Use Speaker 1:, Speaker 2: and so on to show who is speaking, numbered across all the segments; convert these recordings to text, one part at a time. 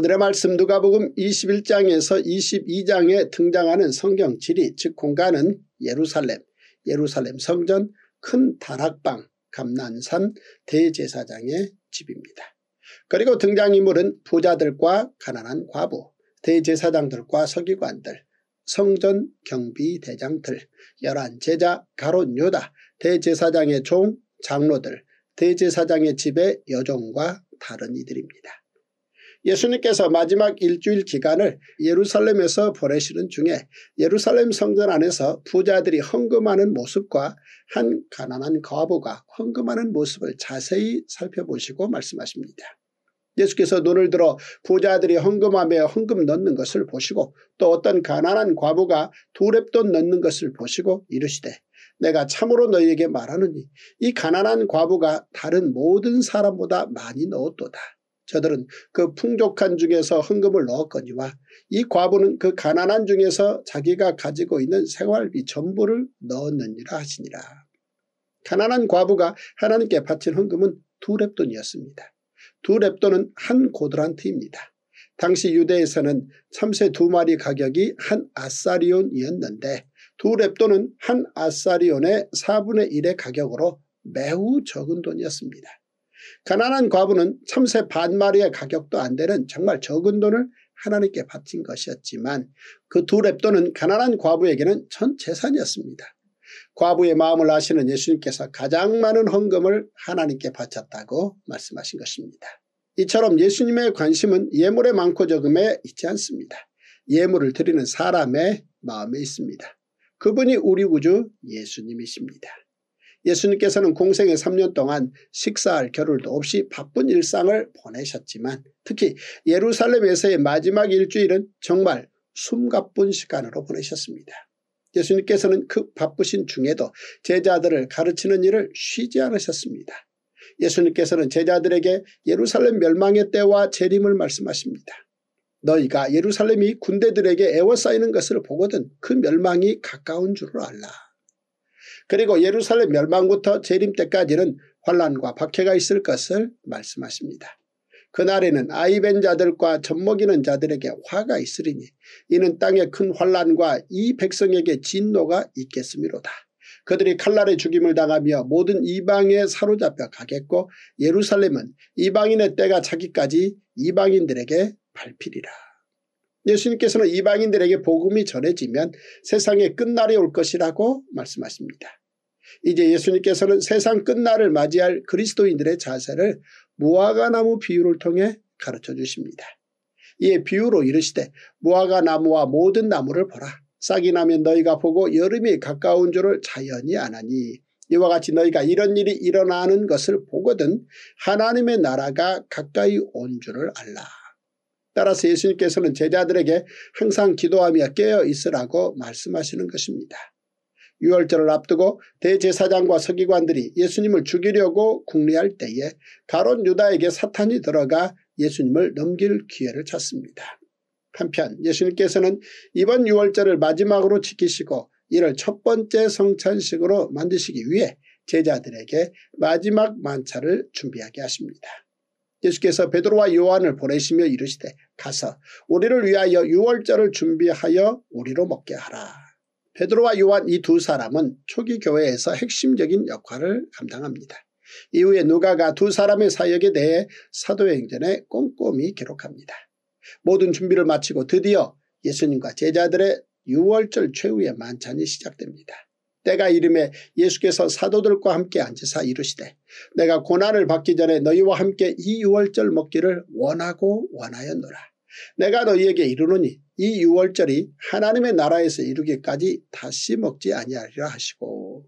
Speaker 1: 오늘의 말씀 누가복음 21장에서 22장에 등장하는 성경 지리 즉 공간은 예루살렘, 예루살렘 성전, 큰 다락방, 감난산 대제사장의 집입니다. 그리고 등장인물은 부자들과 가난한 과부, 대제사장들과 서기관들, 성전 경비대장들, 열한 제자 가롯 요다, 대제사장의 종 장로들, 대제사장의 집의 여종과 다른 이들입니다. 예수님께서 마지막 일주일 기간을 예루살렘에서 보내시는 중에 예루살렘 성전 안에서 부자들이 헌금하는 모습과 한 가난한 과부가 헌금하는 모습을 자세히 살펴보시고 말씀하십니다. 예수께서 눈을 들어 부자들이 헌금하며 헌금 넣는 것을 보시고 또 어떤 가난한 과부가 두랩돈 넣는 것을 보시고 이르시되 내가 참으로 너희에게 말하느니 이 가난한 과부가 다른 모든 사람보다 많이 넣었도다. 저들은 그 풍족한 중에서 헌금을 넣었거니와 이 과부는 그 가난한 중에서 자기가 가지고 있는 생활비 전부를 넣었느니라 하시니라. 가난한 과부가 하나님께 바친 헌금은 두랩돈이었습니다두랩돈은한 고드란트입니다. 당시 유대에서는 참새 두 마리 가격이 한 아사리온이었는데 두랩돈은한 아사리온의 4분의 1의 가격으로 매우 적은 돈이었습니다. 가난한 과부는 참새 반마리의 가격도 안 되는 정말 적은 돈을 하나님께 바친 것이었지만 그두 랩돈은 가난한 과부에게는 전 재산이었습니다. 과부의 마음을 아시는 예수님께서 가장 많은 헌금을 하나님께 바쳤다고 말씀하신 것입니다. 이처럼 예수님의 관심은 예물의 많고 적음에 있지 않습니다. 예물을 드리는 사람의 마음에 있습니다. 그분이 우리 구주 예수님이십니다. 예수님께서는 공생의 3년 동안 식사할 겨를도 없이 바쁜 일상을 보내셨지만 특히 예루살렘에서의 마지막 일주일은 정말 숨가쁜 시간으로 보내셨습니다. 예수님께서는 그 바쁘신 중에도 제자들을 가르치는 일을 쉬지 않으셨습니다. 예수님께서는 제자들에게 예루살렘 멸망의 때와 재림을 말씀하십니다. 너희가 예루살렘이 군대들에게 애워싸이는 것을 보거든 그 멸망이 가까운 줄을 알라. 그리고 예루살렘 멸망부터 재림 때까지는 환란과 박해가 있을 것을 말씀하십니다. 그날에는 아이벤 자들과 젖먹이는 자들에게 화가 있으리니 이는 땅에 큰 환란과 이 백성에게 진노가 있겠음이로다. 그들이 칼날의 죽임을 당하며 모든 이방에 사로잡혀 가겠고 예루살렘은 이방인의 때가 차기까지 이방인들에게 밟히리라. 예수님께서는 이방인들에게 복음이 전해지면 세상의 끝날이 올 것이라고 말씀하십니다. 이제 예수님께서는 세상 끝날을 맞이할 그리스도인들의 자세를 무화과나무 비유를 통해 가르쳐 주십니다. 이에 비유로 이르시되 무화과나무와 모든 나무를 보라. 싹이 나면 너희가 보고 여름이 가까운 줄을 자연히 아나니 이와 같이 너희가 이런 일이 일어나는 것을 보거든 하나님의 나라가 가까이 온 줄을 알라. 따라서 예수님께서는 제자들에게 항상 기도하며 깨어 있으라고 말씀하시는 것입니다. 6월절을 앞두고 대제사장과 서기관들이 예수님을 죽이려고 궁리할 때에 가론 유다에게 사탄이 들어가 예수님을 넘길 기회를 찾습니다. 한편 예수님께서는 이번 6월절을 마지막으로 지키시고 이를 첫 번째 성찬식으로 만드시기 위해 제자들에게 마지막 만찬을 준비하게 하십니다. 예수께서 베드로와 요한을 보내시며 이르시되 가서 우리를 위하여 유월절을 준비하여 우리로 먹게 하라. 베드로와 요한 이 두 사람은 초기 교회에서 핵심적인 역할을 감당합니다. 이후에 누가가 두 사람의 사역에 대해 사도행전에 꼼꼼히 기록합니다. 모든 준비를 마치고 드디어 예수님과 제자들의 6월절 최후의 만찬이 시작됩니다. 때가 이름에 예수께서 사도들과 함께 앉으사 이르시되 내가 고난을 받기 전에 너희와 함께 이 유월절 먹기를 원하고 원하였노라. 내가 너희에게 이르노니 이 유월절이 하나님의 나라에서 이루기까지 다시 먹지 아니하리라 하시고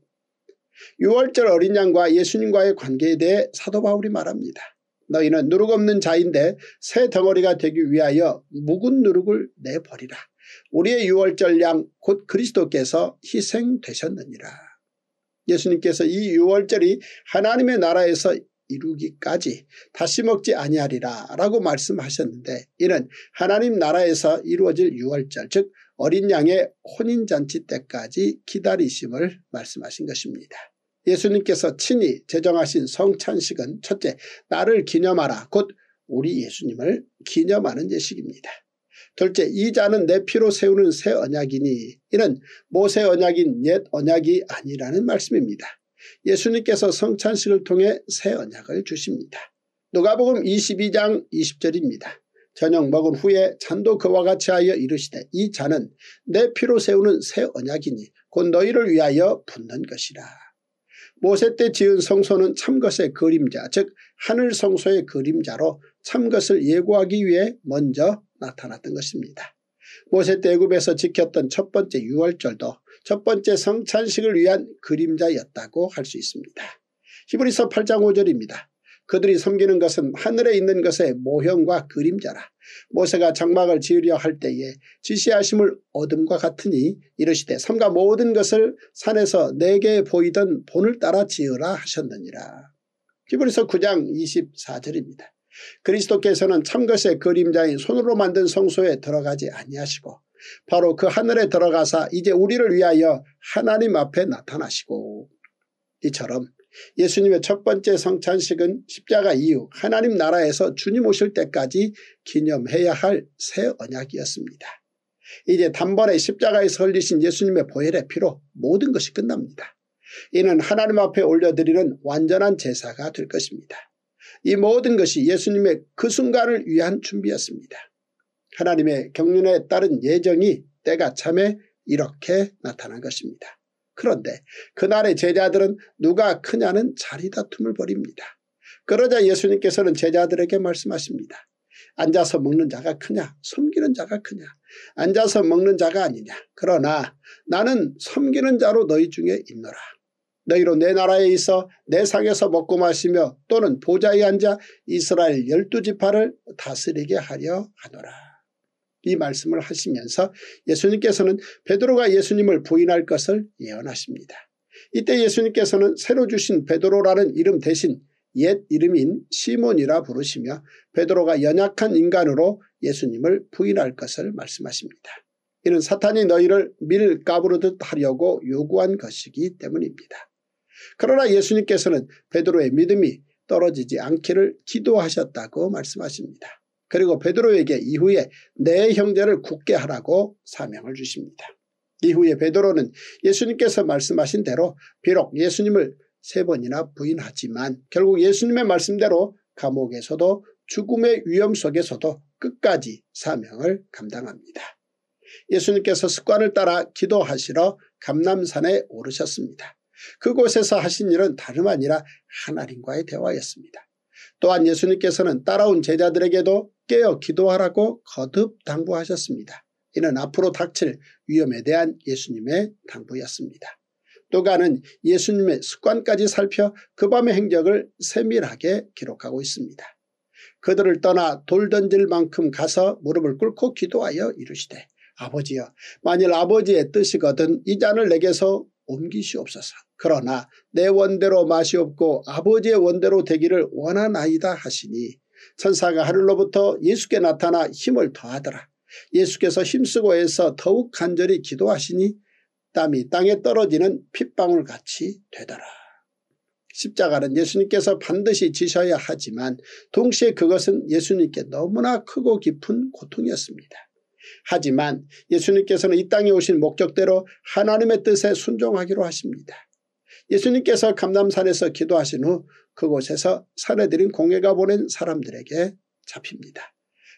Speaker 1: 유월절 어린 양과 예수님과의 관계에 대해 사도 바울이 말합니다. 너희는 누룩 없는 자인데 새 덩어리가 되기 위하여 묵은 누룩을 내버리라. 우리의 유월절 양 곧 그리스도께서 희생되셨느니라. 예수님께서 이 유월절이 하나님의 나라에서 이루기까지 다시 먹지 아니하리라 라고 말씀하셨는데 이는 하나님 나라에서 이루어질 유월절 즉 어린 양의 혼인잔치 때까지 기다리심을 말씀하신 것입니다. 예수님께서 친히 제정하신 성찬식은 첫째 나를 기념하라 곧 우리 예수님을 기념하는 예식입니다. 둘째 이자는 내 피로 세우는 새 언약이니 이는 모세 언약인 옛 언약이 아니라는 말씀입니다. 예수님께서 성찬식을 통해 새 언약을 주십니다. 누가복음 22장 20절입니다. 저녁 먹은 후에 잔도 그와 같이 하여 이르시되 이 잔은 내 피로 세우는 새 언약이니 곧 너희를 위하여 붓는 것이라. 모세 때 지은 성소는 참것의 그림자 즉 하늘 성소의 그림자로 참것을 예고하기 위해 먼저 나타났던 것입니다. 모세 대굽에서 지켰던 첫 번째 유월절도 첫 번째 성찬식을 위한 그림자였다고 할 수 있습니다. 히브리서 8장 5절입니다. 그들이 섬기는 것은 하늘에 있는 것의 모형과 그림자라. 모세가 장막을 지으려 할 때에 지시하심을 얻음과 같으니 이르시되 섬과 모든 것을 산에서 내게 보이던 본을 따라 지으라 하셨느니라. 히브리서 9장 24절입니다. 그리스도께서는 참것의 그림자인 손으로 만든 성소에 들어가지 아니하시고 바로 그 하늘에 들어가사 이제 우리를 위하여 하나님 앞에 나타나시고 이처럼 예수님의 첫 번째 성찬식은 십자가 이후 하나님 나라에서 주님 오실 때까지 기념해야 할 새 언약이었습니다. 이제 단번에 십자가에설리신 예수님의 보혈의 피로 모든 것이 끝납니다. 이는 하나님 앞에 올려드리는 완전한 제사가 될 것입니다. 이 모든 것이 예수님의 그 순간을 위한 준비였습니다. 하나님의 경륜에 따른 예정이 때가 참에 이렇게 나타난 것입니다. 그런데 그날의 제자들은 누가 크냐는 자리다툼을 벌입니다. 그러자 예수님께서는 제자들에게 말씀하십니다. 앉아서 먹는 자가 크냐 섬기는 자가 크냐 앉아서 먹는 자가 아니냐 그러나 나는 섬기는 자로 너희 중에 있노라 너희로 내 나라에 있어 내 상에서 먹고 마시며 또는 보좌에 앉아 이스라엘 열두 지파를 다스리게 하려 하노라. 이 말씀을 하시면서 예수님께서는 베드로가 예수님을 부인할 것을 예언하십니다. 이때 예수님께서는 새로 주신 베드로라는 이름 대신 옛 이름인 시몬이라 부르시며 베드로가 연약한 인간으로 예수님을 부인할 것을 말씀하십니다. 이는 사탄이 너희를 밀가부르듯 하려고 요구한 것이기 때문입니다. 그러나 예수님께서는 베드로의 믿음이 떨어지지 않기를 기도하셨다고 말씀하십니다. 그리고 베드로에게 이후에 내 형제를 굳게 하라고 사명을 주십니다. 이후에 베드로는 예수님께서 말씀하신 대로 비록 예수님을 세 번이나 부인하지만 결국 예수님의 말씀대로 감옥에서도 죽음의 위험 속에서도 끝까지 사명을 감당합니다. 예수님께서 습관을 따라 기도하시러 감남산에 오르셨습니다. 그곳에서 하신 일은 다름 아니라 하나님과의 대화였습니다. 또한 예수님께서는 따라온 제자들에게도 깨어 기도하라고 거듭 당부하셨습니다. 이는 앞으로 닥칠 위험에 대한 예수님의 당부였습니다. 또가는 예수님의 습관까지 살펴 그 밤의 행적을 세밀하게 기록하고 있습니다. 그들을 떠나 돌 던질 만큼 가서 무릎을 꿇고 기도하여 이르시되 아버지여 만일 아버지의 뜻이거든 이 잔을 내게서 옮기시옵소서. 그러나 내 원대로 맛이 없고 아버지의 원대로 되기를 원하나이다 하시니 천사가 하늘로부터 예수께 나타나 힘을 더하더라. 예수께서 힘쓰고 해서 더욱 간절히 기도하시니 땀이 땅에 떨어지는 핏방울같이 되더라. 십자가는 예수님께서 반드시 지셔야 하지만 동시에 그것은 예수님께 너무나 크고 깊은 고통이었습니다. 하지만 예수님께서는 이 땅에 오신 목적대로 하나님의 뜻에 순종하기로 하십니다. 예수님께서 감남산에서 기도하신 후 그곳에서 사내들인 공예가 보낸 사람들에게 잡힙니다.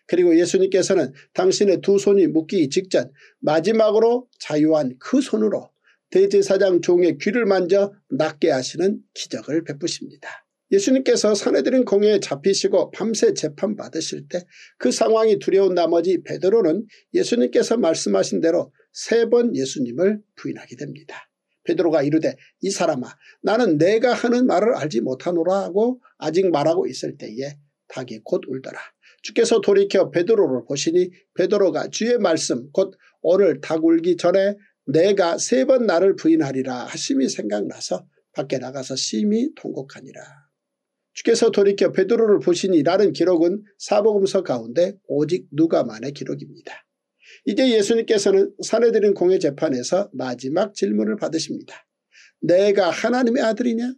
Speaker 1: 그리고 예수님께서는 당신의 두 손이 묶기 직전 마지막으로 자유한 그 손으로 대제사장 종의 귀를 만져 낫게 하시는 기적을 베푸십니다. 예수님께서 사내들인 공회에 잡히시고 밤새 재판받으실 때 그 상황이 두려운 나머지 베드로는 예수님께서 말씀하신 대로 세 번 예수님을 부인하게 됩니다. 베드로가 이르되 이 사람아 나는 내가 하는 말을 알지 못하노라 하고 아직 말하고 있을 때에 닭이 곧 울더라. 주께서 돌이켜 베드로를 보시니 베드로가 주의 말씀 곧 오늘 닭 울기 전에 내가 세 번 나를 부인하리라 하심이 생각나서 밖에 나가서 심히 통곡하니라. 주께서 돌이켜 베드로를 보시니 라는 기록은 사복음서 가운데 오직 누가만의 기록입니다. 이제 예수님께서는 사내들인 공회 재판에서 마지막 질문을 받으십니다. 내가 하나님의 아들이냐?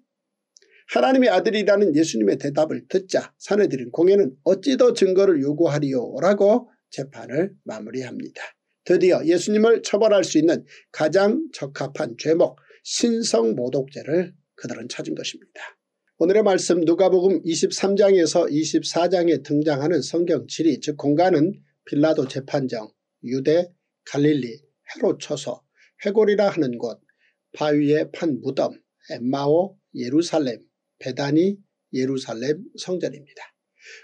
Speaker 1: 하나님의 아들이라는 예수님의 대답을 듣자 사내들인 공회는 어찌 더 증거를 요구하리요 라고 재판을 마무리합니다. 드디어 예수님을 처벌할 수 있는 가장 적합한 죄목 신성모독죄를 그들은 찾은 것입니다. 오늘의 말씀 누가복음 23장에서 24장에 등장하는 성경 지리 즉 공간은 빌라도 재판정, 유대, 갈릴리, 헤롯초소, 회골이라 하는 곳, 바위에 판 무덤, 엠마오, 예루살렘, 베다니, 예루살렘 성전입니다.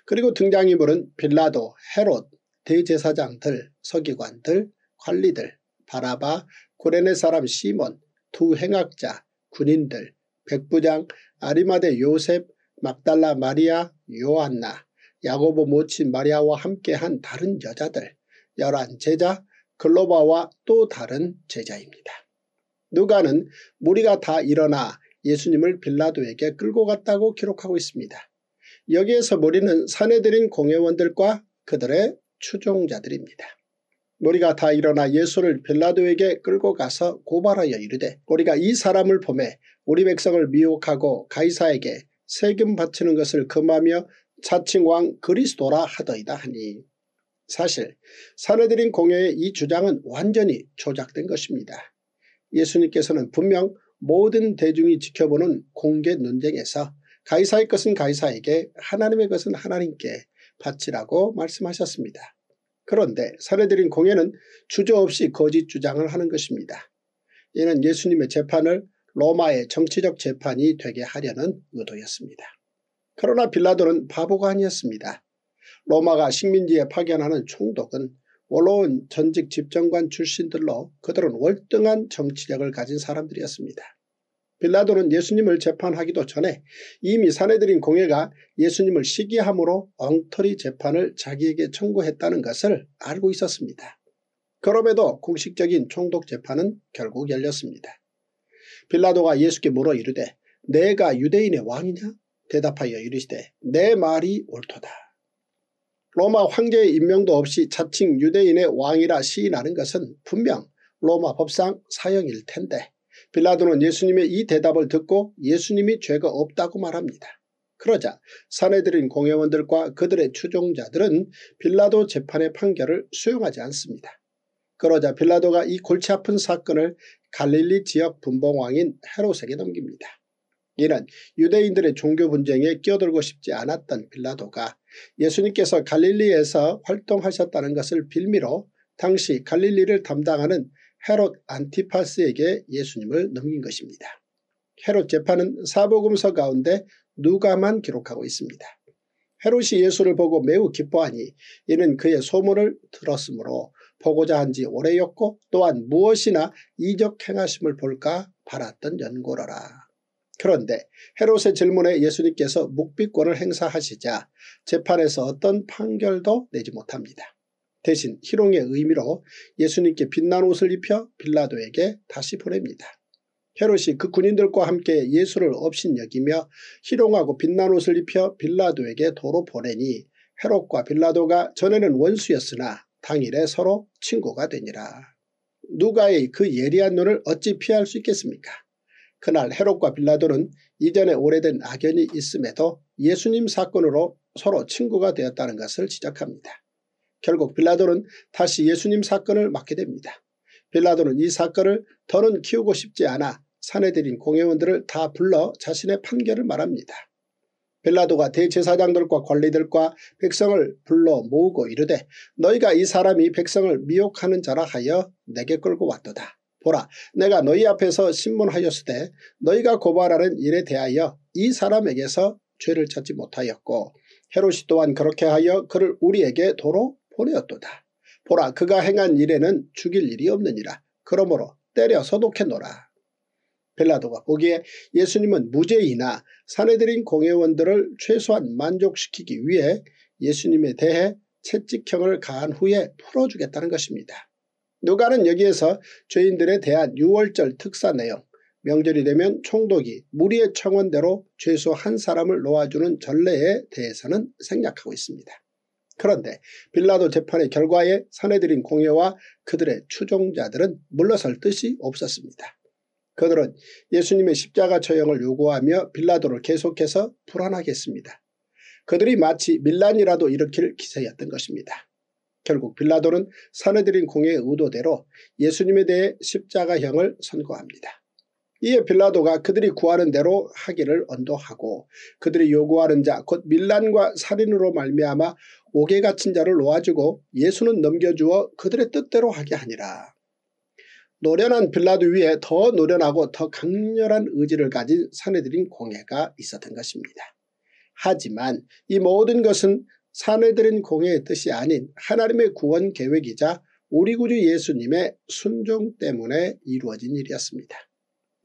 Speaker 1: 그리고 등장인물은 빌라도, 헤롯, 대제사장들, 서기관들, 관리들, 바라바, 고레네 사람 시몬, 두 행악자, 군인들, 백부장, 아리마대 요셉, 막달라 마리아, 요한나, 야고보 모친 마리아와 함께한 다른 여자들, 열한 제자, 글로바와 또 다른 제자입니다. 누가는 무리가 다 일어나 예수님을 빌라도에게 끌고 갔다고 기록하고 있습니다. 여기에서 무리는 사내들인 공회원들과 그들의 추종자들입니다. 우리가 다 일어나 예수를 빌라도에게 끌고 가서 고발하여 이르되 우리가 이 사람을 보매 우리 백성을 미혹하고 가이사에게 세금 바치는 것을 금하며 자칭 왕 그리스도라 하더이다 하니 사실 사내들인 공회의 이 주장은 완전히 조작된 것입니다. 예수님께서는 분명 모든 대중이 지켜보는 공개 논쟁에서 가이사의 것은 가이사에게 하나님의 것은 하나님께 바치라고 말씀하셨습니다. 그런데 사해들인 공예는 주저 없이 거짓 주장을 하는 것입니다. 이는 예수님의 재판을 로마의 정치적 재판이 되게 하려는 의도였습니다. 그러나 빌라도는 바보가 아니었습니다. 로마가 식민지에 파견하는 총독은 원로운 전직 집정관 출신들로 그들은 월등한 정치력을 가진 사람들이었습니다. 빌라도는 예수님을 재판하기도 전에 이미 사내들인 공예가 예수님을 시기함으로 엉터리 재판을 자기에게 청구했다는 것을 알고 있었습니다. 그럼에도 공식적인 총독 재판은 결국 열렸습니다. 빌라도가 예수께 물어 이르되 내가 유대인의 왕이냐? 대답하여 이르시되 내 말이 옳도다. 로마 황제의 임명도 없이 자칭 유대인의 왕이라 시인하는 것은 분명 로마 법상 사형일 텐데 빌라도는 예수님의 이 대답을 듣고 예수님이 죄가 없다고 말합니다. 그러자 사내들인 공회원들과 그들의 추종자들은 빌라도 재판의 판결을 수용하지 않습니다. 그러자 빌라도가 이 골치 아픈 사건을 갈릴리 지역 분봉왕인 헤롯에게 넘깁니다. 이는 유대인들의 종교 분쟁에 끼어들고 싶지 않았던 빌라도가 예수님께서 갈릴리에서 활동하셨다는 것을 빌미로 당시 갈릴리를 담당하는 헤롯 안티파스에게 예수님을 넘긴 것입니다. 헤롯 재판은 사복음서 가운데 누가만 기록하고 있습니다. 헤롯이 예수를 보고 매우 기뻐하니 이는 그의 소문을 들었으므로 보고자 한 지 오래였고 또한 무엇이나 이적 행하심을 볼까 바랐던 연고라라. 그런데 헤롯의 질문에 예수님께서 묵비권을 행사하시자 재판에서 어떤 판결도 내지 못합니다. 대신 희롱의 의미로 예수님께 빛난 옷을 입혀 빌라도에게 다시 보냅니다. 헤롯이 그 군인들과 함께 예수를 업신여기며 희롱하고 빛난 옷을 입혀 빌라도에게 도로 보내니 헤롯과 빌라도가 전에는 원수였으나 당일에 서로 친구가 되니라. 누가의 그 예리한 눈을 어찌 피할 수 있겠습니까? 그날 헤롯과 빌라도는 이전에 오래된 악연이 있음에도 예수님 사건으로 서로 친구가 되었다는 것을 지적합니다. 결국 빌라도는 다시 예수님 사건을 맡게 됩니다. 빌라도는 이 사건을 더는 키우고 싶지 않아 사내들인 공회원들을 다 불러 자신의 판결을 말합니다. 빌라도가 대제사장들과 관리들과 백성을 불러 모으고 이르되 너희가 이 사람이 백성을 미혹하는 자라 하여 내게 끌고 왔도다. 보라 내가 너희 앞에서 신문하였을 때 너희가 고발하는 일에 대하여 이 사람에게서 죄를 찾지 못하였고 헤롯이 또한 그렇게 하여 그를 우리에게 도로 보내었도다. 보라 그가 행한 일에는 죽일 일이 없느니라. 그러므로 때려 서독해 놓라. 벨라도가 보기에 예수님은 무죄이나 사내들인 공회원들을 최소한 만족시키기 위해 예수님에 대해 채찍형을 가한 후에 풀어주겠다는 것입니다. 누가는 여기에서 죄인들에 대한 6월절 특사 내용, 명절이 되면 총독이 무리의 청원대로 최소 한 사람을 놓아주는 전례에 대해서는 생략하고 있습니다. 그런데 빌라도 재판의 결과에 사내들인 공예와 그들의 추종자들은 물러설 뜻이 없었습니다. 그들은 예수님의 십자가 처형을 요구하며 빌라도를 계속해서 불안하게 했습니다. 그들이 마치 밀란이라도 일으킬 기세였던 것입니다. 결국 빌라도는 사내들인 공예의 의도대로 예수님에 대해 십자가형을 선고합니다. 이에 빌라도가 그들이 구하는 대로 하기를 언도하고 그들이 요구하는 자 곧 밀란과 살인으로 말미암아 옥에 갇힌 자를 놓아주고 예수는 넘겨주어 그들의 뜻대로 하게 하니라. 노련한 빌라도 위에 더 노련하고 더 강렬한 의지를 가진 사내들인 공예가 있었던 것입니다. 하지만 이 모든 것은 사내들인 공예의 뜻이 아닌 하나님의 구원 계획이자 우리 구주 예수님의 순종 때문에 이루어진 일이었습니다.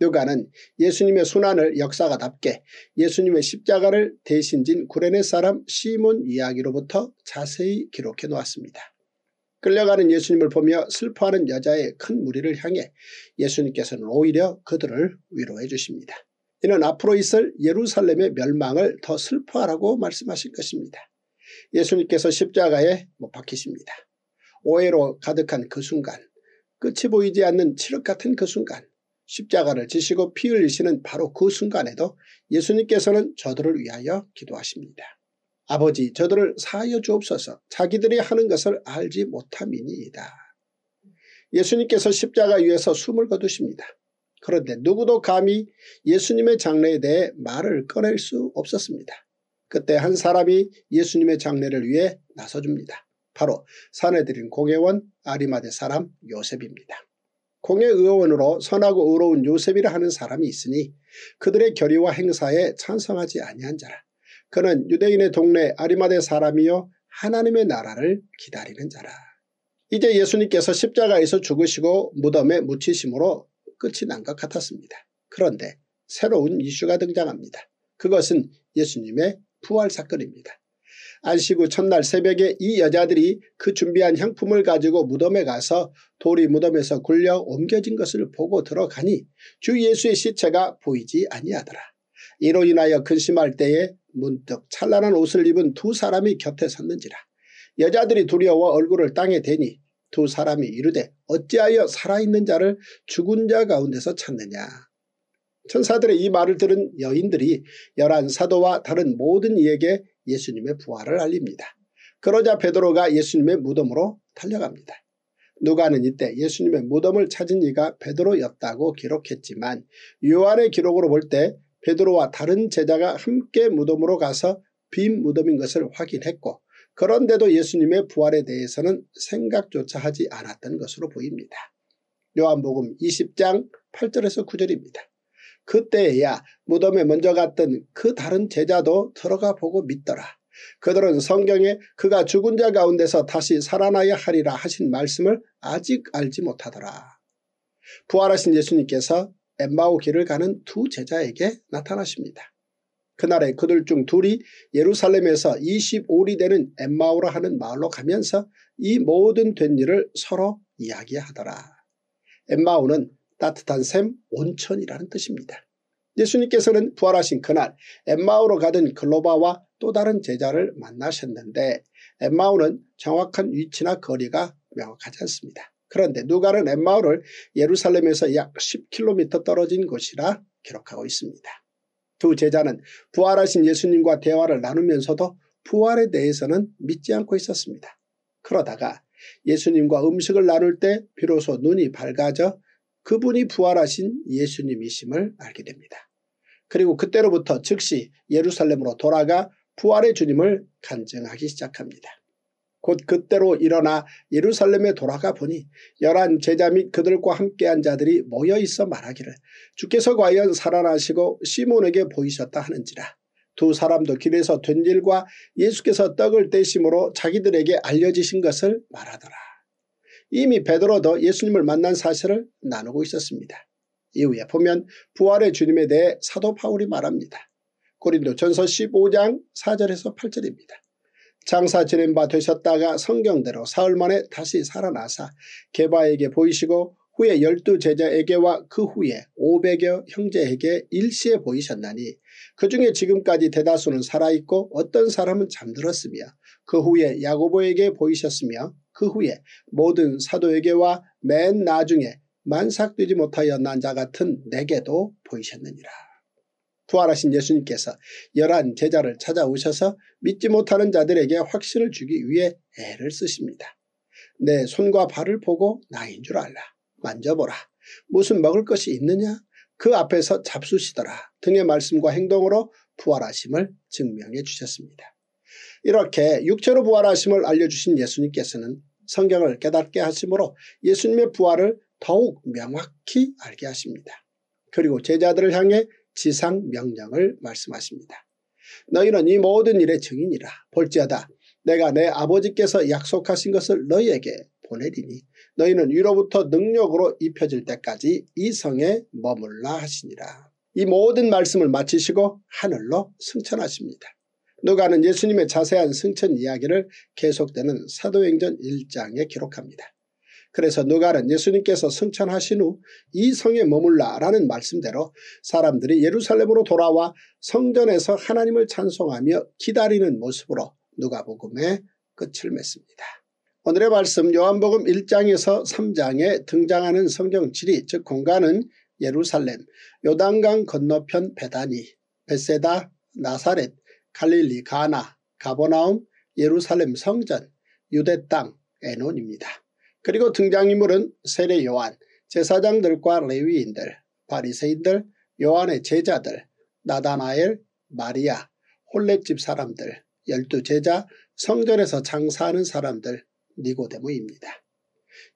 Speaker 1: 요가는 예수님의 순환을 역사가답게 예수님의 십자가를 대신 진 구레네 사람 시몬 이야기로부터 자세히 기록해 놓았습니다. 끌려가는 예수님을 보며 슬퍼하는 여자의 큰 무리를 향해 예수님께서는 오히려 그들을 위로해 주십니다. 이는 앞으로 있을 예루살렘의 멸망을 더 슬퍼하라고 말씀하신 것입니다. 예수님께서 십자가에 못 박히십니다. 오해로 가득한 그 순간, 끝이 보이지 않는 칠흑 같은 그 순간, 십자가를 지시고 피 흘리시는 바로 그 순간에도 예수님께서는 저들을 위하여 기도하십니다. 아버지 저들을 사하여 주옵소서 자기들이 하는 것을 알지 못함이니이다. 예수님께서 십자가 위에서 숨을 거두십니다. 그런데 누구도 감히 예수님의 장례에 대해 말을 꺼낼 수 없었습니다. 그때 한 사람이 예수님의 장례를 위해 나서줍니다. 바로 사내들인 공회원 아리마대 사람 요셉입니다. 공의의원으로 선하고 의로운 요셉이라 하는 사람이 있으니 그들의 결의와 행사에 찬성하지 아니한 자라. 그는 유대인의 동네 아리마대 사람이요 하나님의 나라를 기다리는 자라. 이제 예수님께서 십자가에서 죽으시고 무덤에 묻히심으로 끝이 난 것 같았습니다. 그런데 새로운 이슈가 등장합니다. 그것은 예수님의 부활 사건입니다. 안시구 첫날 새벽에 이 여자들이 그 준비한 향품을 가지고 무덤에 가서 돌이 무덤에서 굴려 옮겨진 것을 보고 들어가니 주 예수의 시체가 보이지 아니하더라. 이로 인하여 근심할 때에 문득 찬란한 옷을 입은 두 사람이 곁에 섰는지라. 여자들이 두려워 얼굴을 땅에 대니 두 사람이 이르되 어찌하여 살아있는 자를 죽은 자 가운데서 찾느냐. 천사들의 이 말을 들은 여인들이 열한 사도와 다른 모든 이에게 예수님의 부활을 알립니다. 그러자 베드로가 예수님의 무덤으로 달려갑니다. 누가는 이때 예수님의 무덤을 찾은 이가 베드로였다고 기록했지만 요한의 기록으로 볼 때 베드로와 다른 제자가 함께 무덤으로 가서 빈 무덤인 것을 확인했고 그런데도 예수님의 부활에 대해서는 생각조차 하지 않았던 것으로 보입니다. 요한복음 20장 8절에서 9절입니다. 그때에야 무덤에 먼저 갔던 그 다른 제자도 들어가 보고 믿더라. 그들은 성경에 그가 죽은 자 가운데서 다시 살아나야 하리라 하신 말씀을 아직 알지 못하더라. 부활하신 예수님께서 엠마오 길을 가는 두 제자에게 나타나십니다. 그날에 그들 중 둘이 예루살렘에서 25리 되는 엠마오라 하는 마을로 가면서 이 모든 된 일을 서로 이야기하더라. 엠마오는 따뜻한 샘 온천이라는 뜻입니다. 예수님께서는 부활하신 그날 엠마오로 가던 글로바와 또 다른 제자를 만나셨는데 엠마오는 정확한 위치나 거리가 명확하지 않습니다. 그런데 누가는 엠마오를 예루살렘에서 약 10km 떨어진 곳이라 기록하고 있습니다. 두 제자는 부활하신 예수님과 대화를 나누면서도 부활에 대해서는 믿지 않고 있었습니다. 그러다가 예수님과 음식을 나눌 때 비로소 눈이 밝아져 그분이 부활하신 예수님이심을 알게 됩니다. 그리고 그때로부터 즉시 예루살렘으로 돌아가 부활의 주님을 간증하기 시작합니다. 곧 그때로 일어나 예루살렘에 돌아가 보니 열한 제자 및 그들과 함께한 자들이 모여 있어 말하기를 주께서 과연 살아나시고 시몬에게 보이셨다 하는지라 두 사람도 길에서 된 일과 예수께서 떡을 떼심으로 자기들에게 알려지신 것을 말하더라. 이미 베드로도 예수님을 만난 사실을 나누고 있었습니다. 이후에 보면 부활의 주님에 대해 사도 바울이 말합니다. 고린도 전서 15장 4절에서 8절입니다. 장사 지낸 바 되셨다가 성경대로 사흘 만에 다시 살아나사 개바에게 보이시고 후에 열두 제자에게와 그 후에 500여 형제에게 일시에 보이셨나니 그 중에 지금까지 대다수는 살아있고 어떤 사람은 잠들었으며 그 후에 야고보에게 보이셨으며 그 후에 모든 사도에게와 맨 나중에 만삭되지 못하여 난자 같은 내게도 보이셨느니라. 부활하신 예수님께서 열한 제자를 찾아오셔서 믿지 못하는 자들에게 확신을 주기 위해 애를 쓰십니다. 내 손과 발을 보고 나인 줄 알라. 만져보라. 무슨 먹을 것이 있느냐? 그 앞에서 잡수시더라 등의 말씀과 행동으로 부활하심을 증명해 주셨습니다. 이렇게 육체로 부활하심을 알려주신 예수님께서는 성경을 깨닫게 하심으로 예수님의 부활을 더욱 명확히 알게 하십니다. 그리고 제자들을 향해 지상 명령을 말씀하십니다. 너희는 이 모든 일의 증인이라 볼지어다 내가 내 아버지께서 약속하신 것을 너희에게 보내리니 너희는 위로부터 능력으로 입혀질 때까지 이 성에 머물라 하시니라. 이 모든 말씀을 마치시고 하늘로 승천하십니다. 누가는 예수님의 자세한 승천 이야기를 계속되는 사도행전 1장에 기록합니다. 그래서 누가는 예수님께서 승천하신 후 이 성에 머물라라는 말씀대로 사람들이 예루살렘으로 돌아와 성전에서 하나님을 찬송하며 기다리는 모습으로 누가복음에 끝을 맺습니다. 오늘의 말씀 요한복음 1장에서 3장에 등장하는 성경지리 즉 공간은 예루살렘, 요단강 건너편 베다니, 베세다, 나사렛, 갈릴리 가나 가보나움 예루살렘 성전 유대 땅 에논입니다. 그리고 등장인물은 세례 요한 제사장들과 레위인들 바리새인들 요한의 제자들 나다나엘 마리아 홀렙집 사람들 열두 제자 성전에서 장사하는 사람들 니고데모입니다.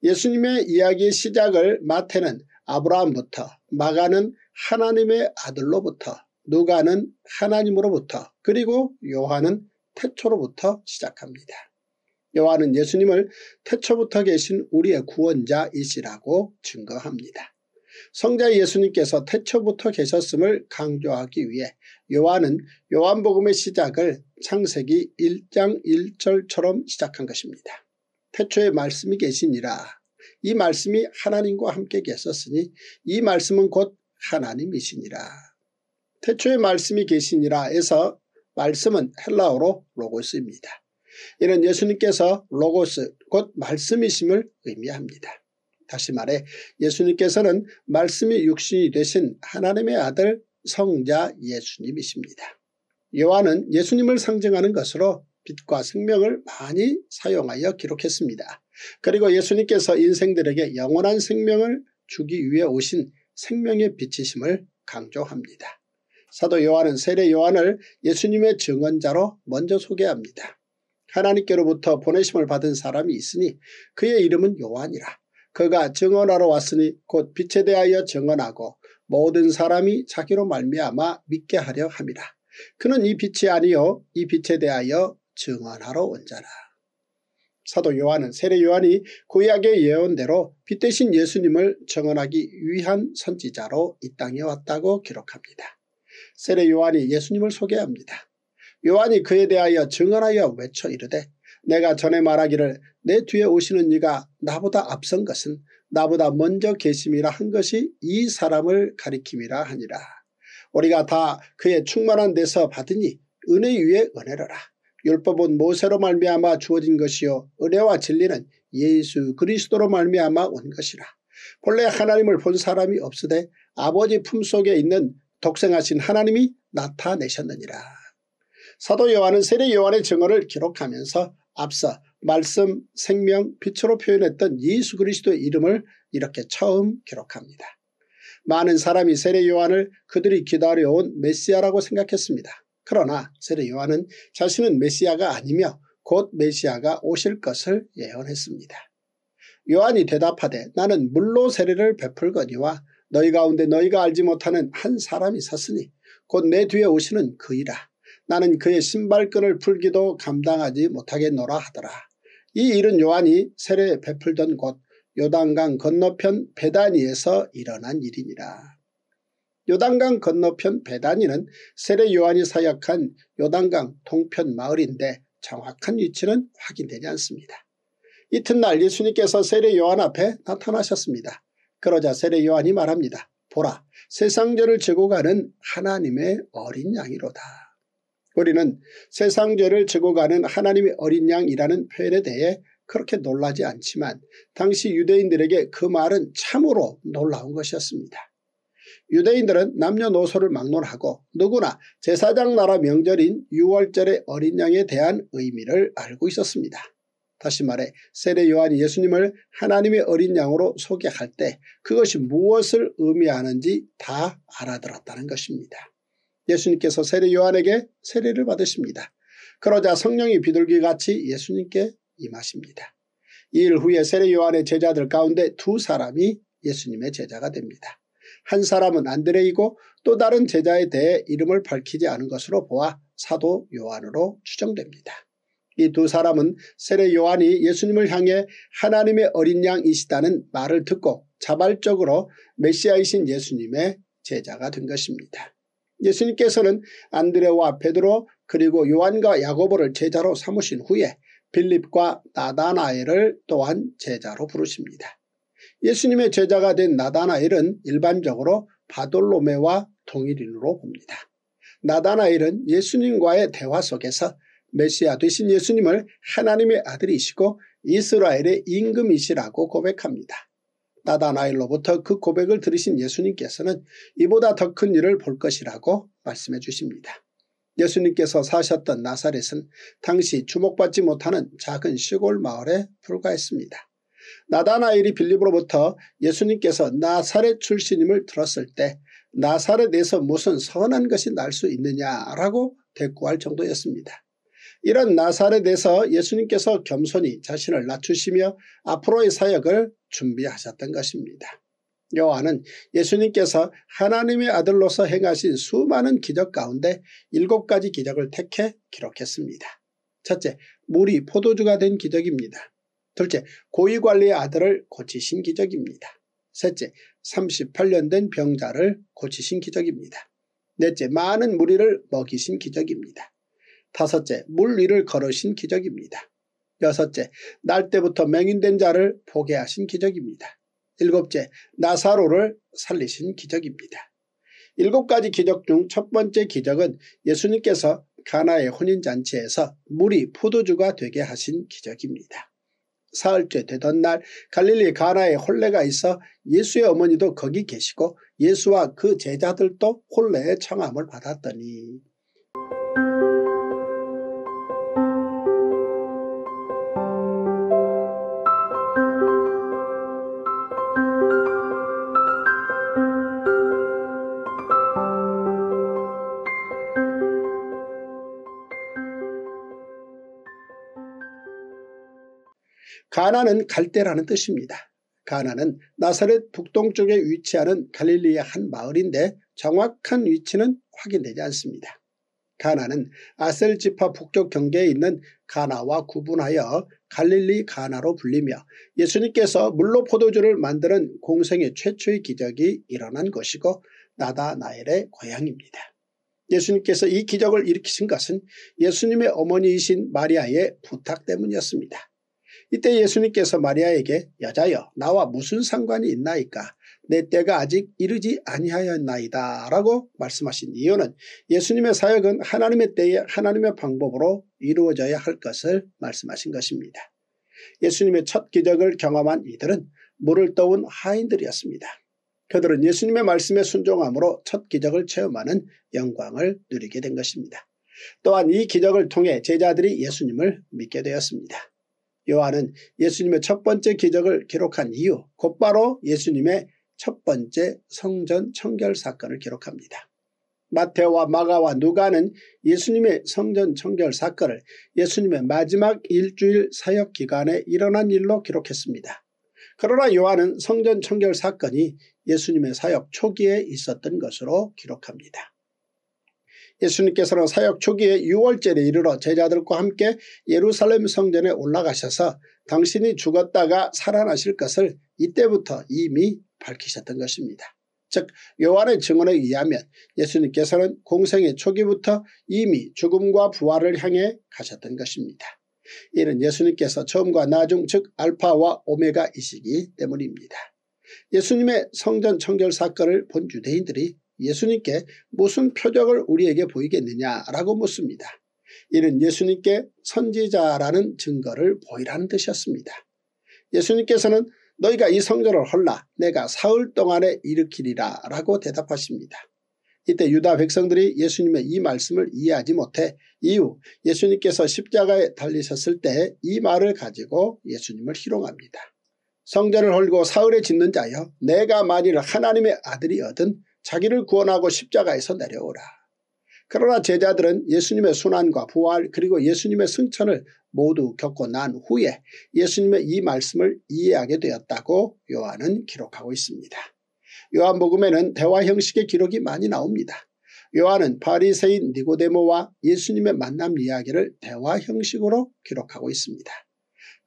Speaker 1: 예수님의 이야기의 시작을 마태는 아브라함부터 마가는 하나님의 아들로부터 누가는 하나님으로부터 그리고 요한은 태초로부터 시작합니다. 요한은 예수님을 태초부터 계신 우리의 구원자이시라고 증거합니다. 성자 예수님께서 태초부터 계셨음을 강조하기 위해 요한은 요한복음의 시작을 창세기 1장 1절처럼 시작한 것입니다. 태초에 말씀이 계시니라 이 말씀이 하나님과 함께 계셨으니 이 말씀은 곧 하나님이시니라 태초에 말씀이 계시니라 에서 말씀은 헬라어로 로고스입니다. 이는 예수님께서 로고스 곧 말씀이심을 의미합니다. 다시 말해 예수님께서는 말씀이 육신이 되신 하나님의 아들 성자 예수님이십니다. 요한은 예수님을 상징하는 것으로 빛과 생명을 많이 사용하여 기록했습니다. 그리고 예수님께서 인생들에게 영원한 생명을 주기 위해 오신 생명의 빛이심을 강조합니다. 사도 요한은 세례 요한을 예수님의 증언자로 먼저 소개합니다. 하나님께로부터 보내심을 받은 사람이 있으니 그의 이름은 요한이라. 그가 증언하러 왔으니 곧 빛에 대하여 증언하고 모든 사람이 자기로 말미암아 믿게 하려 합니다. 그는 이 빛이 아니요 이 빛에 대하여 증언하러 온 자라. 사도 요한은 세례 요한이 구약의 예언대로 빛 대신 예수님을 증언하기 위한 선지자로 이 땅에 왔다고 기록합니다. 세례 요한이 예수님을 소개합니다. 요한이 그에 대하여 증언하여 외쳐 이르되 내가 전에 말하기를 내 뒤에 오시는 이가 나보다 앞선 것은 나보다 먼저 계심이라 한 것이 이 사람을 가리킴이라 하니라. 우리가 다 그의 충만한 데서 받으니 은혜 위에 은혜로라. 율법은 모세로 말미암아 주어진 것이요 은혜와 진리는 예수 그리스도로 말미암아 온 것이라. 본래 하나님을 본 사람이 없으되 아버지 품속에 있는 독생하신 하나님이 나타내셨느니라. 사도 요한은 세례 요한의 증언을 기록하면서 앞서 말씀, 생명, 빛으로 표현했던 예수 그리스도의 이름을 이렇게 처음 기록합니다. 많은 사람이 세례 요한을 그들이 기다려온 메시아라고 생각했습니다. 그러나 세례 요한은 자신은 메시아가 아니며 곧 메시아가 오실 것을 예언했습니다. 요한이 대답하되 나는 물로 세례를 베풀거니와 너희 가운데 너희가 알지 못하는 한 사람이 섰으니 곧 내 뒤에 오시는 그이라 나는 그의 신발끈을 풀기도 감당하지 못하겠노라 하더라. 이 일은 요한이 세례 베풀던 곳 요단강 건너편 배다니에서 일어난 일이니라. 요단강 건너편 배다니는 세례 요한이 사역한 요단강 동편 마을인데 정확한 위치는 확인되지 않습니다. 이튿날 예수님께서 세례 요한 앞에 나타나셨습니다. 그러자 세례 요한이 말합니다. 보라 세상죄를 지고 가는 하나님의 어린 양이로다. 우리는 세상죄를 지고 가는 하나님의 어린 양이라는 표현에 대해 그렇게 놀라지 않지만 당시 유대인들에게 그 말은 참으로 놀라운 것이었습니다. 유대인들은 남녀노소를 막론하고 누구나 제사장 나라 명절인 6월절의 어린 양에 대한 의미를 알고 있었습니다. 다시 말해 세례 요한이 예수님을 하나님의 어린 양으로 소개할 때 그것이 무엇을 의미하는지 다 알아들었다는 것입니다. 예수님께서 세례 요한에게 세례를 받으십니다. 그러자 성령이 비둘기같이 예수님께 임하십니다. 이 일 후에 세례 요한의 제자들 가운데 두 사람이 예수님의 제자가 됩니다. 한 사람은 안드레이고 또 다른 제자에 대해 이름을 밝히지 않은 것으로 보아 사도 요한으로 추정됩니다. 이두 사람은 세례 요한이 예수님을 향해 하나님의 어린 양이시다는 말을 듣고 자발적으로 메시아이신 예수님의 제자가 된 것입니다. 예수님께서는 안드레와 베드로 그리고 요한과 야고보를 제자로 삼으신 후에 빌립과 나다나엘을 또한 제자로 부르십니다. 예수님의 제자가 된 나다나엘은 일반적으로 바돌로메와 동일인으로 봅니다. 나다나엘은 예수님과의 대화 속에서 메시아 되신 예수님을 하나님의 아들이시고 이스라엘의 임금이시라고 고백합니다. 나다나일로부터 그 고백을 들으신 예수님께서는 이보다 더 큰 일을 볼 것이라고 말씀해 주십니다. 예수님께서 사셨던 나사렛은 당시 주목받지 못하는 작은 시골 마을에 불과했습니다. 나다나일이 빌립으로부터 예수님께서 나사렛 출신임을 들었을 때 나사렛에서 무슨 선한 것이 날 수 있느냐라고 대꾸할 정도였습니다. 이런 나사렛에서 예수님께서 겸손히 자신을 낮추시며 앞으로의 사역을 준비하셨던 것입니다. 요한은 예수님께서 하나님의 아들로서 행하신 수많은 기적 가운데 일곱 가지 기적을 택해 기록했습니다. 첫째, 물이 포도주가 된 기적입니다. 둘째, 고위관리의 아들을 고치신 기적입니다. 셋째, 38년 된 병자를 고치신 기적입니다. 넷째, 많은 무리를 먹이신 기적입니다. 다섯째, 물 위를 걸으신 기적입니다. 여섯째, 날 때부터 맹인된 자를 보게 하신 기적입니다. 일곱째, 나사로를 살리신 기적입니다. 일곱 가지 기적 중 첫 번째 기적은 예수님께서 가나의 혼인잔치에서 물이 포도주가 되게 하신 기적입니다. 사흘째 되던 날 갈릴리 가나에 혼례가 있어 예수의 어머니도 거기 계시고 예수와 그 제자들도 혼례의 청함을 받았더니 가나는 갈대라는 뜻입니다. 가나는 나사렛 북동쪽에 위치하는 갈릴리의 한 마을인데 정확한 위치는 확인되지 않습니다. 가나는 아셀지파 북쪽 경계에 있는 가나와 구분하여 갈릴리 가나로 불리며 예수님께서 물로 포도주를 만드는 공생의 최초의 기적이 일어난 것이고 나다나엘의 고향입니다. 예수님께서 이 기적을 일으키신 것은 예수님의 어머니이신 마리아의 부탁 때문이었습니다. 이때 예수님께서 마리아에게 여자여 나와 무슨 상관이 있나이까 내 때가 아직 이르지 아니하였나이다 라고 말씀하신 이유는 예수님의 사역은 하나님의 때에 하나님의 방법으로 이루어져야 할 것을 말씀하신 것입니다. 예수님의 첫 기적을 경험한 이들은 물을 떠온 하인들이었습니다. 그들은 예수님의 말씀에 순종함으로 첫 기적을 체험하는 영광을 누리게 된 것입니다. 또한 이 기적을 통해 제자들이 예수님을 믿게 되었습니다. 요한은 예수님의 첫 번째 기적을 기록한 이유 곧바로 예수님의 첫 번째 성전 청결 사건을 기록합니다. 마테와 마가와 누가는 예수님의 성전 청결 사건을 예수님의 마지막 일주일 사역 기간에 일어난 일로 기록했습니다. 그러나 요한은 성전 청결 사건이 예수님의 사역 초기에 있었던 것으로 기록합니다. 예수님께서는 사역 초기에 6월절에 이르러 제자들과 함께 예루살렘 성전에 올라가셔서 당신이 죽었다가 살아나실 것을 이때부터 이미 밝히셨던 것입니다. 즉 요한의 증언에 의하면 예수님께서는 공생의 초기부터 이미 죽음과 부활을 향해 가셨던 것입니다. 이는 예수님께서 처음과 나중 즉 알파와 오메가이시기 때문입니다. 예수님의 성전 청결 사건을 본 유대인들이 예수님께 무슨 표적을 우리에게 보이겠느냐라고 묻습니다. 이는 예수님께 선지자라는 증거를 보이라는 뜻이었습니다. 예수님께서는 너희가 이 성전을 헐라 내가 사흘 동안에 일으키리라 라고 대답하십니다. 이때 유다 백성들이 예수님의 이 말씀을 이해하지 못해 이후 예수님께서 십자가에 달리셨을 때 이 말을 가지고 예수님을 희롱합니다. 성전을 헐고 사흘에 짓는 자여 내가 만일 하나님의 아들이 얻은 자기를 구원하고 십자가에서 내려오라. 그러나 제자들은 예수님의 순환과 부활 그리고 예수님의 승천을 모두 겪고 난 후에 예수님의 이 말씀을 이해하게 되었다고 요한은 기록하고 있습니다. 요한복음에는 대화 형식의 기록이 많이 나옵니다. 요한은 파리새인 니고데모와 예수님의 만남 이야기를 대화 형식으로 기록하고 있습니다.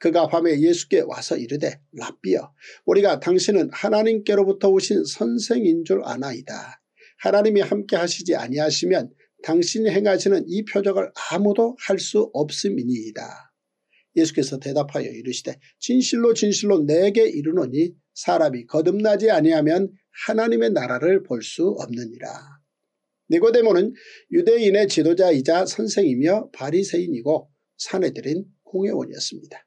Speaker 1: 그가 밤에 예수께 와서 이르되 라삐여 우리가 당신은 하나님께로부터 오신 선생인 줄 아나이다. 하나님이 함께 하시지 아니하시면 당신이 행하시는 이 표적을 아무도 할 수 없음이니이다. 예수께서 대답하여 이르시되 진실로 진실로 내게 이르노니 사람이 거듭나지 아니하면 하나님의 나라를 볼 수 없느니라. 니고데모는 유대인의 지도자이자 선생이며 바리새인이고 사내들인 공회원이었습니다.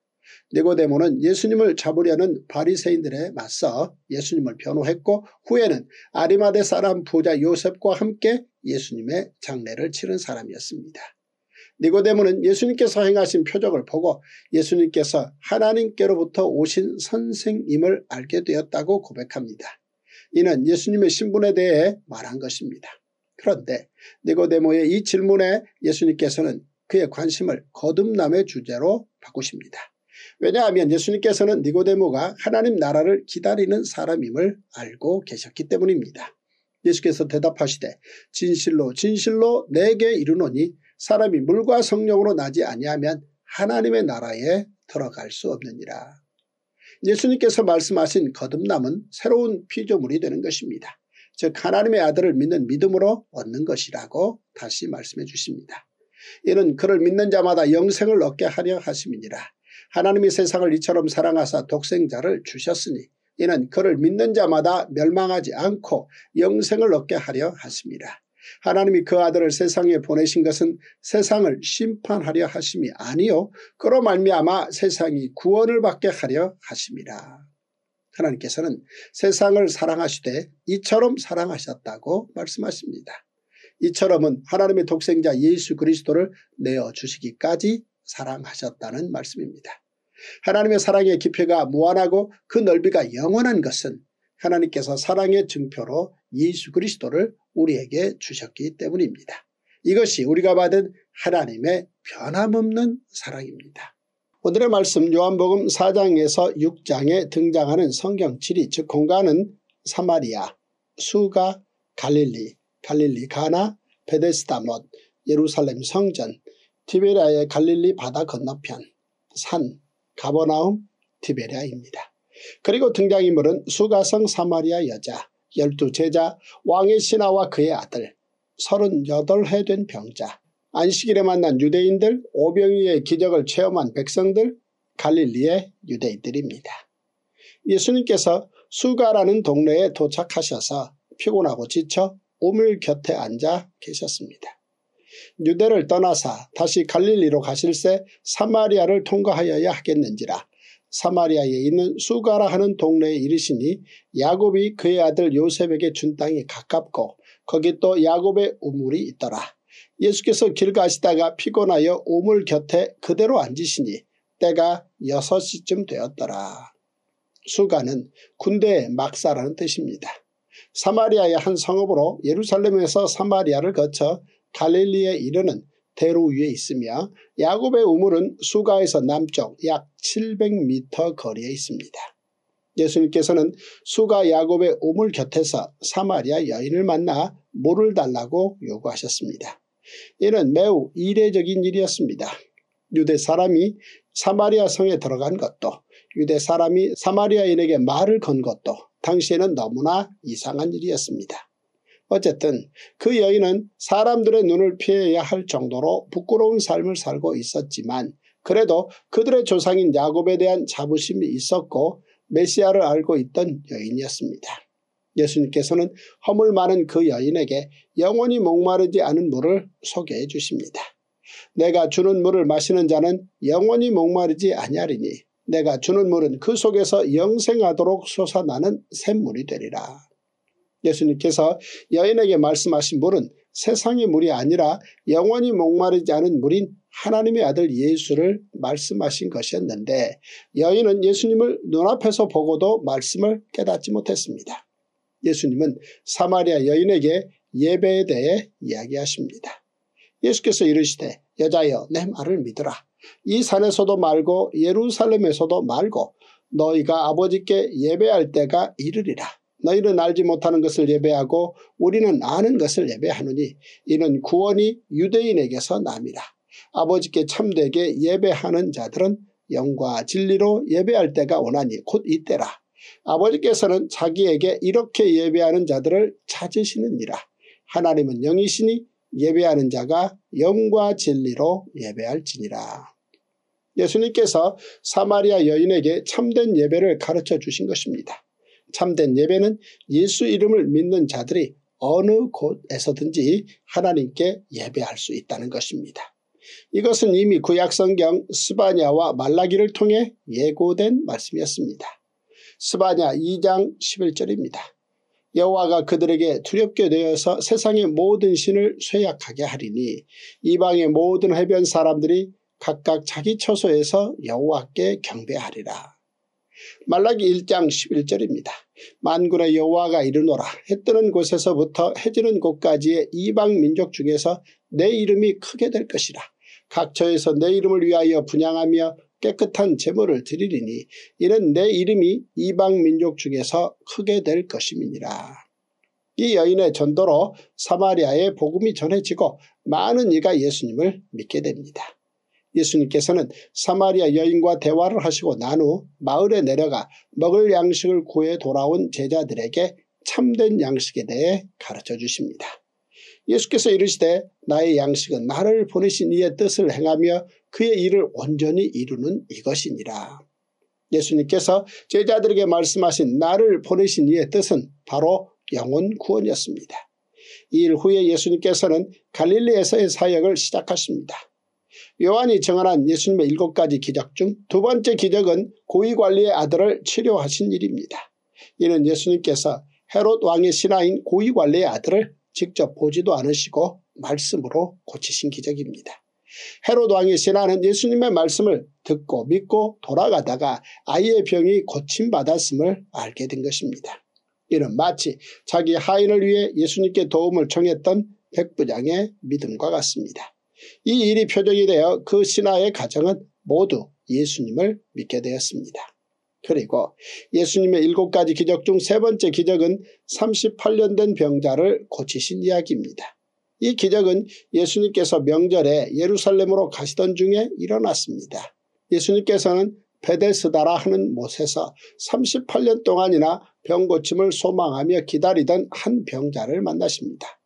Speaker 1: 니고데모는 예수님을 잡으려는 바리새인들에 맞서 예수님을 변호했고 후에는 아리마대 사람 부자 요셉과 함께 예수님의 장례를 치른 사람이었습니다. 니고데모는 예수님께서 행하신 표적을 보고 예수님께서 하나님께로부터 오신 선생님을 알게 되었다고 고백합니다. 이는 예수님의 신분에 대해 말한 것입니다. 그런데 니고데모의 이 질문에 예수님께서는 그의 관심을 거듭남의 주제로 바꾸십니다. 왜냐하면 예수님께서는 니고데모가 하나님 나라를 기다리는 사람임을 알고 계셨기 때문입니다. 예수께서 대답하시되 진실로 진실로 내게 이르노니 사람이 물과 성령으로 나지 아니하면 하나님의 나라에 들어갈 수 없느니라. 예수님께서 말씀하신 거듭남은 새로운 피조물이 되는 것입니다. 즉 하나님의 아들을 믿는 믿음으로 얻는 것이라고 다시 말씀해 주십니다. 이는 그를 믿는 자마다 영생을 얻게 하려 하심이니라. 하나님이 세상을 이처럼 사랑하사 독생자를 주셨으니 이는 그를 믿는 자마다 멸망하지 않고 영생을 얻게 하려 하십니다. 하나님이 그 아들을 세상에 보내신 것은 세상을 심판하려 하심이 아니요 그로 말미암아 세상이 구원을 받게 하려 하심이라. 하나님께서는 세상을 사랑하시되 이처럼 사랑하셨다고 말씀하십니다. 이처럼은 하나님의 독생자 예수 그리스도를 내어주시기까지 사랑하셨다는 말씀입니다. 하나님의 사랑의 깊이가 무한하고 그 넓이가 영원한 것은 하나님께서 사랑의 증표로 예수 그리스도를 우리에게 주셨기 때문입니다. 이것이 우리가 받은 하나님의 변함없는 사랑입니다. 오늘의 말씀 요한복음 4장에서 6장에 등장하는 성경 지리 즉 공간은 사마리아, 수가 갈릴리, 갈릴리 가나, 베데스다못, 예루살렘 성전, 티베리아의 갈릴리 바다 건너편 산 가버나움 티베리아입니다. 그리고 등장인물은 수가성 사마리아 여자, 열두 제자, 왕의 신하와 그의 아들, 3 8해된 병자, 안식일에 만난 유대인들, 오병이의 기적을 체험한 백성들, 갈릴리의 유대인들입니다. 예수님께서 수가라는 동네에 도착하셔서 피곤하고 지쳐 우물 곁에 앉아 계셨습니다. 유대를 떠나사 다시 갈릴리로 가실새 사마리아를 통과하여야 하겠는지라 사마리아에 있는 수가라 하는 동네에 이르시니 야곱이 그의 아들 요셉에게 준 땅이 가깝고 거기 또 야곱의 우물이 있더라. 예수께서 길 가시다가 피곤하여 우물 곁에 그대로 앉으시니 때가 6시쯤 되었더라. 수가는 군대의 막사라는 뜻입니다. 사마리아의 한 성읍으로 예루살렘에서 사마리아를 거쳐 갈릴리에 이르는 대로 위에 있으며 야곱의 우물은 수가에서 남쪽 약 700m 거리에 있습니다. 예수님께서는 수가 야곱의 우물 곁에서 사마리아 여인을 만나 물을 달라고 요구하셨습니다. 이는 매우 이례적인 일이었습니다. 유대 사람이 사마리아 성에 들어간 것도 유대 사람이 사마리아인에게 말을 건 것도 당시에는 너무나 이상한 일이었습니다. 어쨌든 그 여인은 사람들의 눈을 피해야 할 정도로 부끄러운 삶을 살고 있었지만 그래도 그들의 조상인 야곱에 대한 자부심이 있었고 메시아를 알고 있던 여인이었습니다. 예수님께서는 허물 많은 그 여인에게 영원히 목마르지 않은 물을 소개해 주십니다. 내가 주는 물을 마시는 자는 영원히 목마르지 아니하리니 내가 주는 물은 그 속에서 영생하도록 솟아나는 샘물이 되리라. 예수님께서 여인에게 말씀하신 물은 세상의 물이 아니라 영원히 목마르지 않은 물인 하나님의 아들 예수를 말씀하신 것이었는데 여인은 예수님을 눈앞에서 보고도 말씀을 깨닫지 못했습니다. 예수님은 사마리아 여인에게 예배에 대해 이야기하십니다. 예수께서 이르시되 여자여 내 말을 믿으라. 이 산에서도 말고 예루살렘에서도 말고 너희가 아버지께 예배할 때가 이르리라. 너희는 알지 못하는 것을 예배하고 우리는 아는 것을 예배하느니 이는 구원이 유대인에게서 남이라. 아버지께 참되게 예배하는 자들은 영과 진리로 예배할 때가 오나니 곧 이때라. 아버지께서는 자기에게 이렇게 예배하는 자들을 찾으시느니라. 하나님은 영이시니 예배하는 자가 영과 진리로 예배할지니라. 예수님께서 사마리아 여인에게 참된 예배를 가르쳐 주신 것입니다. 참된 예배는 예수 이름을 믿는 자들이 어느 곳에서든지 하나님께 예배할 수 있다는 것입니다. 이것은 이미 구약성경 스바냐와 말라기를 통해 예고된 말씀이었습니다. 스바냐 2장 11절입니다. 여호와가 그들에게 두렵게 되어서 세상의 모든 신을 쇠약하게 하리니 이방의 모든 해변 사람들이 각각 자기 처소에서 여호와께 경배하리라. 말라기 1장 11절입니다. 만군의 여호와가 이르노라 해 뜨는 곳에서부터 해지는 곳까지의 이방 민족 중에서 내 이름이 크게 될 것이라. 각처에서 내 이름을 위하여 분양하며 깨끗한 제물을 드리리니 이는 내 이름이 이방 민족 중에서 크게 될 것임이니라. 이 여인의 전도로 사마리아의 복음이 전해지고 많은 이가 예수님을 믿게 됩니다. 예수님께서는 사마리아 여인과 대화를 하시고 난 후 마을에 내려가 먹을 양식을 구해 돌아온 제자들에게 참된 양식에 대해 가르쳐 주십니다. 예수께서 이르시되 나의 양식은 나를 보내신 이의 뜻을 행하며 그의 일을 온전히 이루는 이것이니라. 예수님께서 제자들에게 말씀하신 나를 보내신 이의 뜻은 바로 영혼 구원이었습니다. 이 일 후에 예수님께서는 갈릴리에서의 사역을 시작하십니다. 요한이 정언한 예수님의 일곱 가지 기적 중 두 번째 기적은 고위관리의 아들을 치료하신 일입니다. 이는 예수님께서 헤롯 왕의 신하인 고위관리의 아들을 직접 보지도 않으시고 말씀으로 고치신 기적입니다. 헤롯 왕의 신하는 예수님의 말씀을 듣고 믿고 돌아가다가 아이의 병이 고침받았음을 알게 된 것입니다. 이는 마치 자기 하인을 위해 예수님께 도움을 청했던 백부장의 믿음과 같습니다. 이 일이 표적이 되어 그 신하의 가정은 모두 예수님을 믿게 되었습니다. 그리고 예수님의 일곱 가지 기적 중 세 번째 기적은 38년 된 병자를 고치신 이야기입니다. 이 기적은 예수님께서 명절에 예루살렘으로 가시던 중에 일어났습니다. 예수님께서는 베데스다라 하는 곳에서 38년 동안이나 병고침을 소망하며 기다리던 한 병자를 만나십니다.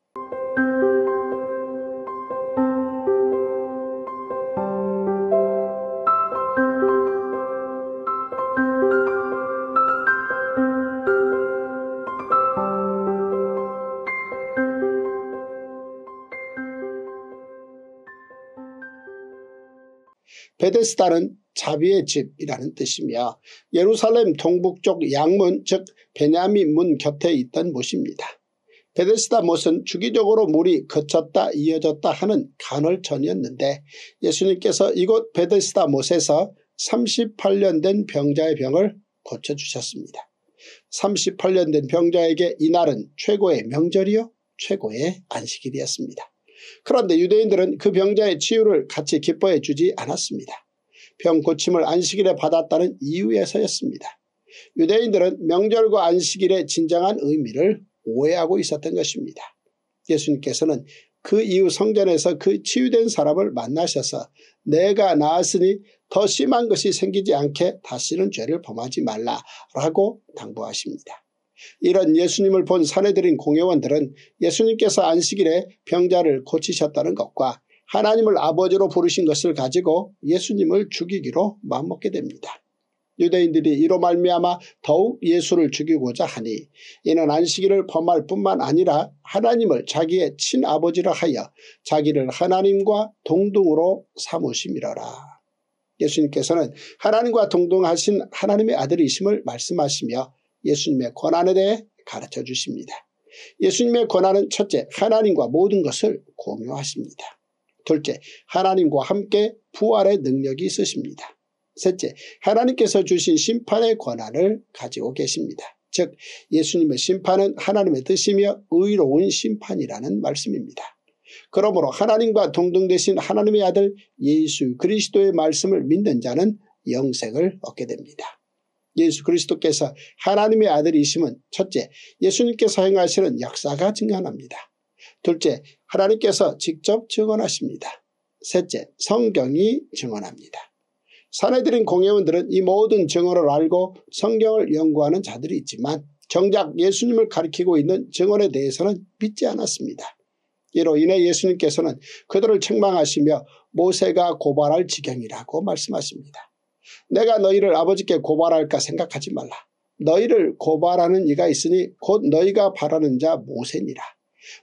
Speaker 1: 베데스다는 자비의 집이라는 뜻이며 예루살렘 동북쪽 양문 즉 베냐민 문 곁에 있던 못입니다. 베데스다 못은 주기적으로 물이 거쳤다 이어졌다 하는 간헐천이었는데 예수님께서 이곳 베데스다 못에서 38년 된 병자의 병을 고쳐주셨습니다. 38년 된 병자에게 이날은 최고의 명절이요 최고의 안식일이었습니다. 그런데 유대인들은 그 병자의 치유를 같이 기뻐해 주지 않았습니다. 병 고침을 안식일에 받았다는 이유에서였습니다. 유대인들은 명절과 안식일의 진정한 의미를 오해하고 있었던 것입니다. 예수님께서는 그 이후 성전에서 그 치유된 사람을 만나셔서 내가 나았으니 더 심한 것이 생기지 않게 다시는 죄를 범하지 말라라고 당부하십니다. 이런 예수님을 본 사내들인 공회원들은 예수님께서 안식일에 병자를 고치셨다는 것과 하나님을 아버지로 부르신 것을 가지고 예수님을 죽이기로 마음먹게 됩니다. 유대인들이 이로 말미암아 더욱 예수를 죽이고자 하니 이는 안식일을 범할 뿐만 아니라 하나님을 자기의 친아버지라 하여 자기를 하나님과 동등으로 삼으심이라라. 예수님께서는 하나님과 동등하신 하나님의 아들이심을 말씀하시며 예수님의 권한에 대해 가르쳐 주십니다. 예수님의 권한은 첫째 하나님과 모든 것을 공유하십니다. 둘째 하나님과 함께 부활의 능력이 있으십니다. 셋째 하나님께서 주신 심판의 권한을 가지고 계십니다. 즉 예수님의 심판은 하나님의 뜻이며 의로운 심판이라는 말씀입니다. 그러므로 하나님과 동등되신 하나님의 아들 예수 그리스도의 말씀을 믿는 자는 영생을 얻게 됩니다. 예수 그리스도께서 하나님의 아들이심은 첫째 예수님께서 행하시는 역사가 증언합니다. 둘째 하나님께서 직접 증언하십니다. 셋째 성경이 증언합니다. 사내들인 공회원들은 이 모든 증언을 알고 성경을 연구하는 자들이 있지만 정작 예수님을 가리키고 있는 증언에 대해서는 믿지 않았습니다. 이로 인해 예수님께서는 그들을 책망하시며 모세가 고발할 지경이라고 말씀하십니다. 내가 너희를 아버지께 고발할까 생각하지 말라. 너희를 고발하는 이가 있으니 곧 너희가 바라는 자 모세니라.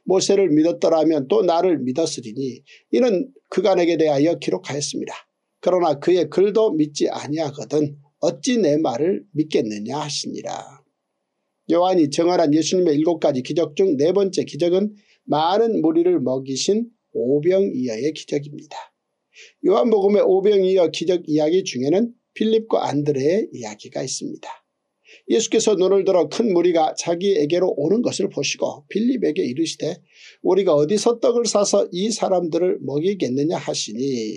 Speaker 1: 모세를 믿었더라면 또 나를 믿었으리니 이는 그간에게 대하여 기록하였습니다. 그러나 그의 글도 믿지 아니하거든 어찌 내 말을 믿겠느냐 하시니라. 요한이 정언란 예수님의 일곱 가지 기적 중 네 번째 기적은 많은 무리를 먹이신 오병이어의 기적입니다. 요한복음의 오병이어 기적 이야기 중에는 필립과 안드레의 이야기가 있습니다. 예수께서 눈을 들어 큰 무리가 자기에게로 오는 것을 보시고 필립에게 이르시되 우리가 어디서 떡을 사서 이 사람들을 먹이겠느냐 하시니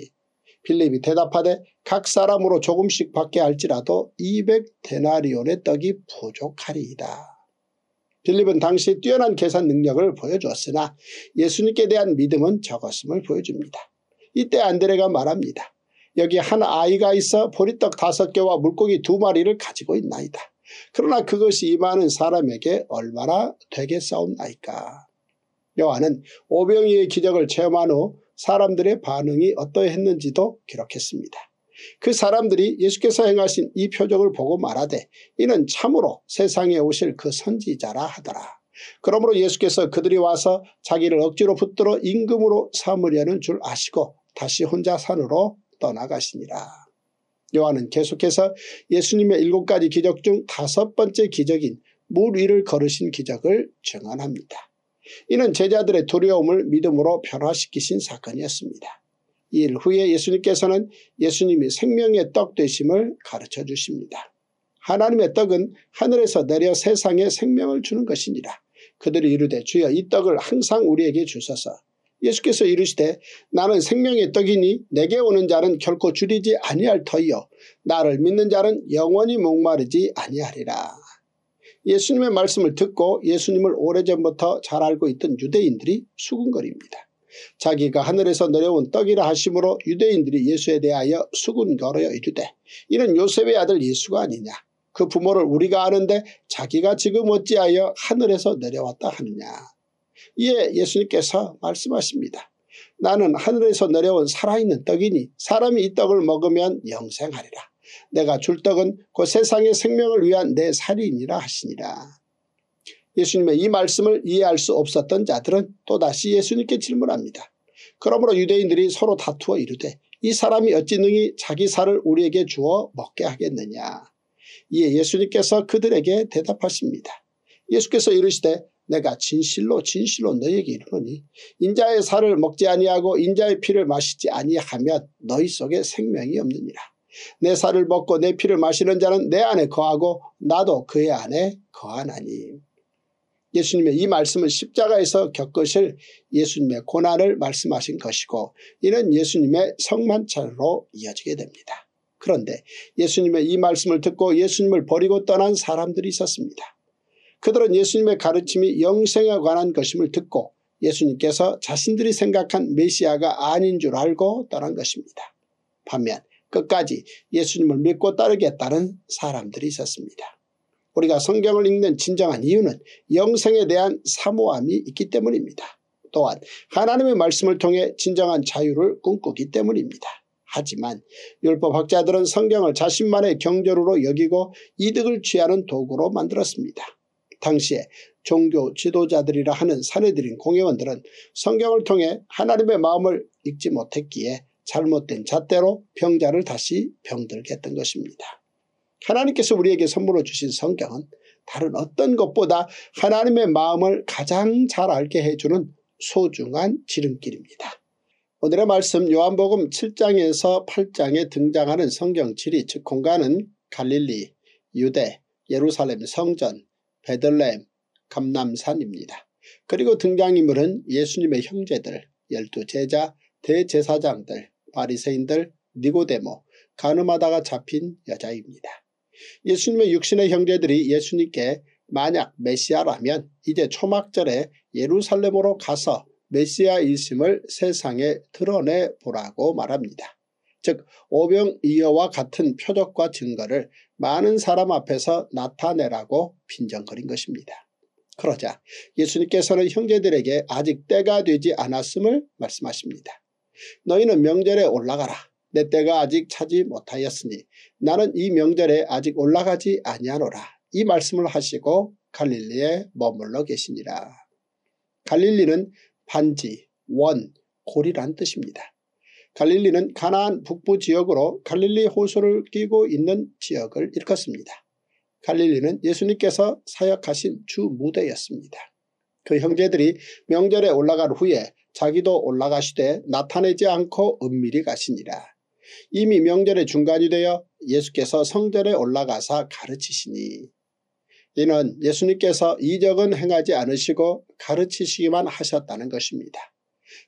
Speaker 1: 필립이 대답하되 각 사람으로 조금씩 받게 할지라도 200데나리온의 떡이 부족하리이다. 필립은 당시 뛰어난 계산 능력을 보여주었으나 예수님께 대한 믿음은 적었음을 보여줍니다. 이때 안드레가 말합니다. 여기 한 아이가 있어 보리떡 다섯 개와 물고기 두 마리를 가지고 있나이다. 그러나 그것이 이하는 사람에게 얼마나 되겠사옵나이까. 여호와는 오병이의 기적을 체험한 후 사람들의 반응이 어떠했는지도 기록했습니다. 그 사람들이 예수께서 행하신 이 표적을 보고 말하되 이는 참으로 세상에 오실 그 선지자라 하더라. 그러므로 예수께서 그들이 와서 자기를 억지로 붙들어 임금으로 삼으려는 줄 아시고 다시 혼자 산으로 떠나가시니라. 요한은 계속해서 예수님의 일곱 가지 기적 중 다섯 번째 기적인 물 위를 걸으신 기적을 증언합니다. 이는 제자들의 두려움을 믿음으로 변화시키신 사건이었습니다. 이 일 후에 예수님께서는 예수님이 생명의 떡 되심을 가르쳐 주십니다. 하나님의 떡은 하늘에서 내려 세상에 생명을 주는 것이니라. 그들이 이르되 주여 이 떡을 항상 우리에게 주소서 예수께서 이르시되 나는 생명의 떡이니 내게 오는 자는 결코 줄이지 아니할 터이요 나를 믿는 자는 영원히 목마르지 아니하리라. 예수님의 말씀을 듣고 예수님을 오래전부터 잘 알고 있던 유대인들이 수군거립니다. 자기가 하늘에서 내려온 떡이라 하심으로 유대인들이 예수에 대하여 수군거려 이르되 이는 요셉의 아들 예수가 아니냐 그 부모를 우리가 아는데 자기가 지금 어찌하여 하늘에서 내려왔다 하느냐 이에 예, 예수님께서 말씀하십니다. 나는 하늘에서 내려온 살아있는 떡이니 사람이 이 떡을 먹으면 영생하리라. 내가 줄 떡은 그 세상의 생명을 위한 내 살이니라 하시니라. 예수님의 이 말씀을 이해할 수 없었던 자들은 또다시 예수님께 질문합니다. 그러므로 유대인들이 서로 다투어 이르되 이 사람이 어찌 능히 자기 살을 우리에게 주어 먹게 하겠느냐. 이에 예수님께서 그들에게 대답하십니다. 예수께서 이르시되 내가 진실로 진실로 너에게 이르노니 인자의 살을 먹지 아니하고 인자의 피를 마시지 아니하면 너희 속에 생명이 없느니라. 내 살을 먹고 내 피를 마시는 자는 내 안에 거하고 나도 그의 안에 거하나니. 예수님의 이 말씀은 십자가에서 겪으실 예수님의 고난을 말씀하신 것이고 이는 예수님의 성만찬으로 이어지게 됩니다. 그런데 예수님의 이 말씀을 듣고 예수님을 버리고 떠난 사람들이 있었습니다. 그들은 예수님의 가르침이 영생에 관한 것임을 듣고 예수님께서 자신들이 생각한 메시아가 아닌 줄 알고 떠난 것입니다. 반면 끝까지 예수님을 믿고 따르겠다는 사람들이 있었습니다. 우리가 성경을 읽는 진정한 이유는 영생에 대한 사모함이 있기 때문입니다. 또한 하나님의 말씀을 통해 진정한 자유를 꿈꾸기 때문입니다. 하지만 율법학자들은 성경을 자신만의 경조로 여기고 이득을 취하는 도구로 만들었습니다. 당시에 종교 지도자들이라 하는 사내들인 공회원들은 성경을 통해 하나님의 마음을 읽지 못했기에 잘못된 잣대로 병자를 다시 병들게 했던 것입니다. 하나님께서 우리에게 선물로 주신 성경은 다른 어떤 것보다 하나님의 마음을 가장 잘 알게 해주는 소중한 지름길입니다. 오늘의 말씀 요한복음 7장에서 8장에 등장하는 성경 지리 즉 공간은 갈릴리, 유대, 예루살렘 성전, 베들렘 감남산입니다. 그리고 등장인물은 예수님의 형제들, 열두 제자, 대제사장들, 바리새인들, 니고데모, 가늠하다가 잡힌 여자입니다. 예수님의 육신의 형제들이 예수님께 만약 메시아라면 이제 초막절에 예루살렘으로 가서 메시아일심을 세상에 드러내 보라고 말합니다. 즉 오병이어와 같은 표적과 증거를 많은 사람 앞에서 나타내라고 빈정거린 것입니다. 그러자 예수님께서는 형제들에게 아직 때가 되지 않았음을 말씀하십니다. 너희는 명절에 올라가라. 내 때가 아직 차지 못하였으니 나는 이 명절에 아직 올라가지 아니하노라. 이 말씀을 하시고 갈릴리에 머물러 계시니라. 갈릴리는 반지, 원, 골이란 뜻입니다. 갈릴리는 가나안 북부 지역으로 갈릴리 호수를 끼고 있는 지역을 일컫습니다. 갈릴리는 예수님께서 사역하신 주 무대였습니다. 그 형제들이 명절에 올라간 후에 자기도 올라가시되 나타내지 않고 은밀히 가시니라. 이미 명절의 중간이 되어 예수께서 성전에 올라가사 가르치시니 이는 예수님께서 이적은 행하지 않으시고 가르치시기만 하셨다는 것입니다.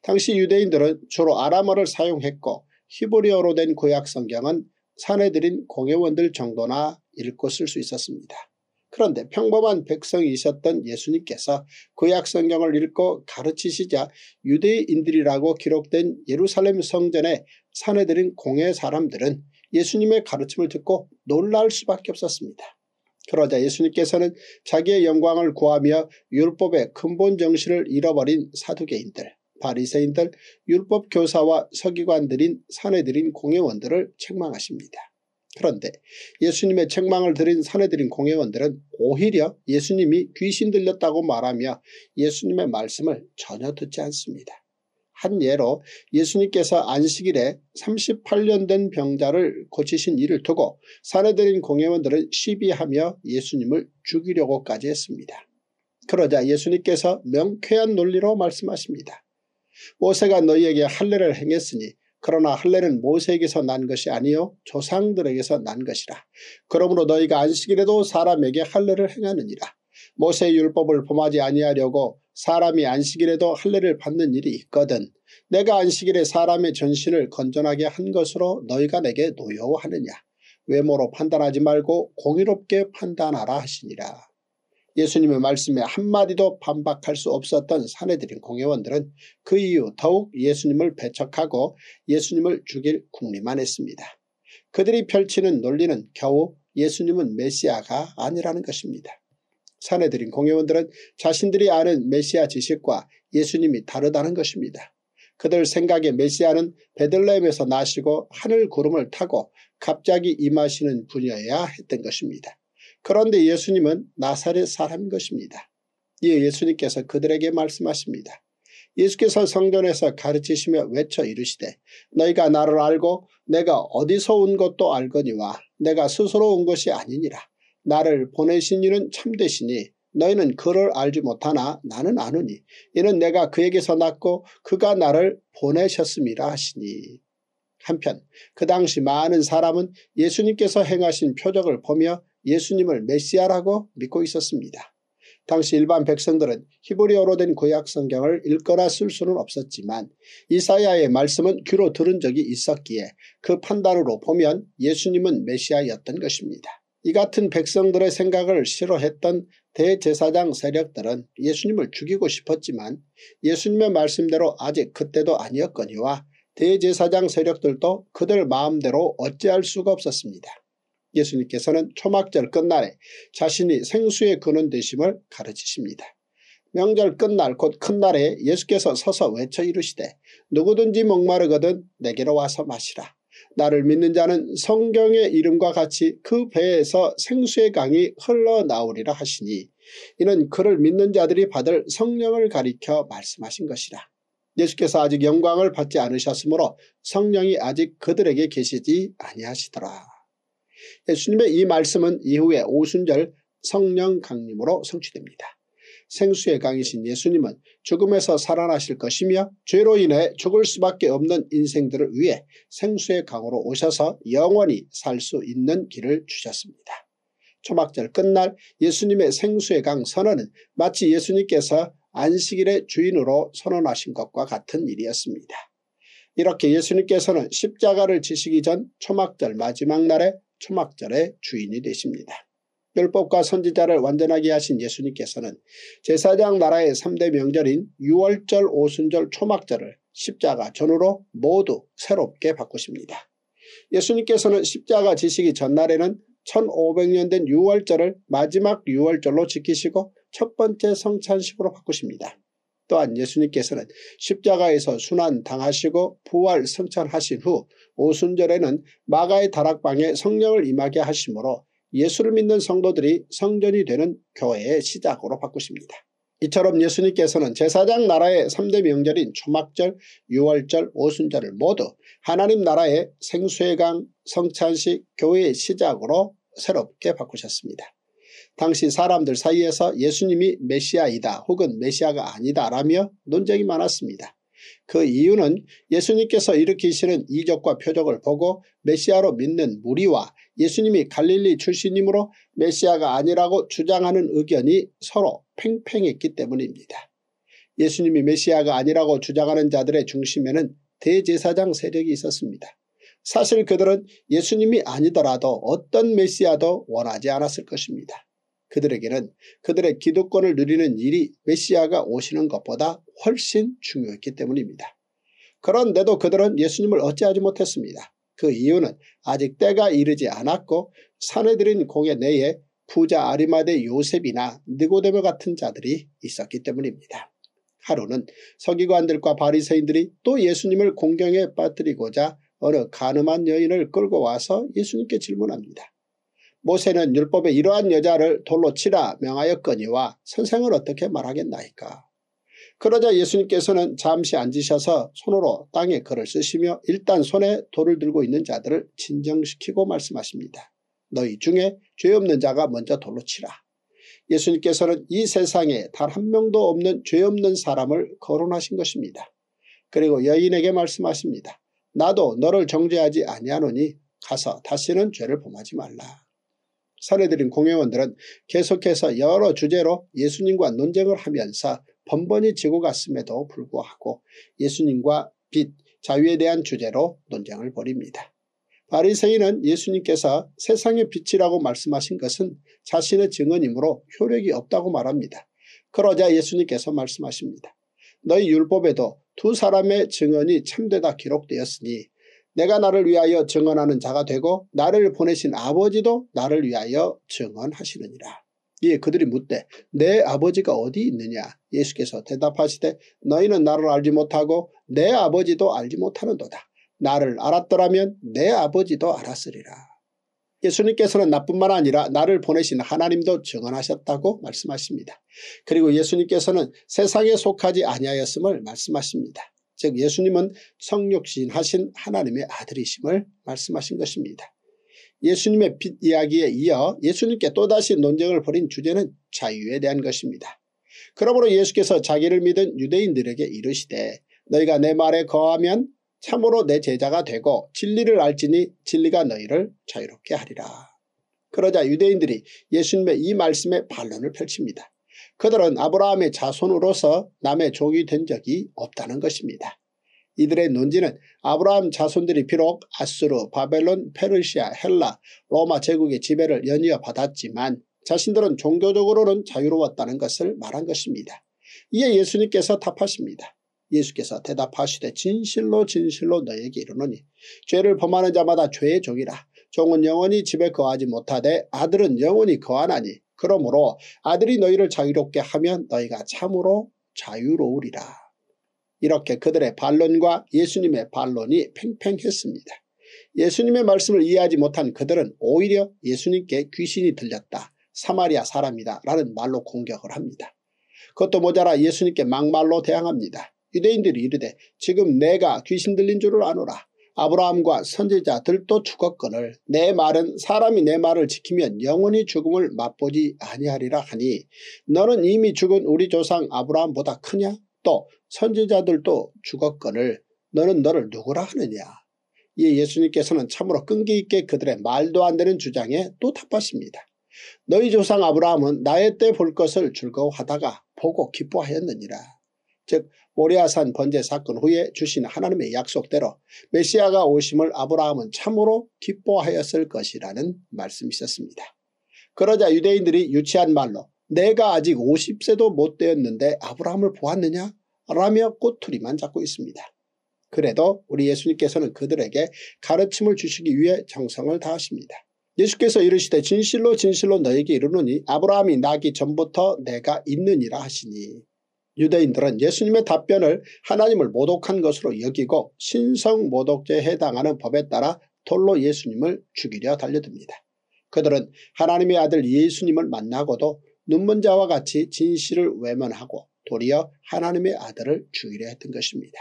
Speaker 1: 당시 유대인들은 주로 아람어를 사용했고 히브리어로 된 구약 성경은 사내들인 공회원들 정도나 읽고 쓸 수 있었습니다. 그런데 평범한 백성이셨던 예수님께서 구약 성경을 읽고 가르치시자 유대인들이라고 기록된 예루살렘 성전에 사내들인 공회 사람들은 예수님의 가르침을 듣고 놀랄 수밖에 없었습니다. 그러자 예수님께서는 자기의 영광을 구하며 율법의 근본 정신을 잃어버린 사두개인들 바리새인들 율법 교사와 서기관들인 사내들인 공예원들을 책망하십니다. 그런데 예수님의 책망을 들인 사내들인 공예원들은 오히려 예수님이 귀신 들렸다고 말하며 예수님의 말씀을 전혀 듣지 않습니다. 한 예로 예수님께서 안식일에 38년 된 병자를 고치신 일을 두고 사내들인 공예원들은 시비하며 예수님을 죽이려고까지 했습니다. 그러자 예수님께서 명쾌한 논리로 말씀하십니다. 모세가 너희에게 할례를 행했으니 그러나 할례는 모세에게서 난 것이 아니요 조상들에게서 난 것이라. 그러므로 너희가 안식일에도 사람에게 할례를 행하느니라. 모세의 율법을 범하지 아니하려고 사람이 안식일에도 할례를 받는 일이 있거든. 내가 안식일에 사람의 전신을 건전하게 한 것으로 너희가 내게 노여워하느냐. 외모로 판단하지 말고 공의롭게 판단하라 하시니라. 예수님의 말씀에 한마디도 반박할 수 없었던 사내들인 공회원들은 그 이후 더욱 예수님을 배척하고 예수님을 죽일 궁리만 했습니다. 그들이 펼치는 논리는 겨우 예수님은 메시아가 아니라는 것입니다. 사내들인 공회원들은 자신들이 아는 메시아 지식과 예수님이 다르다는 것입니다. 그들 생각에 메시아는 베들레헴에서 나시고 하늘 구름을 타고 갑자기 임하시는 분이어야 했던 것입니다. 그런데 예수님은 나사렛 사람인 것입니다. 이에 예수님께서 그들에게 말씀하십니다. 예수께서 성전에서 가르치시며 외쳐 이르시되 너희가 나를 알고 내가 어디서 온 것도 알거니와 내가 스스로 온 것이 아니니라 나를 보내신 이는 참되시니 너희는 그를 알지 못하나 나는 아느니 이는 내가 그에게서 낳고 그가 나를 보내셨음이라 하시니 한편 그 당시 많은 사람은 예수님께서 행하신 표적을 보며 예수님을 메시아라고 믿고 있었습니다. 당시 일반 백성들은 히브리어로 된 구약 성경을 읽거나 쓸 수는 없었지만 이사야의 말씀은 귀로 들은 적이 있었기에 그 판단으로 보면 예수님은 메시아였던 것입니다. 이 같은 백성들의 생각을 싫어했던 대제사장 세력들은 예수님을 죽이고 싶었지만 예수님의 말씀대로 아직 그때도 아니었거니와 대제사장 세력들도 그들 마음대로 어찌할 수가 없었습니다. 예수님께서는 초막절 끝날에 자신이 생수의 근원 되심을 가르치십니다. 명절 끝날 곧 큰날에 예수께서 서서 외쳐 이르시되 누구든지 목마르거든 내게로 와서 마시라. 나를 믿는 자는 성경의 이름과 같이 그 배에서 생수의 강이 흘러나오리라 하시니 이는 그를 믿는 자들이 받을 성령을 가리켜 말씀하신 것이라. 예수께서 아직 영광을 받지 않으셨으므로 성령이 아직 그들에게 계시지 아니하시더라. 예수님의 이 말씀은 이후에 오순절 성령 강림으로 성취됩니다. 생수의 강이신 예수님은 죽음에서 살아나실 것이며 죄로 인해 죽을 수밖에 없는 인생들을 위해 생수의 강으로 오셔서 영원히 살 수 있는 길을 주셨습니다. 초막절 끝날 예수님의 생수의 강 선언은 마치 예수님께서 안식일의 주인으로 선언하신 것과 같은 일이었습니다. 이렇게 예수님께서는 십자가를 지시기 전 초막절 마지막 날에 초막절의 주인이 되십니다. 율법과 선지자를 완전하게 하신 예수님께서는 제사장 나라의 3대 명절인 6월절, 오순절, 초막절을 십자가 전후로 모두 새롭게 바꾸십니다. 예수님께서는 십자가 지시기 전날에는 1500년 된 6월절을 마지막 6월절로 지키시고 첫 번째 성찬식으로 바꾸십니다. 또한 예수님께서는 십자가에서 순환당하시고 부활 성찬하신 후 오순절에는 마가의 다락방에 성령을 임하게 하심으로 예수를 믿는 성도들이 성전이 되는 교회의 시작으로 바꾸십니다. 이처럼 예수님께서는 제사장 나라의 3대 명절인 초막절, 유월절 오순절을 모두 하나님 나라의 생수의 강, 성찬식, 교회의 시작으로 새롭게 바꾸셨습니다. 당시 사람들 사이에서 예수님이 메시아이다 혹은 메시아가 아니다 라며 논쟁이 많았습니다. 그 이유는 예수님께서 일으키시는 이적과 표적을 보고 메시아로 믿는 무리와 예수님이 갈릴리 출신이므로 메시아가 아니라고 주장하는 의견이 서로 팽팽했기 때문입니다. 예수님이 메시아가 아니라고 주장하는 자들의 중심에는 대제사장 세력이 있었습니다. 사실 그들은 예수님이 아니더라도 어떤 메시아도 원하지 않았을 것입니다. 그들에게는 그들의 기득권을 누리는 일이 메시아가 오시는 것보다 훨씬 중요했기 때문입니다. 그런데도 그들은 예수님을 어찌하지 못했습니다. 그 이유는 아직 때가 이르지 않았고 사내들인 공예 내에 부자 아리마대 요셉이나 느고데모 같은 자들이 있었기 때문입니다. 하루는 서기관들과 바리새인들이 또 예수님을 공경에 빠뜨리고자 어느 가늠한 여인을 끌고 와서 예수님께 질문합니다. 모세는 율법에 이러한 여자를 돌로 치라 명하였거니와 선생을 어떻게 말하겠나이까. 그러자 예수님께서는 잠시 앉으셔서 손으로 땅에 글을 쓰시며 일단 손에 돌을 들고 있는 자들을 진정시키고 말씀하십니다. 너희 중에 죄 없는 자가 먼저 돌로 치라. 예수님께서는 이 세상에 단 한 명도 없는 죄 없는 사람을 거론하신 것입니다. 그리고 여인에게 말씀하십니다. 나도 너를 정죄하지 아니하노니 가서 다시는 죄를 범하지 말라. 사례들린 공회원들은 계속해서 여러 주제로 예수님과 논쟁을 하면서 번번이 지고 갔음에도 불구하고 예수님과 빛, 자유에 대한 주제로 논쟁을 벌입니다. 바리새인은 예수님께서 세상의 빛이라고 말씀하신 것은 자신의 증언이므로 효력이 없다고 말합니다. 그러자 예수님께서 말씀하십니다. 너희 율법에도 두 사람의 증언이 참되다 기록되었으니 내가 나를 위하여 증언하는 자가 되고 나를 보내신 아버지도 나를 위하여 증언하시느니라. 이에 그들이 묻되 내 아버지가 어디 있느냐 예수께서 대답하시되 너희는 나를 알지 못하고 내 아버지도 알지 못하는도다. 나를 알았더라면 내 아버지도 알았으리라. 예수님께서는 나뿐만 아니라 나를 보내신 하나님도 증언하셨다고 말씀하십니다. 그리고 예수님께서는 세상에 속하지 아니하였음을 말씀하십니다. 즉 예수님은 성육신 하신 하나님의 아들이심을 말씀하신 것입니다. 예수님의 빛 이야기에 이어 예수님께 또다시 논쟁을 벌인 주제는 자유에 대한 것입니다. 그러므로 예수께서 자기를 믿은 유대인들에게 이르시되 너희가 내 말에 거하면 참으로 내 제자가 되고 진리를 알지니 진리가 너희를 자유롭게 하리라. 그러자 유대인들이 예수님의 이 말씀에 반론을 펼칩니다. 그들은 아브라함의 자손으로서 남의 종이 된 적이 없다는 것입니다. 이들의 논지는 아브라함 자손들이 비록 아수르, 바벨론, 페르시아, 헬라, 로마 제국의 지배를 연이어 받았지만 자신들은 종교적으로는 자유로웠다는 것을 말한 것입니다. 이에 예수님께서 답하십니다. 예수께서 대답하시되 진실로 진실로 너에게 이르노니 죄를 범하는 자마다 죄의 종이라 종은 영원히 집에 거하지 못하되 아들은 영원히 거하나니 그러므로 아들이 너희를 자유롭게 하면 너희가 참으로 자유로우리라. 이렇게 그들의 반론과 예수님의 반론이 팽팽했습니다. 예수님의 말씀을 이해하지 못한 그들은 오히려 예수님께 귀신이 들렸다. 사마리아 사람이다. 라는 말로 공격을 합니다. 그것도 모자라 예수님께 막말로 대항합니다. 유대인들이 이르되 지금 내가 귀신 들린 줄을 아노라. 아브라함과 선지자들도 죽었거늘 내 말은 사람이 내 말을 지키면 영원히 죽음을 맛보지 아니하리라 하니 너는 이미 죽은 우리 조상 아브라함보다 크냐? 또 선지자들도 죽었거늘 너는 너를 누구라 하느냐? 이에 예수님께서는 참으로 끈기 있게 그들의 말도 안 되는 주장에 또 답하십니다. 너희 조상 아브라함은 나의 때 볼 것을 즐거워하다가 보고 기뻐하였느니라. 즉 모리아산 번제 사건 후에 주신 하나님의 약속대로 메시아가 오심을 아브라함은 참으로 기뻐하였을 것이라는 말씀이 셨습니다 그러자 유대인들이 유치한 말로 내가 아직 50세도 못 되었는데 아브라함을 보았느냐? 라며 꼬투리만 잡고 있습니다. 그래도 우리 예수님께서는 그들에게 가르침을 주시기 위해 정성을 다하십니다. 예수께서 이르시되 진실로 진실로 너에게 이르노니 아브라함이 나기 전부터 내가 있느니라 하시니 유대인들은 예수님의 답변을 하나님을 모독한 것으로 여기고 신성모독죄에 해당하는 법에 따라 돌로 예수님을 죽이려 달려듭니다. 그들은 하나님의 아들 예수님을 만나고도 눈먼 자와 같이 진실을 외면하고 도리어 하나님의 아들을 죽이려 했던 것입니다.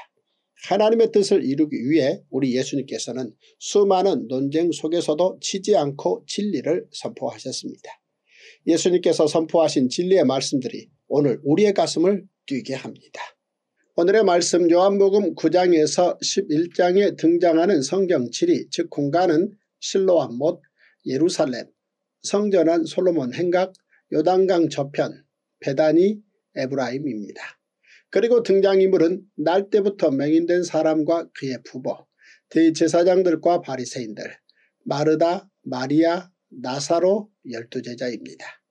Speaker 1: 하나님의 뜻을 이루기 위해 우리 예수님께서는 수많은 논쟁 속에서도 치지 않고 진리를 선포하셨습니다. 예수님께서 선포하신 진리의 말씀들이 오늘 우리의 가슴을 뛰게 합니다. 오늘의 말씀 요한복음 9장에서 11장에 등장하는 성경칠이 즉 공간은 실로암 못, 예루살렘, 성전한 솔로몬 행각, 요단강 저편, 베단이 에브라임입니다. 그리고 등장인물은 날 때부터 맹인된 사람과 그의 부모, 대제사장들과 바리새인들, 마르다, 마리아, 나사로 열두 제자입니다.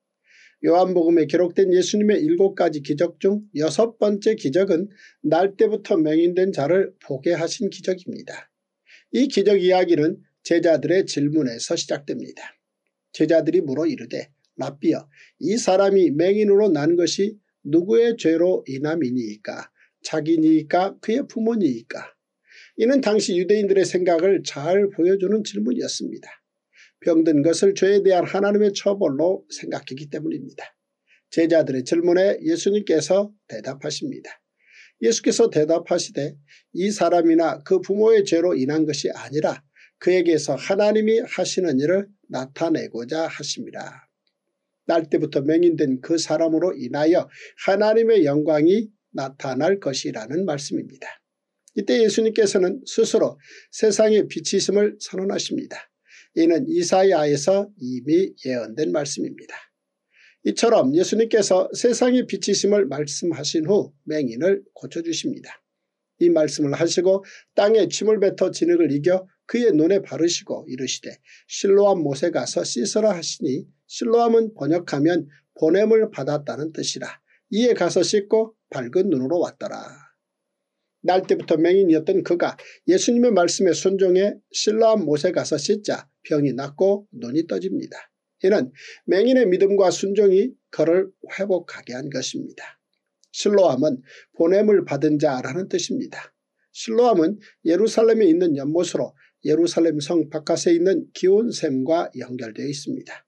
Speaker 1: 요한복음에 기록된 예수님의 일곱 가지 기적 중 여섯 번째 기적은 날 때부터 맹인된 자를 보게 하신 기적입니다. 이 기적 이야기는 제자들의 질문에서 시작됩니다. 제자들이 물어 이르되 라비여 이 사람이 맹인으로 난 것이 누구의 죄로 인함이니까자기니까 그의 부모니까 이는 당시 유대인들의 생각을 잘 보여주는 질문이었습니다. 병든 것을 죄에 대한 하나님의 처벌로 생각했기 때문입니다. 제자들의 질문에 예수님께서 대답하십니다. 예수께서 대답하시되 이 사람이나 그 부모의 죄로 인한 것이 아니라 그에게서 하나님이 하시는 일을 나타내고자 하십니다. 날 때부터 명인된 그 사람으로 인하여 하나님의 영광이 나타날 것이라는 말씀입니다. 이때 예수님께서는 스스로 세상의 빛이심을 선언하십니다. 이는 이사야에서 이미 예언된 말씀입니다. 이처럼 예수님께서 세상의 빛이심을 말씀하신 후 맹인을 고쳐주십니다. 이 말씀을 하시고 땅에 침을 뱉어 진흙을 이겨 그의 눈에 바르시고 이르시되 실로암 못에 가서 씻으라 하시니 실로암은 번역하면 보냄을 받았다는 뜻이라 이에 가서 씻고 밝은 눈으로 왔더라. 날 때부터 맹인이었던 그가 예수님의 말씀에 순종해 실로암 못에 가서 씻자 병이 낫고 눈이 떠집니다. 이는 맹인의 믿음과 순종이 그를 회복하게 한 것입니다. 실로암은 보냄을 받은 자라는 뜻입니다. 실로암은 예루살렘에 있는 연못으로 예루살렘 성 바깥에 있는 기온샘과 연결되어 있습니다.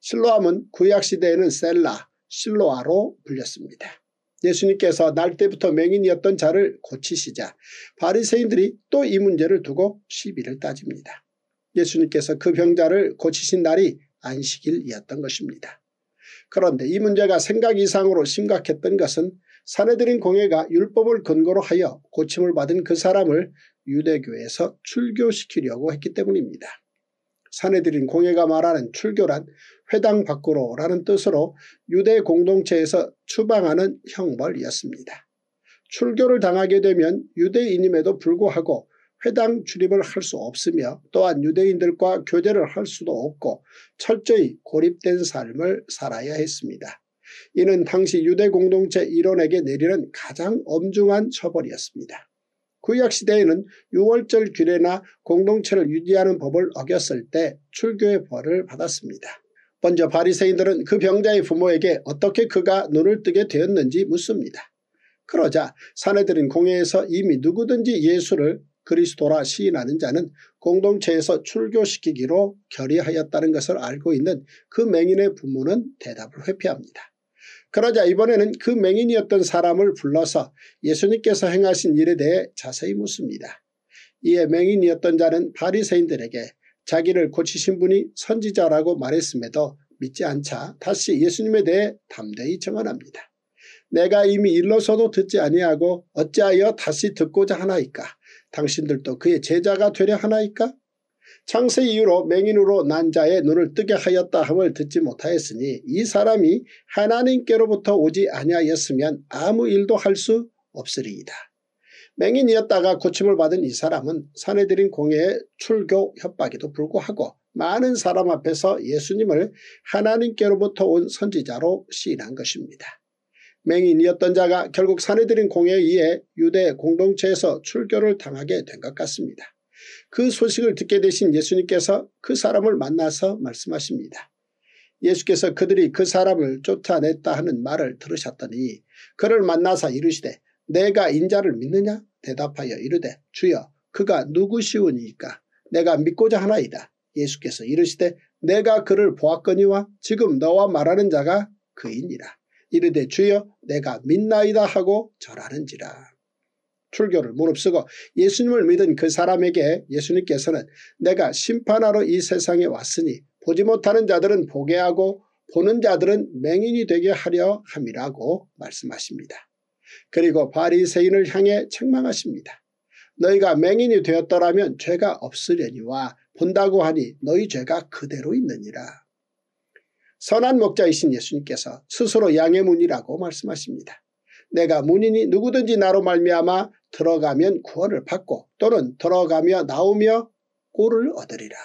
Speaker 1: 실로암은 구약시대에는 셀라, 실로아로 불렸습니다. 예수님께서 날 때부터 맹인이었던 자를 고치시자 바리새인들이 또 이 문제를 두고 시비를 따집니다. 예수님께서 그 병자를 고치신 날이 안식일이었던 것입니다. 그런데 이 문제가 생각 이상으로 심각했던 것은 사내들인 공예가 율법을 근거로 하여 고침을 받은 그 사람을 유대교에서 출교시키려고 했기 때문입니다. 사내들인 공예가 말하는 출교란 회당 밖으로 라는 뜻으로 유대 공동체에서 추방하는 형벌이었습니다. 출교를 당하게 되면 유대인임에도 불구하고 회당 출입을 할 수 없으며 또한 유대인들과 교제를 할 수도 없고 철저히 고립된 삶을 살아야 했습니다. 이는 당시 유대 공동체 일원에게 내리는 가장 엄중한 처벌이었습니다. 구약시대에는 6월절 규례나 공동체를 유지하는 법을 어겼을 때 출교의 벌을 받았습니다. 먼저 바리새인들은 그 병자의 부모에게 어떻게 그가 눈을 뜨게 되었는지 묻습니다. 그러자 사내들은 공회에서 이미 누구든지 예수를 그리스도라 시인하는 자는 공동체에서 출교시키기로 결의하였다는 것을 알고 있는 그 맹인의 부모는 대답을 회피합니다. 그러자 이번에는 그 맹인이었던 사람을 불러서 예수님께서 행하신 일에 대해 자세히 묻습니다. 이에 맹인이었던 자는 바리새인들에게 자기를 고치신 분이 선지자라고 말했음에도 믿지 않자 다시 예수님에 대해 담대히 증언합니다. 내가 이미 일러서도 듣지 아니하고 어찌하여 다시 듣고자 하나이까 당신들도 그의 제자가 되려 하나이까? 창세 이후로 맹인으로 난 자의 눈을 뜨게 하였다 함을 듣지 못하였으니 이 사람이 하나님께로부터 오지 아니하였으면 아무 일도 할 수 없으리이다. 맹인이었다가 고침을 받은 이 사람은 사내들인 공예의 출교 협박에도 불구하고 많은 사람 앞에서 예수님을 하나님께로부터 온 선지자로 시인한 것입니다. 맹인이었던 자가 결국 사내들인 공에 의해 유대 공동체에서 출교를 당하게 된 것 같습니다. 그 소식을 듣게 되신 예수님께서 그 사람을 만나서 말씀하십니다. 예수께서 그들이 그 사람을 쫓아냈다 하는 말을 들으셨더니 그를 만나서 이르시되 내가 인자를 믿느냐 대답하여 이르되 주여 그가 누구시오니까 내가 믿고자 하나이다. 예수께서 이르시되 내가 그를 보았거니와 지금 너와 말하는 자가 그이니라. 이르되 주여 내가 믿나이다 하고 절하는지라. 출교를 무릅쓰고 예수님을 믿은 그 사람에게 예수님께서는 내가 심판하러 이 세상에 왔으니 보지 못하는 자들은 보게 하고 보는 자들은 맹인이 되게 하려 함이라고 말씀하십니다. 그리고 바리새인을 향해 책망하십니다. 너희가 맹인이 되었더라면 죄가 없으려니와 본다고 하니 너희 죄가 그대로 있느니라. 선한 목자이신 예수님께서 스스로 양의 문이라고 말씀하십니다. 내가 문이니 누구든지 나로 말미암아 들어가면 구원을 받고 또는 들어가며 나오며 꿀을 얻으리라.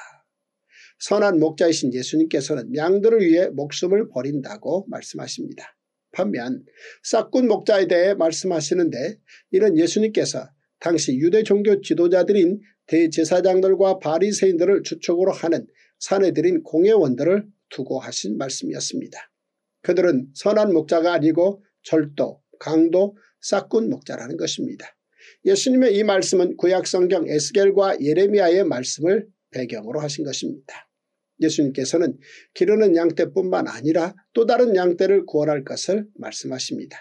Speaker 1: 선한 목자이신 예수님께서는 양들을 위해 목숨을 버린다고 말씀하십니다. 반면 싹군 목자에 대해 말씀하시는데 이는 예수님께서 당시 유대 종교 지도자들인 대제사장들과 바리새인들을 주축으로 하는 사내들인 공회원들을 두고 하신 말씀이었습니다. 그들은 선한 목자가 아니고 절도, 강도, 싹군 목자라는 것입니다. 예수님의 이 말씀은 구약성경 에스겔과 예레미야의 말씀을 배경으로 하신 것입니다. 예수님께서는 기르는 양떼뿐만 아니라 또 다른 양떼를 구원할 것을 말씀하십니다.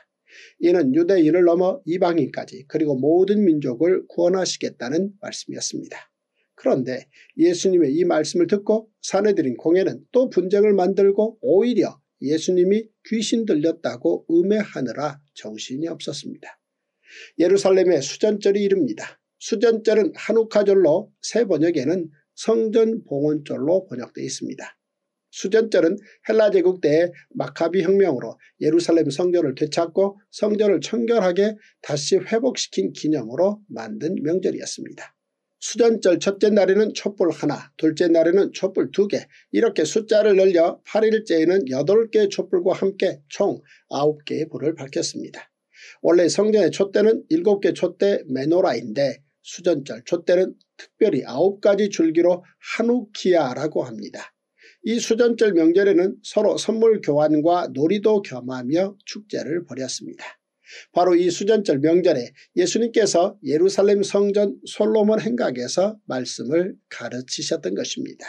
Speaker 1: 이는 유대인을 넘어 이방인까지 그리고 모든 민족을 구원하시겠다는 말씀이었습니다. 그런데 예수님의 이 말씀을 듣고 사내들인 공회는 또 분쟁을 만들고 오히려 예수님이 귀신 들렸다고 음해하느라 정신이 없었습니다. 예루살렘의 수전절이 이릅니다. 수전절은 한우카절로 새 번역에는 성전 봉헌절로 번역되어 있습니다. 수전절은 헬라 제국 때의 마카비 혁명으로 예루살렘 성전을 되찾고 성전을 청결하게 다시 회복시킨 기념으로 만든 명절이었습니다. 수전절 첫째 날에는 촛불 하나, 둘째 날에는 촛불 두 개, 이렇게 숫자를 늘려 8일째에는 8개의 촛불과 함께 총 9개의 불을 밝혔습니다. 원래 성전의 촛대는 7개 촛대 메노라인데 수전절 촛대는 특별히 9가지 줄기로 한우키아라고 합니다. 이 수전절 명절에는 서로 선물 교환과 놀이도 겸하며 축제를 벌였습니다. 바로 이 수전절 명절에 예수님께서 예루살렘 성전 솔로몬 행각에서 말씀을 가르치셨던 것입니다.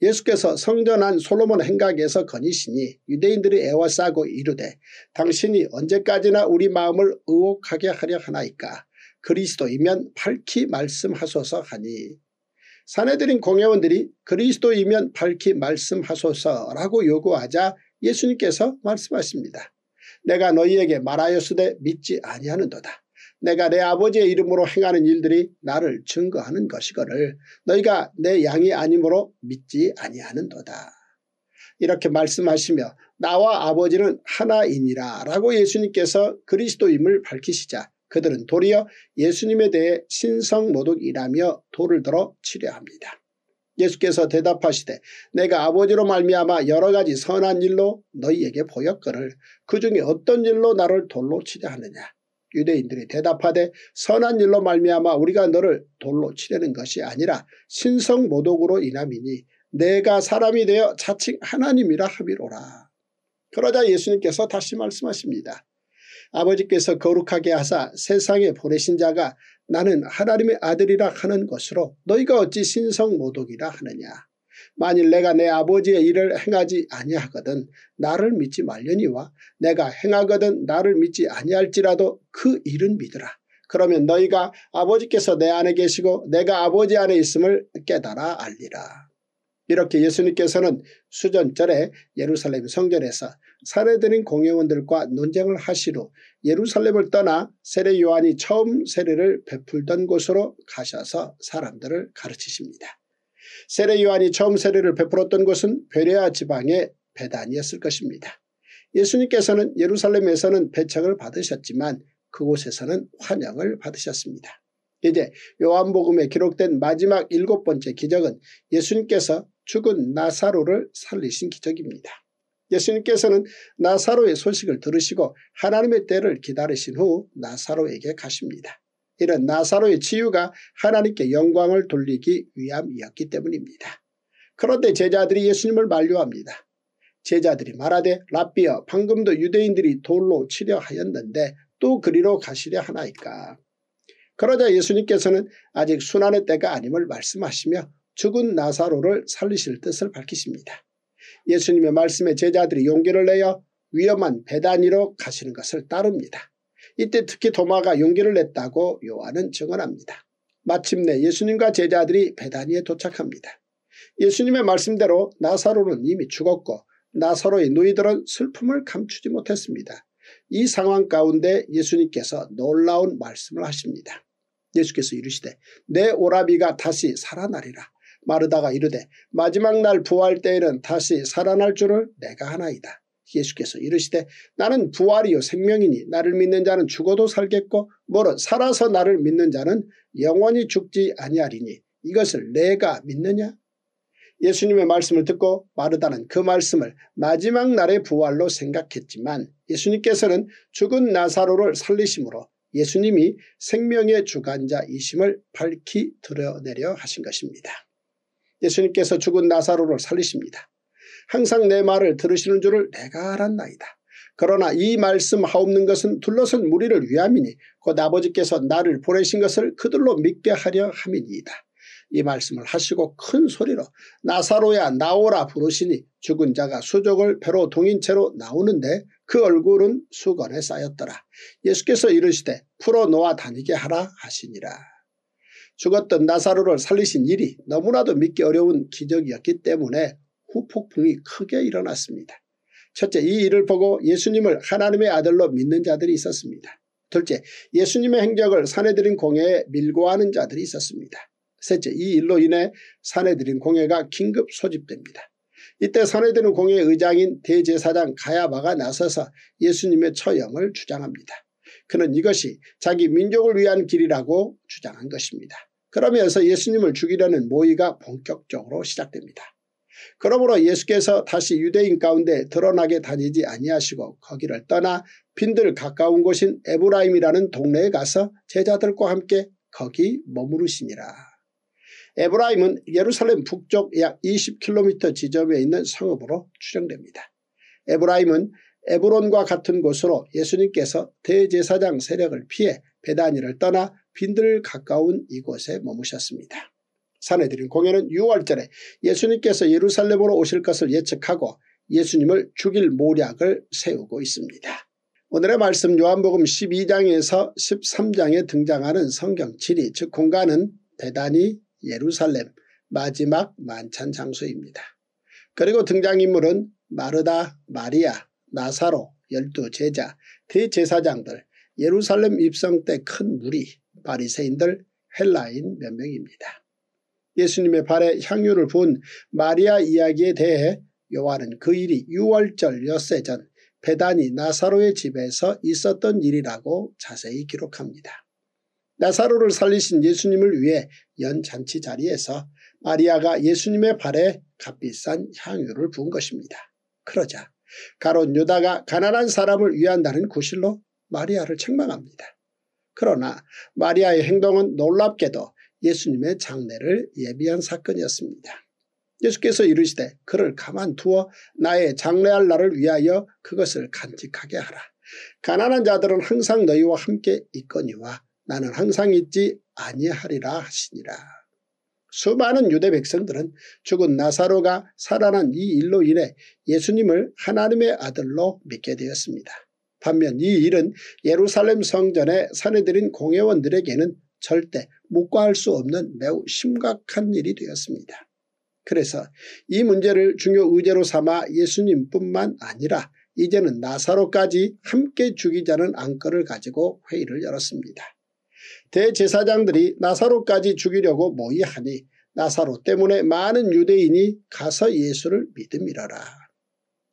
Speaker 1: 예수께서 성전 안 솔로몬 행각에서 거니시니 유대인들이 애워싸고 이르되 당신이 언제까지나 우리 마음을 의혹하게 하려 하나이까 그리스도이면 밝히 말씀하소서 하니 사내들인 공회원들이 그리스도이면 밝히 말씀하소서라고 요구하자 예수님께서 말씀하십니다. 내가 너희에게 말하였으되 믿지 아니하는도다. 내가 내 아버지의 이름으로 행하는 일들이 나를 증거하는 것이거늘 너희가 내 양이 아니므로 믿지 아니하는도다. 이렇게 말씀하시며 나와 아버지는 하나이니라 라고 예수님께서 그리스도임을 밝히시자 그들은 도리어 예수님에 대해 신성모독이라며 돌을 들어 치려합니다. 예수께서 대답하시되 내가 아버지로 말미암아 여러 가지 선한 일로 너희에게 보였거를그 중에 어떤 일로 나를 돌로 치려 하느냐. 유대인들이 대답하되 선한 일로 말미암아 우리가 너를 돌로 치려는 것이 아니라 신성 모독으로 인함이니 내가 사람이 되어 자칭 하나님이라 하비로라. 그러자 예수님께서 다시 말씀하십니다. 아버지께서 거룩하게 하사 세상에 보내신 자가 나는 하나님의 아들이라 하는 것으로 너희가 어찌 신성모독이라 하느냐. 만일 내가 내 아버지의 일을 행하지 아니하거든 나를 믿지 말려니와 내가 행하거든 나를 믿지 아니할지라도 그 일은 믿으라. 그러면 너희가 아버지께서 내 안에 계시고 내가 아버지 안에 있음을 깨달아 알리라. 이렇게 예수님께서는 수전절에 예루살렘 성전에서 사례드린 공회원들과 논쟁을 하시로 예루살렘을 떠나 세례 요한이 처음 세례를 베풀던 곳으로 가셔서 사람들을 가르치십니다. 세례 요한이 처음 세례를 베풀었던 곳은 베레아 지방의 배단이었을 것입니다. 예수님께서는 예루살렘에서는 배척을 받으셨지만 그곳에서는 환영을 받으셨습니다. 이제 요한복음에 기록된 마지막 일곱 번째 기적은 예수님께서 죽은 나사로를 살리신 기적입니다. 예수님께서는 나사로의 소식을 들으시고 하나님의 때를 기다리신 후 나사로에게 가십니다. 이는 나사로의 치유가 하나님께 영광을 돌리기 위함이었기 때문입니다. 그런데 제자들이 예수님을 만류합니다. 제자들이 말하되 라비어 방금도 유대인들이 돌로 치려 하였는데 또 그리로 가시려 하나이까. 그러자 예수님께서는 아직 순환의 때가 아님을 말씀하시며 죽은 나사로를 살리실 뜻을 밝히십니다. 예수님의 말씀에 제자들이 용기를 내어 위험한 배단위로 가시는 것을 따릅니다. 이때 특히 도마가 용기를 냈다고 요한은 증언합니다. 마침내 예수님과 제자들이 배단위에 도착합니다. 예수님의 말씀대로 나사로는 이미 죽었고 나사로의 누이들은 슬픔을 감추지 못했습니다. 이 상황 가운데 예수님께서 놀라운 말씀을 하십니다. 예수께서 이르시되 내 오라비가 다시 살아나리라 마르다가 이르되 마지막 날 부활 때에는 다시 살아날 줄을 내가 하나이다. 예수께서 이르시되 나는 부활이요 생명이니 나를 믿는 자는 죽어도 살겠고 뭐로 살아서 나를 믿는 자는 영원히 죽지 아니하리니 이것을 내가 믿느냐? 예수님의 말씀을 듣고 마르다는 그 말씀을 마지막 날의 부활로 생각했지만 예수님께서는 죽은 나사로를 살리심으로 예수님이 생명의 주관자이심을 밝히 드러내려 하신 것입니다. 예수님께서 죽은 나사로를 살리십니다. 항상 내 말을 들으시는 줄을 내가 알았나이다. 그러나 이 말씀 하옵는 것은 둘러선 무리를 위함이니 곧 아버지께서 나를 보내신 것을 그들로 믿게 하려 함이니이다. 이 말씀을 하시고 큰 소리로 나사로야 나오라 부르시니 죽은 자가 수족을 배로 동인 채로 나오는데 그 얼굴은 수건에 쌓였더라. 예수께서 이르시되 풀어 놓아 다니게 하라 하시니라. 죽었던 나사로를 살리신 일이 너무나도 믿기 어려운 기적이었기 때문에 후폭풍이 크게 일어났습니다. 첫째 이 일을 보고 예수님을 하나님의 아들로 믿는 자들이 있었습니다. 둘째 예수님의 행적을 사내들인 공예에 밀고 하는 자들이 있었습니다. 셋째 이 일로 인해 사내들인 공예가 긴급 소집됩니다. 이때 사내들인 공회 의장인 대제사장 가야바가 나서서 예수님의 처형을 주장합니다. 그는 이것이 자기 민족을 위한 길이라고 주장한 것입니다. 그러면서 예수님을 죽이려는 모의가 본격적으로 시작됩니다. 그러므로 예수께서 다시 유대인 가운데 드러나게 다니지 아니하시고 거기를 떠나 빈들 가까운 곳인 에브라임이라는 동네에 가서 제자들과 함께 거기 머무르시니라. 에브라임은 예루살렘 북쪽 약 20km 지점에 있는 성읍으로 추정됩니다. 에브라임은 에브론과 같은 곳으로 예수님께서 대제사장 세력을 피해 베다니를 떠나 빈들 가까운 이곳에 머무셨습니다. 사내들인 공연은 6월절에 예수님께서 예루살렘으로 오실 것을 예측하고 예수님을 죽일 모략을 세우고 있습니다. 오늘의 말씀 요한복음 12장에서 13장에 등장하는 성경 지리 즉 공간은 대단히 예루살렘 마지막 만찬 장소입니다. 그리고 등장인물은 마르다, 마리아, 나사로 열두 제자 대제사장들 예루살렘 입성 때 큰 무리 바리새인들 헬라인 몇 명입니다. 예수님의 발에 향유를 부은 마리아 이야기에 대해 요한은 그 일이 6월절 엿새 전 배단이 나사로의 집에서 있었던 일이라고 자세히 기록합니다. 나사로를 살리신 예수님을 위해 연잔치 자리에서 마리아가 예수님의 발에 값비싼 향유를 부은 것입니다. 그러자 가롯 유다가 가난한 사람을 위한다는 구실로 마리아를 책망합니다. 그러나 마리아의 행동은 놀랍게도 예수님의 장례를 예비한 사건이었습니다. 예수께서 이르시되 그를 가만두어 나의 장례할 날을 위하여 그것을 간직하게 하라. 가난한 자들은 항상 너희와 함께 있거니와 나는 항상 있지 아니하리라 하시니라. 수많은 유대 백성들은 죽은 나사로가 살아난 이 일로 인해 예수님을 하나님의 아들로 믿게 되었습니다. 반면 이 일은 예루살렘 성전에 사내들인 공회원들에게는 절대 묵과할 수 없는 매우 심각한 일이 되었습니다. 그래서 이 문제를 중요 의제로 삼아 예수님뿐만 아니라 이제는 나사로까지 함께 죽이자는 안건을 가지고 회의를 열었습니다. 대제사장들이 나사로까지 죽이려고 모의하니 나사로 때문에 많은 유대인이 가서 예수를 믿음이라라.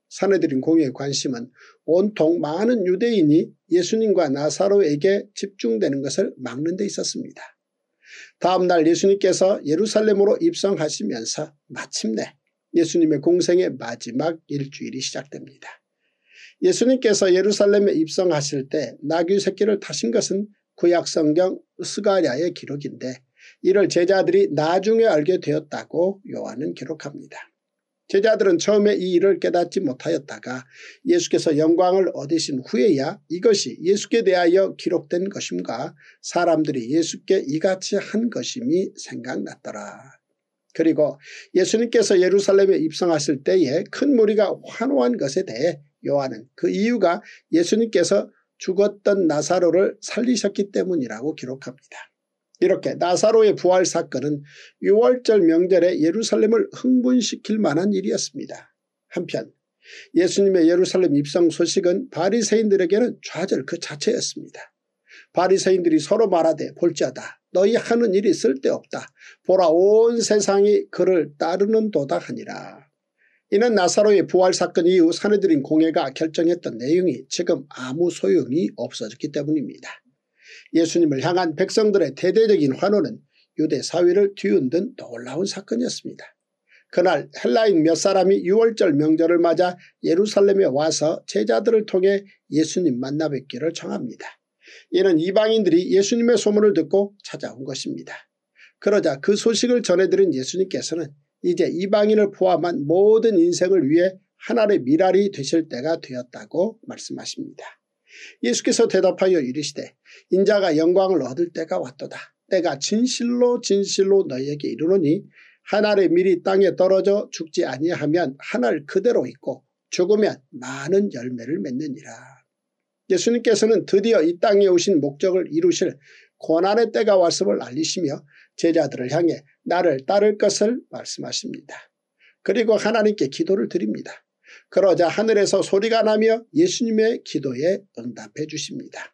Speaker 1: 사내들인 공의 관심은 온통 많은 유대인이 예수님과 나사로에게 집중되는 것을 막는 데 있었습니다. 다음 날 예수님께서 예루살렘으로 입성하시면서 마침내 예수님의 공생의 마지막 일주일이 시작됩니다. 예수님께서 예루살렘에 입성하실 때 나귀 새끼를 타신 것은 구약성경 스가랴의 기록인데 이를 제자들이 나중에 알게 되었다고 요한은 기록합니다. 제자들은 처음에 이 일을 깨닫지 못하였다가 예수께서 영광을 얻으신 후에야 이것이 예수께 대하여 기록된 것임과 사람들이 예수께 이같이 한 것임이 생각났더라. 그리고 예수님께서 예루살렘에 입성하실 때에 큰 무리가 환호한 것에 대해 요한은 그 이유가 예수님께서 죽었던 나사로를 살리셨기 때문이라고 기록합니다. 이렇게 나사로의 부활 사건은 6월절 명절에 예루살렘을 흥분시킬 만한 일이었습니다. 한편 예수님의 예루살렘 입성 소식은 바리새인들에게는 좌절 그 자체였습니다. 바리새인들이 서로 말하되 볼지어다 너희 하는 일이 쓸데없다 보라 온 세상이 그를 따르는 도다 하니라. 이는 나사로의 부활 사건 이후 사내들인 공회가 결정했던 내용이 지금 아무 소용이 없어졌기 때문입니다. 예수님을 향한 백성들의 대대적인 환호는 유대 사회를 뒤흔든 놀라운 사건이었습니다. 그날 헬라인 몇 사람이 6월절 명절을 맞아 예루살렘에 와서 제자들을 통해 예수님 만나 뵙기를 청합니다. 이는 이방인들이 예수님의 소문을 듣고 찾아온 것입니다. 그러자 그 소식을 전해들은 예수님께서는 이제 이방인을 포함한 모든 인생을 위해 하나의 미랄이 되실 때가 되었다고 말씀하십니다. 예수께서 대답하여 이르시되 인자가 영광을 얻을 때가 왔도다. 때가 진실로 진실로 너희에게 이르노니 하나의 밀이 땅에 떨어져 죽지 아니하면 하늘 그대로 있고 죽으면 많은 열매를 맺느니라. 예수님께서는 드디어 이 땅에 오신 목적을 이루실 고난의 때가 왔음을 알리시며 제자들을 향해 나를 따를 것을 말씀하십니다. 그리고 하나님께 기도를 드립니다. 그러자 하늘에서 소리가 나며 예수님의 기도에 응답해 주십니다.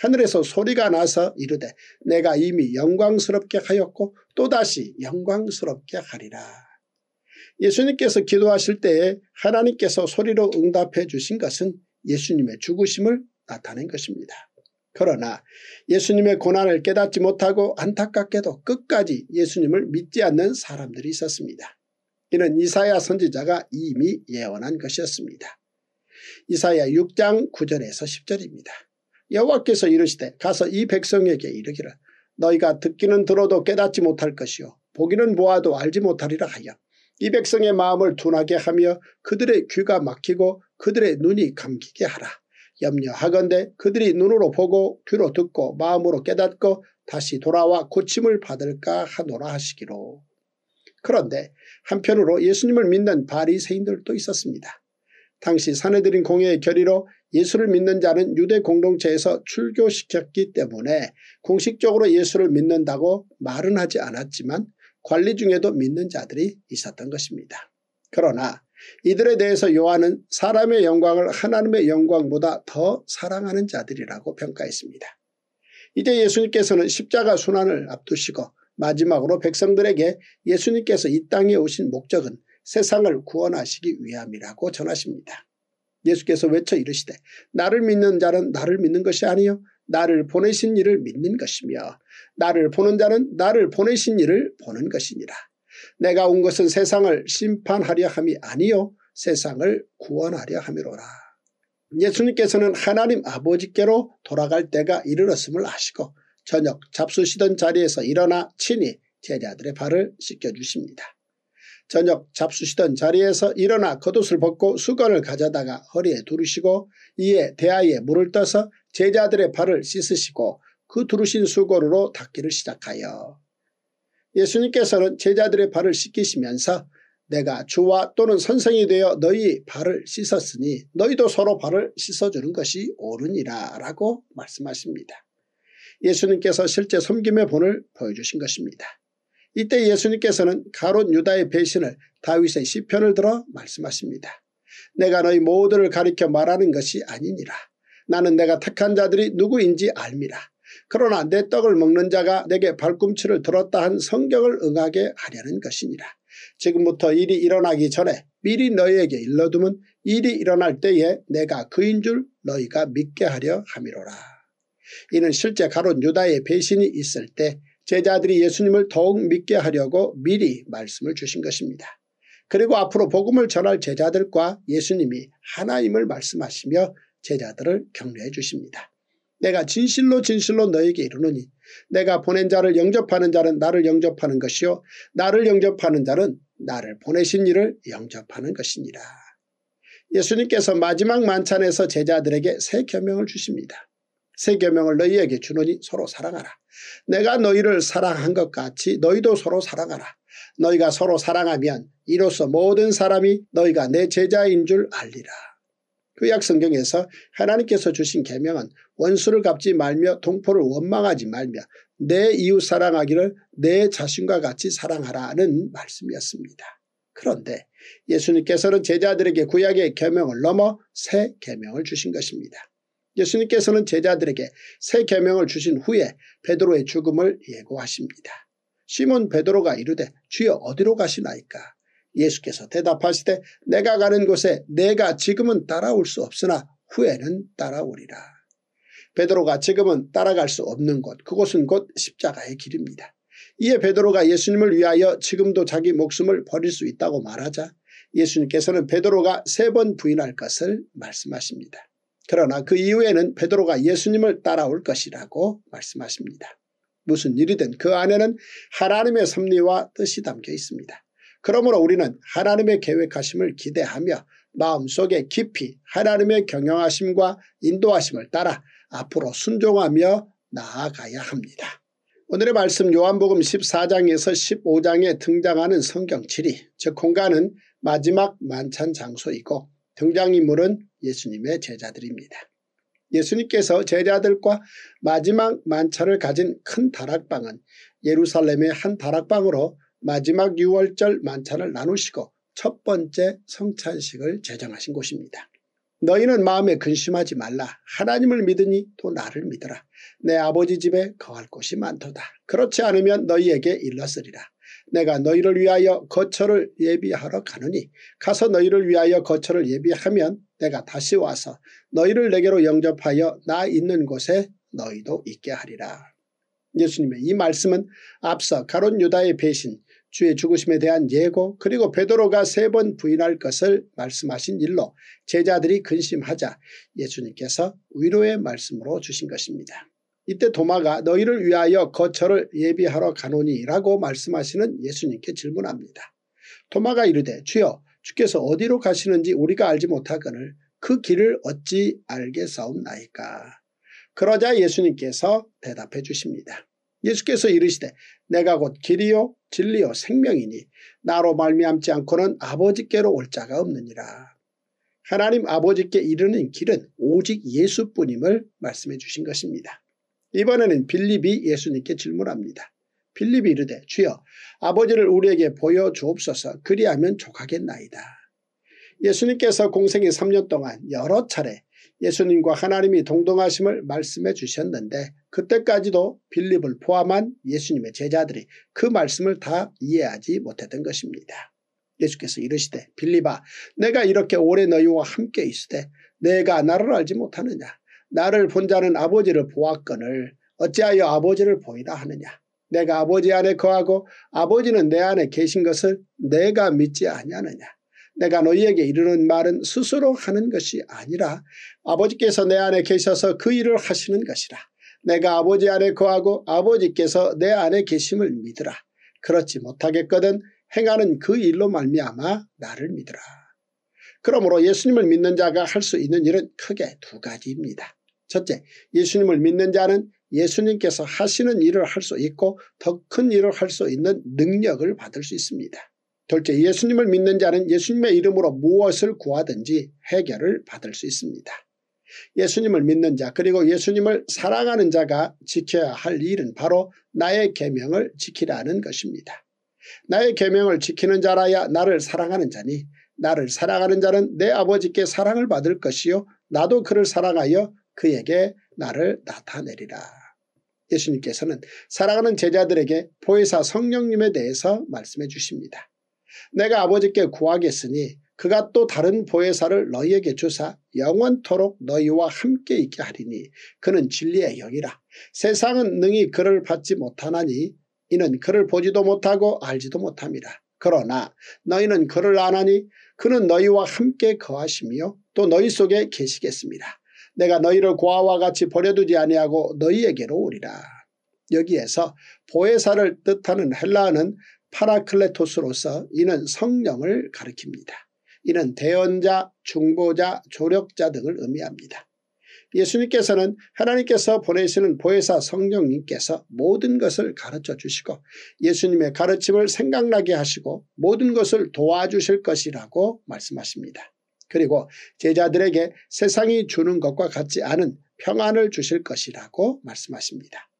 Speaker 1: 하늘에서 소리가 나서 이르되 내가 이미 영광스럽게 하였고 또다시 영광스럽게 하리라. 예수님께서 기도하실 때에 하나님께서 소리로 응답해 주신 것은 예수님의 죽으심을 나타낸 것입니다. 그러나 예수님의 고난을 깨닫지 못하고 안타깝게도 끝까지 예수님을 믿지 않는 사람들이 있었습니다. 이는 이사야 선지자가 이미 예언한 것이었습니다. 이사야 6장 9절에서 10절입니다. 여호와께서 이르시되 가서 이 백성에게 이르기를 너희가 듣기는 들어도 깨닫지 못할 것이요 보기는 보아도 알지 못하리라 하여 이 백성의 마음을 둔하게 하며 그들의 귀가 막히고 그들의 눈이 감기게 하라. 염려하건대 그들이 눈으로 보고 귀로 듣고 마음으로 깨닫고 다시 돌아와 고침을 받을까 하노라 하시기로. 그런데 한편으로 예수님을 믿는 바리새인들도 있었습니다. 당시 사내들인 공회의 결의로 예수를 믿는 자는 유대 공동체에서 출교시켰기 때문에 공식적으로 예수를 믿는다고 말은 하지 않았지만 관리 중에도 믿는 자들이 있었던 것입니다. 그러나 이들에 대해서 요한은 사람의 영광을 하나님의 영광보다 더 사랑하는 자들이라고 평가했습니다. 이제 예수님께서는 십자가 순환을 앞두시고 마지막으로 백성들에게 예수님께서 이 땅에 오신 목적은 세상을 구원하시기 위함이라고 전하십니다. 예수께서 외쳐 이르시되 나를 믿는 자는 나를 믿는 것이 아니요 나를 보내신 이를 믿는 것이며 나를 보는 자는 나를 보내신 이를 보는 것이니라. 내가 온 것은 세상을 심판하려 함이 아니요 세상을 구원하려 함이로라. 예수님께서는 하나님 아버지께로 돌아갈 때가 이르렀음을 아시고 저녁 잡수시던 자리에서 일어나 친히 제자들의 발을 씻겨주십니다. 저녁 잡수시던 자리에서 일어나 겉옷을 벗고 수건을 가져다가 허리에 두르시고 이에 대하에 물을 떠서 제자들의 발을 씻으시고 그 두르신 수건으로 닦기를 시작하여 예수님께서는 제자들의 발을 씻기시면서 내가 주와 또는 선생이 되어 너희 발을 씻었으니 너희도 서로 발을 씻어주는 것이 옳으니라 라고 말씀하십니다. 예수님께서 실제 섬김의 본을 보여주신 것입니다. 이때 예수님께서는 가롯 유다의 배신을 다윗의 시편을 들어 말씀하십니다. 내가 너희 모두를 가리켜 말하는 것이 아니니라. 나는 내가 택한 자들이 누구인지 알미라. 그러나 내 떡을 먹는 자가 내게 발꿈치를 들었다 한 성경을 응하게 하려는 것이니라. 지금부터 일이 일어나기 전에 미리 너희에게 일러두면 일이 일어날 때에 내가 그인 줄 너희가 믿게 하려 함이로라. 이는 실제 가롯 유다의 배신이 있을 때 제자들이 예수님을 더욱 믿게 하려고 미리 말씀을 주신 것입니다. 그리고 앞으로 복음을 전할 제자들과 예수님이 하나임을 말씀하시며 제자들을 격려해 주십니다. 내가 진실로 진실로 너에게 이르노니 내가 보낸 자를 영접하는 자는 나를 영접하는 것이요 나를 영접하는 자는 나를 보내신 이를 영접하는 것이니라. 예수님께서 마지막 만찬에서 제자들에게 새 계명을 주십니다. 새 계명을 너희에게 주노니 서로 사랑하라. 내가 너희를 사랑한 것 같이 너희도 서로 사랑하라. 너희가 서로 사랑하면 이로써 모든 사람이 너희가 내 제자인 줄 알리라. 그약 성경에서 하나님께서 주신 계명은 원수를 갚지 말며 동포를 원망하지 말며 내 이웃 사랑하기를 내 자신과 같이 사랑하라는 말씀이었습니다. 그런데 예수님께서는 제자들에게 구약의 계명을 넘어 새 계명을 주신 것입니다. 예수님께서는 제자들에게 새 계명을 주신 후에 베드로의 죽음을 예고하십니다. 시몬 베드로가 이르되 주여 어디로 가시나이까 예수께서 대답하시되 내가 가는 곳에 내가 지금은 따라올 수 없으나 후에는 따라오리라. 베드로가 지금은 따라갈 수 없는 곳 그곳은 곧 십자가의 길입니다. 이에 베드로가 예수님을 위하여 지금도 자기 목숨을 버릴 수 있다고 말하자 예수님께서는 베드로가 세 번 부인할 것을 말씀하십니다. 그러나 그 이후에는 베드로가 예수님을 따라올 것이라고 말씀하십니다. 무슨 일이든 그 안에는 하나님의 섭리와 뜻이 담겨 있습니다. 그러므로 우리는 하나님의 계획하심을 기대하며 마음속에 깊이 하나님의 경영하심과 인도하심을 따라 앞으로 순종하며 나아가야 합니다. 오늘의 말씀 요한복음 14장에서 15장에 등장하는 성경 지리 즉 공간은 마지막 만찬 장소이고 등장인물은 예수님의 제자들입니다. 예수님께서 제자들과 마지막 만찬을 가진 큰 다락방은 예루살렘의 한 다락방으로 마지막 6월절 만찬을 나누시고 첫 번째 성찬식을 제정하신 곳입니다. 너희는 마음에 근심하지 말라. 하나님을 믿으니 또 나를 믿어라내 아버지 집에 거할 곳이 많도다. 그렇지 않으면 너희에게 일렀으리라. 내가 너희를 위하여 거처를 예비하러 가느니 가서 너희를 위하여 거처를 예비하면 내가 다시 와서 너희를 내게로 영접하여 나 있는 곳에 너희도 있게 하리라. 예수님의 이 말씀은 앞서 가론 유다의 배신 주의 죽으심에 대한 예고 그리고 베드로가 세 번 부인할 것을 말씀하신 일로 제자들이 근심하자 예수님께서 위로의 말씀으로 주신 것입니다. 이때 도마가 너희를 위하여 거처를 예비하러 가노니라고 말씀하시는 예수님께 질문합니다. 도마가 이르되 주여 주께서 어디로 가시는지 우리가 알지 못하거늘 그 길을 어찌 알게사옵나이까. 그러자 예수님께서 대답해 주십니다. 예수께서 이르시되 내가 곧 길이요 진리요 생명이니 나로 말미암지 않고는 아버지께로 올 자가 없느니라. 하나님 아버지께 이르는 길은 오직 예수뿐임을 말씀해 주신 것입니다. 이번에는 빌립이 예수님께 질문합니다. 빌립이 이르되 주여 아버지를 우리에게 보여주옵소서 그리하면 족하겠나이다. 예수님께서 공생의 3년 동안 여러 차례 예수님과 하나님이 동동하심을 말씀해 주셨는데 그때까지도 빌립을 포함한 예수님의 제자들이 그 말씀을 다 이해하지 못했던 것입니다. 예수께서 이르시되 빌립아 내가 이렇게 오래 너희와 함께 있으되 내가 나를 알지 못하느냐 나를 본 자는 아버지를 보았거늘 어찌하여 아버지를 보이라 하느냐 내가 아버지 안에 거하고 아버지는 내 안에 계신 것을 내가 믿지 아니하느냐 내가 너희에게 이르는 말은 스스로 하는 것이 아니라 아버지께서 내 안에 계셔서 그 일을 하시는 것이라. 내가 아버지 안에 거하고 아버지께서 내 안에 계심을 믿으라. 그렇지 못하겠거든 행하는 그 일로 말미암아 나를 믿으라. 그러므로 예수님을 믿는 자가 할 수 있는 일은 크게 두 가지입니다. 첫째, 예수님을 믿는 자는 예수님께서 하시는 일을 할 수 있고 더 큰 일을 할 수 있는 능력을 받을 수 있습니다. 둘째, 예수님을 믿는 자는 예수님의 이름으로 무엇을 구하든지 해결을 받을 수 있습니다. 예수님을 믿는 자 그리고 예수님을 사랑하는 자가 지켜야 할 일은 바로 나의 계명을 지키라는 것입니다. 나의 계명을 지키는 자라야 나를 사랑하는 자니 나를 사랑하는 자는 내 아버지께 사랑을 받을 것이요 나도 그를 사랑하여 그에게 나를 나타내리라. 예수님께서는 사랑하는 제자들에게 보혜사 성령님에 대해서 말씀해 주십니다. 내가 아버지께 구하겠으니 그가 또 다른 보혜사를 너희에게 주사 영원토록 너희와 함께 있게 하리니 그는 진리의 영이라 세상은 능히 그를 받지 못하나니 이는 그를 보지도 못하고 알지도 못함이라 그러나 너희는 그를 안하니 그는 너희와 함께 거하시며 또 너희 속에 계시겠습니다 내가 너희를 고아와 같이 버려두지 아니하고 너희에게로 오리라 여기에서 보혜사를 뜻하는 헬라어는 파라클레토스로서 이는 성령을 가리킵니다. 이는 대언자, 중보자, 조력자 등을 의미합니다. 예수님께서는 하나님께서 보내시는 보혜사 성령님께서 모든 것을 가르쳐 주시고 예수님의 가르침을 생각나게 하시고 모든 것을 도와주실 것이라고 말씀하십니다. 그리고 제자들에게 세상이 주는 것과 같지 않은 평안을 주실 것이라고 말씀하십니다.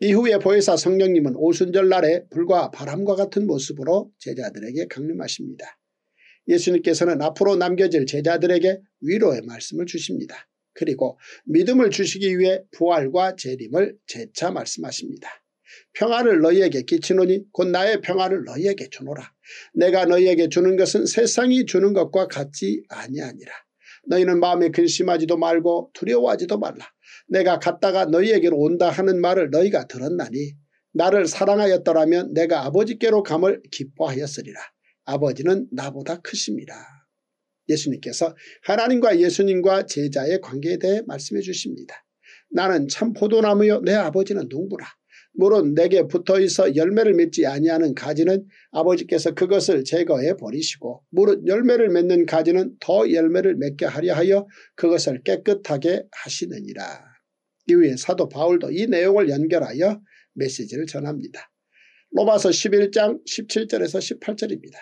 Speaker 1: 이후에 보혜사 성령님은 오순절 날에 불과 바람과 같은 모습으로 제자들에게 강림하십니다. 예수님께서는 앞으로 남겨질 제자들에게 위로의 말씀을 주십니다. 그리고 믿음을 주시기 위해 부활과 재림을 재차 말씀하십니다. 평화를 너희에게 끼치노니 곧 나의 평화를 너희에게 주노라. 내가 너희에게 주는 것은 세상이 주는 것과 같지 아니하니라. 너희는 마음에 근심하지도 말고 두려워하지도 말라. 내가 갔다가 너희에게로 온다 하는 말을 너희가 들었나니 나를 사랑하였더라면 내가 아버지께로 감을 기뻐하였으리라. 아버지는 나보다 크십니다. 예수님께서 하나님과 예수님과 제자의 관계에 대해 말씀해 주십니다. 나는 참 포도나무요 내 아버지는 농부라. 물은 내게 붙어있어 열매를 맺지 아니하는 가지는 아버지께서 그것을 제거해 버리시고 무릇 열매를 맺는 가지는 더 열매를 맺게 하려 하여 그것을 깨끗하게 하시느니라. 이후에 사도 바울도 이 내용을 연결하여 메시지를 전합니다. 로마서 11장 17절에서 18절입니다.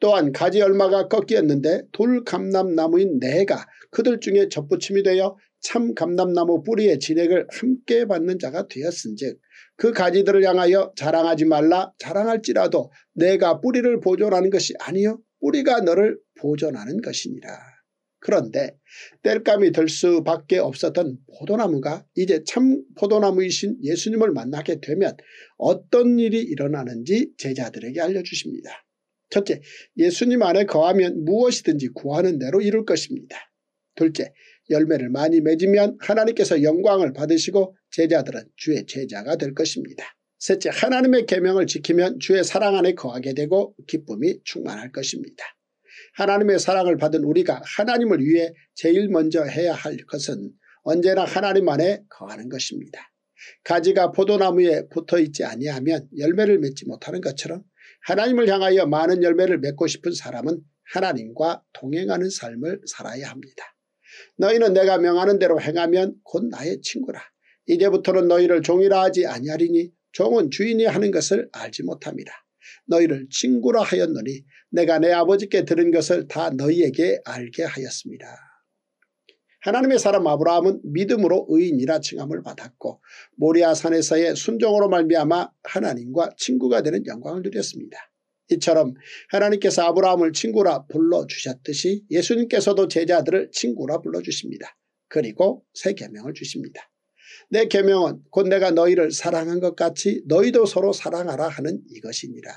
Speaker 1: 또한 가지 얼마가 꺾였는데돌 감람나무인 내가 그들 중에 접붙임이 되어 참 감람나무 뿌리의 진액을 함께 받는 자가 되었은즉 그 가지들을 향하여 자랑하지 말라 자랑할지라도 내가 뿌리를 보존하는 것이 아니요 뿌리가 너를 보존하는 것이니라. 그런데 땔감이들 수밖에 없었던 포도나무가 이제 참 포도나무이신 예수님을 만나게 되면 어떤 일이 일어나는지 제자들에게 알려주십니다. 첫째, 예수님 안에 거하면 무엇이든지 구하는 대로 이룰 것입니다. 둘째, 열매를 많이 맺으면 하나님께서 영광을 받으시고 제자들은 주의 제자가 될 것입니다. 셋째, 하나님의 계명을 지키면 주의 사랑 안에 거하게 되고 기쁨이 충만할 것입니다. 하나님의 사랑을 받은 우리가 하나님을 위해 제일 먼저 해야 할 것은 언제나 하나님 안에 거하는 것입니다. 가지가 포도나무에 붙어있지 아니하면 열매를 맺지 못하는 것처럼 하나님을 향하여 많은 열매를 맺고 싶은 사람은 하나님과 동행하는 삶을 살아야 합니다. 너희는 내가 명하는 대로 행하면 곧 나의 친구라. 이제부터는 너희를 종이라 하지 아니하리니 종은 주인이 하는 것을 알지 못합니다. 너희를 친구라 하였느니 내가 내 아버지께 들은 것을 다 너희에게 알게 하였습니다. 하나님의 사람 아브라함은 믿음으로 의인이라 칭함을 받았고 모리아산에서의 순종으로 말미암아 하나님과 친구가 되는 영광을 누렸습니다. 이처럼 하나님께서 아브라함을 친구라 불러주셨듯이 예수님께서도 제자들을 친구라 불러주십니다. 그리고 새 계명을 주십니다. 내 계명은 곧 내가 너희를 사랑한 것 같이 너희도 서로 사랑하라 하는 이것이니라.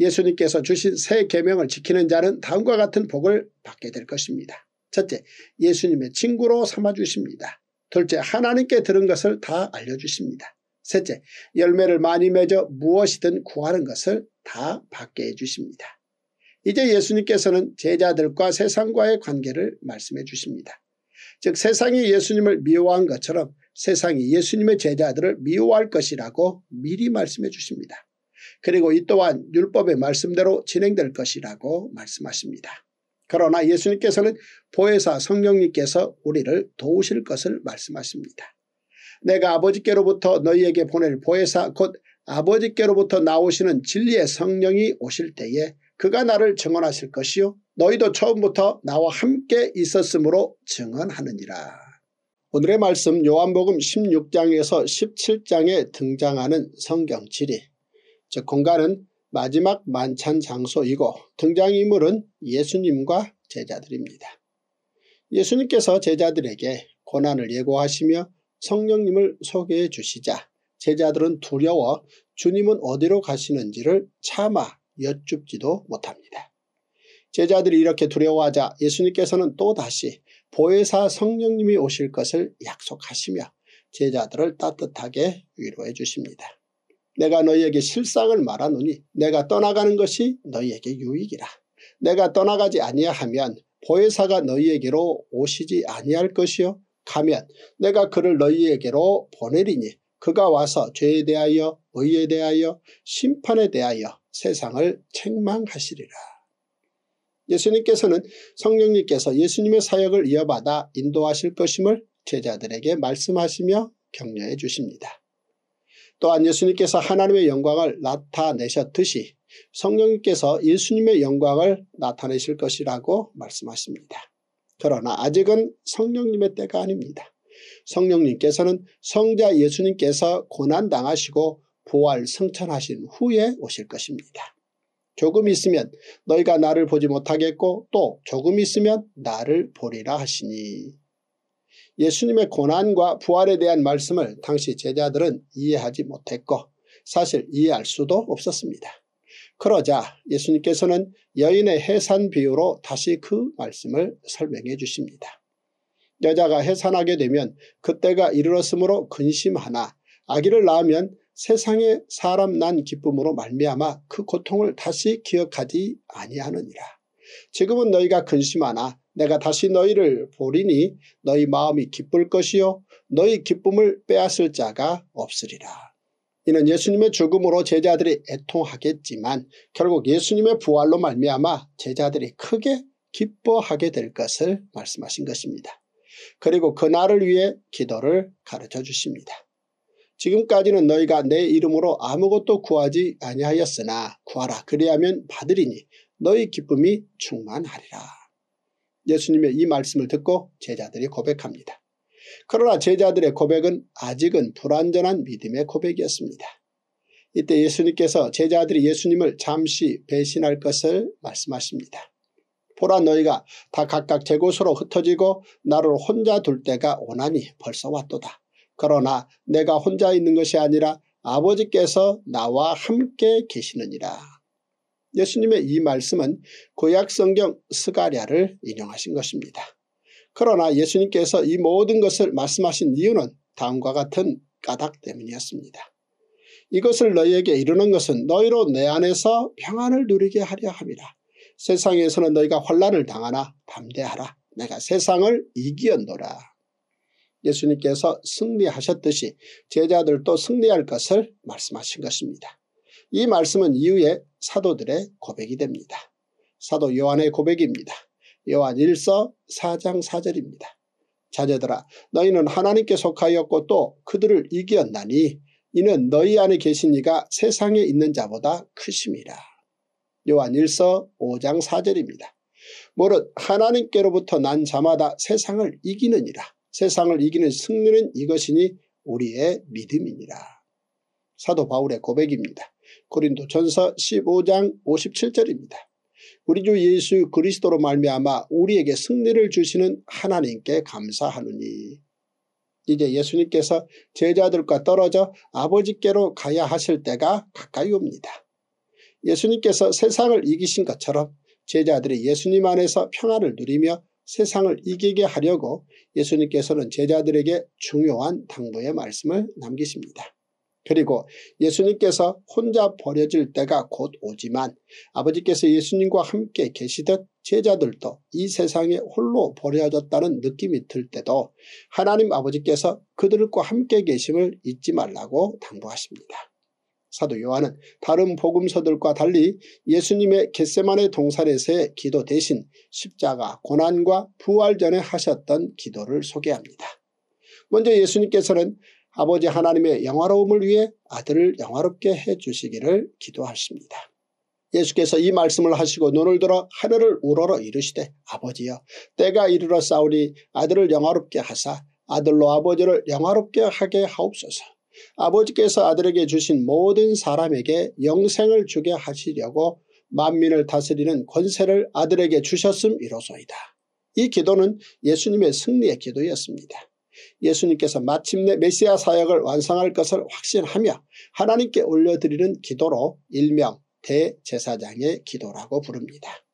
Speaker 1: 예수님께서 주신 새 계명을 지키는 자는 다음과 같은 복을 받게 될 것입니다. 첫째, 예수님의 친구로 삼아주십니다. 둘째, 하나님께 들은 것을 다 알려주십니다. 셋째, 열매를 많이 맺어 무엇이든 구하는 것을 다 받게 해주십니다. 이제 예수님께서는 제자들과 세상과의 관계를 말씀해 주십니다. 즉 세상이 예수님을 미워한 것처럼 세상이 예수님의 제자들을 미워할 것이라고 미리 말씀해 주십니다. 그리고 이 또한 율법의 말씀대로 진행될 것이라고 말씀하십니다. 그러나 예수님께서는 보혜사 성령님께서 우리를 도우실 것을 말씀하십니다. 내가 아버지께로부터 너희에게 보낼 보혜사 곧 아버지께로부터 나오시는 진리의 성령이 오실 때에 그가 나를 증언하실 것이요 너희도 처음부터 나와 함께 있었으므로 증언하느니라. 오늘의 말씀 요한복음 16장에서 17장에 등장하는 성경 지리 즉 공간은 마지막 만찬 장소이고 등장인물은 예수님과 제자들입니다. 예수님께서 제자들에게 고난을 예고하시며 성령님을 소개해 주시자 제자들은 두려워 주님은 어디로 가시는지를 차마 여쭙지도 못합니다. 제자들이 이렇게 두려워하자 예수님께서는 또다시 보혜사 성령님이 오실 것을 약속하시며 제자들을 따뜻하게 위로해 주십니다. 내가 너희에게 실상을 말하노니 내가 떠나가는 것이 너희에게 유익이라. 내가 떠나가지 아니하면 보혜사가 너희에게로 오시지 아니할 것이요 가면 내가 그를 너희에게로 보내리니 그가 와서 죄에 대하여 의에 대하여 심판에 대하여 세상을 책망하시리라. 예수님께서는 성령님께서 예수님의 사역을 이어받아 인도하실 것임을 제자들에게 말씀하시며 격려해 주십니다. 또한 예수님께서 하나님의 영광을 나타내셨듯이 성령님께서 예수님의 영광을 나타내실 것이라고 말씀하십니다. 그러나 아직은 성령님의 때가 아닙니다. 성령님께서는 성자 예수님께서 고난당하시고 부활 승천하신 후에 오실 것입니다. 조금 있으면 너희가 나를 보지 못하겠고 또 조금 있으면 나를 보리라 하시니 예수님의 고난과 부활에 대한 말씀을 당시 제자들은 이해하지 못했고 사실 이해할 수도 없었습니다. 그러자 예수님께서는 여인의 해산 비유로 다시 그 말씀을 설명해 주십니다. 여자가 해산하게 되면 그때가 이르렀으므로 근심하나 아기를 낳으면 세상에 사람 난 기쁨으로 말미암아 그 고통을 다시 기억하지 아니하느니라. 지금은 너희가 근심하나 내가 다시 너희를 보리니 너희 마음이 기쁠 것이요 너희 기쁨을 빼앗을 자가 없으리라. 이는 예수님의 죽음으로 제자들이 애통하겠지만 결국 예수님의 부활로 말미암아 제자들이 크게 기뻐하게 될 것을 말씀하신 것입니다. 그리고 그날을 위해 기도를 가르쳐 주십니다. 지금까지는 너희가 내 이름으로 아무것도 구하지 아니하였으나 구하라 그리하면 받으리니 너희 기쁨이 충만하리라. 예수님의 이 말씀을 듣고 제자들이 고백합니다. 그러나 제자들의 고백은 아직은 불완전한 믿음의 고백이었습니다. 이때 예수님께서 제자들이 예수님을 잠시 배신할 것을 말씀하십니다. 보라 너희가 다 각각 제 곳으로 흩어지고 나를 혼자 둘 때가 오나니 벌써 왔도다. 그러나 내가 혼자 있는 것이 아니라 아버지께서 나와 함께 계시느니라. 예수님의 이 말씀은 구약성경 스가랴를 인용하신 것입니다. 그러나 예수님께서 이 모든 것을 말씀하신 이유는 다음과 같은 까닭 때문이었습니다. 이것을 너희에게 이루는 것은 너희로 내 안에서 평안을 누리게 하려 합니다. 세상에서는 너희가 환란을 당하나 담대하라. 내가 세상을 이기었노라. 예수님께서 승리하셨듯이 제자들도 승리할 것을 말씀하신 것입니다. 이 말씀은 이후에 사도들의 고백이 됩니다. 사도 요한의 고백입니다. 요한 1서 4장 4절입니다. 자녀들아 너희는 하나님께 속하였고 또 그들을 이겼나니 이는 너희 안에 계신 이가 세상에 있는 자보다 크심이라. 요한 1서 5장 4절입니다. 무릇 하나님께로부터 난 자마다 세상을 이기느니라. 세상을 이기는 승리는 이것이니 우리의 믿음이니라. 사도 바울의 고백입니다. 고린도 전서 15장 57절입니다. 우리 주 예수 그리스도로 말미암아 우리에게 승리를 주시는 하나님께 감사하느니 이제 예수님께서 제자들과 떨어져 아버지께로 가야 하실 때가 가까이 옵니다. 예수님께서 세상을 이기신 것처럼 제자들이 예수님 안에서 평안을 누리며 세상을 이기게 하려고 예수님께서는 제자들에게 중요한 당부의 말씀을 남기십니다. 그리고 예수님께서 혼자 버려질 때가 곧 오지만 아버지께서 예수님과 함께 계시듯 제자들도 이 세상에 홀로 버려졌다는 느낌이 들 때도 하나님 아버지께서 그들과 함께 계심을 잊지 말라고 당부하십니다. 사도 요한은 다른 복음서들과 달리 예수님의 겟세만의 동산에서의 기도 대신 십자가 고난과 부활 전에 하셨던 기도를 소개합니다. 먼저 예수님께서는 아버지 하나님의 영화로움을 위해 아들을 영화롭게 해주시기를 기도하십니다. 예수께서 이 말씀을 하시고 눈을 들어 하늘을 우러러 이르시되 아버지여 때가 이르러 싸우니 아들을 영화롭게 하사 아들로 아버지를 영화롭게 하게 하옵소서. 아버지께서 아들에게 주신 모든 사람에게 영생을 주게 하시려고 만민을 다스리는 권세를 아들에게 주셨음 이로소이다. 이 기도는 예수님의 승리의 기도였습니다. 예수님께서 마침내 메시아 사역을 완성할 것을 확신하며 하나님께 올려드리는 기도로 일명 대제사장의 기도라고 부릅니다.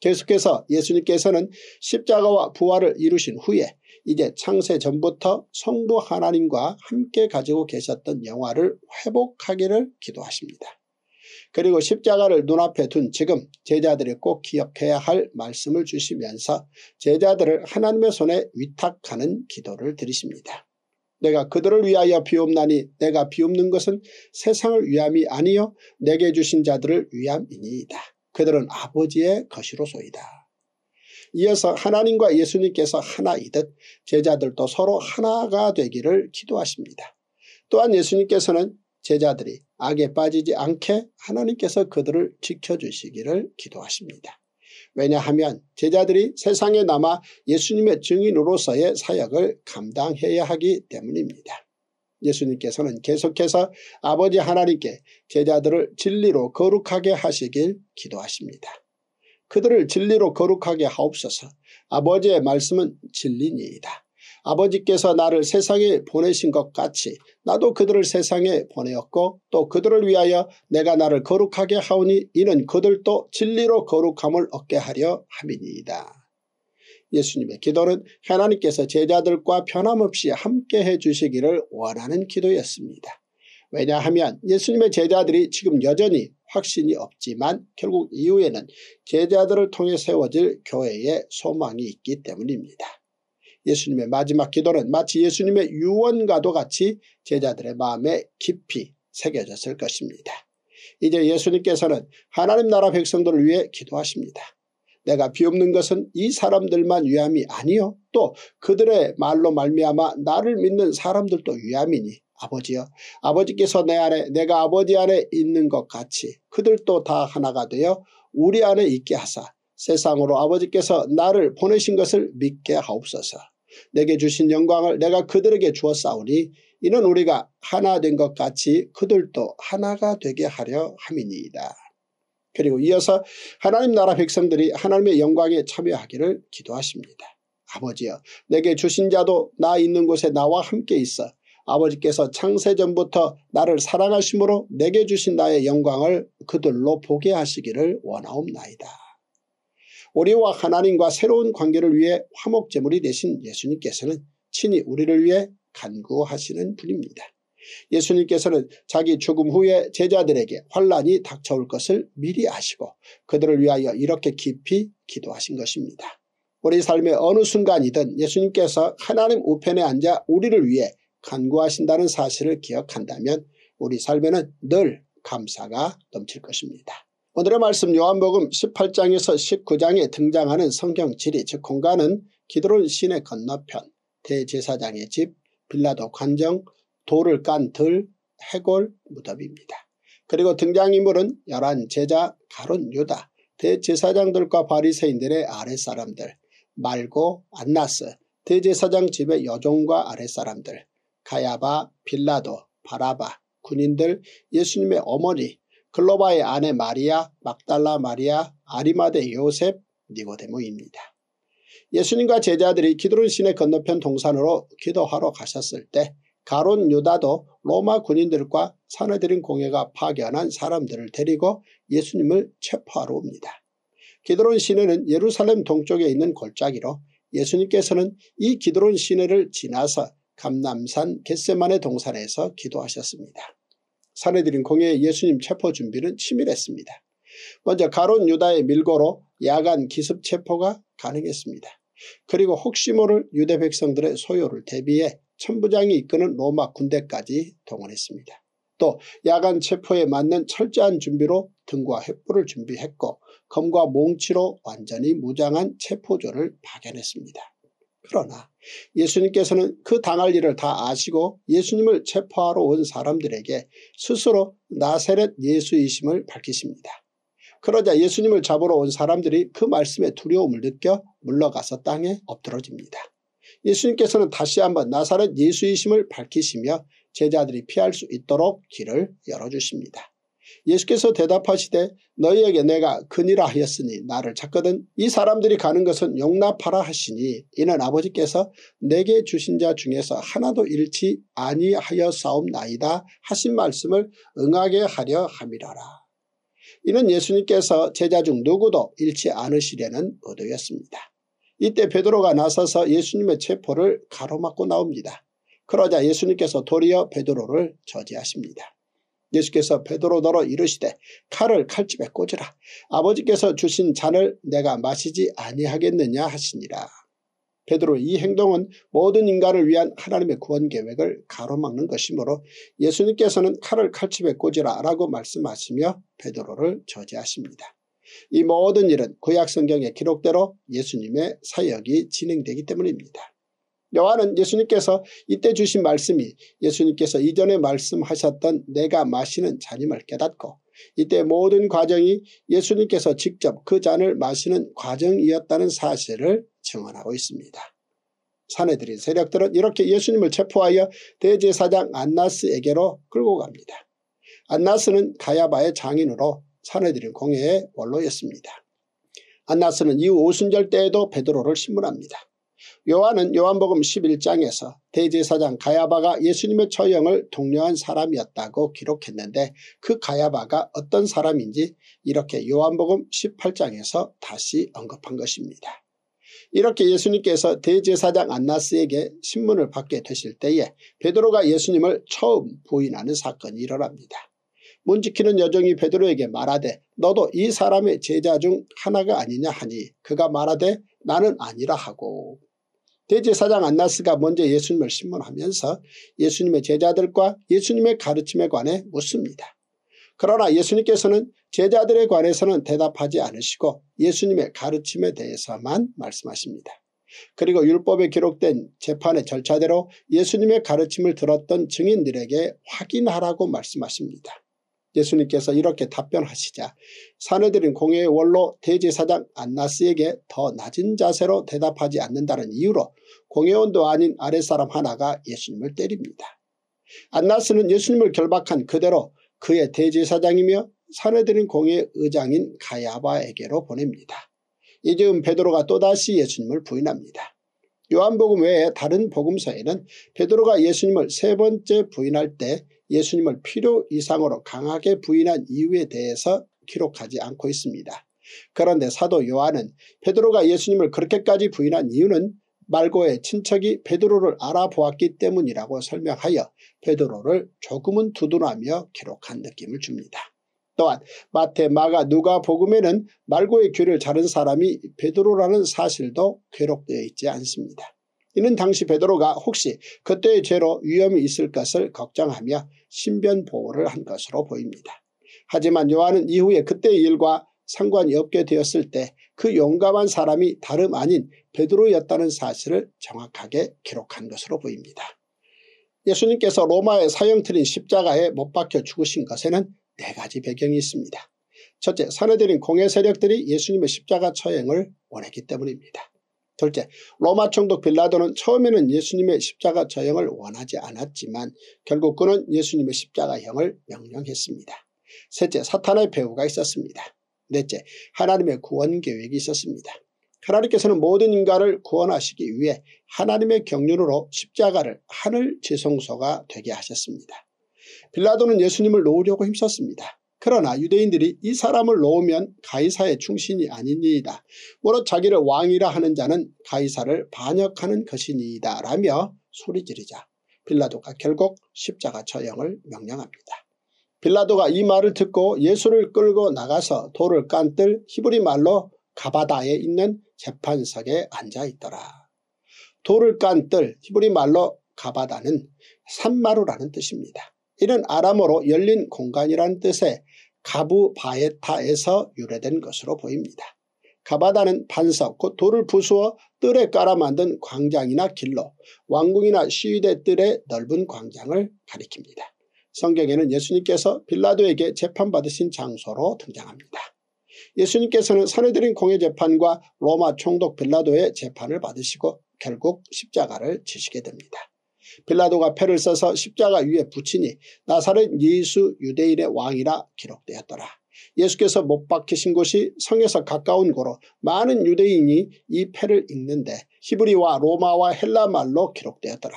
Speaker 1: 계속해서 예수님께서는 십자가와 부활을 이루신 후에 이제 창세 전부터 성부 하나님과 함께 가지고 계셨던 영화를 회복하기를 기도하십니다. 그리고 십자가를 눈앞에 둔 지금 제자들이 꼭 기억해야 할 말씀을 주시면서 제자들을 하나님의 손에 위탁하는 기도를 드리십니다. 내가 그들을 위하여 비옵나니 내가 비옵는 것은 세상을 위함이 아니요 내게 주신 자들을 위함이니이다. 그들은 아버지의 것이로소이다. 이어서 하나님과 예수님께서 하나이듯 제자들도 서로 하나가 되기를 기도하십니다. 또한 예수님께서는 제자들이 악에 빠지지 않게 하나님께서 그들을 지켜주시기를 기도하십니다. 왜냐하면 제자들이 세상에 남아 예수님의 증인으로서의 사역을 감당해야 하기 때문입니다. 예수님께서는 계속해서 아버지 하나님께 제자들을 진리로 거룩하게 하시길 기도하십니다. 그들을 진리로 거룩하게 하옵소서 아버지의 말씀은 진리니이다. 아버지께서 나를 세상에 보내신 것 같이 나도 그들을 세상에 보내었고 또 그들을 위하여 내가 나를 거룩하게 하오니 이는 그들도 진리로 거룩함을 얻게 하려 함이니이다. 예수님의 기도는 하나님께서 제자들과 변함없이 함께해 주시기를 원하는 기도였습니다. 왜냐하면 예수님의 제자들이 지금 여전히 확신이 없지만 결국 이후에는 제자들을 통해 세워질 교회의 소망이 있기 때문입니다. 예수님의 마지막 기도는 마치 예수님의 유언과도 같이 제자들의 마음에 깊이 새겨졌을 것입니다. 이제 예수님께서는 하나님 나라 백성들을 위해 기도하십니다. 내가 비옵는 것은 이 사람들만 위함이 아니요 또 그들의 말로 말미암아 나를 믿는 사람들도 위함이니 아버지여 아버지께서 내 안에 내가 아버지 안에 있는 것 같이 그들도 다 하나가 되어 우리 안에 있게 하사 세상으로 아버지께서 나를 보내신 것을 믿게 하옵소서. 내게 주신 영광을 내가 그들에게 주었사오니 이는 우리가 하나 된 것 같이 그들도 하나가 되게 하려 함이니이다. 그리고 이어서 하나님 나라 백성들이 하나님의 영광에 참여하기를 기도하십니다. 아버지여 내게 주신 자도 나 있는 곳에 나와 함께 있어 아버지께서 창세전부터 나를 사랑하심으로 내게 주신 나의 영광을 그들로 보게 하시기를 원하옵나이다. 우리와 하나님과 새로운 관계를 위해 화목제물이 되신 예수님께서는 친히 우리를 위해 간구하시는 분입니다. 예수님께서는 자기 죽음 후에 제자들에게 환란이 닥쳐올 것을 미리 아시고 그들을 위하여 이렇게 깊이 기도하신 것입니다. 우리 삶의 어느 순간이든 예수님께서 하나님 우편에 앉아 우리를 위해 간구하신다는 사실을 기억한다면 우리 삶에는 늘 감사가 넘칠 것입니다. 오늘의 말씀 요한복음 18장에서 19장에 등장하는 성경 지리 즉 공간은 기드론 시내 건너편, 대제사장의 집, 빌라도 관정, 돌을 깐 들, 해골 무덤입니다. 그리고 등장인물은 열한 제자, 가론 유다, 대제사장들과 바리새인들의 아랫사람들, 말고 안나스, 대제사장 집의 여종과 아랫사람들, 가야바, 빌라도, 바라바, 군인들, 예수님의 어머니, 클로바의 아내 마리아, 막달라 마리아, 아리마데 요셉, 니고데모입니다. 예수님과 제자들이 기드론 시내 건너편 동산으로 기도하러 가셨을 때 가론 유다도 로마 군인들과 사내들인 공예가 파견한 사람들을 데리고 예수님을 체포하러 옵니다. 기드론 시내는 예루살렘 동쪽에 있는 골짜기로 예수님께서는 이 기드론 시내를 지나서 감남산 겟세만의 동산에서 기도하셨습니다. 사내들인 공예의 예수님 체포 준비는 치밀했습니다. 먼저 가론 유다의 밀고로 야간 기습 체포가 가능했습니다. 그리고 혹시 모를 유대 백성들의 소요를 대비해 천부장이 이끄는 로마 군대까지 동원했습니다. 또 야간 체포에 맞는 철저한 준비로 등과 횃불을 준비했고 검과 몽치로 완전히 무장한 체포조를 파견했습니다. 그러나 예수님께서는 그 당할 일을 다 아시고 예수님을 체포하러 온 사람들에게 스스로 나세렛 예수이심을 밝히십니다. 그러자 예수님을 잡으러 온 사람들이 그 말씀에 두려움을 느껴 물러가서 땅에 엎드러집니다. 예수님께서는 다시 한번 나사렛 예수이심을 밝히시며 제자들이 피할 수 있도록 길을 열어주십니다. 예수께서 대답하시되 너희에게 내가 그니라 하였으니 나를 찾거든 이 사람들이 가는 것은 용납하라 하시니 이는 아버지께서 내게 주신 자 중에서 하나도 잃지 아니하여 싸움나이다 하신 말씀을 응하게 하려 함이라라. 이는 예수님께서 제자 중 누구도 잃지 않으시려는 의도였습니다. 이때 베드로가 나서서 예수님의 체포를 가로막고 나옵니다. 그러자 예수님께서 도리어 베드로를 저지하십니다. 예수께서 베드로 너로 이르시되 칼을 칼집에 꽂으라 아버지께서 주신 잔을 내가 마시지 아니하겠느냐 하시니라. 베드로 이 행동은 모든 인간을 위한 하나님의 구원 계획을 가로막는 것이므로 예수님께서는 칼을 칼집에 꽂으라 라고 말씀하시며 베드로를 저지하십니다. 이 모든 일은 구약성경의 기록대로 예수님의 사역이 진행되기 때문입니다. 여호와는 예수님께서 이때 주신 말씀이 예수님께서 이전에 말씀하셨던 내가 마시는 잔임을 깨닫고 이때 모든 과정이 예수님께서 직접 그 잔을 마시는 과정이었다는 사실을 증언하고 있습니다. 사내들인 세력들은 이렇게 예수님을 체포하여 대제사장 안나스에게로 끌고 갑니다. 안나스는 가야바의 장인으로 사내들인 공회의 원로였습니다. 안나스는 이후 오순절 때에도 베드로를 신문합니다. 요한은 요한복음 11장에서 대제사장 가야바가 예수님의 처형을 독려한 사람이었다고 기록했는데 그 가야바가 어떤 사람인지 이렇게 요한복음 18장에서 다시 언급한 것입니다. 이렇게 예수님께서 대제사장 안나스에게 신문을 받게 되실 때에 베드로가 예수님을 처음 부인하는 사건이 일어납니다. 문지키는 여정이 베드로에게 말하되 너도 이 사람의 제자 중 하나가 아니냐 하니 그가 말하되 나는 아니라 하고 대제사장 안나스가 먼저 예수님을 신문하면서 예수님의 제자들과 예수님의 가르침에 관해 묻습니다. 그러나 예수님께서는 제자들에 관해서는 대답하지 않으시고 예수님의 가르침에 대해서만 말씀하십니다. 그리고 율법에 기록된 재판의 절차대로 예수님의 가르침을 들었던 증인들에게 확인하라고 말씀하십니다. 예수님께서 이렇게 답변하시자 사내들인 공회의 원로 대제사장 안나스에게 더 낮은 자세로 대답하지 않는다는 이유로 공회원도 아닌 아랫사람 하나가 예수님을 때립니다. 안나스는 예수님을 결박한 그대로 그의 대제사장이며 사내들인 공회의 의장인 가야바에게로 보냅니다. 이즈음 베드로가 또다시 예수님을 부인합니다. 요한복음 외에 다른 복음서에는 베드로가 예수님을 세 번째 부인할 때 예수님을 필요 이상으로 강하게 부인한 이유에 대해서 기록하지 않고 있습니다. 그런데 사도 요한은 베드로가 예수님을 그렇게까지 부인한 이유는 말고의 친척이 베드로를 알아보았기 때문이라고 설명하여 베드로를 조금은 두둔하며 기록한 느낌을 줍니다. 또한 마태, 마가, 누가 복음에는 말고의 귀를 자른 사람이 베드로라는 사실도 괴록되어 있지 않습니다. 이는 당시 베드로가 혹시 그때의 죄로 위험이 있을 것을 걱정하며 신변 보호를 한 것으로 보입니다. 하지만 요한은 이후에 그때의 일과 상관이 없게 되었을 때 그 용감한 사람이 다름 아닌 베드로였다는 사실을 정확하게 기록한 것으로 보입니다. 예수님께서 로마의 사형틀인 십자가에 못 박혀 죽으신 것에는 네 가지 배경이 있습니다. 첫째, 사내들인 공의 세력들이 예수님의 십자가 처형을 원했기 때문입니다. 둘째, 로마 총독 빌라도는 처음에는 예수님의 십자가 처형을 원하지 않았지만 결국 그는 예수님의 십자가형을 명령했습니다. 셋째, 사탄의 배후가 있었습니다. 넷째, 하나님의 구원 계획이 있었습니다. 하나님께서는 모든 인간을 구원하시기 위해 하나님의 경륜으로 십자가를 하늘 지성소가 되게 하셨습니다. 빌라도는 예수님을 놓으려고 힘썼습니다. 그러나 유대인들이 이 사람을 놓으면 가이사의 충신이 아니니이다. 오롯 자기를 왕이라 하는 자는 가이사를 반역하는 것이니이다. 라며 소리지르자 빌라도가 결국 십자가 처형을 명령합니다. 빌라도가 이 말을 듣고 예수를 끌고 나가서 돌을 깐뜰 히브리 말로 가바다에 있는 재판석에 앉아 있더라. 돌을 깐뜰 히브리 말로 가바다는 산마루라는 뜻입니다. 이는 아람어로 열린 공간이란 뜻의 가부바에타에서 유래된 것으로 보입니다. 가바다는 반석 곧 돌을 부수어 뜰에 깔아 만든 광장이나 길로 왕궁이나 시위대 뜰의 넓은 광장을 가리킵니다. 성경에는 예수님께서 빌라도에게 재판받으신 장소로 등장합니다. 예수님께서는 사내들인 공회 재판과 로마 총독 빌라도의 재판을 받으시고 결국 십자가를 지시게 됩니다. 빌라도가 패를 써서 십자가 위에 붙이니 나사렛 예수 유대인의 왕이라 기록되었더라. 예수께서 못 박히신 곳이 성에서 가까운 고로 많은 유대인이 이 패를 읽는데 히브리와 로마와 헬라말로 기록되었더라.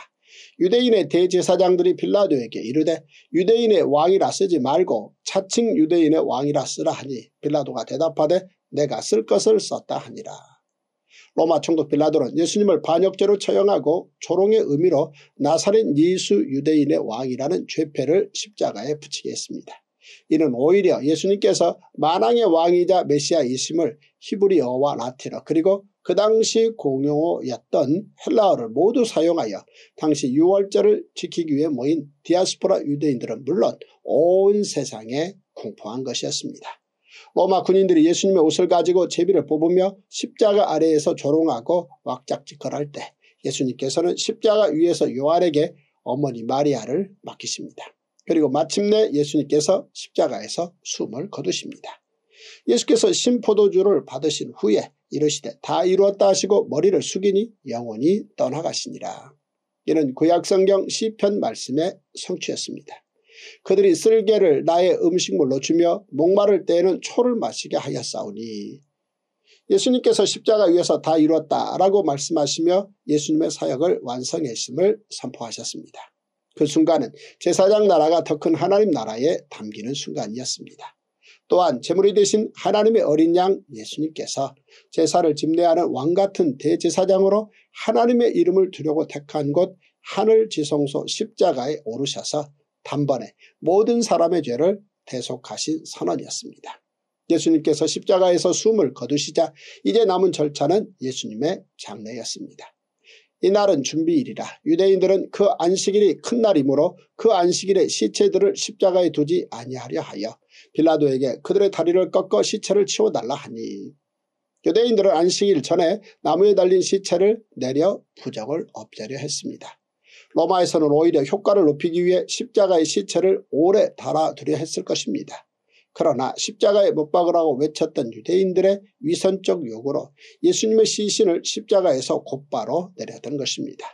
Speaker 1: 유대인의 대제사장들이 빌라도에게 이르되 유대인의 왕이라 쓰지 말고 차칭 유대인의 왕이라 쓰라 하니 빌라도가 대답하되 내가 쓸 것을 썼다 하니라. 로마 총독 빌라도는 예수님을 반역죄로 처형하고 조롱의 의미로 나사렛 예수 유대인의 왕이라는 죄패를 십자가에 붙이게 했습니다. 이는 오히려 예수님께서 만왕의 왕이자 메시아이심을 히브리어와 라틴어 그리고 그 당시 공용어였던 헬라어를 모두 사용하여 당시 6월절을 지키기 위해 모인 디아스포라 유대인들은 물론 온 세상에 공포한 것이었습니다. 로마 군인들이 예수님의 옷을 가지고 제비를 뽑으며 십자가 아래에서 조롱하고 왁작지껄할 때 예수님께서는 십자가 위에서 요한에게 어머니 마리아를 맡기십니다. 그리고 마침내 예수님께서 십자가에서 숨을 거두십니다. 예수께서 심포도주를 받으신 후에 이르시되 다 이루었다 하시고 머리를 숙이니 영원히 떠나가시니라. 이는 구약성경 시편 말씀의 성취였습니다. 그들이 쓸개를 나의 음식물로 주며 목마를 때에는 초를 마시게 하였사오니 예수님께서 십자가 위에서 다 이뤘다라고 말씀하시며 예수님의 사역을 완성했음을 선포하셨습니다. 그 순간은 제사장 나라가 더 큰 하나님 나라에 담기는 순간이었습니다. 또한 제물이 되신 하나님의 어린 양 예수님께서 제사를 집내하는 왕같은 대제사장으로 하나님의 이름을 두려고 택한 곳 하늘지성소 십자가에 오르셔서 단번에 모든 사람의 죄를 대속하신 선언이었습니다. 예수님께서 십자가에서 숨을 거두시자 이제 남은 절차는 예수님의 장례였습니다. 이날은 준비일이라 유대인들은 그 안식일이 큰 날이므로 그 안식일에 시체들을 십자가에 두지 아니하려 하여 빌라도에게 그들의 다리를 꺾어 시체를 치워달라 하니 유대인들은 안식일 전에 나무에 달린 시체를 내려 부적을 없애려 했습니다. 로마에서는 오히려 효과를 높이기 위해 십자가의 시체를 오래 달아두려 했을 것입니다. 그러나 십자가에 못 박으라고 외쳤던 유대인들의 위선적 요구로 예수님의 시신을 십자가에서 곧바로 내려던 것입니다.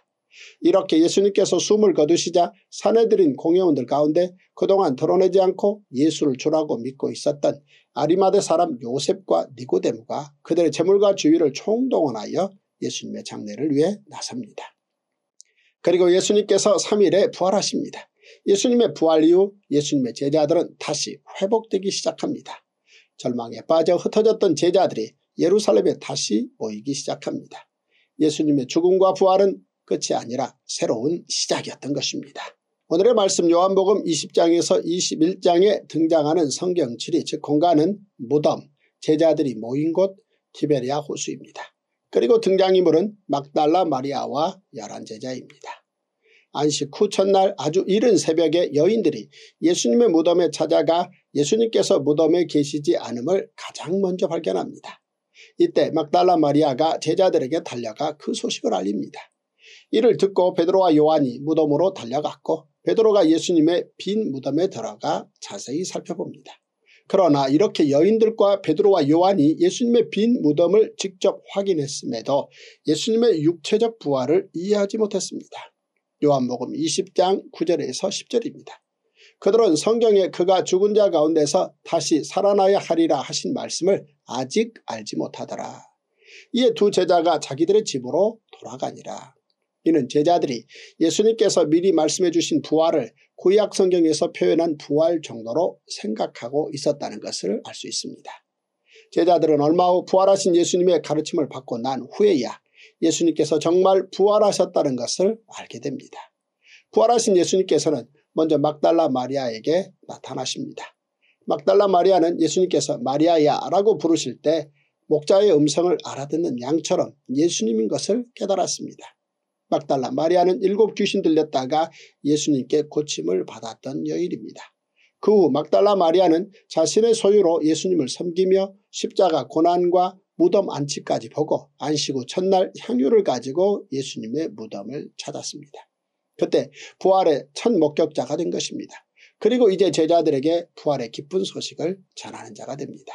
Speaker 1: 이렇게 예수님께서 숨을 거두시자 사내들인 공예원들 가운데 그동안 드러내지 않고 예수를 주라고 믿고 있었던 아리마대 사람 요셉과 니고데무가 그들의 재물과 주위를 총동원하여 예수님의 장례를 위해 나섭니다. 그리고 예수님께서 3일에 부활하십니다. 예수님의 부활 이후 예수님의 제자들은 다시 회복되기 시작합니다. 절망에 빠져 흩어졌던 제자들이 예루살렘에 다시 모이기 시작합니다. 예수님의 죽음과 부활은 끝이 아니라 새로운 시작이었던 것입니다. 오늘의 말씀 요한복음 20장에서 21장에 등장하는 성경칠이 즉 공간은 무덤, 제자들이 모인 곳, 티베리아 호수입니다. 그리고 등장인물은 막달라 마리아와 열한 제자입니다. 안식 후 첫날 아주 이른 새벽에 여인들이 예수님의 무덤에 찾아가 예수님께서 무덤에 계시지 않음을 가장 먼저 발견합니다. 이때 막달라 마리아가 제자들에게 달려가 그 소식을 알립니다. 이를 듣고 베드로와 요한이 무덤으로 달려갔고 베드로가 예수님의 빈 무덤에 들어가 자세히 살펴봅니다. 그러나 이렇게 여인들과 베드로와 요한이 예수님의 빈 무덤을 직접 확인했음에도 예수님의 육체적 부활을 이해하지 못했습니다. 요한복음 20장 9절에서 10절입니다. 그들은 성경에 그가 죽은 자 가운데서 다시 살아나야 하리라 하신 말씀을 아직 알지 못하더라. 이에 두 제자가 자기들의 집으로 돌아가니라. 이는 제자들이 예수님께서 미리 말씀해 주신 부활을 구약 성경에서 표현한 부활 정도로 생각하고 있었다는 것을 알 수 있습니다. 제자들은 얼마 후 부활하신 예수님의 가르침을 받고 난 후에야 예수님께서 정말 부활하셨다는 것을 알게 됩니다. 부활하신 예수님께서는 먼저 막달라 마리아에게 나타나십니다. 막달라 마리아는 예수님께서 마리아야라고 부르실 때 목자의 음성을 알아듣는 양처럼 예수님인 것을 깨달았습니다. 막달라 마리아는 일곱 귀신 들렸다가 예수님께 고침을 받았던 여인입니다. 그 후 막달라 마리아는 자신의 소유로 예수님을 섬기며 십자가 고난과 무덤 안치까지 보고 안식 후 첫날 향유를 가지고 예수님의 무덤을 찾았습니다. 그때 부활의 첫 목격자가 된 것입니다. 그리고 이제 제자들에게 부활의 기쁜 소식을 전하는 자가 됩니다.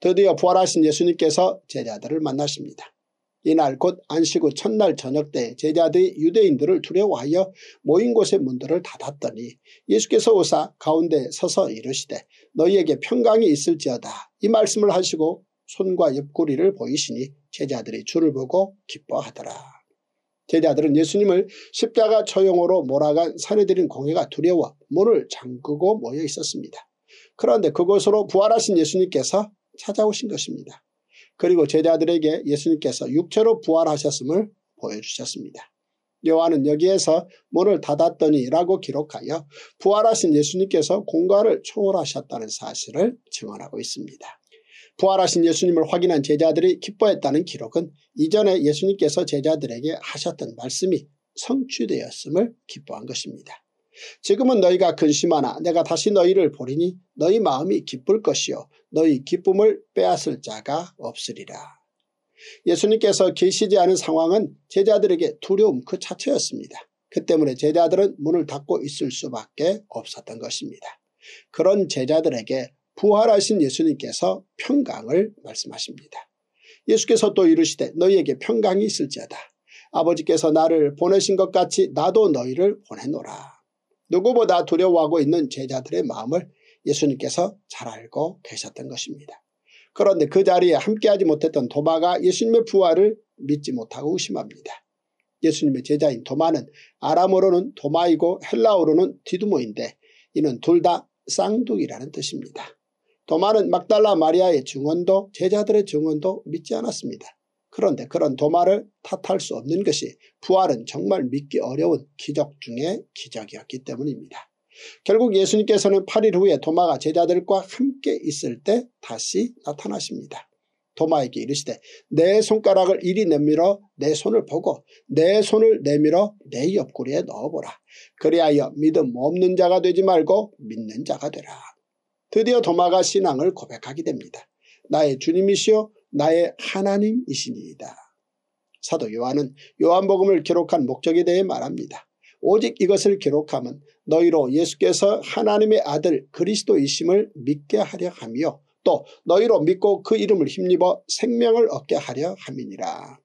Speaker 1: 드디어 부활하신 예수님께서 제자들을 만나십니다. 이날 곧 안식 후 첫날 저녁 때 제자들이 유대인들을 두려워하여 모인 곳의 문들을 닫았더니 예수께서 오사 가운데 서서 이르시되 너희에게 평강이 있을지어다 이 말씀을 하시고 손과 옆구리를 보이시니 제자들이 주를 보고 기뻐하더라. 제자들은 예수님을 십자가 처형으로 몰아간 사내들인 공회가 두려워 문을 잠그고 모여 있었습니다. 그런데 그곳으로 부활하신 예수님께서 찾아오신 것입니다. 그리고 제자들에게 예수님께서 육체로 부활하셨음을 보여주셨습니다. 요한은 여기에서 문을 닫았더니 라고 기록하여 부활하신 예수님께서 공간을 초월하셨다는 사실을 증언하고 있습니다. 부활하신 예수님을 확인한 제자들이 기뻐했다는 기록은 이전에 예수님께서 제자들에게 하셨던 말씀이 성취되었음을 기뻐한 것입니다. 지금은 너희가 근심하나 내가 다시 너희를 보리니 너희 마음이 기쁠 것이요 너희 기쁨을 빼앗을 자가 없으리라. 예수님께서 계시지 않은 상황은 제자들에게 두려움 그 자체였습니다. 그 때문에 제자들은 문을 닫고 있을 수밖에 없었던 것입니다. 그런 제자들에게 부활하신 예수님께서 평강을 말씀하십니다. 예수께서 또 이르시되 너희에게 평강이 있을지어다. 아버지께서 나를 보내신 것 같이 나도 너희를 보내노라. 누구보다 두려워하고 있는 제자들의 마음을 예수님께서 잘 알고 계셨던 것입니다. 그런데 그 자리에 함께하지 못했던 도마가 예수님의 부활을 믿지 못하고 의심합니다. 예수님의 제자인 도마는 아람어로는 도마이고 헬라어로는 디두모인데 이는 둘 다 쌍둥이라는 뜻입니다. 도마는 막달라 마리아의 증언도 제자들의 증언도 믿지 않았습니다. 그런데 그런 도마를 탓할 수 없는 것이 부활은 정말 믿기 어려운 기적 중의 기적이었기 때문입니다. 결국 예수님께서는 8일 후에 도마가 제자들과 함께 있을 때 다시 나타나십니다. 도마에게 이르시되 내 손가락을 이리 내밀어 내 손을 보고 내 손을 내밀어 내 옆구리에 넣어보라. 그리하여 믿음 없는 자가 되지 말고 믿는 자가 되라. 드디어 도마가 신앙을 고백하게 됩니다. 나의 주님이시오 나의 하나님이시니이다. 사도 요한은 요한복음을 기록한 목적에 대해 말합니다. 오직 이것을 기록함은 너희로 예수께서 하나님의 아들 그리스도이심을 믿게 하려 하며 또 너희로 믿고 그 이름을 힘입어 생명을 얻게 하려 함이니라.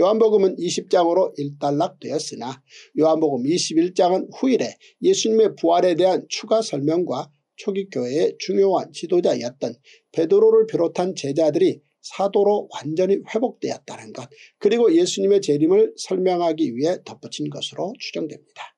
Speaker 1: 요한복음은 20장으로 일단락되었으나 요한복음 21장은 후일에 예수님의 부활에 대한 추가 설명과 초기 교회의 중요한 지도자였던 베드로를 비롯한 제자들이 사도로 완전히 회복되었다는 것 그리고 예수님의 재림을 설명하기 위해 덧붙인 것으로 추정됩니다.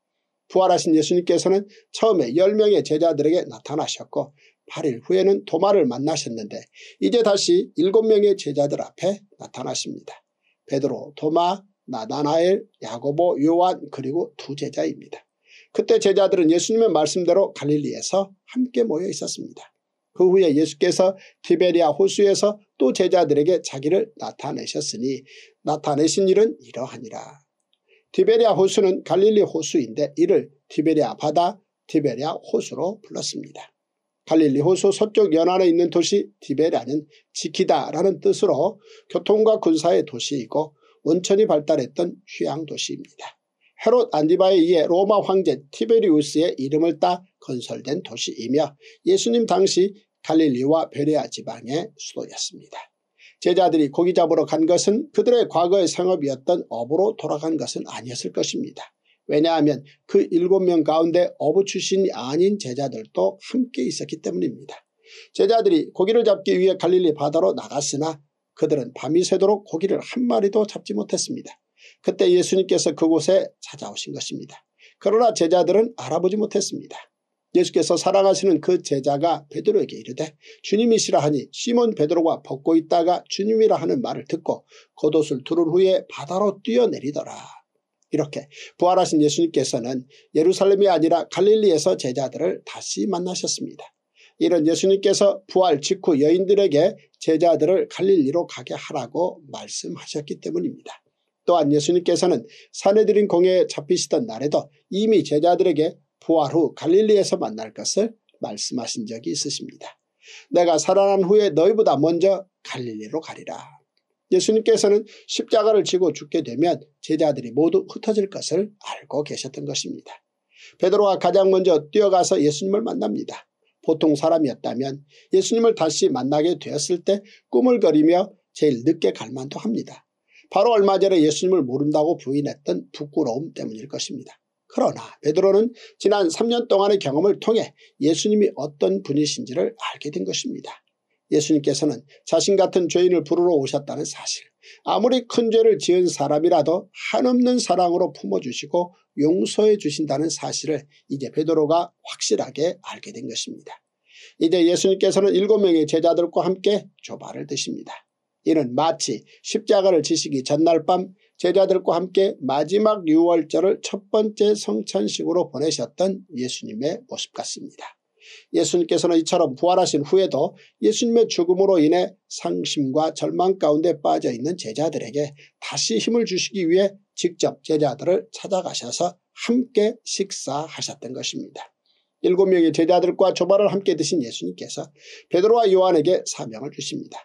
Speaker 1: 부활하신 예수님께서는 처음에 10명의 제자들에게 나타나셨고 8일 후에는 도마를 만나셨는데 이제 다시 7명의 제자들 앞에 나타나십니다. 베드로, 도마, 나다나엘, 야고보, 요한 그리고 두 제자입니다. 그때 제자들은 예수님의 말씀대로 갈릴리에서 함께 모여 있었습니다. 그 후에 예수께서 티베리아 호수에서 또 제자들에게 자기를 나타내셨으니 나타내신 일은 이러하니라. 티베리아 호수는 갈릴리 호수인데 이를 티베리아 바다 티베리아 호수로 불렀습니다. 갈릴리 호수 서쪽 연안에 있는 도시 티베리아는 지키다라는 뜻으로 교통과 군사의 도시이고 원천이 발달했던 휴양도시입니다. 헤롯 안디바에 의해 로마 황제 티베리우스의 이름을 따 건설된 도시이며 예수님 당시 갈릴리와 베레아 지방의 수도였습니다. 제자들이 고기 잡으러 간 것은 그들의 과거의 상업이었던 업으로 돌아간 것은 아니었을 것입니다. 왜냐하면 그 일곱 명 가운데 어부 출신이 아닌 제자들도 함께 있었기 때문입니다. 제자들이 고기를 잡기 위해 갈릴리 바다로 나갔으나 그들은 밤이 새도록 고기를 한 마리도 잡지 못했습니다. 그때 예수님께서 그곳에 찾아오신 것입니다. 그러나 제자들은 알아보지 못했습니다. 예수께서 사랑하시는 그 제자가 베드로에게 이르되 주님이시라 하니 시몬 베드로가 벗고 있다가 주님이라 하는 말을 듣고 겉옷을 두른 후에 바다로 뛰어내리더라. 이렇게 부활하신 예수님께서는 예루살렘이 아니라 갈릴리에서 제자들을 다시 만나셨습니다. 이런 예수님께서 부활 직후 여인들에게 제자들을 갈릴리로 가게 하라고 말씀하셨기 때문입니다. 또한 예수님께서는 사내들인 공에 잡히시던 날에도 이미 제자들에게 부활 후 갈릴리에서 만날 것을 말씀하신 적이 있으십니다. 내가 살아난 후에 너희보다 먼저 갈릴리로 가리라. 예수님께서는 십자가를 지고 죽게 되면 제자들이 모두 흩어질 것을 알고 계셨던 것입니다. 베드로가 가장 먼저 뛰어가서 예수님을 만납니다. 보통 사람이었다면 예수님을 다시 만나게 되었을 때 꿈을 그리며 제일 늦게 갈만도 합니다. 바로 얼마 전에 예수님을 모른다고 부인했던 부끄러움 때문일 것입니다. 그러나 베드로는 지난 3년 동안의 경험을 통해 예수님이 어떤 분이신지를 알게 된 것입니다. 예수님께서는 자신 같은 죄인을 부르러 오셨다는 사실 아무리 큰 죄를 지은 사람이라도 한없는 사랑으로 품어주시고 용서해 주신다는 사실을 이제 베드로가 확실하게 알게 된 것입니다. 이제 예수님께서는 일곱 명의 제자들과 함께 조바를 드십니다. 이는 마치 십자가를 지시기 전날 밤 제자들과 함께 마지막 6월절을 첫 번째 성찬식으로 보내셨던 예수님의 모습 같습니다. 예수님께서는 이처럼 부활하신 후에도 예수님의 죽음으로 인해 상심과 절망 가운데 빠져있는 제자들에게 다시 힘을 주시기 위해 직접 제자들을 찾아가셔서 함께 식사하셨던 것입니다. 일곱 명의 제자들과 조발을 함께 드신 예수님께서 베드로와 요한에게 사명을 주십니다.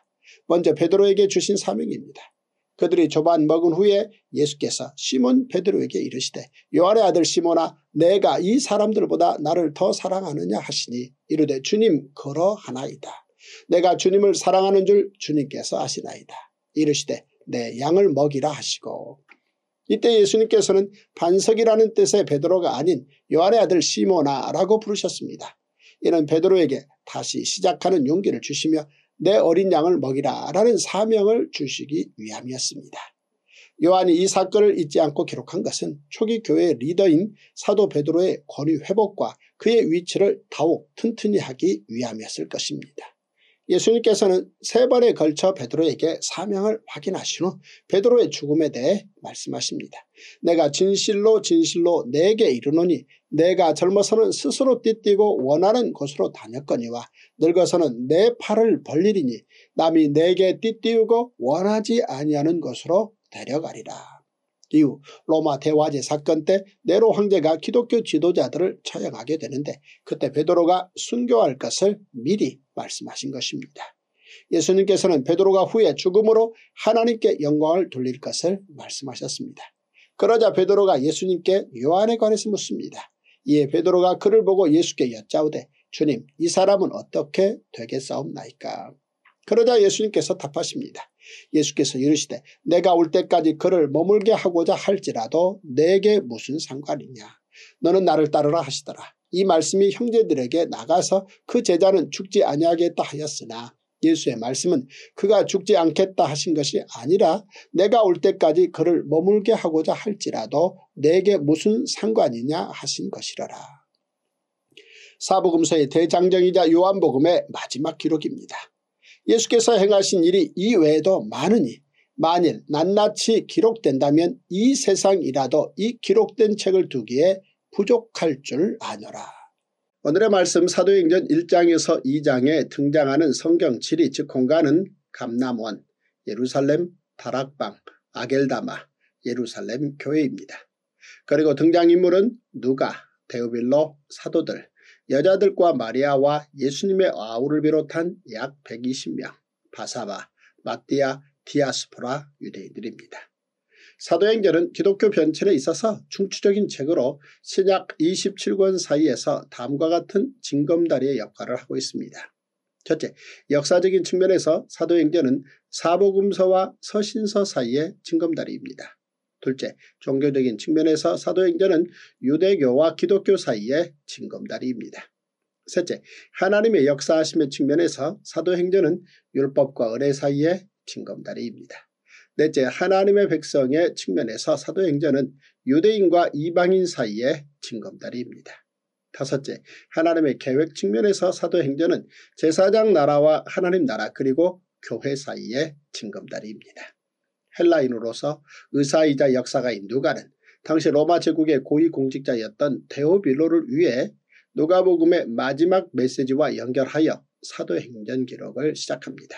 Speaker 1: 먼저 베드로에게 주신 사명입니다. 그들이 조반 먹은 후에 예수께서 시몬 베드로에게 이르시되 요한의 아들 시몬아 내가 이 사람들보다 나를 더 사랑하느냐 하시니 이르되 주님 그러하나이다. 내가 주님을 사랑하는 줄 주님께서 아시나이다. 이르시되 내 양을 먹이라 하시고 이때 예수님께서는 반석이라는 뜻의 베드로가 아닌 요한의 아들 시몬나라고 부르셨습니다. 이는 베드로에게 다시 시작하는 용기를 주시며 내 어린 양을 먹이라 라는 사명을 주시기 위함이었습니다. 요한이 이 사건을 잊지 않고 기록한 것은 초기 교회 리더인 사도 베드로의 권위 회복과 그의 위치를 더욱 튼튼히 하기 위함이었을 것입니다. 예수님께서는 세 번에 걸쳐 베드로에게 사명을 확인하신 후 베드로의 죽음에 대해 말씀하십니다. 내가 진실로 진실로 내게 이르노니 내가 젊어서는 스스로 띠뛰고 원하는 곳으로 다녔거니와 늙어서는 내 팔을 벌리리니 남이 내게 띠뛰우고 원하지 아니하는 곳으로 데려가리라. 이후 로마 대화제 사건 때 네로 황제가 기독교 지도자들을 처형하게 되는데 그때 베드로가 순교할 것을 미리 말씀하신 것입니다. 예수님께서는 베드로가 후에 죽음으로 하나님께 영광을 돌릴 것을 말씀하셨습니다. 그러자 베드로가 예수님께 요한에 관해서 묻습니다. 이에 베드로가 그를 보고 예수께 여짜오되 주님 이 사람은 어떻게 되겠사옵나이까. 그러자 예수님께서 답하십니다. 예수께서 이르시되 내가 올 때까지 그를 머물게 하고자 할지라도 내게 무슨 상관이냐. 너는 나를 따르라 하시더라. 이 말씀이 형제들에게 나가서 그 제자는 죽지 아니하겠다 하였으나 예수의 말씀은 그가 죽지 않겠다 하신 것이 아니라 내가 올 때까지 그를 머물게 하고자 할지라도 내게 무슨 상관이냐 하신 것이라라. 사복음서의 대장정이자 요한복음의 마지막 기록입니다. 예수께서 행하신 일이 이외에도 많으니 만일 낱낱이 기록된다면 이 세상이라도 이 기록된 책을 두기에 부족할 줄 아노라. 오늘의 말씀 사도행전 1장에서 2장에 등장하는 성경 지리 즉 공간은 감남원, 예루살렘 다락방, 아겔다마, 예루살렘 교회입니다. 그리고 등장인물은 누가, 데우빌로, 사도들, 여자들과 마리아와 예수님의 아우를 비롯한 약 120명, 바사바, 마띠아, 디아스포라 유대인들입니다. 사도행전은 기독교 변천에 있어서 중추적인 책으로 신약 27권 사이에서 다음과 같은 징검다리의 역할을 하고 있습니다. 첫째, 역사적인 측면에서 사도행전은 사복음서와 서신서 사이의 징검다리입니다. 둘째, 종교적인 측면에서 사도행전은 유대교와 기독교 사이의 징검다리입니다. 셋째, 하나님의 역사하심의 측면에서 사도행전은 율법과 은혜 사이의 징검다리입니다. 넷째 하나님의 백성의 측면에서 사도행전은 유대인과 이방인 사이의 징검다리입니다. 다섯째 하나님의 계획 측면에서 사도행전은 제사장 나라와 하나님 나라 그리고 교회 사이의 징검다리입니다. 헬라인으로서 의사이자 역사가인 누가는 당시 로마 제국의 고위공직자였던 데오빌로를 위해 누가복음의 마지막 메시지와 연결하여 사도행전 기록을 시작합니다.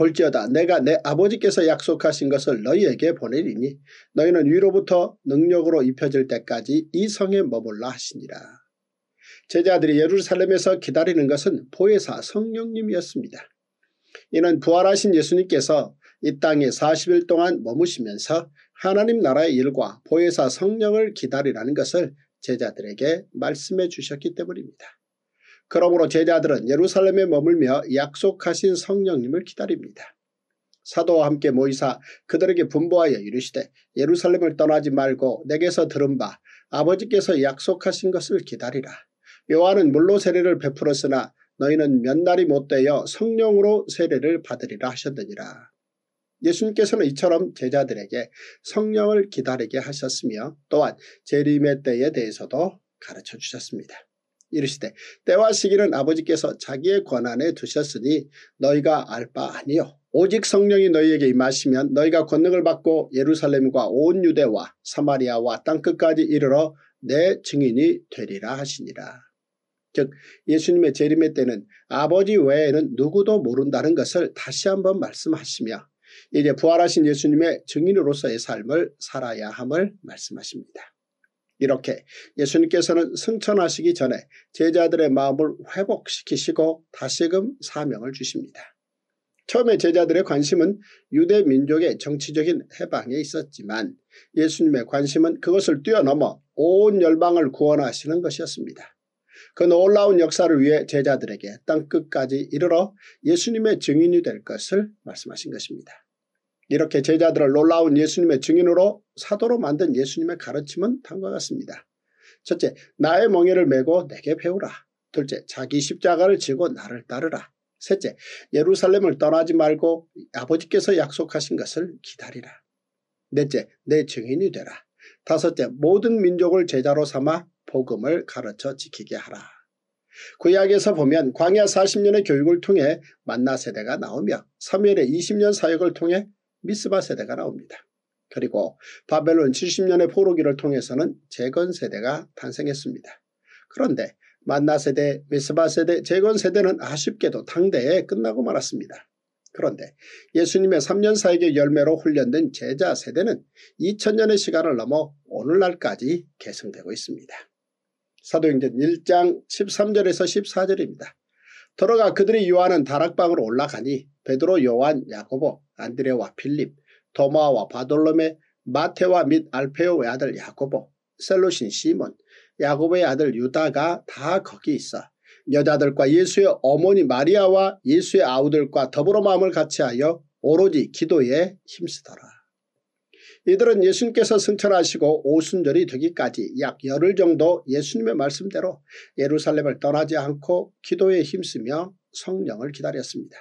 Speaker 1: 볼지어다 내가 내 아버지께서 약속하신 것을 너희에게 보내리니 너희는 위로부터 능력으로 입혀질 때까지 이 성에 머물라 하시니라. 제자들이 예루살렘에서 기다리는 것은 보혜사 성령님이었습니다. 이는 부활하신 예수님께서 이 땅에 40일 동안 머무시면서 하나님 나라의 일과 보혜사 성령을 기다리라는 것을 제자들에게 말씀해 주셨기 때문입니다. 그러므로 제자들은 예루살렘에 머물며 약속하신 성령님을 기다립니다. 사도와 함께 모이사 그들에게 분부하여 이르시되 예루살렘을 떠나지 말고 내게서 들은 바 아버지께서 약속하신 것을 기다리라. 요한은 물로 세례를 베풀었으나 너희는 몇 날이 못되어 성령으로 세례를 받으리라 하셨느니라. 예수님께서는 이처럼 제자들에게 성령을 기다리게 하셨으며 또한 재림의 때에 대해서도 가르쳐 주셨습니다. 이르시되 때와 시기는 아버지께서 자기의 권한에 두셨으니 너희가 알 바 아니요 오직 성령이 너희에게 임하시면 너희가 권능을 받고 예루살렘과 온 유대와 사마리아와 땅끝까지 이르러 내 증인이 되리라 하시니라. 즉 예수님의 재림의 때는 아버지 외에는 누구도 모른다는 것을 다시 한번 말씀하시며 이제 부활하신 예수님의 증인으로서의 삶을 살아야 함을 말씀하십니다. 이렇게 예수님께서는 승천하시기 전에 제자들의 마음을 회복시키시고 다시금 사명을 주십니다. 처음에 제자들의 관심은 유대 민족의 정치적인 해방에 있었지만 예수님의 관심은 그것을 뛰어넘어 온 열방을 구원하시는 것이었습니다. 그 놀라운 역사를 위해 제자들에게 땅끝까지 이르러 예수님의 증인이 될 것을 말씀하신 것입니다. 이렇게 제자들을 놀라운 예수님의 증인으로 사도로 만든 예수님의 가르침은 다음과 같습니다. 첫째, 나의 멍에를 메고 내게 배우라. 둘째, 자기 십자가를 지고 나를 따르라. 셋째, 예루살렘을 떠나지 말고 아버지께서 약속하신 것을 기다리라. 넷째, 내 증인이 되라. 다섯째, 모든 민족을 제자로 삼아 복음을 가르쳐 지키게 하라. 구약에서 보면 광야 40년의 교육을 통해 만나 세대가 나오며 사무의 20년 사역을 통해 미스바 세대가 나옵니다. 그리고 바벨론 70년의 포로기를 통해서는 재건 세대가 탄생했습니다. 그런데 만나 세대, 미스바 세대, 재건 세대는 아쉽게도 당대에 끝나고 말았습니다. 그런데 예수님의 3년 사역의 열매로 훈련된 제자 세대는 2000년의 시간을 넘어 오늘날까지 계승되고 있습니다. 사도행전 1장 13절에서 14절입니다. 들어가 그들이 요한은 다락방으로 올라가니 베드로 요한 야고보 안드레와 필립, 도마와 바돌롬의 마테와 및 알페오의 아들 야고보, 셀로신 시몬, 야고보의 아들 유다가 다 거기 있어 여자들과 예수의 어머니 마리아와 예수의 아우들과 더불어 마음을 같이하여 오로지 기도에 힘쓰더라. 이들은 예수님께서 승천하시고 오순절이 되기까지 약 열흘 정도 예수님의 말씀대로 예루살렘을 떠나지 않고 기도에 힘쓰며 성령을 기다렸습니다.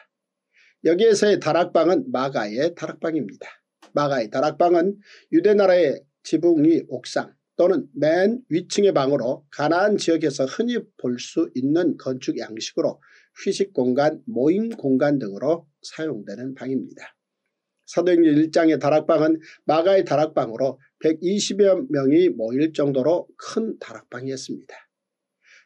Speaker 1: 여기에서의 다락방은 마가의 다락방입니다. 마가의 다락방은 유대 나라의 지붕 위 옥상 또는 맨 위층의 방으로 가나안 지역에서 흔히 볼 수 있는 건축 양식으로 휴식 공간, 모임 공간 등으로 사용되는 방입니다. 사도행전 1장의 다락방은 마가의 다락방으로 120여 명이 모일 정도로 큰 다락방이었습니다.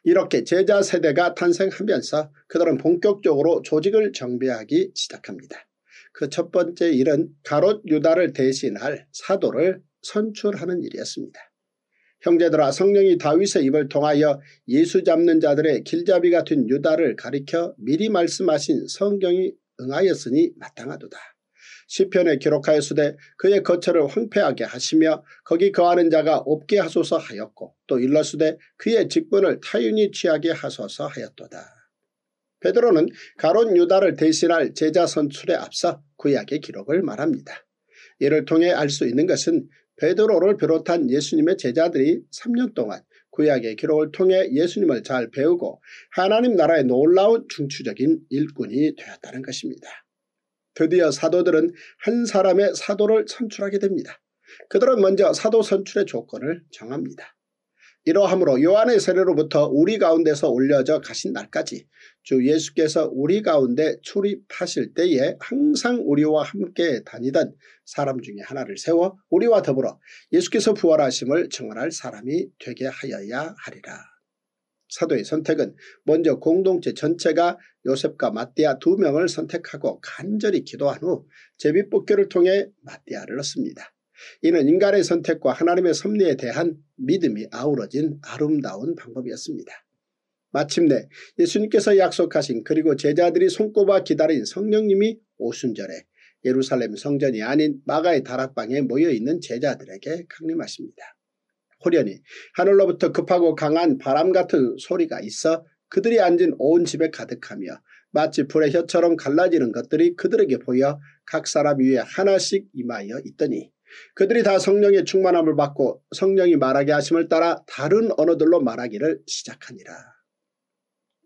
Speaker 1: 이렇게 제자 세대가 탄생하면서 그들은 본격적으로 조직을 정비하기 시작합니다. 그 첫 번째 일은 가롯 유다를 대신할 사도를 선출하는 일이었습니다. 형제들아 성령이 다윗의 입을 통하여 예수 잡는 자들의 길잡이 가된 유다를 가리켜 미리 말씀하신 성경이 응하였으니 마땅하도다. 시편에 기록하였으되 그의 거처를 황폐하게 하시며 거기 거하는 자가 없게 하소서 하였고 또 일러수되 그의 직분을 타윤이 취하게 하소서 하였도다. 베드로는 가론 유다를 대신할 제자 선출에 앞서 구약의 기록을 말합니다. 이를 통해 알 수 있는 것은 베드로를 비롯한 예수님의 제자들이 3년 동안 구약의 기록을 통해 예수님을 잘 배우고 하나님 나라의 놀라운 중추적인 일꾼이 되었다는 것입니다. 드디어 사도들은 한 사람의 사도를 선출하게 됩니다. 그들은 먼저 사도 선출의 조건을 정합니다. 이러함으로 요한의 세례로부터 우리 가운데서 올려져 가신 날까지 주 예수께서 우리 가운데 출입하실 때에 항상 우리와 함께 다니던 사람 중에 하나를 세워 우리와 더불어 예수께서 부활하심을 증언할 사람이 되게 하여야 하리라. 사도의 선택은 먼저 공동체 전체가 요셉과 마띠아 두 명을 선택하고 간절히 기도한 후 제비뽑기를 통해 마띠아를 얻습니다. 이는 인간의 선택과 하나님의 섭리에 대한 믿음이 아우러진 아름다운 방법이었습니다. 마침내 예수님께서 약속하신 그리고 제자들이 손꼽아 기다린 성령님이 오순절에 예루살렘 성전이 아닌 마가의 다락방에 모여있는 제자들에게 강림하십니다. 호련히 하늘로부터 급하고 강한 바람 같은 소리가 있어 그들이 앉은 온 집에 가득하며 마치 불의 혀처럼 갈라지는 것들이 그들에게 보여 각 사람 위에 하나씩 임하여 있더니 그들이 다 성령의 충만함을 받고 성령이 말하게 하심을 따라 다른 언어들로 말하기를 시작하니라.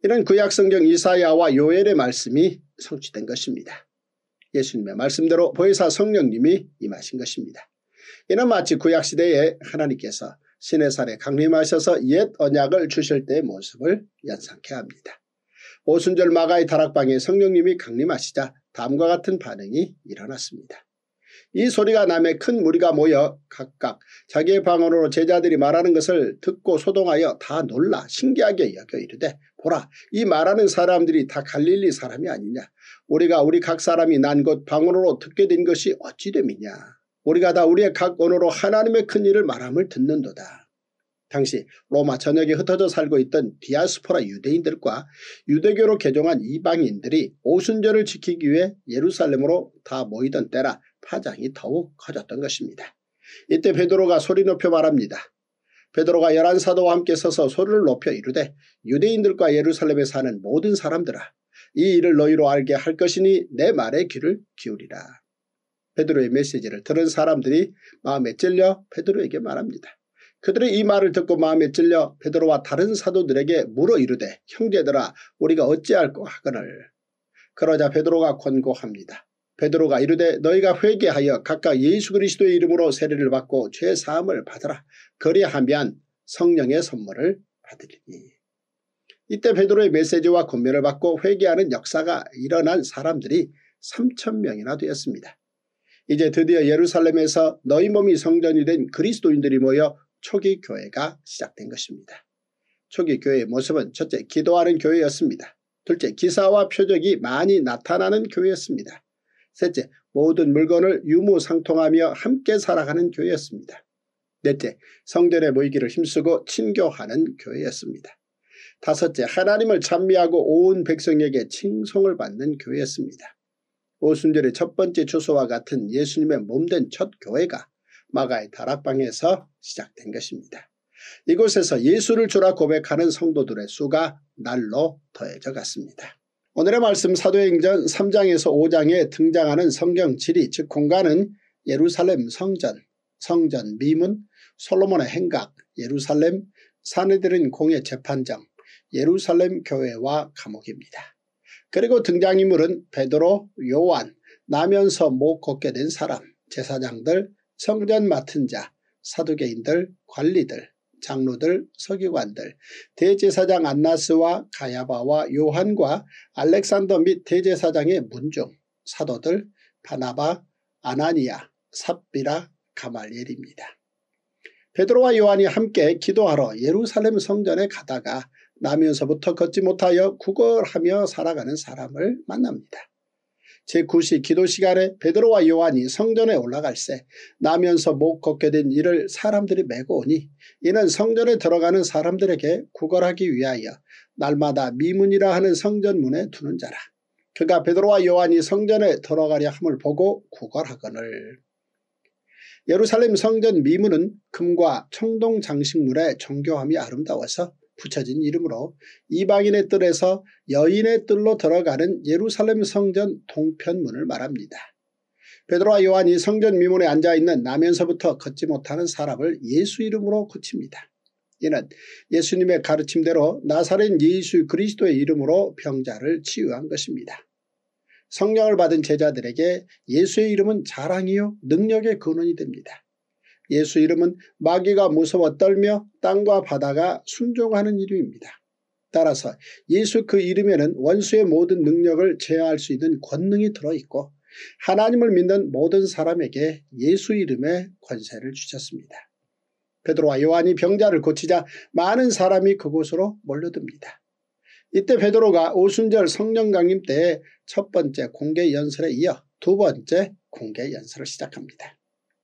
Speaker 1: 이런 구약성경 이사야와 요엘의 말씀이 성취된 것입니다. 예수님의 말씀대로 보혜사 성령님이 임하신 것입니다. 이는 마치 구약시대에 하나님께서 신의 산에 강림하셔서 옛 언약을 주실 때의 모습을 연상케 합니다. 오순절 마가의 다락방에 성령님이 강림하시자 다음과 같은 반응이 일어났습니다. 이 소리가 남의큰 무리가 모여 각각 자기의 방언으로 제자들이 말하는 것을 듣고 소동하여 다 놀라 신기하게 여겨 이르되 보라 이 말하는 사람들이 다 갈릴리 사람이 아니냐 우리가 우리 각 사람이 난것 방언으로 듣게 된 것이 어찌 됨이냐 우리가 다 우리의 각 언어로 하나님의 큰 일을 말함을 듣는도다. 당시 로마 전역에 흩어져 살고 있던 디아스포라 유대인들과 유대교로 개종한 이방인들이 오순절을 지키기 위해 예루살렘으로 다 모이던 때라 파장이 더욱 커졌던 것입니다. 이때 베드로가 소리 높여 말합니다. 베드로가 열한 사도와 함께 서서 소리를 높여 이르되 유대인들과 예루살렘에 사는 모든 사람들아 이 일을 너희로 알게 할 것이니 내 말에 귀를 기울이라. 베드로의 메시지를 들은 사람들이 마음에 찔려 베드로에게 말합니다. 그들의 이 말을 듣고 마음에 찔려 베드로와 다른 사도들에게 물어 이르되 형제들아 우리가 어찌할꼬 하거늘 그러자 베드로가 권고합니다. 베드로가 이르되 너희가 회개하여 각각 예수 그리스도의 이름으로 세례를 받고 죄사함을 받으라. 그리하면 성령의 선물을 받으리니. 이때 베드로의 메시지와 권면을 받고 회개하는 역사가 일어난 사람들이 3천명이나 되었습니다. 이제 드디어 예루살렘에서 너희 몸이 성전이 된 그리스도인들이 모여 초기 교회가 시작된 것입니다. 초기 교회의 모습은 첫째 기도하는 교회였습니다. 둘째 기사와 표적이 많이 나타나는 교회였습니다. 셋째 모든 물건을 유무상통하며 함께 살아가는 교회였습니다. 넷째 성전에 모이기를 힘쓰고 친교하는 교회였습니다. 다섯째 하나님을 찬미하고 온 백성에게 칭송을 받는 교회였습니다. 오순절의 첫 번째 주소와 같은 예수님의 몸된 첫 교회가 마가의 다락방에서 시작된 것입니다. 이곳에서 예수를 주라 고백하는 성도들의 수가 날로 더해져 갔습니다. 오늘의 말씀 사도행전 3장에서 5장에 등장하는 성경 지리 즉 공간은 예루살렘 성전, 성전 미문, 솔로몬의 행각, 예루살렘, 사내들은 공의 재판장, 예루살렘 교회와 감옥입니다. 그리고 등장인물은 베드로, 요한, 나면서 못 걷게 된 사람, 제사장들, 성전 맡은 자, 사두개인들, 관리들, 장로들, 서기관들, 대제사장 안나스와 가야바와 요한과 알렉산더 및 대제사장의 문중, 사도들, 바나바, 아나니아, 삽비라, 가말엘입니다. 베드로와 요한이 함께 기도하러 예루살렘 성전에 가다가 나면서부터 걷지 못하여 구걸하며 살아가는 사람을 만납니다. 제9시 기도 시간에 베드로와 요한이 성전에 올라갈세 나면서 못 걷게 된 이를 사람들이 메고 오니 이는 성전에 들어가는 사람들에게 구걸하기 위하여 날마다 미문이라 하는 성전문에 두는 자라. 그가 베드로와 요한이 성전에 들어가려 함을 보고 구걸하거늘. 예루살렘 성전 미문은 금과 청동 장식물의 정교함이 아름다워서 붙여진 이름으로 이방인의 뜰에서 여인의 뜰로 들어가는 예루살렘 성전 동편문을 말합니다. 베드로와 요한이 성전 미문에 앉아있는 나면서부터 걷지 못하는 사람을 예수 이름으로 고칩니다. 이는 예수님의 가르침대로 나사렛 예수 그리스도의 이름으로 병자를 치유한 것입니다. 성령을 받은 제자들에게 예수의 이름은 자랑이요 능력의 근원이 됩니다. 예수 이름은 마귀가 무서워 떨며 땅과 바다가 순종하는 이름입니다. 따라서 예수 그 이름에는 원수의 모든 능력을 제어할 수 있는 권능이 들어있고 하나님을 믿는 모든 사람에게 예수 이름의 권세를 주셨습니다. 베드로와 요한이 병자를 고치자 많은 사람이 그곳으로 몰려듭니다. 이때 베드로가 오순절 성령 강림 때 첫 번째 공개 연설에 이어 두 번째 공개 연설을 시작합니다.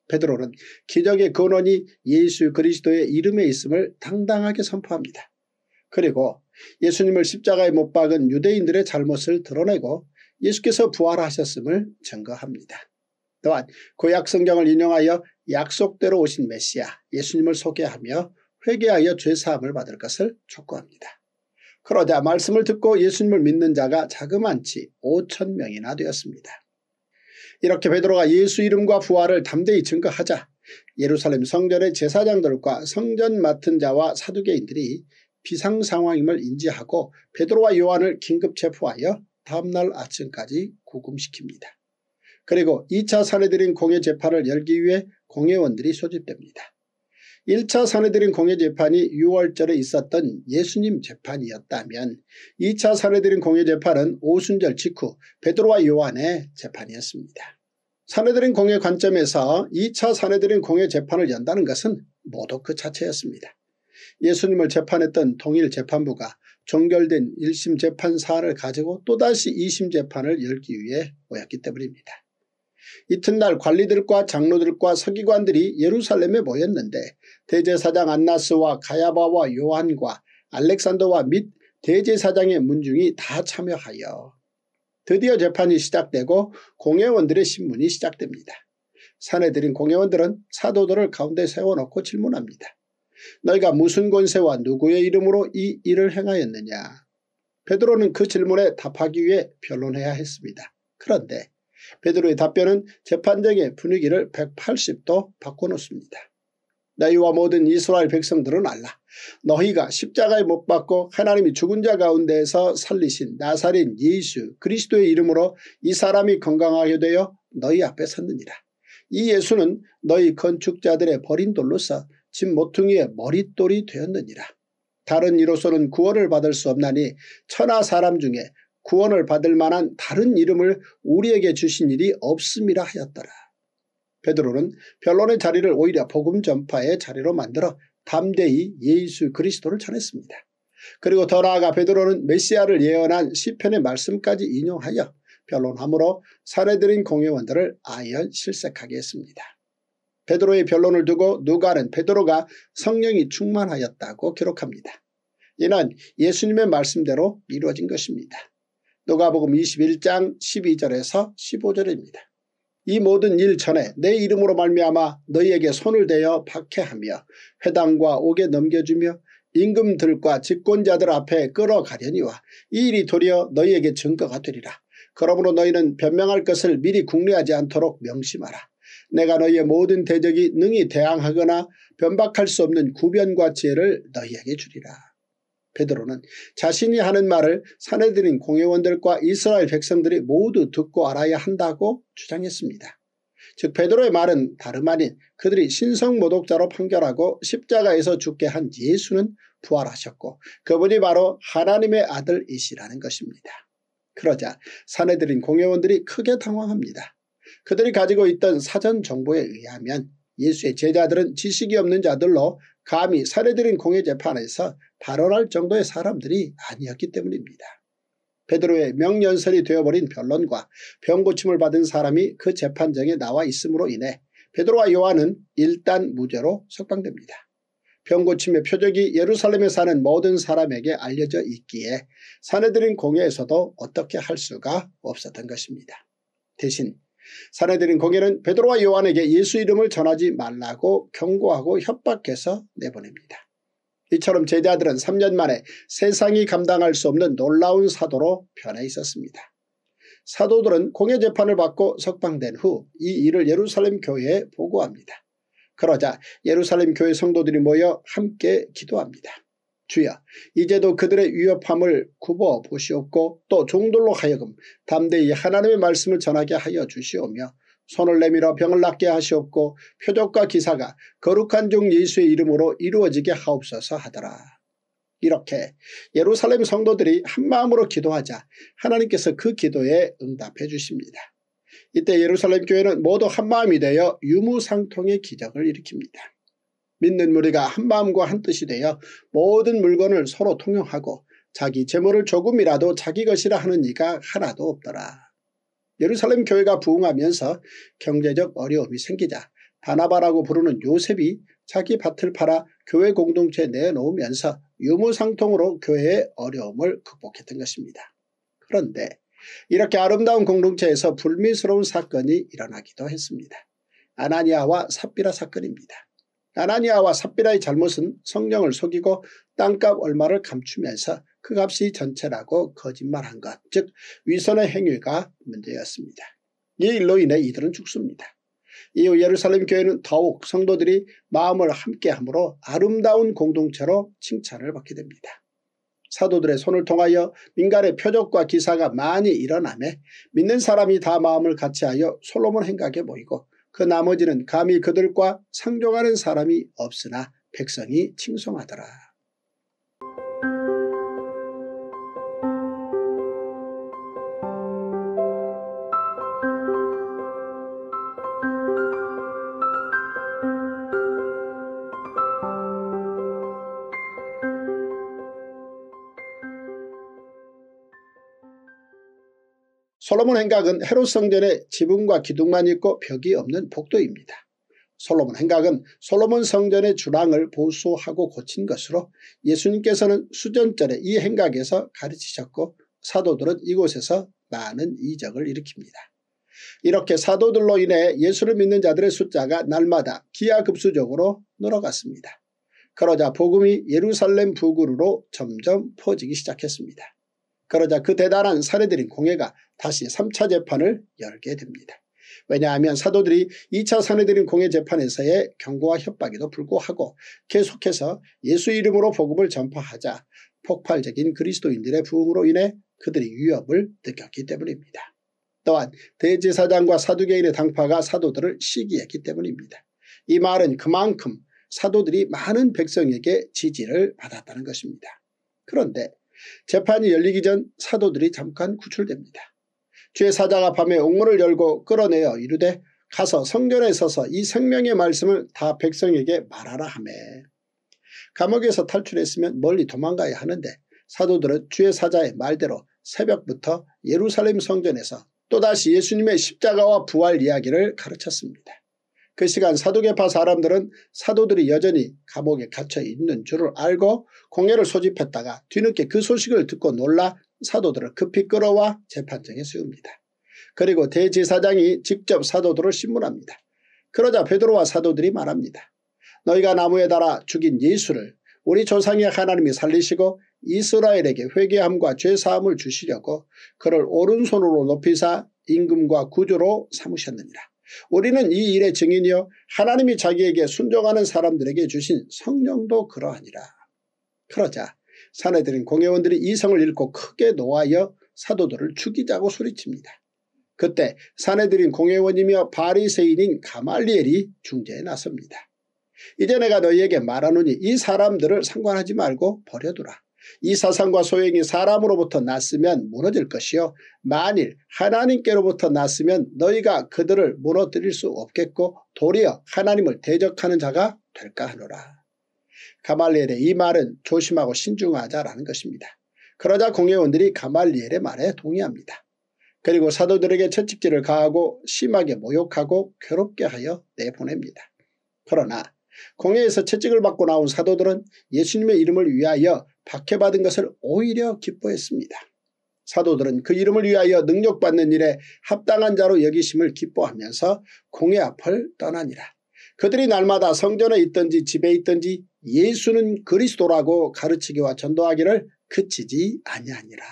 Speaker 1: 베드로는 기적의 근원이 예수 그리스도의 이름에 있음을 당당하게 선포합니다. 그리고 예수님을 십자가에 못 박은 유대인들의 잘못을 드러내고 예수께서 부활하셨음을 증거합니다. 또한 구약 성경을 인용하여 약속대로 오신 메시아 예수님을 소개하며 회개하여 죄사함을 받을 것을 촉구합니다. 그러자 말씀을 듣고 예수님을 믿는 자가 자그만치 5천명이나 되었습니다. 이렇게 베드로가 예수 이름과 부활을 담대히 증거하자 예루살렘 성전의 제사장들과 성전 맡은 자와 사두개인들이 비상 상황임을 인지하고 베드로와 요한을 긴급 체포하여 다음날 아침까지 구금시킵니다. 그리고 2차 사해들인공예 재판을 열기 위해 공예원들이 소집됩니다. 1차 사내들인 공회재판이 6월절에 있었던 예수님 재판이었다면 2차 사내들인 공회재판은 오순절 직후 베드로와 요한의 재판이었습니다. 사내들인 공회 관점에서 2차 사내들인 공회 재판을 연다는 것은 모두 그 자체였습니다. 예수님을 재판했던 동일 재판부가 종결된 1심 재판 사안을 가지고 또다시 2심 재판을 열기 위해 모였기 때문입니다. 이튿날 관리들과 장로들과 서기관들이 예루살렘에 모였는데 대제사장 안나스와 가야바와 요한과 알렉산더와 및 대제사장의 문중이 다 참여하여 드디어 재판이 시작되고 공회원들의 신문이 시작됩니다. 사내들인 공회원들은 사도들을 가운데 세워놓고 질문합니다. 너희가 무슨 권세와 누구의 이름으로 이 일을 행하였느냐? 베드로는 그 질문에 답하기 위해 변론해야 했습니다. 그런데 베드로의 답변은 재판장의 분위기를 180도 바꿔놓습니다. 나이와 모든 이스라엘 백성들은 알라. 너희가 십자가에 못 박고 하나님이 죽은 자 가운데에서 살리신 나사린 예수 그리스도의 이름으로 이 사람이 건강하게 되어 너희 앞에 섰느니라. 이 예수는 너희 건축자들의 버린 돌로서 집 모퉁이의 머릿돌이 되었느니라. 다른 이로서는 구원을 받을 수 없나니 천하 사람 중에 구원을 받을 만한 다른 이름을 우리에게 주신 일이 없음이라 하였더라. 베드로는 변론의 자리를 오히려 복음 전파의 자리로 만들어 담대히 예수 그리스도를 전했습니다. 그리고 더 나아가 베드로는 메시아를 예언한 시편의 말씀까지 인용하여 변론함으로 사례들인 공회원들을 아연 실색하게 했습니다. 베드로의 변론을 두고 누가는 베드로가 성령이 충만하였다고 기록합니다. 이는 예수님의 말씀대로 이루어진 것입니다. 누가복음 21장 12절에서 15절입니다. 이 모든 일 전에 내 이름으로 말미암아 너희에게 손을 대어 박해하며 회당과 옥에 넘겨주며 임금들과 집권자들 앞에 끌어가려니와 이 일이 도리어 너희에게 증거가 되리라. 그러므로 너희는 변명할 것을 미리 궁리하지 않도록 명심하라. 내가 너희의 모든 대적이 능히 대항하거나 변박할 수 없는 구변과 지혜를 너희에게 주리라. 베드로는 자신이 하는 말을 사내들인 공회원들과 이스라엘 백성들이 모두 듣고 알아야 한다고 주장했습니다. 즉 베드로의 말은 다름 아닌 그들이 신성모독자로 판결하고 십자가에서 죽게 한 예수는 부활하셨고 그분이 바로 하나님의 아들이시라는 것입니다. 그러자 사내들인 공회원들이 크게 당황합니다. 그들이 가지고 있던 사전 정보에 의하면 예수의 제자들은 지식이 없는 자들로 감히 사례들린 공의재판에서 발언할 정도의 사람들이 아니었기 때문입니다. 베드로의 명연설이 되어버린 변론과 병고침을 받은 사람이 그재판장에 나와 있음으로 인해 베드로와 요한은 일단 무죄로 석방됩니다. 병고침의 표적이 예루살렘에 사는 모든 사람에게 알려져 있기에 사내들인 공회에서도 어떻게 할 수가 없었던 것입니다. 대신 사내들은 공예는 베드로와 요한에게 예수 이름을 전하지 말라고 경고하고 협박해서 내보냅니다. 이처럼 제자들은 3년 만에 세상이 감당할 수 없는 놀라운 사도로 변해 있었습니다. 사도들은 공예 재판을 받고 석방된 후 이 일을 예루살렘 교회에 보고합니다. 그러자 예루살렘 교회 성도들이 모여 함께 기도합니다. 주야 이제도 그들의 위협함을 굽어 보시옵고 또종돌로 하여금 담대히 하나님의 말씀을 전하게 하여 주시오며 손을 내밀어 병을 낫게 하시옵고 표적과 기사가 거룩한 종 예수의 이름으로 이루어지게 하옵소서 하더라. 이렇게 예루살렘 성도들이 한마음으로 기도하자 하나님께서 그 기도에 응답해 주십니다. 이때 예루살렘 교회는 모두 한마음이 되어 유무상통의 기적을 일으킵니다. 믿는 무리가 한마음과 한뜻이 되어 모든 물건을 서로 통용하고 자기 재물을 조금이라도 자기 것이라 하는 이가 하나도 없더라. 예루살렘 교회가 부흥하면서 경제적 어려움이 생기자 바나바라고 부르는 요셉이 자기 밭을 팔아 교회 공동체에 내놓으면서 유무상통으로 교회의 어려움을 극복했던 것입니다. 그런데 이렇게 아름다운 공동체에서 불미스러운 사건이 일어나기도 했습니다. 아나니아와 삽비라 사건입니다. 나나니아와 삽비라의 잘못은 성령을 속이고 땅값 얼마를 감추면서 그 값이 전체라고 거짓말한 것, 즉 위선의 행위가 문제였습니다. 이 일로 인해 이들은 죽습니다. 이후 예루살렘 교회는 더욱 성도들이 마음을 함께함으로 아름다운 공동체로 칭찬을 받게 됩니다. 사도들의 손을 통하여 민간의 표적과 기사가 많이 일어나며 믿는 사람이 다 마음을 같이하여 솔로몬 행각에 모이고 그 나머지는 감히 그들과 상종하는 사람이 없으나 백성이 칭송하더라. 솔로몬 행각은 헤롯 성전에 지붕과 기둥만 있고 벽이 없는 복도입니다. 솔로몬 행각은 솔로몬 성전의 주랑을 보수하고 고친 것으로 예수님께서는 수전절에 이 행각에서 가르치셨고 사도들은 이곳에서 많은 이적을 일으킵니다. 이렇게 사도들로 인해 예수를 믿는 자들의 숫자가 날마다 기하급수적으로 늘어갔습니다. 그러자 복음이 예루살렘 부구으로 점점 퍼지기 시작했습니다. 그러자 그 대단한 사례들인 공회가 다시 3차 재판을 열게 됩니다. 왜냐하면 사도들이 2차 사내들인 공회 재판에서의 경고와 협박에도 불구하고 계속해서 예수 이름으로 복음을 전파하자 폭발적인 그리스도인들의 부흥으로 인해 그들이 위협을 느꼈기 때문입니다. 또한 대제사장과 사두개인의 당파가 사도들을 시기했기 때문입니다. 이 말은 그만큼 사도들이 많은 백성에게 지지를 받았다는 것입니다. 그런데 재판이 열리기 전 사도들이 잠깐 구출됩니다. 죄사자가 밤에 옥문을 열고 끌어내어 이르되 가서 성전에 서서 이 생명의 말씀을 다 백성에게 말하라 하매 감옥에서 탈출했으면 멀리 도망가야 하는데 사도들은 죄사자의 말대로 새벽부터 예루살렘 성전에서 또다시 예수님의 십자가와 부활 이야기를 가르쳤습니다. 그 시간 사도계파 사람들은 사도들이 여전히 감옥에 갇혀 있는 줄을 알고 공예를 소집했다가 뒤늦게 그 소식을 듣고 놀라 사도들을 급히 끌어와 재판정에 세웁니다. 그리고 대제사장이 직접 사도들을 신문합니다. 그러자 베드로와 사도들이 말합니다. 너희가 나무에 달아 죽인 예수를 우리 조상의 하나님이 살리시고 이스라엘에게 회개함과 죄사함을 주시려고 그를 오른손으로 높이사 임금과 구조로 삼으셨느니라. 우리는 이 일의 증인이요 하나님이 자기에게 순종하는 사람들에게 주신 성령도 그러하니라. 그러자 사내들인 공회원들이 이성을 잃고 크게 노하여 사도들을 죽이자고 소리칩니다. 그때 사내들인 공회원이며 바리세인인 가말리엘이 중재에 나섭니다. 이제 내가 너희에게 말하노니 이 사람들을 상관하지 말고 버려두라. 이 사상과 소행이 사람으로부터 났으면 무너질 것이요 만일 하나님께로부터 났으면 너희가 그들을 무너뜨릴 수 없겠고 도리어 하나님을 대적하는 자가 될까 하노라. 가말리엘의 이 말은 조심하고 신중하자라는 것입니다. 그러자 공회원들이 가말리엘의 말에 동의합니다. 그리고 사도들에게 채찍질을 가하고 심하게 모욕하고 괴롭게 하여 내보냅니다. 그러나 공회에서 채찍을 받고 나온 사도들은 예수님의 이름을 위하여 박해받은 것을 오히려 기뻐했습니다. 사도들은 그 이름을 위하여 능력받는 일에 합당한 자로 여기심을 기뻐하면서 공회 앞을 떠나니라. 그들이 날마다 성전에 있든지 집에 있든지 예수는 그리스도라고 가르치기와 전도하기를 그치지 아니하니라.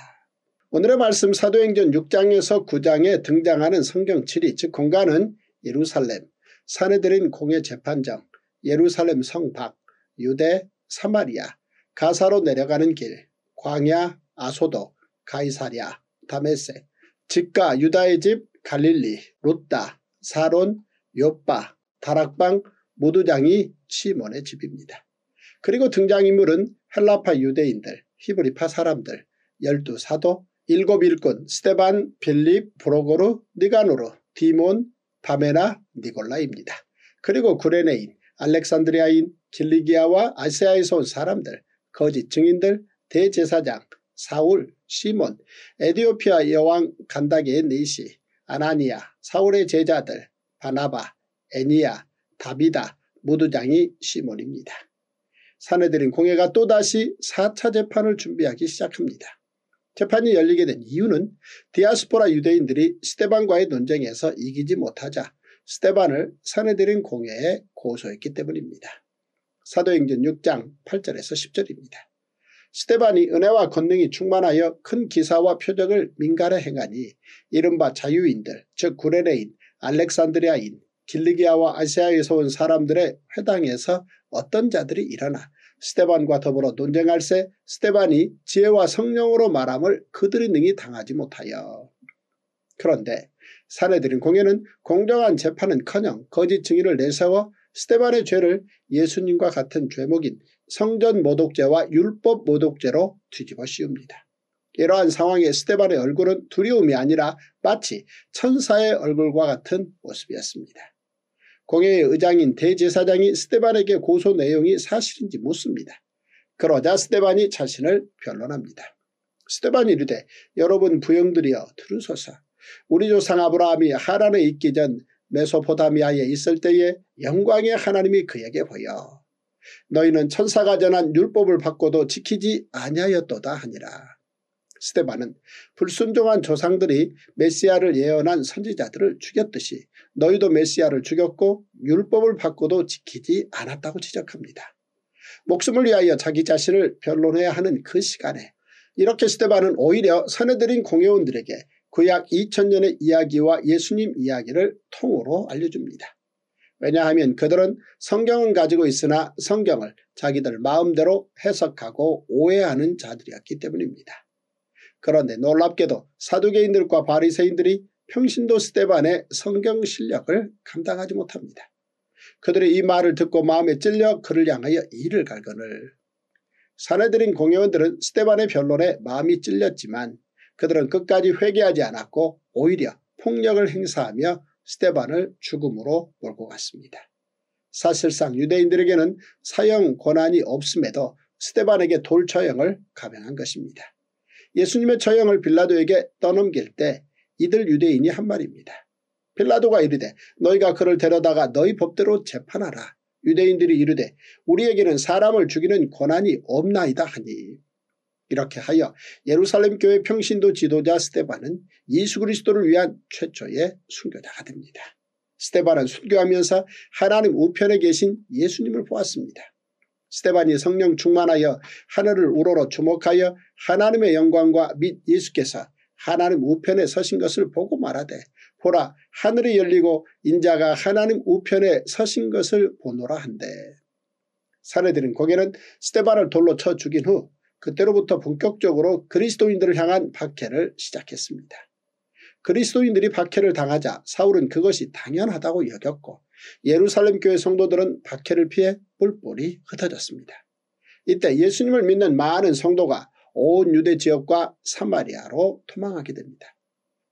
Speaker 1: 오늘의 말씀 사도행전 6장에서 9장에 등장하는 성경7이즉 공간은 예루살렘, 사내들인 공회 재판장, 예루살렘 성 밖, 유대, 사마리아, 가사로 내려가는 길, 광야, 아소도, 가이사랴, 다메세집가 유다의 집, 갈릴리, 롯다, 사론, 요빠, 다락방, 모두장이 시몬의 집입니다. 그리고 등장인물은 헬라파 유대인들, 히브리파 사람들, 열두 사도, 일곱 일꾼, 스테반, 빌립, 브로고르, 니가노르, 디몬, 다메나, 니골라입니다. 그리고 구레네인, 알렉산드리아인 길리기아와 아시아에서 온 사람들, 거짓 증인들, 대제사장, 사울, 시몬, 에디오피아 여왕 간다게의 네시, 아나니아, 사울의 제자들, 바나바, 에니아, 다비다, 무두장이 시몬입니다. 사내들인 공예가 또다시 4차 재판을 준비하기 시작합니다. 재판이 열리게 된 이유는 디아스포라 유대인들이 스테반과의 논쟁에서 이기지 못하자 스테반을 사내들인 공회에 고소했기 때문입니다. 사도행전 6장 8절에서 10절입니다. 스테반이 은혜와 권능이 충만하여 큰 기사와 표적을 민간에 행하니 이른바 자유인들 즉구레네인 알렉산드리아인, 길리기아와 아시아에서 온 사람들의 회당에서 어떤 자들이 일어나 스테반과 더불어 논쟁할세 스테반이 지혜와 성령으로 말함을 그들이 능히 당하지 못하여. 그런데 사내들인 공회는 공정한 재판은커녕 거짓 증인을 내세워 스테반의 죄를 예수님과 같은 죄목인 성전 모독죄와 율법 모독죄로 뒤집어 씌웁니다. 이러한 상황에 스테반의 얼굴은 두려움이 아니라 마치 천사의 얼굴과 같은 모습이었습니다. 공회의 의장인 대제사장이 스테반에게 고소 내용이 사실인지 묻습니다. 그러자 스테반이 자신을 변론합니다. 스테반이 이르되 여러분 부영들이여 들으소서 우리 조상 아브라함이 하란에 있기 전 메소포타미아에 있을 때에 영광의 하나님이 그에게 보여 너희는 천사가 전한 율법을 받고도 지키지 아니하였도다 하니라. 스테반은 불순종한 조상들이 메시아를 예언한 선지자들을 죽였듯이 너희도 메시아를 죽였고 율법을 받고도 지키지 않았다고 지적합니다. 목숨을 위하여 자기 자신을 변론해야 하는 그 시간에 이렇게 스테반은 오히려 선해들인 공회원들에게 구약 2000년의 이야기와 예수님 이야기를 통으로 알려줍니다. 왜냐하면 그들은 성경은 가지고 있으나 성경을 자기들 마음대로 해석하고 오해하는 자들이었기 때문입니다. 그런데 놀랍게도 사두개인들과 바리새인들이 평신도 스테반의 성경 실력을 감당하지 못합니다. 그들이이 말을 듣고 마음에 찔려 그를 향하여 이를 갈거늘 사내들인 공회원들은 스테반의 변론에 마음이 찔렸지만 그들은 끝까지 회개하지 않았고 오히려 폭력을 행사하며 스테반을 죽음으로 몰고 갔습니다. 사실상 유대인들에게는 사형 권한이 없음에도 스테반에게 돌처형을 감행한 것입니다. 예수님의 처형을 빌라도에게 떠넘길 때 이들 유대인이 한 말입니다. 빌라도가 이르되 너희가 그를 데려다가 너희 법대로 재판하라. 유대인들이 이르되 우리에게는 사람을 죽이는 권한이 없나이다 하니 이렇게 하여 예루살렘 교회 평신도 지도자 스테반은 예수 그리스도를 위한 최초의 순교자가 됩니다. 스테반은 순교하면서 하나님 우편에 계신 예수님을 보았습니다. 스테반이 성령 충만하여 하늘을 우러러 주목하여 하나님의 영광과 및 예수께서 하나님 우편에 서신 것을 보고 말하되 보라 하늘이 열리고 인자가 하나님 우편에 서신 것을 보노라 한대 사내들인 고개는 스테반을 돌로 쳐 죽인 후 그때로부터 본격적으로 그리스도인들을 향한 박해를 시작했습니다. 그리스도인들이 박해를 당하자 사울은 그것이 당연하다고 여겼고 예루살렘 교회 성도들은 박해를 피해 뿔뿔이 흩어졌습니다. 이때 예수님을 믿는 많은 성도가 온 유대 지역과 사마리아로 도망하게 됩니다.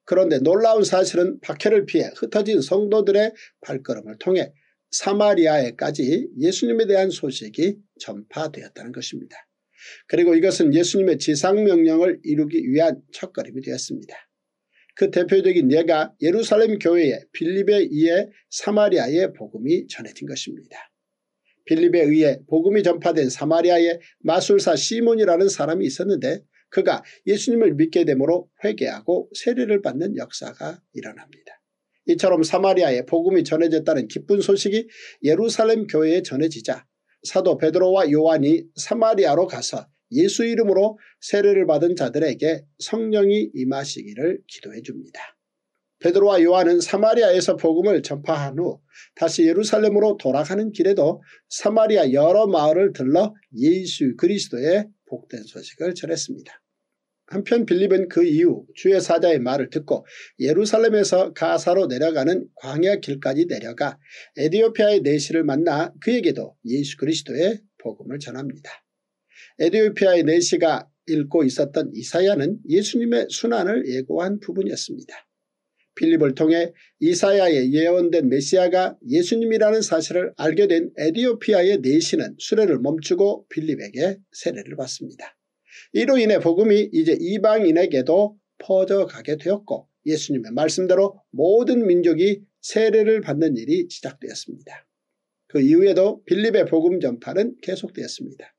Speaker 1: 그런데 놀라운 사실은 박해를 피해 흩어진 성도들의 발걸음을 통해 사마리아에까지 예수님에 대한 소식이 전파되었다는 것입니다. 그리고 이것은 예수님의 지상명령을 이루기 위한 첫걸음이 되었습니다. 그 대표적인 예가 예루살렘 교회에 빌립에 의해 사마리아의 복음이 전해진 것입니다. 빌립에 의해 복음이 전파된 사마리아에 마술사 시몬이라는 사람이 있었는데 그가 예수님을 믿게 되므로 회개하고 세례를 받는 역사가 일어납니다. 이처럼 사마리아에 복음이 전해졌다는 기쁜 소식이 예루살렘 교회에 전해지자 사도 베드로와 요한이 사마리아로 가서 예수 이름으로 세례를 받은 자들에게 성령이 임하시기를 기도해 줍니다. 베드로와 요한은 사마리아에서 복음을 전파한 후 다시 예루살렘으로 돌아가는 길에도 사마리아 여러 마을을 들러 예수 그리스도의 복된 소식을 전했습니다. 한편 빌립은 그 이후 주의 사자의 말을 듣고 예루살렘에서 가사로 내려가는 광야 길까지 내려가 에디오피아의 내시를 만나 그에게도 예수 그리스도의 복음을 전합니다. 에디오피아의 내시가 읽고 있었던 이사야는 예수님의 순환을 예고한 부분이었습니다. 빌립을 통해 이사야의 예언된 메시아가 예수님이라는 사실을 알게 된 에디오피아의 내시는 수레를 멈추고 빌립에게 세례를 받습니다. 이로 인해 복음이 이제 이방인에게도 퍼져가게 되었고 예수님의 말씀대로 모든 민족이 세례를 받는 일이 시작되었습니다. 그 이후에도 빌립의 복음 전파는 계속되었습니다.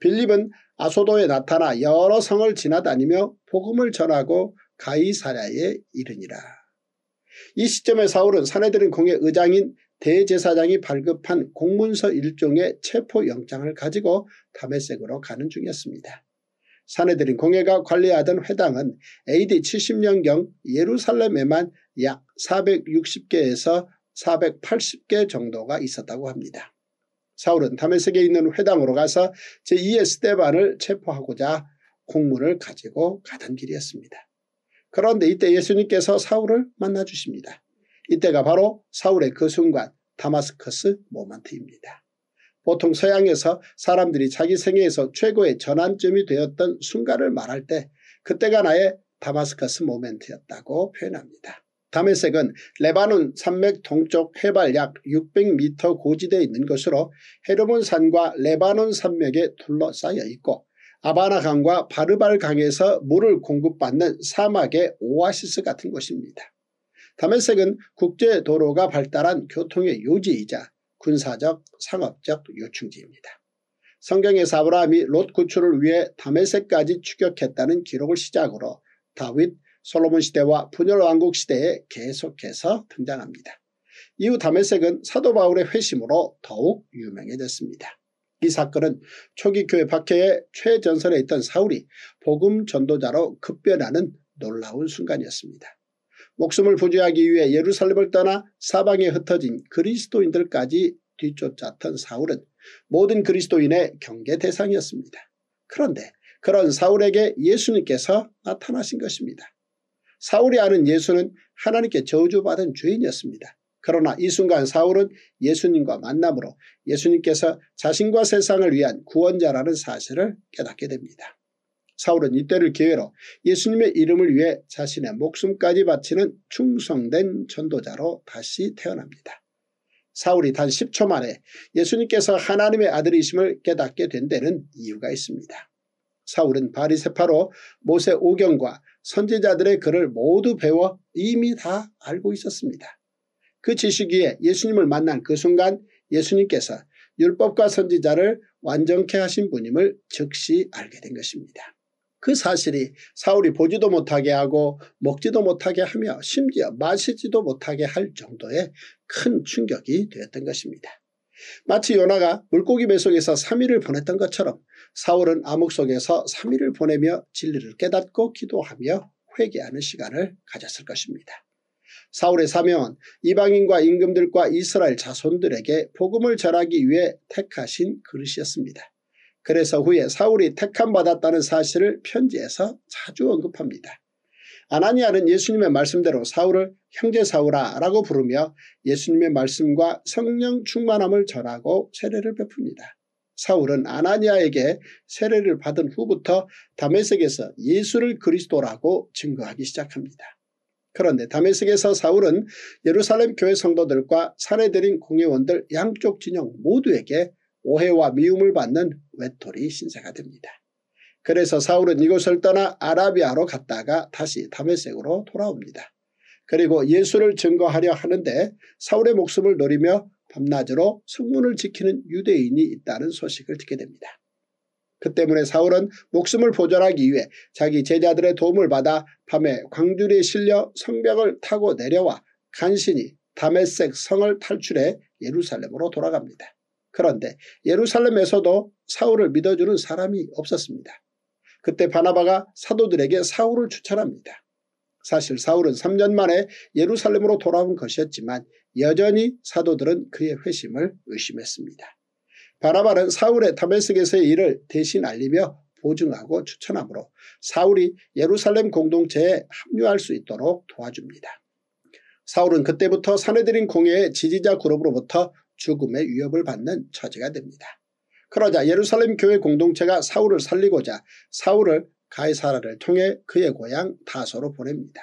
Speaker 1: 빌립은 아소도에 나타나 여러 성을 지나다니며 복음을 전하고 가이사랴에 이르니라. 이 시점에 사울은 사내들은 공의 의장인 대제사장이 발급한 공문서 일종의 체포영장을 가지고 담에색으로 가는 중이었습니다. 사내들인 공회가 관리하던 회당은 AD 70년경 예루살렘에만 약 460개에서 480개 정도가 있었다고 합니다. 사울은 다메섹에 있는 회당으로 가서 제2의 스테반을 체포하고자 공문을 가지고 가던 길이었습니다. 그런데 이때 예수님께서 사울을 만나 주십니다. 이때가 바로 사울의 그 순간 다마스커스 모먼트입니다. 보통 서양에서 사람들이 자기 생애에서 최고의 전환점이 되었던 순간을 말할 때 그때가 나의 다마스커스 모멘트였다고 표현합니다. 다메섹은 레바논 산맥 동쪽 해발 약 600m 고지대에 있는 것으로 헤르몬 산과 레바논 산맥에 둘러싸여 있고 아바나강과 바르발강에서 물을 공급받는 사막의 오아시스 같은 곳입니다. 다메섹은 국제도로가 발달한 교통의 요지이자 군사적, 상업적 요충지입니다. 성경에서 아브라함이 롯 구출을 위해 다메섹까지 추격했다는 기록을 시작으로 다윗, 솔로몬 시대와 분열왕국 시대에 계속해서 등장합니다. 이후 다메색은 사도 바울의 회심으로 더욱 유명해졌습니다. 이 사건은 초기 교회 박해의 최전선에 있던 사울이 복음 전도자로 급변하는 놀라운 순간이었습니다. 목숨을 보조하기 위해 예루살렘을 떠나 사방에 흩어진 그리스도인들까지 뒤쫓았던 사울은 모든 그리스도인의 경계 대상이었습니다. 그런데 그런 사울에게 예수님께서 나타나신 것입니다. 사울이 아는 예수는 하나님께 저주받은 주인이었습니다 그러나 이 순간 사울은 예수님과 만남으로 예수님께서 자신과 세상을 위한 구원자라는 사실을 깨닫게 됩니다. 사울은 이때를 기회로 예수님의 이름을 위해 자신의 목숨까지 바치는 충성된 전도자로 다시 태어납니다. 사울이 단 10초 만에 예수님께서 하나님의 아들이심을 깨닫게 된 데는 이유가 있습니다. 사울은 바리세파로 모세 오경과 선지자들의 글을 모두 배워 이미 다 알고 있었습니다. 그 지식위에 예수님을 만난 그 순간 예수님께서 율법과 선지자를 완전케 하신 분임을 즉시 알게 된 것입니다. 그 사실이 사울이 보지도 못하게 하고 먹지도 못하게 하며 심지어 마시지도 못하게 할 정도의 큰 충격이 되었던 것입니다. 마치 요나가 물고기 배 속에서 3일을 보냈던 것처럼 사울은 암흑 속에서 3일을 보내며 진리를 깨닫고 기도하며 회개하는 시간을 가졌을 것입니다. 사울의 사명은 이방인과 임금들과 이스라엘 자손들에게 복음을 전하기 위해 택하신 그릇이었습니다. 그래서 후에 사울이 택함받았다는 사실을 편지에서 자주 언급합니다. 아나니아는 예수님의 말씀대로 사울을 형제 사울아 라고 부르며 예수님의 말씀과 성령 충만함을 전하고 세례를 베풉니다. 사울은 아나니아에게 세례를 받은 후부터 다메섹에서 예수를 그리스도라고 증거하기 시작합니다. 그런데 다메섹에서 사울은 예루살렘 교회 성도들과 사내들인 공회원들 양쪽 진영 모두에게 오해와 미움을 받는 외톨이 신세가 됩니다. 그래서 사울은 이곳을 떠나 아라비아로 갔다가 다시 담메색으로 돌아옵니다. 그리고 예수를 증거하려 하는데 사울의 목숨을 노리며 밤낮으로 성문을 지키는 유대인이 있다는 소식을 듣게 됩니다. 그 때문에 사울은 목숨을 보존하기 위해 자기 제자들의 도움을 받아 밤에 광주리에 실려 성벽을 타고 내려와 간신히 다메섹 성을 탈출해 예루살렘으로 돌아갑니다. 그런데 예루살렘에서도 사울을 믿어주는 사람이 없었습니다. 그때 바나바가 사도들에게 사울을 추천합니다. 사실 사울은 3년 만에 예루살렘으로 돌아온 것이었지만 여전히 사도들은 그의 회심을 의심했습니다. 바나바는 사울의 다메섹에서의 일을 대신 알리며 보증하고 추천하므로 사울이 예루살렘 공동체에 합류할 수 있도록 도와줍니다. 사울은 그때부터 사내들인 공예의 지지자 그룹으로부터 죽음의 위협을 받는 처지가 됩니다. 그러자 예루살렘 교회 공동체가 사울을 살리고자 사울을 가이사라를 통해 그의 고향 다소로 보냅니다.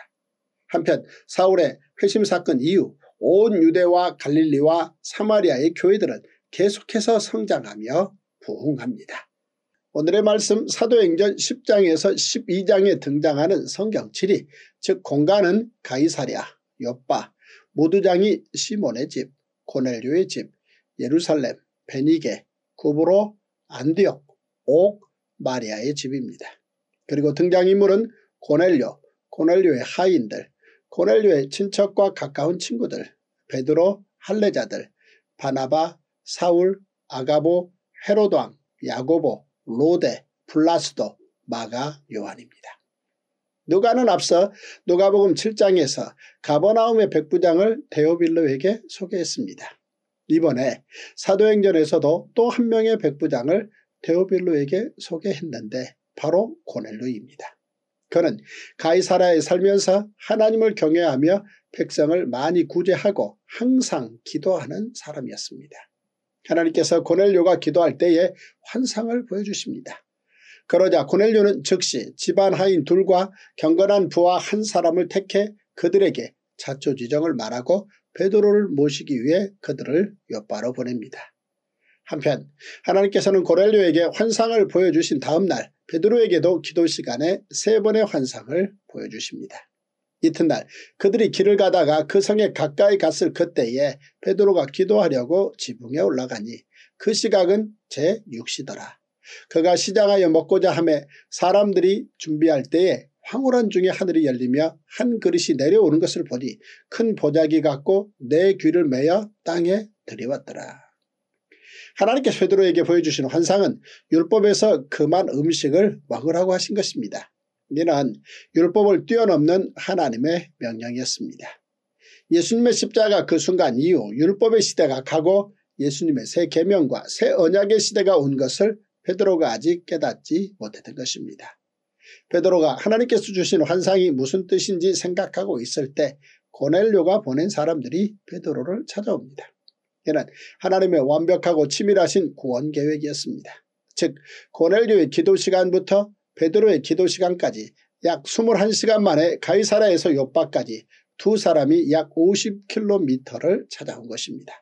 Speaker 1: 한편 사울의 회심 사건 이후 온 유대와 갈릴리와 사마리아의 교회들은 계속해서 성장하며 부흥합니다. 오늘의 말씀 사도행전 10장에서 12장에 등장하는 성경7이즉 공간은 가이사랴, 옆바, 무두장이 시몬의 집, 고넬류의 집, 예루살렘, 베니게, 구브로, 안디옥, 옥, 마리아의 집입니다. 그리고 등장인물은 고넬류고넬류의 하인들, 고넬류의 친척과 가까운 친구들, 베드로, 할례자들, 바나바, 사울, 아가보, 헤로도왕, 야고보, 로데, 블라스도, 마가, 요한입니다. 누가는 앞서 누가복음 7장에서 가버나움의 백부장을 데오빌로에게 소개했습니다. 이번에 사도행전에서도 또 한 명의 백부장을 데오빌로에게 소개했는데 바로 고넬루입니다. 그는 가이사라에 살면서 하나님을 경외하며 백성을 많이 구제하고 항상 기도하는 사람이었습니다. 하나님께서 고넬료가 기도할 때에 환상을 보여주십니다. 그러자 고넬료는 즉시 집안 하인 둘과 경건한 부하 한 사람을 택해 그들에게 자초지정을 말하고 베드로를 모시기 위해 그들을 옆바로 보냅니다. 한편 하나님께서는 고넬료에게 환상을 보여주신 다음 날 베드로에게도 기도 시간에 세 번의 환상을 보여주십니다. 이튿날 그들이 길을 가다가 그 성에 가까이 갔을 그때에 베드로가 기도하려고 지붕에 올라가니 그 시각은 제6시더라. 그가 시장하여 먹고자 하에 사람들이 준비할 때에 황홀한 중에 하늘이 열리며 한 그릇이 내려오는 것을 보니 큰 보자기 같고 내 귀를 메어 땅에 들여왔더라 하나님께서 드로에게 보여주신 환상은 율법에서 그만 음식을 먹으라고 하신 것입니다. 이는 율법을 뛰어넘는 하나님의 명령이었습니다. 예수님의 십자가 그 순간 이후 율법의 시대가 가고 예수님의 새 계명과 새 언약의 시대가 온 것을 베드로가 아직 깨닫지 못했던 것입니다. 베드로가 하나님께서 주신 환상이 무슨 뜻인지 생각하고 있을 때 고넬료가 보낸 사람들이 베드로를 찾아옵니다. 이는 하나님의 완벽하고 치밀하신 구원 계획이었습니다. 즉 고넬료의 기도 시간부터 베드로의 기도 시간까지 약 21시간 만에 가이사라에서 요바까지 두 사람이 약 50km를 찾아온 것입니다.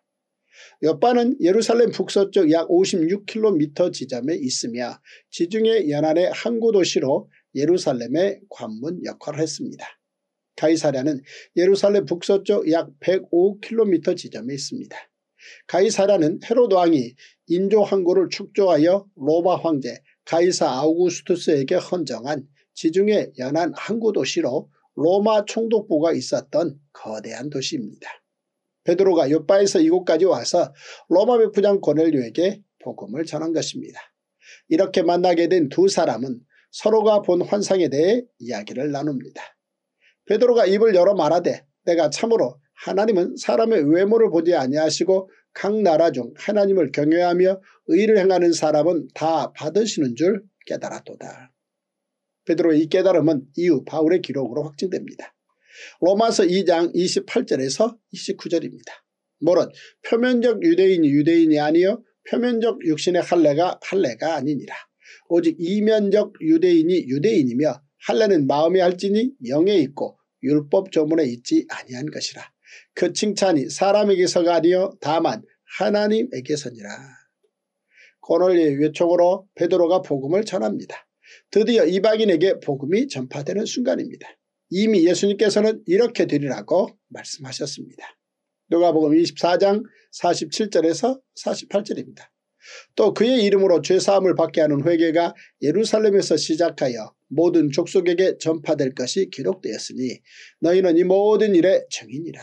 Speaker 1: 여빠는 예루살렘 북서쪽 약 56km 지점에 있으며 지중해 연안의 항구 도시로 예루살렘의 관문 역할을 했습니다. 가이사랴는 예루살렘 북서쪽 약 105km 지점에 있습니다. 가이사랴는 헤로도 왕이 인조 항구를 축조하여 로마 황제 가이사 아우구스투스에게 헌정한 지중해 연안 항구 도시로 로마 총독부가 있었던 거대한 도시입니다. 베드로가 요바에서 이곳까지 와서 로마 백부장 고넬료에게 복음을 전한 것입니다. 이렇게 만나게 된 두 사람은 서로가 본 환상에 대해 이야기를 나눕니다. 베드로가 입을 열어 말하되 내가 참으로 하나님은 사람의 외모를 보지 아니하시고 각 나라 중 하나님을 경외하며 의를 행하는 사람은 다 받으시는 줄 깨달았도다. 베드로의 이 깨달음은 이후 바울의 기록으로 확증됩니다. 로마서 2장 28절에서 29절입니다. 물론 표면적 유대인이 유대인이 아니요 표면적 육신의 할례가 할례가 아니니라. 오직 이면적 유대인이 유대인이며 할례는 마음에 할지니 영에 있고 율법 조문에 있지 아니한 것이라. 그 칭찬이 사람에게서가 아니요 다만 하나님에게서니라. 고넬리의 외청으로 베드로가 복음을 전합니다. 드디어 이방인에게 복음이 전파되는 순간입니다. 이미 예수님께서는 이렇게 되리라고 말씀하셨습니다. 누가복음 24장 47절에서 48절입니다. 또 그의 이름으로 죄사함을 받게 하는 회개가 예루살렘에서 시작하여 모든 족속에게 전파될 것이 기록되었으니 너희는 이 모든 일에 증인이라.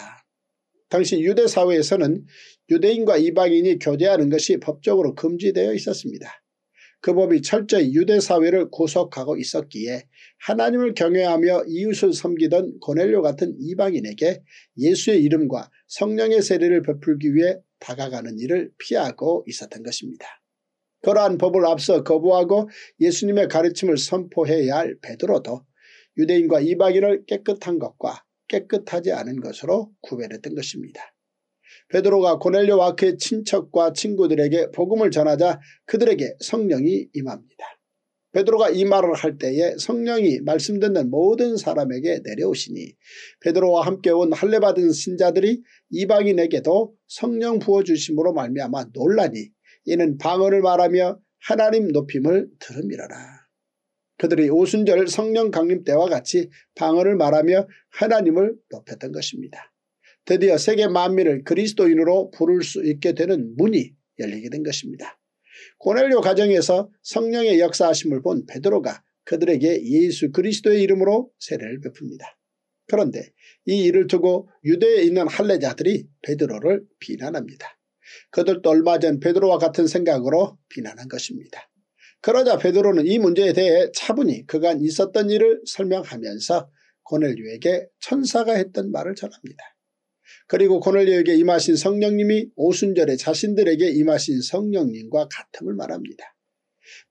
Speaker 1: 당시 유대사회에서는 유대인과 이방인이 교제하는 것이 법적으로 금지되어 있었습니다. 그 법이 철저히 유대 사회를 구속하고 있었기에 하나님을 경외하며 이웃을 섬기던 고넬료 같은 이방인에게 예수의 이름과 성령의 세례를 베풀기 위해 다가가는 일을 피하고 있었던 것입니다. 그러한 법을 앞서 거부하고 예수님의 가르침을 선포해야 할 베드로도 유대인과 이방인을 깨끗한 것과 깨끗하지 않은 것으로 구별했던 것입니다. 베드로가 고넬료 와크의 친척과 친구들에게 복음을 전하자 그들에게 성령이 임합니다. 베드로가 이 말을 할 때에 성령이 말씀 듣는 모든 사람에게 내려오시니 베드로와 함께 온 할례받은 신자들이 이방인에게도 성령 부어주심으로 말미암아 놀라니 이는 방언을 말하며 하나님 높임을 들음이라라. 그들이 오순절 성령 강림 때와 같이 방언을 말하며 하나님을 높였던 것입니다. 드디어 세계 만민을 그리스도인으로 부를 수 있게 되는 문이 열리게 된 것입니다. 고넬료 가정에서 성령의 역사하심을 본 베드로가 그들에게 예수 그리스도의 이름으로 세례를 베풉니다. 그런데 이 일을 두고 유대에 있는 할례자들이 베드로를 비난합니다. 그들도 얼마 전 베드로와 같은 생각으로 비난한 것입니다. 그러자 베드로는 이 문제에 대해 차분히 그간 있었던 일을 설명하면서 고넬류에게 천사가 했던 말을 전합니다. 그리고 고넬료에게 임하신 성령님이 오순절에 자신들에게 임하신 성령님과 같음을 말합니다.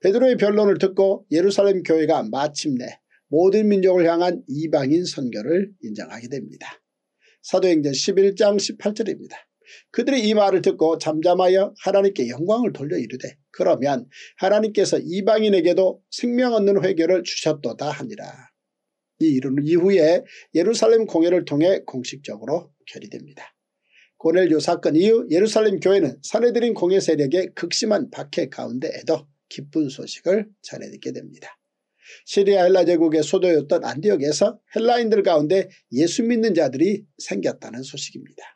Speaker 1: 베드로의 변론을 듣고 예루살렘 교회가 마침내 모든 민족을 향한 이방인 선교를 인정하게 됩니다. 사도행전 11장 18절입니다. 그들이 이 말을 듣고 잠잠하여 하나님께 영광을 돌려 이르되 그러면 하나님께서 이방인에게도 생명 얻는 회개를 주셨도다 하니라. 이 이후에 예루살렘 공회를 통해 공식적으로 결의됩니다. 고넬 요 사건 이후 예루살렘 교회는 사내들인 공회 세력의 극심한 박해 가운데에도 기쁜 소식을 전해듣게 됩니다. 시리아 헬라 제국의 소도였던 안디옥에서 헬라인들 가운데 예수 믿는 자들이 생겼다는 소식입니다.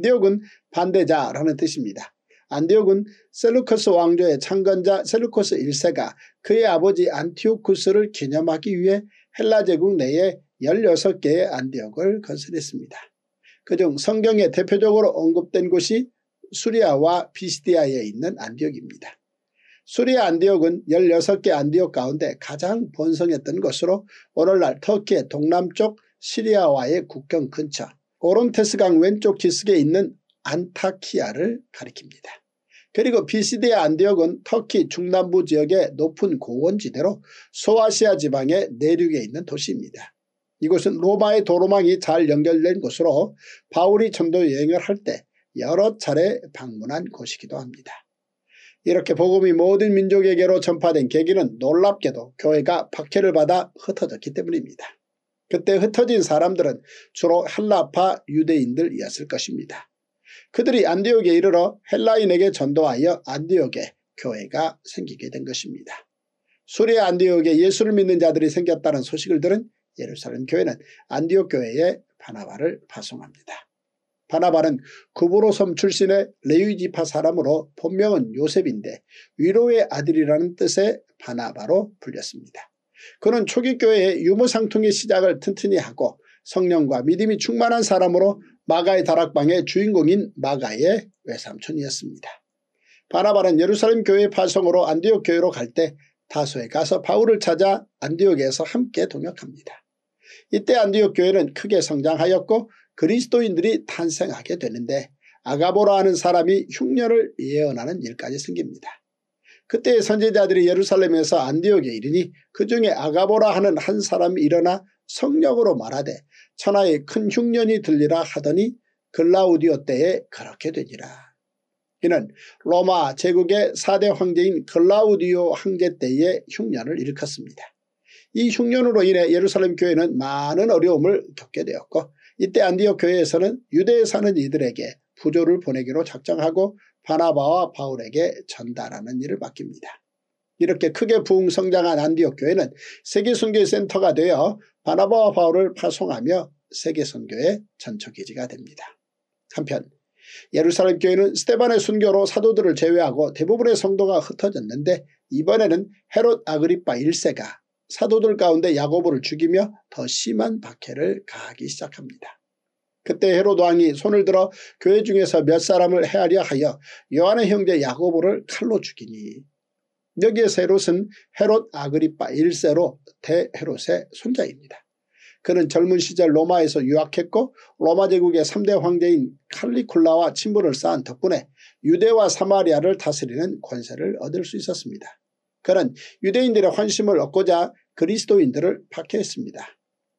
Speaker 1: 안디옥은 반대자라는 뜻입니다. 안디옥은 셀루커스 왕조의 창건자 셀루커스 1세가 그의 아버지 안티오쿠스를 기념하기 위해 헬라 제국 내에 16개의 안디옥을 건설했습니다. 그중 성경에 대표적으로 언급된 곳이 수리아와 비스디아에 있는 안디옥입니다. 수리아 안디옥은 16개 안디옥 가운데 가장 번성했던 것으로 오늘날 터키의 동남쪽 시리아와의 국경 근처 오론테스강 왼쪽 지석에 있는 안타키아를 가리킵니다. 그리고 비시대의 안디옥은 터키 중남부 지역의 높은 고원지대로 소아시아 지방의 내륙에 있는 도시입니다. 이곳은 로마의 도로망이 잘 연결된 곳으로 바울이 전도 여행을 할 때 여러 차례 방문한 곳이기도 합니다. 이렇게 복음이 모든 민족에게로 전파된 계기는 놀랍게도 교회가 박해를 받아 흩어졌기 때문입니다. 그때 흩어진 사람들은 주로 헬라파 유대인들이었을 것입니다. 그들이 안디옥에 이르러 헬라인에게 전도하여 안디옥에 교회가 생기게 된 것입니다. 수리아 안디옥에 예수를 믿는 자들이 생겼다는 소식을 들은 예루살렘 교회는 안디옥 교회에 바나바를 파송합니다. 바나바는 구브로섬 출신의 레위지파 사람으로 본명은 요셉인데 위로의 아들이라는 뜻의 바나바로 불렸습니다. 그는 초기 교회의 유무상통의 시작을 튼튼히 하고 성령과 믿음이 충만한 사람으로 마가의 다락방의 주인공인 마가의 외삼촌이었습니다. 바나바는 예루살렘 교회 파송으로 안디옥 교회로 갈 때 다소에 가서 바울을 찾아 안디옥에서 함께 동역합니다. 이때 안디옥 교회는 크게 성장하였고 그리스도인들이 탄생하게 되는데 아가보라 하는 사람이 흉년을 예언하는 일까지 생깁니다. 그때 선지자들이 예루살렘에서 안디옥에 이르니 그 중에 아가보라 하는 한 사람이 일어나 성령으로 말하되 천하에 큰 흉년이 들리라 하더니 글라우디오 때에 그렇게 되니라. 이는 로마 제국의 4대 황제인 글라우디오 황제 때의 흉년을 일으켰습니다이 흉년으로 인해 예루살렘 교회는 많은 어려움을 겪게 되었고 이때 안디옥 교회에서는 유대에 사는 이들에게 부조를 보내기로 작정하고 바나바와 바울에게 전달하는 일을 맡깁니다. 이렇게 크게 부흥 성장한 안디옥 교회는 세계선교센터가 되어 바나바와 바울을 파송하며 세계선교의 전초기지가 됩니다. 한편 예루살렘 교회는 스테반의 순교로 사도들을 제외하고 대부분의 성도가 흩어졌는데 이번에는 헤롯 아그리파 1세가 사도들 가운데 야고보를 죽이며 더 심한 박해를 가하기 시작합니다. 그때 헤롯 왕이 손을 들어 교회 중에서 몇 사람을 헤아려 하여 요한의 형제 야고보를 칼로 죽이니 여기에서 헤롯은 헤롯 아그리파 1세로 대헤롯의 손자입니다. 그는 젊은 시절 로마에서 유학했고 로마 제국의 3대 황제인 칼리쿨라와 친분을 쌓은 덕분에 유대와 사마리아를 다스리는 권세를 얻을 수 있었습니다. 그는 유대인들의 환심을 얻고자 그리스도인들을 박해했습니다.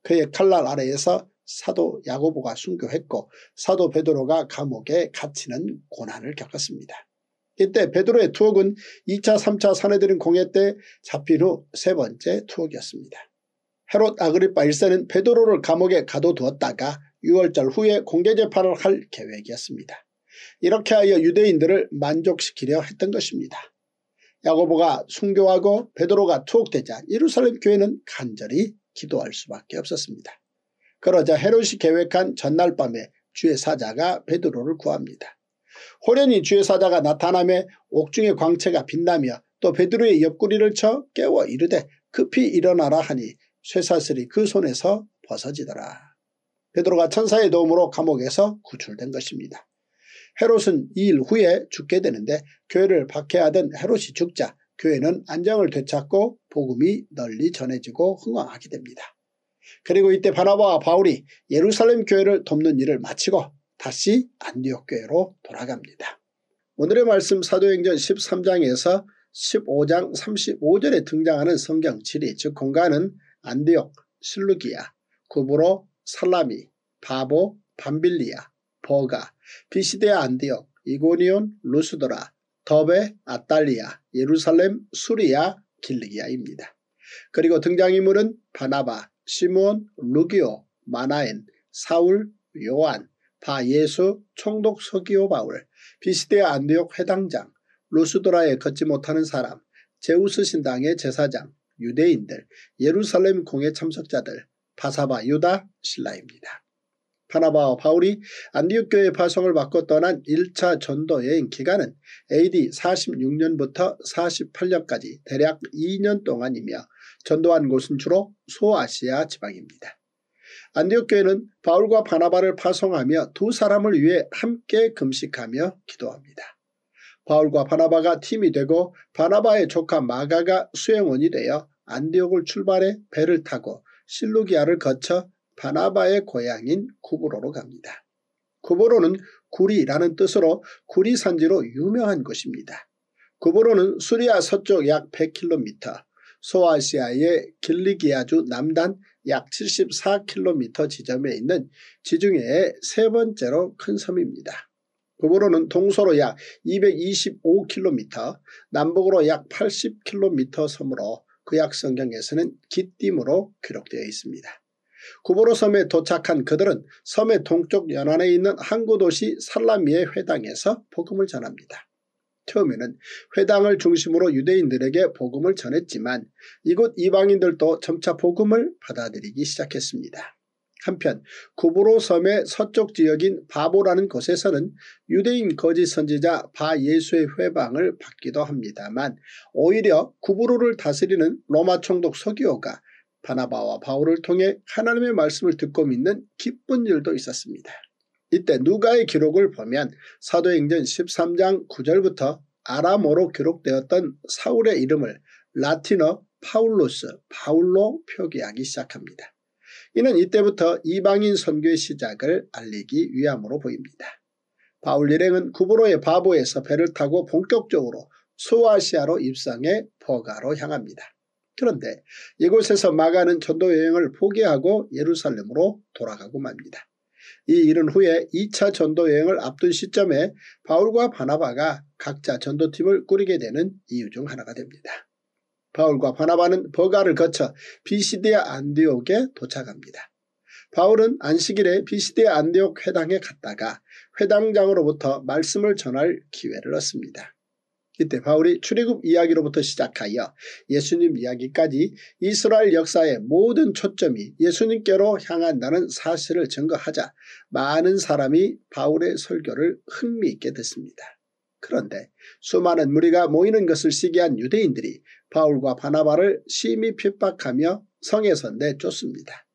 Speaker 1: 그의 칼날 아래에서 사도 야고보가 순교했고 사도 베드로가 감옥에 갇히는 고난을 겪었습니다. 이때 베드로의 투옥은 2차 3차 사내들인 공회 때 잡힌 후 세 번째 투옥이었습니다. 헤롯 아그리파 1세는 베드로를 감옥에 가둬두었다가 6월절 후에 공개재판을 할 계획이었습니다. 이렇게 하여 유대인들을 만족시키려 했던 것입니다. 야고보가 순교하고 베드로가 투옥되자 예루살렘 교회는 간절히 기도할 수밖에 없었습니다. 그러자 헤롯이 계획한 전날 밤에 주의 사자가 베드로를 구합니다. 호련히 주의 사자가 나타남에 옥중의 광채가 빛나며 또 베드로의 옆구리를 쳐 깨워 이르되 급히 일어나라 하니 쇠사슬이 그 손에서 벗어지더라. 베드로가 천사의 도움으로 감옥에서 구출된 것입니다. 헤롯은 이 일 후에 죽게 되는데 교회를 박해하던 헤롯이 죽자 교회는 안정을 되찾고 복음이 널리 전해지고 흥왕하게 됩니다. 그리고 이때 바나바와 바울이 예루살렘 교회를 돕는 일을 마치고 다시 안디옥 교회로 돌아갑니다. 오늘의 말씀 사도행전 13장에서 15장 35절에 등장하는 성경 지리 즉 공간은 안디옥, 실루기아, 구브로, 살라미, 바보, 밤빌리아, 버가, 비시데아 안디옥, 이고니온, 루스도라, 더베, 아탈리아, 예루살렘, 수리아, 길리기아입니다. 그리고 등장인물은 바나바, 시몬, 루기오, 마나엔, 사울, 요한, 바예수, 총독 서기오 바울, 비시대 안디옥 회당장, 루스도라에 걷지 못하는 사람, 제우스 신당의 제사장, 유대인들, 예루살렘 공회 참석자들, 바사바 유다 신라입니다. 파나바와 바울이 안디옥 교회 파송을 받고 떠난 1차 전도여행 기간은 AD 46년부터 48년까지 대략 2년 동안이며 전도한 곳은 주로 소아시아 지방입니다. 안디옥 교회는 바울과 바나바를 파송하며 두 사람을 위해 함께 금식하며 기도합니다. 바울과 바나바가 팀이 되고 바나바의 조카 마가가 수행원이 되어 안디옥을 출발해 배를 타고 실루기아를 거쳐 바나바의 고향인 구브로로 갑니다. 구브로는 구리라는 뜻으로 구리 산지로 유명한 곳입니다. 구브로는 수리아 서쪽 약 100km, 소아시아의 길리기아주 남단 약 74km 지점에 있는 지중해의 세 번째로 큰 섬입니다. 그보로는 동서로 약 225km, 남북으로 약 80km 섬으로 구약 성경에서는 기띔으로 기록되어 있습니다. 구보로 섬에 도착한 그들은 섬의 동쪽 연안에 있는 항구 도시 살라미의 회당에서 복음을 전합니다. 처음에는 회당을 중심으로 유대인들에게 복음을 전했지만 이곳 이방인들도 점차 복음을 받아들이기 시작했습니다. 한편 구부로 섬의 서쪽 지역인 바보라는 곳에서는 유대인 거짓 선지자 바 예수의 회방을 받기도 합니다만 오히려 구부로를 다스리는 로마 총독 서기오가 바나바와 바울을 통해 하나님의 말씀을 듣고 믿는 기쁜 일도 있었습니다. 이때 누가의 기록을 보면 사도행전 13장 9절부터 아람어로 기록되었던 사울의 이름을 라틴어 파울로스 파울로 표기하기 시작합니다. 이는 이때부터 이방인 선교의 시작을 알리기 위함으로 보입니다. 바울 일행은 구브로의 바보에서 배를 타고 본격적으로 소아시아로 입성해 버가로 향합니다. 그런데 이곳에서 마가는 전도 여행을 포기하고 예루살렘으로 돌아가고 맙니다. 이 일은 후에 2차 전도 여행을 앞둔 시점에 바울과 바나바가 각자 전도팀을 꾸리게 되는 이유 중 하나가 됩니다. 바울과 바나바는 버가를 거쳐 비시디아 안디옥에 도착합니다. 바울은 안식일에 비시디아 안디옥 회당에 갔다가 회당장으로부터 말씀을 전할 기회를 얻습니다. 이때 바울이 출애굽 이야기로부터 시작하여 예수님 이야기까지 이스라엘 역사의 모든 초점이 예수님께로 향한다는 사실을 증거하자 많은 사람이 바울의 설교를 흥미있게 듣습니다. 그런데 수많은 무리가 모이는 것을 시기한 유대인들이 바울과 바나바를 심히 핍박하며 성에서 내쫓습니다.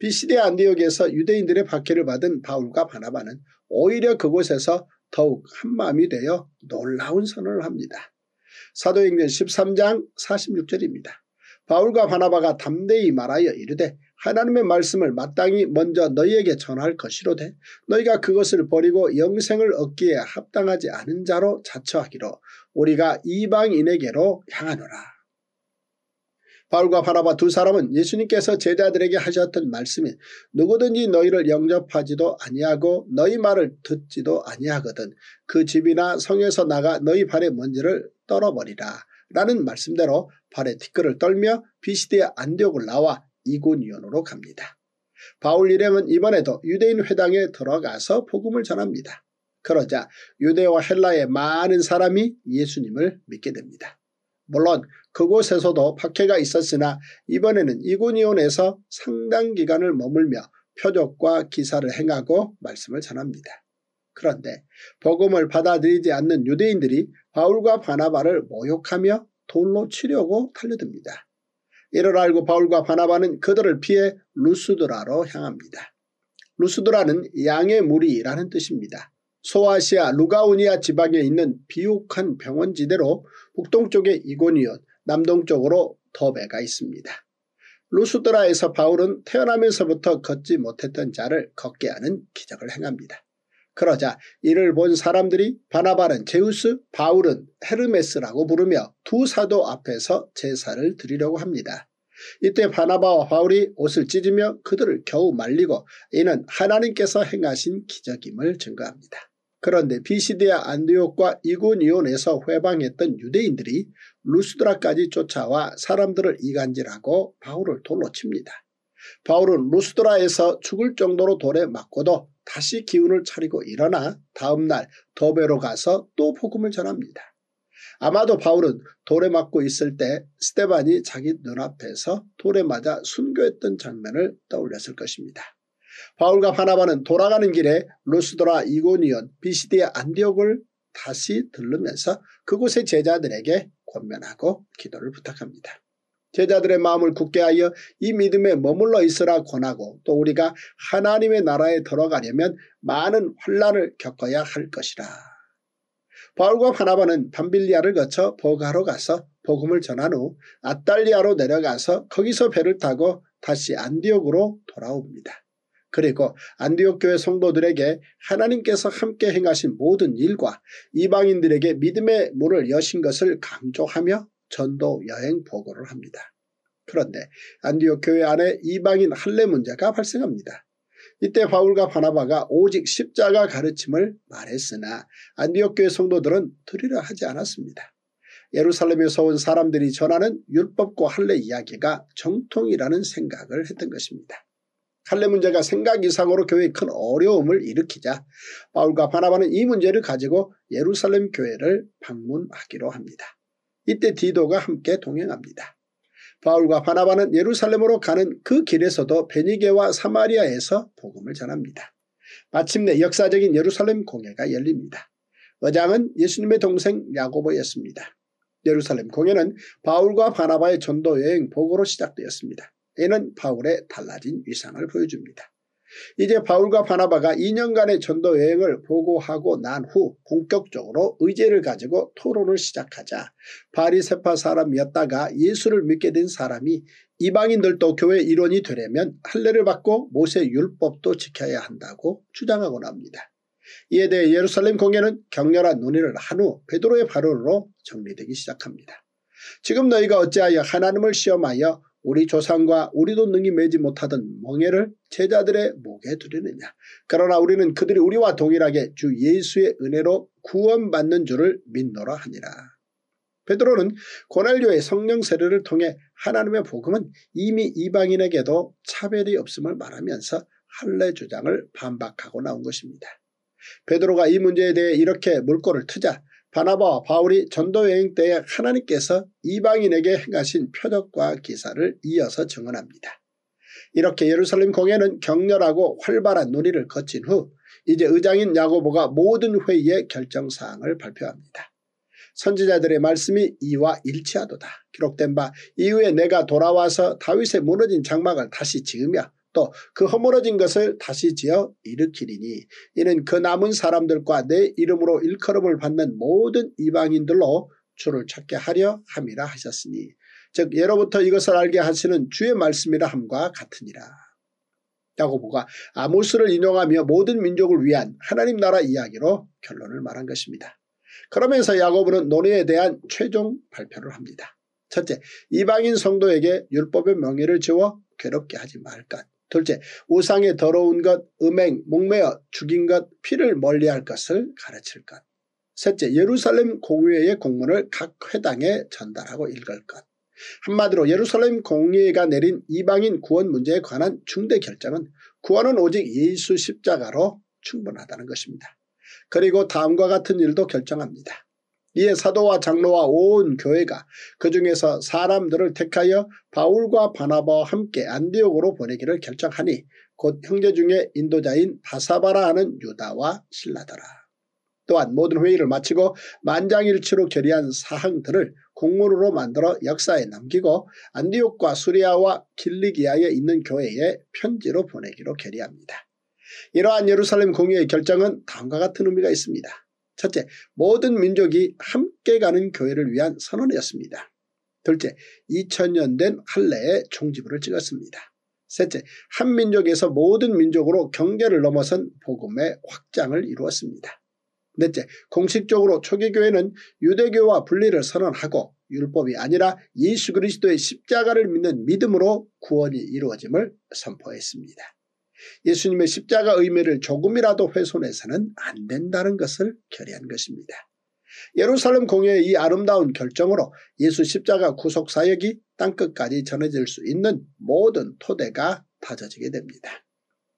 Speaker 1: 비시대 안디옥에서 유대인들의 박해를 받은 바울과 바나바는 오히려 그곳에서 더욱 한마음이 되어 놀라운 선언을 합니다. 사도행전 13장 46절입니다. 바울과 바나바가 담대히 말하여 이르되 하나님의 말씀을 마땅히 먼저 너희에게 전할 것이로되 너희가 그것을 버리고 영생을 얻기에 합당하지 않은 자로 자처하기로 우리가 이방인에게로 향하노라. 바울과 바라바 두 사람은 예수님께서 제자들에게 하셨던 말씀이 누구든지 너희를 영접하지도 아니하고 너희 말을 듣지도 아니하거든 그 집이나 성에서 나가 너희 발에 먼지를 떨어버리라 라는 말씀대로 발에 티끌을 떨며 비시디의 안디옥을 나와 이고니온으로 갑니다. 바울 이행은 이번에도 유대인 회당에 들어가서 복음을 전합니다. 그러자 유대와 헬라의 많은 사람이 예수님을 믿게 됩니다. 물론 그곳에서도 박해가 있었으나 이번에는 이군이온에서 상당 기간을 머물며 표적과 기사를 행하고 말씀을 전합니다. 그런데 복음을 받아들이지 않는 유대인들이 바울과 바나바를 모욕하며 돌로 치려고 달려듭니다. 이를 알고 바울과 바나바는 그들을 피해 루스드라로 향합니다. 루스드라는 양의 무리라는 뜻입니다. 소아시아 루가우니아 지방에 있는 비옥한 병원지대로 북동쪽에 이고니온, 남동쪽으로 더베가 있습니다. 루스드라에서 바울은 태어나면서부터 걷지 못했던 자를 걷게 하는 기적을 행합니다. 그러자 이를 본 사람들이 바나바는 제우스, 바울은 헤르메스라고 부르며 두 사도 앞에서 제사를 드리려고 합니다. 이때 바나바와 바울이 옷을 찢으며 그들을 겨우 말리고 이는 하나님께서 행하신 기적임을 증거합니다. 그런데 비시디아 안디옥과 이군이온에서 회방했던 유대인들이 루스드라까지 쫓아와 사람들을 이간질하고 바울을 돌로 칩니다. 바울은 루스드라에서 죽을 정도로 돌에 맞고도 다시 기운을 차리고 일어나 다음날 더베로 가서 또 복음을 전합니다. 아마도 바울은 돌에 맞고 있을 때 스테반이 자기 눈앞에서 돌에 맞아 순교했던 장면을 떠올렸을 것입니다. 바울과 바나바는 돌아가는 길에 루스도라 이고니온 비시디의 안디옥을 다시 들르면서 그곳의 제자들에게 권면하고 기도를 부탁합니다. 제자들의 마음을 굳게 하여 이 믿음에 머물러 있으라 권하고 또 우리가 하나님의 나라에 들어가려면 많은 환란을 겪어야 할 것이라. 바울과 바나바는 밤빌리아를 거쳐 버가로 가서 복음을 전한 후 아달리아로 내려가서 거기서 배를 타고 다시 안디옥으로 돌아옵니다. 그리고 안디옥 교회 성도들에게 하나님께서 함께 행하신 모든 일과 이방인들에게 믿음의 문을 여신 것을 강조하며 전도 여행 보고를 합니다. 그런데 안디옥 교회 안에 이방인 할례 문제가 발생합니다. 이때 바울과 바나바가 오직 십자가 가르침을 말했으나 안디옥 교회 성도들은 들으려 하지 않았습니다. 예루살렘에서 온 사람들이 전하는 율법과 할례 이야기가 정통이라는 생각을 했던 것입니다. 칼레 문제가 생각 이상으로 교회에 큰 어려움을 일으키자 바울과 바나바는 이 문제를 가지고 예루살렘 교회를 방문하기로 합니다. 이때 디도가 함께 동행합니다. 바울과 바나바는 예루살렘으로 가는 그 길에서도 베니게와 사마리아에서 복음을 전합니다. 마침내 역사적인 예루살렘 공예가 열립니다. 의장은 예수님의 동생 야고보였습니다. 예루살렘 공예는 바울과 바나바의 전도 여행 복으로 시작되었습니다. 이는 바울의 달라진 위상을 보여줍니다. 이제 바울과 바나바가 2년간의 전도 여행을 보고하고 난 후 본격적으로 의제를 가지고 토론을 시작하자 바리세파 사람이었다가 예수를 믿게 된 사람이 이방인들도 교회 일원이 되려면 할례를 받고 모세 율법도 지켜야 한다고 주장하곤 합니다. 이에 대해 예루살렘 공회는 격렬한 논의를 한 후 베드로의 발언으로 정리되기 시작합니다. 지금 너희가 어찌하여 하나님을 시험하여 우리 조상과 우리도 능히 매지 못하던 멍해를 제자들의 목에 두르느냐 그러나 우리는 그들이 우리와 동일하게 주 예수의 은혜로 구원받는 줄을 믿노라 하니라. 베드로는 고난료의 성령 세례를 통해 하나님의 복음은 이미 이방인에게도 차별이 없음을 말하면서 할례 주장을 반박하고 나온 것입니다. 베드로가 이 문제에 대해 이렇게 물꼬를 트자 바나바 바울이 전도 여행 때에 하나님께서 이방인에게 행하신 표적과 기사를 이어서 증언합니다. 이렇게 예루살렘 공회는 격렬하고 활발한 논의를 거친 후 이제 의장인 야고보가 모든 회의의 결정사항을 발표합니다. 선지자들의 말씀이 이와 일치하도다. 기록된 바 이후에 내가 돌아와서 다윗의 무너진 장막을 다시 지으며 또그 허물어진 것을 다시 지어 일으키리니 이는 그 남은 사람들과 내 이름으로 일컬음을 받는 모든 이방인들로 주를 찾게 하려 함이라 하셨으니 즉 예로부터 이것을 알게 하시는 주의 말씀이라 함과 같으니라. 야고보가 아모스를 인용하며 모든 민족을 위한 하나님 나라 이야기로 결론을 말한 것입니다. 그러면서 야고보는 논의에 대한 최종 발표를 합니다. 첫째, 이방인 성도에게 율법의 명예를 지워 괴롭게 하지 말 것. 둘째, 우상의 더러운 것, 음행, 목매어, 죽인 것, 피를 멀리할 것을 가르칠 것. 셋째, 예루살렘 공회의 공문을 각 회당에 전달하고 읽을 것. 한마디로 예루살렘 공회가 내린 이방인 구원 문제에 관한 중대 결정은 구원은 오직 예수 십자가로 충분하다는 것입니다. 그리고 다음과 같은 일도 결정합니다. 이에 사도와 장로와 온 교회가 그 중에서 사람들을 택하여 바울과 바나바와 함께 안디옥으로 보내기를 결정하니 곧 형제 중에 인도자인 바사바라 하는 유다와 신라더라. 또한 모든 회의를 마치고 만장일치로 결의한 사항들을 공문으로 만들어 역사에 남기고 안디옥과 수리아와 길리기아에 있는 교회에 편지로 보내기로 결의합니다. 이러한 예루살렘 공의의 결정은 다음과 같은 의미가 있습니다. 첫째, 모든 민족이 함께 가는 교회를 위한 선언이었습니다. 둘째, 2000년 된 할례의 종지부를 찍었습니다. 셋째, 한 민족에서 모든 민족으로 경계를 넘어선 복음의 확장을 이루었습니다. 넷째, 공식적으로 초기교회는 유대교와 분리를 선언하고 율법이 아니라 예수 그리스도의 십자가를 믿는 믿음으로 구원이 이루어짐을 선포했습니다. 예수님의 십자가 의미를 조금이라도 훼손해서는 안 된다는 것을 결의한 것입니다. 예루살렘 공회의 이 아름다운 결정으로 예수 십자가 구속 사역이 땅끝까지 전해질 수 있는 모든 토대가 다져지게 됩니다.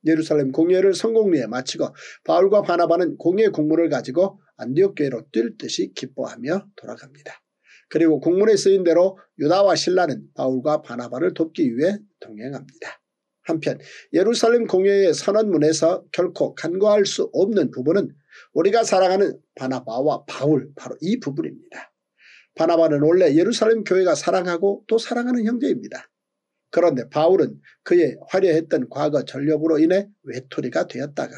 Speaker 1: 예루살렘 공회를 성공리에 마치고 바울과 바나바는 공회 국문을 가지고 안디옥 교회로 뛸 듯이 기뻐하며 돌아갑니다. 그리고 국문에 쓰인 대로 유다와 신라는 바울과 바나바를 돕기 위해 동행합니다. 한편 예루살렘 공회의 선언문에서 결코 간과할 수 없는 부분은 우리가 사랑하는 바나바와 바울 바로 이 부분입니다. 바나바는 원래 예루살렘 교회가 사랑하고 또 사랑하는 형제입니다. 그런데 바울은 그의 화려했던 과거 전력으로 인해 외톨이가 되었다가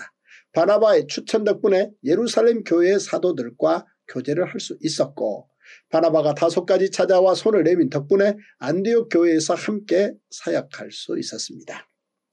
Speaker 1: 바나바의 추천 덕분에 예루살렘 교회의 사도들과 교제를 할 수 있었고 바나바가 다섯까지 찾아와 손을 내민 덕분에 안디옥 교회에서 함께 사역할 수 있었습니다.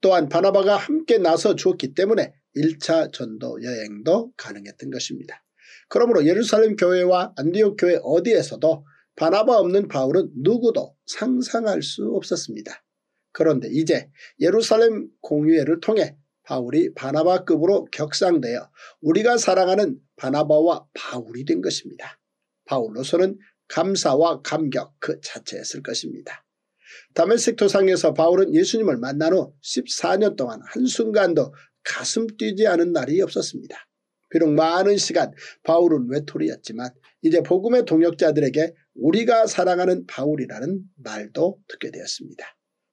Speaker 1: 또한 바나바가 함께 나서 주었기 때문에 1차 전도 여행도 가능했던 것입니다. 그러므로 예루살렘 교회와 안디옥 교회 어디에서도 바나바 없는 바울은 누구도 상상할 수 없었습니다. 그런데 이제 예루살렘 공유회를 통해 바울이 바나바급으로 격상되어 우리가 사랑하는 바나바와 바울이 된 것입니다. 바울로서는 감사와 감격 그 자체였을 것입니다. 다메섹토 상에서 바울은 예수님을 만난 후 14년 동안 한순간도 가슴 뛰지 않은 날이 없었습니다. 비록 많은 시간 바울은 외톨이였지만 이제 복음의 동역자들에게 우리가 사랑하는 바울이라는 말도 듣게 되었습니다.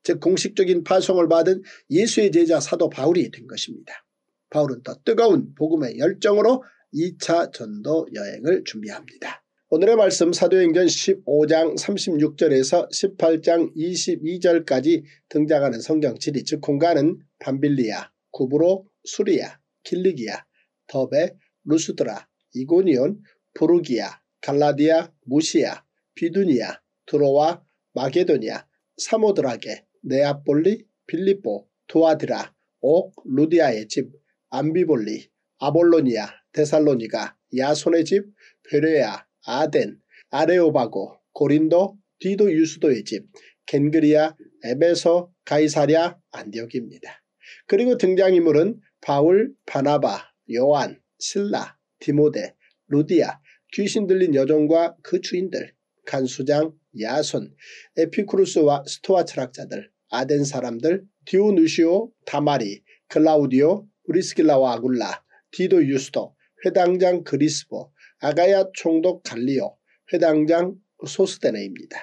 Speaker 1: 즉 공식적인 파송을 받은 예수의 제자 사도 바울이 된 것입니다. 바울은 더 뜨거운 복음의 열정으로 2차 전도 여행을 준비합니다. 오늘의 말씀 사도행전 15장 36절에서 18장 22절까지 등장하는 성경지리 즉 공간은 반빌리아, 구브로, 수리아, 길리기아, 더베, 루스드라, 이고니온, 부르기아, 갈라디아, 무시아, 비두니아, 드로와, 마게도니아, 사모드라게, 네아폴리, 빌리뽀, 도아드라, 옥, 루디아의 집, 암비볼리, 아볼로니아, 데살로니가, 야손의 집, 베레아, 아덴, 아레오바고, 고린도, 디도 유수도의 집, 겐그리아, 에베소, 가이사랴, 안디옥입니다. 그리고 등장인물은 바울, 바나바, 요한, 신라, 디모데, 루디아, 귀신 들린 여종과 그 주인들, 간수장, 야손, 에피쿠루스와 스토아 철학자들, 아덴 사람들, 디오누시오, 다마리, 클라우디오브리스길라와 아굴라, 디도 유스도, 회당장 그리스보, 아가야 총독 갈리오, 회당장 소스데네입니다.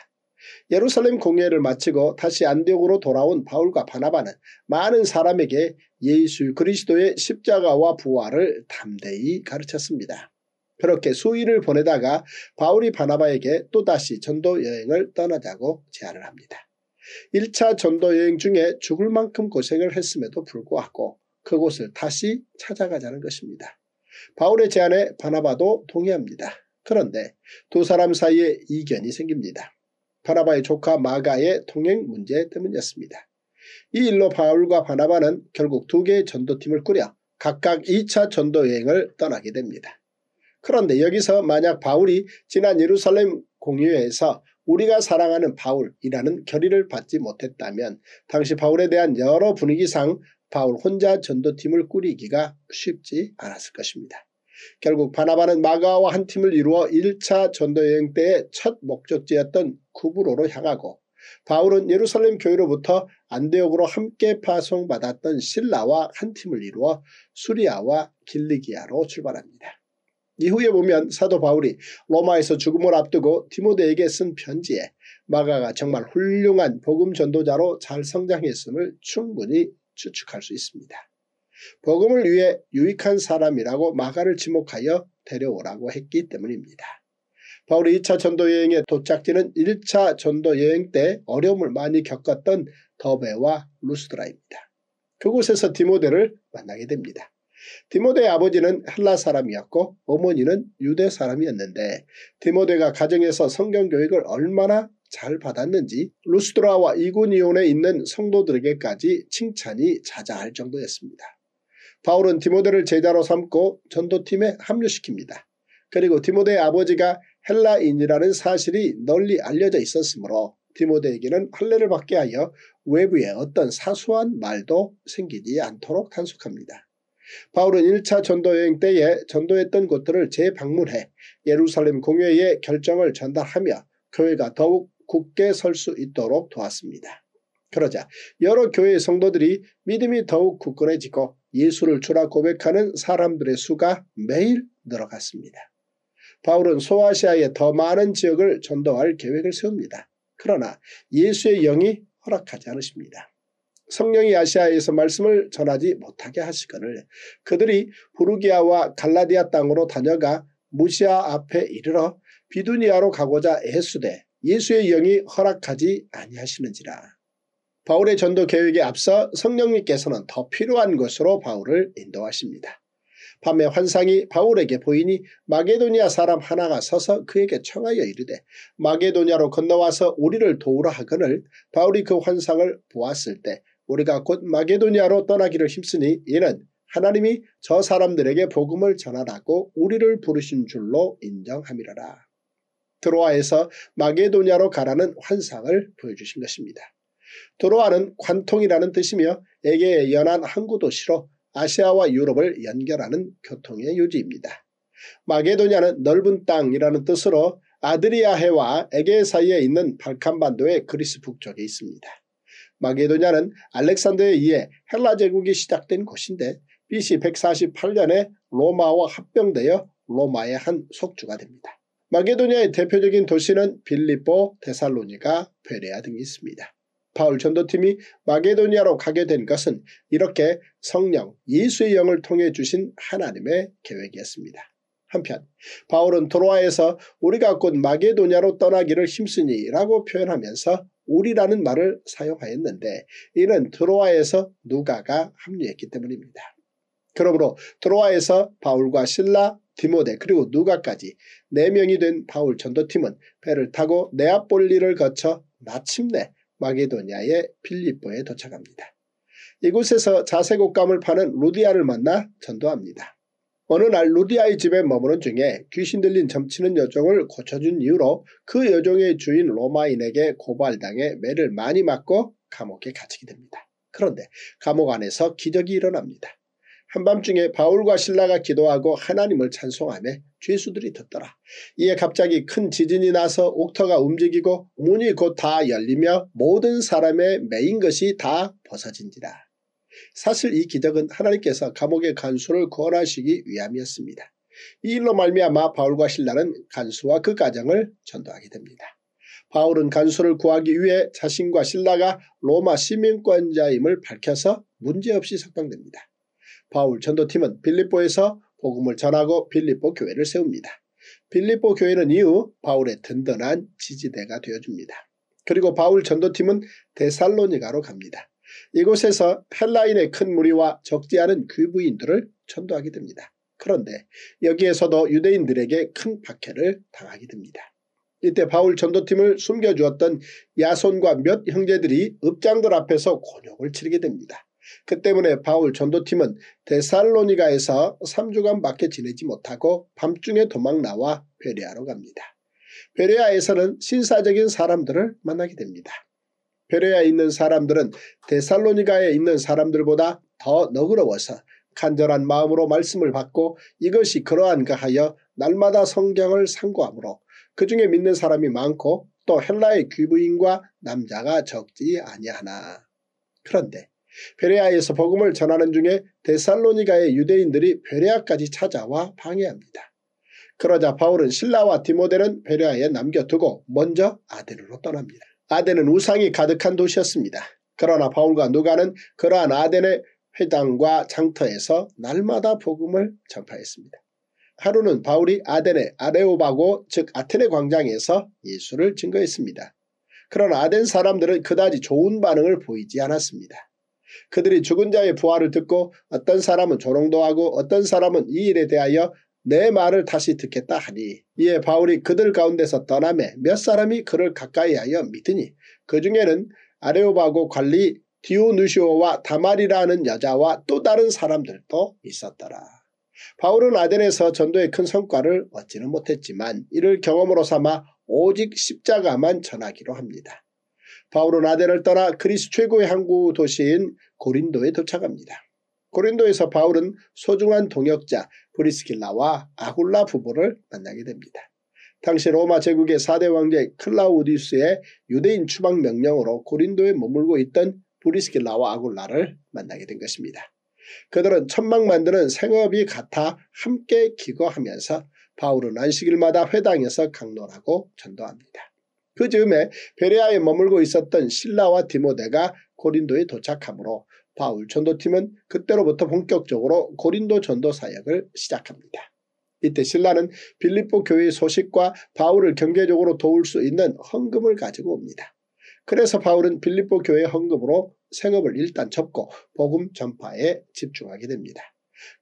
Speaker 1: 예루살렘 공회를 마치고 다시 안디옥으로 돌아온 바울과 바나바는 많은 사람에게 예수 그리스도의 십자가와 부활을 담대히 가르쳤습니다. 그렇게 수일을 보내다가 바울이 바나바에게 또다시 전도 여행을 떠나자고 제안을 합니다. 1차 전도 여행 중에 죽을 만큼 고생을 했음에도 불구하고 그곳을 다시 찾아가자는 것입니다. 바울의 제안에 바나바도 동의합니다. 그런데 두 사람 사이에 이견이 생깁니다. 바나바의 조카 마가의 통행 문제 때문이었습니다. 이 일로 바울과 바나바는 결국 두 개의 전도팀을 꾸려 각각 2차 전도 여행을 떠나게 됩니다. 그런데 여기서 만약 바울이 지난 예루살렘 공유회에서 우리가 사랑하는 바울이라는 결의를 받지 못했다면 당시 바울에 대한 여러 분위기상 바울 혼자 전도팀을 꾸리기가 쉽지 않았을 것입니다. 결국 바나바는 마가와 한 팀을 이루어 1차 전도여행 때의 첫 목적지였던 구부로로 향하고 바울은 예루살렘 교회로부터 안대옥으로 함께 파송받았던 신라와 한 팀을 이루어 수리아와 길리기아로 출발합니다. 이후에 보면 사도 바울이 로마에서 죽음을 앞두고 디모데에게 쓴 편지에 마가가 정말 훌륭한 복음 전도자로 잘 성장했음을 충분히 추측할 수 있습니다. 복음을 위해 유익한 사람이라고 마가를 지목하여 데려오라고 했기 때문입니다. 바울이 2차 전도 여행에 도착지는 1차 전도 여행 때 어려움을 많이 겪었던 더베와 루스드라입니다. 그곳에서 디모데를 만나게 됩니다. 디모데의 아버지는 헬라 사람이었고 어머니는 유대 사람이었는데 디모데가 가정에서 성경 교육을 얼마나 잘 받았는지 루스드라와 이고니온에 있는 성도들에게까지 칭찬이 자자할 정도였습니다. 바울은 디모데를 제자로 삼고 전도팀에 합류시킵니다. 그리고 디모데의 아버지가 헬라인이라는 사실이 널리 알려져 있었으므로 디모데에게는 할례를 받게 하여 외부에 어떤 사소한 말도 생기지 않도록 단속합니다. 바울은 1차 전도여행 때에 전도했던 곳들을 재방문해 예루살렘 공회의 결정을 전달하며 교회가 더욱 굳게 설 수 있도록 도왔습니다. 그러자 여러 교회의 성도들이 믿음이 더욱 굳건해지고 예수를 주라 고백하는 사람들의 수가 매일 늘어갔습니다. 바울은 소아시아의 더 많은 지역을 전도할 계획을 세웁니다. 그러나 예수의 영이 허락하지 않으십니다. 성령이 아시아에서 말씀을 전하지 못하게 하시거늘 그들이 부르기아와 갈라디아 땅으로 다녀가 무시아 앞에 이르러 비두니아로 가고자 애수되 예수의 영이 허락하지 아니하시는지라. 바울의 전도 계획에 앞서 성령님께서는 더 필요한 것으로 바울을 인도하십니다. 밤에 환상이 바울에게 보이니 마게도니아 사람 하나가 서서 그에게 청하여 이르되 마게도니아로 건너와서 우리를 도우라 하거늘 바울이 그 환상을 보았을 때 우리가 곧 마게도니아로 떠나기를 힘쓰니 이는 하나님이 저 사람들에게 복음을 전하라고 우리를 부르신 줄로 인정함이라라. 드로아에서 마게도냐로 가라는 환상을 보여주신 것입니다. 드로아는 관통이라는 뜻이며 에게의 연안 항구 도시로 아시아와 유럽을 연결하는 교통의 요지입니다. 마게도냐는 넓은 땅이라는 뜻으로 아드리아해와 에게 사이에 있는 발칸반도의 그리스 북쪽에 있습니다. 마게도냐는 알렉산더에 의해 헬라 제국이 시작된 곳인데 BC 148년에 로마와 합병되어 로마의 한 속주가 됩니다. 마게도니아의 대표적인 도시는 빌리뽀, 데살로니가, 베레아 등이 있습니다. 바울 전도팀이 마게도니아로 가게 된 것은 이렇게 성령 예수의 영을 통해 주신 하나님의 계획이었습니다. 한편 바울은 도로아에서 우리가 곧 마게도냐로 떠나기를 힘쓰니 라고 표현하면서 우리라는 말을 사용하였는데 이는 도로아에서 누가가 합류했기 때문입니다. 그러므로 도로아에서 바울과 신라, 디모데 그리고 누가까지 네 명이 된 바울 전도팀은 배를 타고 네아폴리를 거쳐 마침내 마게도냐의 빌립보에 도착합니다. 이곳에서 자색옷감을 파는 루디아를 만나 전도합니다. 어느 날 루디아의 집에 머무는 중에 귀신 들린 점치는 여종을 고쳐준 이후로그 여종의 주인 로마인에게 고발당해 매를 많이 맞고 감옥에 갇히게 됩니다. 그런데 감옥 안에서 기적이 일어납니다. 한밤중에 바울과 신라가 기도하고 하나님을 찬송함에 죄수들이 듣더라. 이에 갑자기 큰 지진이 나서 옥터가 움직이고 문이 곧 다 열리며 모든 사람의 메인 것이 다 벗어진지라. 사실 이 기적은 하나님께서 감옥의 간수를 구원하시기 위함이었습니다. 이 일로 말미암아 바울과 신라는 간수와 그 가정을 전도하게 됩니다. 바울은 간수를 구하기 위해 자신과 신라가 로마 시민권자임을 밝혀서 문제없이 석방됩니다. 바울 전도팀은 빌립보에서 복음을 전하고 빌립보 교회를 세웁니다. 빌립보 교회는 이후 바울의 든든한 지지대가 되어줍니다. 그리고 바울 전도팀은 데살로니가로 갑니다. 이곳에서 헬라인의 큰 무리와 적지 않은 귀부인들을 전도하게 됩니다. 그런데 여기에서도 유대인들에게 큰 박해를 당하게 됩니다. 이때 바울 전도팀을 숨겨주었던 야손과 몇 형제들이 읍장들 앞에서 곤욕을 치르게 됩니다. 그 때문에 바울 전도팀은 데살로니가에서 3주간밖에 지내지 못하고 밤중에 도망 나와 베레아로 갑니다. 베레아에서는 신사적인 사람들을 만나게 됩니다. 베레아에 있는 사람들은 데살로니가에 있는 사람들보다 더 너그러워서 간절한 마음으로 말씀을 받고 이것이 그러한가 하여 날마다 성경을 상고하므로 그 중에 믿는 사람이 많고 또 헬라의 귀부인과 남자가 적지 아니하나. 그런데 베레아에서 복음을 전하는 중에 데살로니가의 유대인들이 베레아까지 찾아와 방해합니다. 그러자 바울은 신라와 디모데는 베레아에 남겨두고 먼저 아덴으로 떠납니다. 아덴은 우상이 가득한 도시였습니다. 그러나 바울과 누가는 그러한 아덴의 회당과 장터에서 날마다 복음을 전파했습니다. 하루는 바울이 아덴의 아레오바고 즉 아테네 광장에서 예수를 증거했습니다. 그러나 아덴 사람들은 그다지 좋은 반응을 보이지 않았습니다. 그들이 죽은 자의 부활을 듣고 어떤 사람은 조롱도 하고 어떤 사람은 이 일에 대하여 내 말을 다시 듣겠다 하니 이에 바울이 그들 가운데서 떠나매 몇 사람이 그를 가까이하여 믿으니 그 중에는 아레오바고 관리 디오누시오와 다말이라는 여자와 또 다른 사람들도 있었더라. 바울은 아덴에서 전도의 큰 성과를 얻지는 못했지만 이를 경험으로 삼아 오직 십자가만 전하기로 합니다. 바울은 아덴을 떠나 그리스 최고의 항구 도시인 고린도에 도착합니다. 고린도에서 바울은 소중한 동역자 브리스킬라와 아굴라 부부를 만나게 됩니다. 당시 로마 제국의 4대 왕제 클라우디우스의 유대인 추방 명령으로 고린도에 머물고 있던 브리스킬라와 아굴라를 만나게 된 것입니다. 그들은 천막 만드는 생업이 같아 함께 기거하면서 바울은 안식일마다 회당에서 강론하고 전도합니다. 그 즈음에 베레아에 머물고 있었던 신라와 디모데가 고린도에 도착하므로 바울 전도팀은 그때로부터 본격적으로 고린도 전도 사역을 시작합니다. 이때 신라는 빌립보 교회의 소식과 바울을 경제적으로 도울 수 있는 헌금을 가지고 옵니다. 그래서 바울은 빌립보 교회 헌금으로 생업을 일단 접고 복음 전파에 집중하게 됩니다.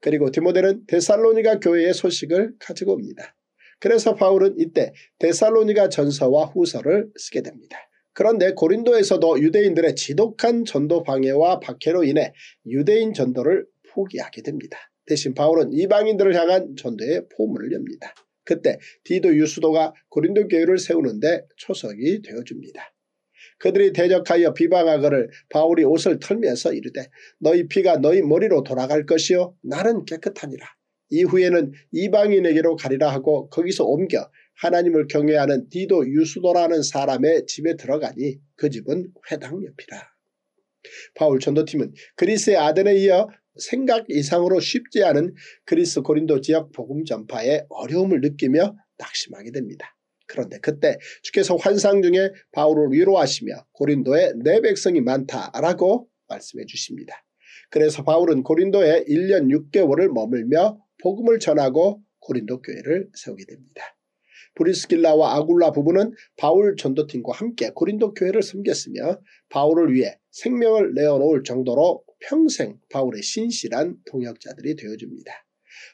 Speaker 1: 그리고 디모데는 데살로니가 교회의 소식을 가지고 옵니다. 그래서 바울은 이때 데살로니가 전서와 후서를 쓰게 됩니다. 그런데 고린도에서도 유대인들의 지독한 전도 방해와 박해로 인해 유대인 전도를 포기하게 됩니다. 대신 바울은 이방인들을 향한 전도의 포문을 엽니다. 그때 디도 유수도가 고린도 교회를 세우는데 초석이 되어줍니다. 그들이 대적하여 비방하거를 바울이 옷을 털면서 이르되 너희 피가 너희 머리로 돌아갈 것이요 나는 깨끗하니라. 이후에는 이방인에게로 가리라 하고 거기서 옮겨 하나님을 경외하는 디도 유수도라는 사람의 집에 들어가니 그 집은 회당 옆이라. 파울 전도팀은 그리스의 아덴에 이어 생각 이상으로 쉽지 않은 그리스 고린도 지역 복음 전파에 어려움을 느끼며 낙심하게 됩니다. 그런데 그때 주께서 환상 중에 바울을 위로하시며 고린도에 내 백성이 많다라고 말씀해 주십니다. 그래서 바울은 고린도에 1년 6개월을 머물며 복음을 전하고 고린도 교회를 세우게 됩니다. 브리스길라와 아굴라 부부는 바울 전도팀과 함께 고린도 교회를 섬겼으며 바울을 위해 생명을 내어놓을 정도로 평생 바울의 신실한 동역자들이 되어줍니다.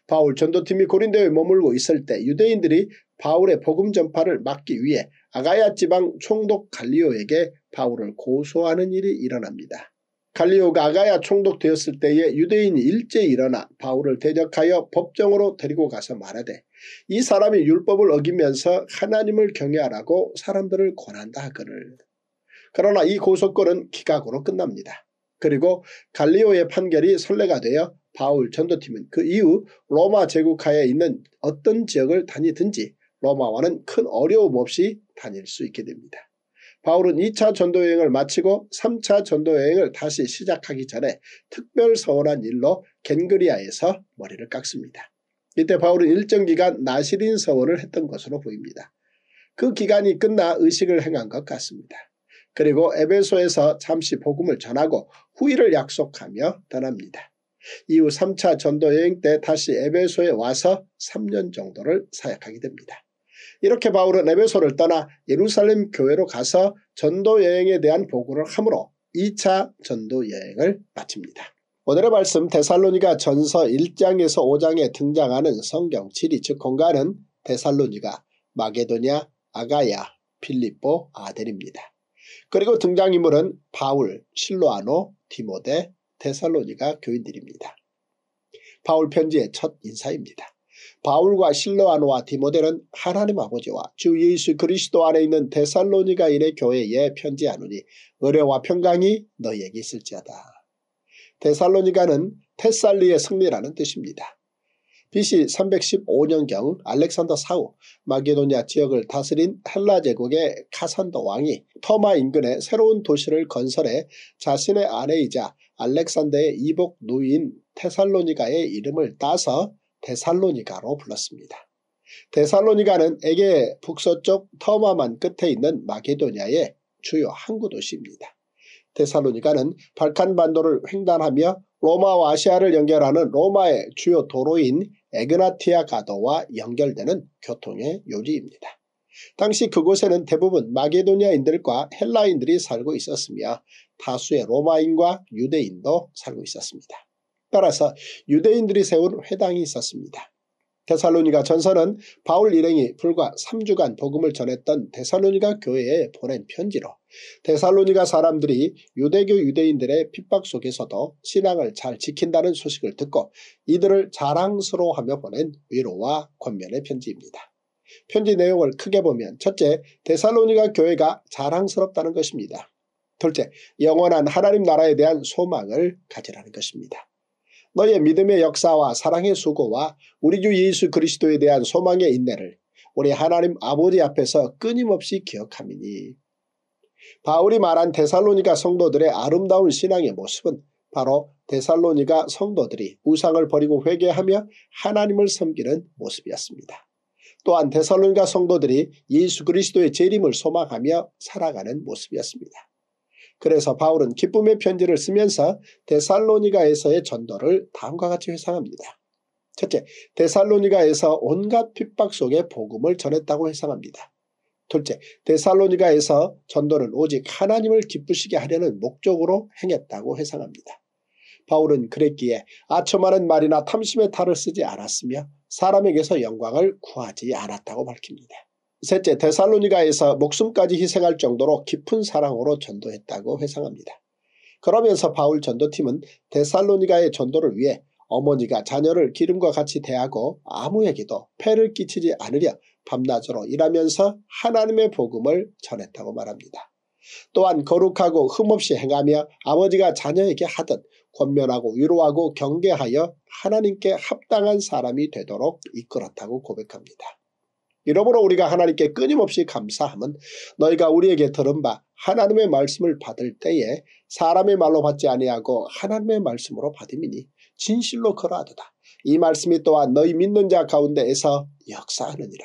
Speaker 1: 바울 전도팀이 고린도에 머물고 있을 때 유대인들이 바울의 복음 전파를 막기 위해 아가야 지방 총독 갈리오에게 바울을 고소하는 일이 일어납니다. 갈리오가 아가야 총독되었을 때에 유대인이 일제히 일어나 바울을 대적하여 법정으로 데리고 가서 말하되 이 사람이 율법을 어기면서 하나님을 경외하라고 사람들을 권한다 하거늘. 그러나 이 고소권은 기각으로 끝납니다. 그리고 갈리오의 판결이 선례가 되어 바울 전도팀은 그 이후 로마 제국하에 있는 어떤 지역을 다니든지 로마와는 큰 어려움 없이 다닐 수 있게 됩니다. 바울은 2차 전도여행을 마치고 3차 전도여행을 다시 시작하기 전에 특별 서원한 일로 겐그리아에서 머리를 깎습니다. 이때 바울은 일정 기간 나시린 서원을 했던 것으로 보입니다. 그 기간이 끝나 의식을 행한 것 같습니다. 그리고 에베소에서 잠시 복음을 전하고 후일을 약속하며 떠납니다. 이후 3차 전도여행 때 다시 에베소에 와서 3년 정도를 사역하게 됩니다. 이렇게 바울은 에베소를 떠나 예루살렘 교회로 가서 전도 여행에 대한 보고를 하므로 2차 전도 여행을 마칩니다. 오늘의 말씀 데살로니가 전서 1장에서 5장에 등장하는 성경 7위 즉 공간은 데살로니가, 마게도냐, 아가야, 필리보 아델입니다. 그리고 등장인물은 바울, 실로아노, 디모데, 데살로니가 교인들입니다. 바울 편지의 첫 인사입니다. 바울과 실로아노와 디모델은 하나님 아버지와 주 예수 그리스도 안에 있는 데살로니가인의 교회에 편지하노니 의뢰와 평강이 너희에게 있을지하다 데살로니가는 테살리의 승리라는 뜻입니다. BC 315년경 알렉산더 사후 마게도니아 지역을 다스린 헬라 제국의 카산더 왕이 터마 인근에 새로운 도시를 건설해 자신의 아내이자 알렉산더의 이복 누인 테살로니가의 이름을 따서 데살로니가로 불렀습니다. 데살로니가는 에게 북서쪽 터마만 끝에 있는 마게도니아의 주요 항구 도시입니다. 데살로니가는 발칸반도를 횡단하며 로마와 아시아를 연결하는 로마의 주요 도로인 에그나티아 가도와 연결되는 교통의 요지입니다. 당시 그곳에는 대부분 마게도니아인들과 헬라인들이 살고 있었으며 다수의 로마인과 유대인도 살고 있었습니다. 따라서 유대인들이 세운 회당이 있었습니다. 데살로니가 전서는 바울 일행이 불과 3주간 복음을 전했던 데살로니가 교회에 보낸 편지로 데살로니가 사람들이 유대교 유대인들의 핍박 속에서도 신앙을 잘 지킨다는 소식을 듣고 이들을 자랑스러워하며 보낸 위로와 권면의 편지입니다. 편지 내용을 크게 보면 첫째, 데살로니가 교회가 자랑스럽다는 것입니다. 둘째, 영원한 하나님 나라에 대한 소망을 가지라는 것입니다. 너의 믿음의 역사와 사랑의 수고와 우리 주 예수 그리스도에 대한 소망의 인내를 우리 하나님 아버지 앞에서 끊임없이 기억함이니 바울이 말한 데살로니가 성도들의 아름다운 신앙의 모습은 바로 데살로니가 성도들이 우상을 버리고 회개하며 하나님을 섬기는 모습이었습니다. 또한 데살로니가 성도들이 예수 그리스도의 재림을 소망하며 살아가는 모습이었습니다. 그래서 바울은 기쁨의 편지를 쓰면서 데살로니가에서의 전도를 다음과 같이 회상합니다. 첫째, 데살로니가에서 온갖 핍박 속에 복음을 전했다고 회상합니다. 둘째, 데살로니가에서 전도를 오직 하나님을 기쁘시게 하려는 목적으로 행했다고 회상합니다. 바울은 그랬기에 아첨하는 말이나 탐심의 탈을 쓰지 않았으며 사람에게서 영광을 구하지 않았다고 밝힙니다. 셋째, 데살로니가에서 목숨까지 희생할 정도로 깊은 사랑으로 전도했다고 회상합니다. 그러면서 바울 전도팀은 데살로니가의 전도를 위해 어머니가 자녀를 기름과 같이 대하고 아무에게도 폐를 끼치지 않으려 밤낮으로 일하면서 하나님의 복음을 전했다고 말합니다. 또한 거룩하고 흠없이 행하며 아버지가 자녀에게 하듯 권면하고 위로하고 경계하여 하나님께 합당한 사람이 되도록 이끌었다고 고백합니다. 이러므로 우리가 하나님께 끊임없이 감사함은 너희가 우리에게 들은 바 하나님의 말씀을 받을 때에 사람의 말로 받지 아니하고 하나님의 말씀으로 받음이니 진실로 그러하도다. 이 말씀이 또한 너희 믿는 자 가운데에서 역사하느니라.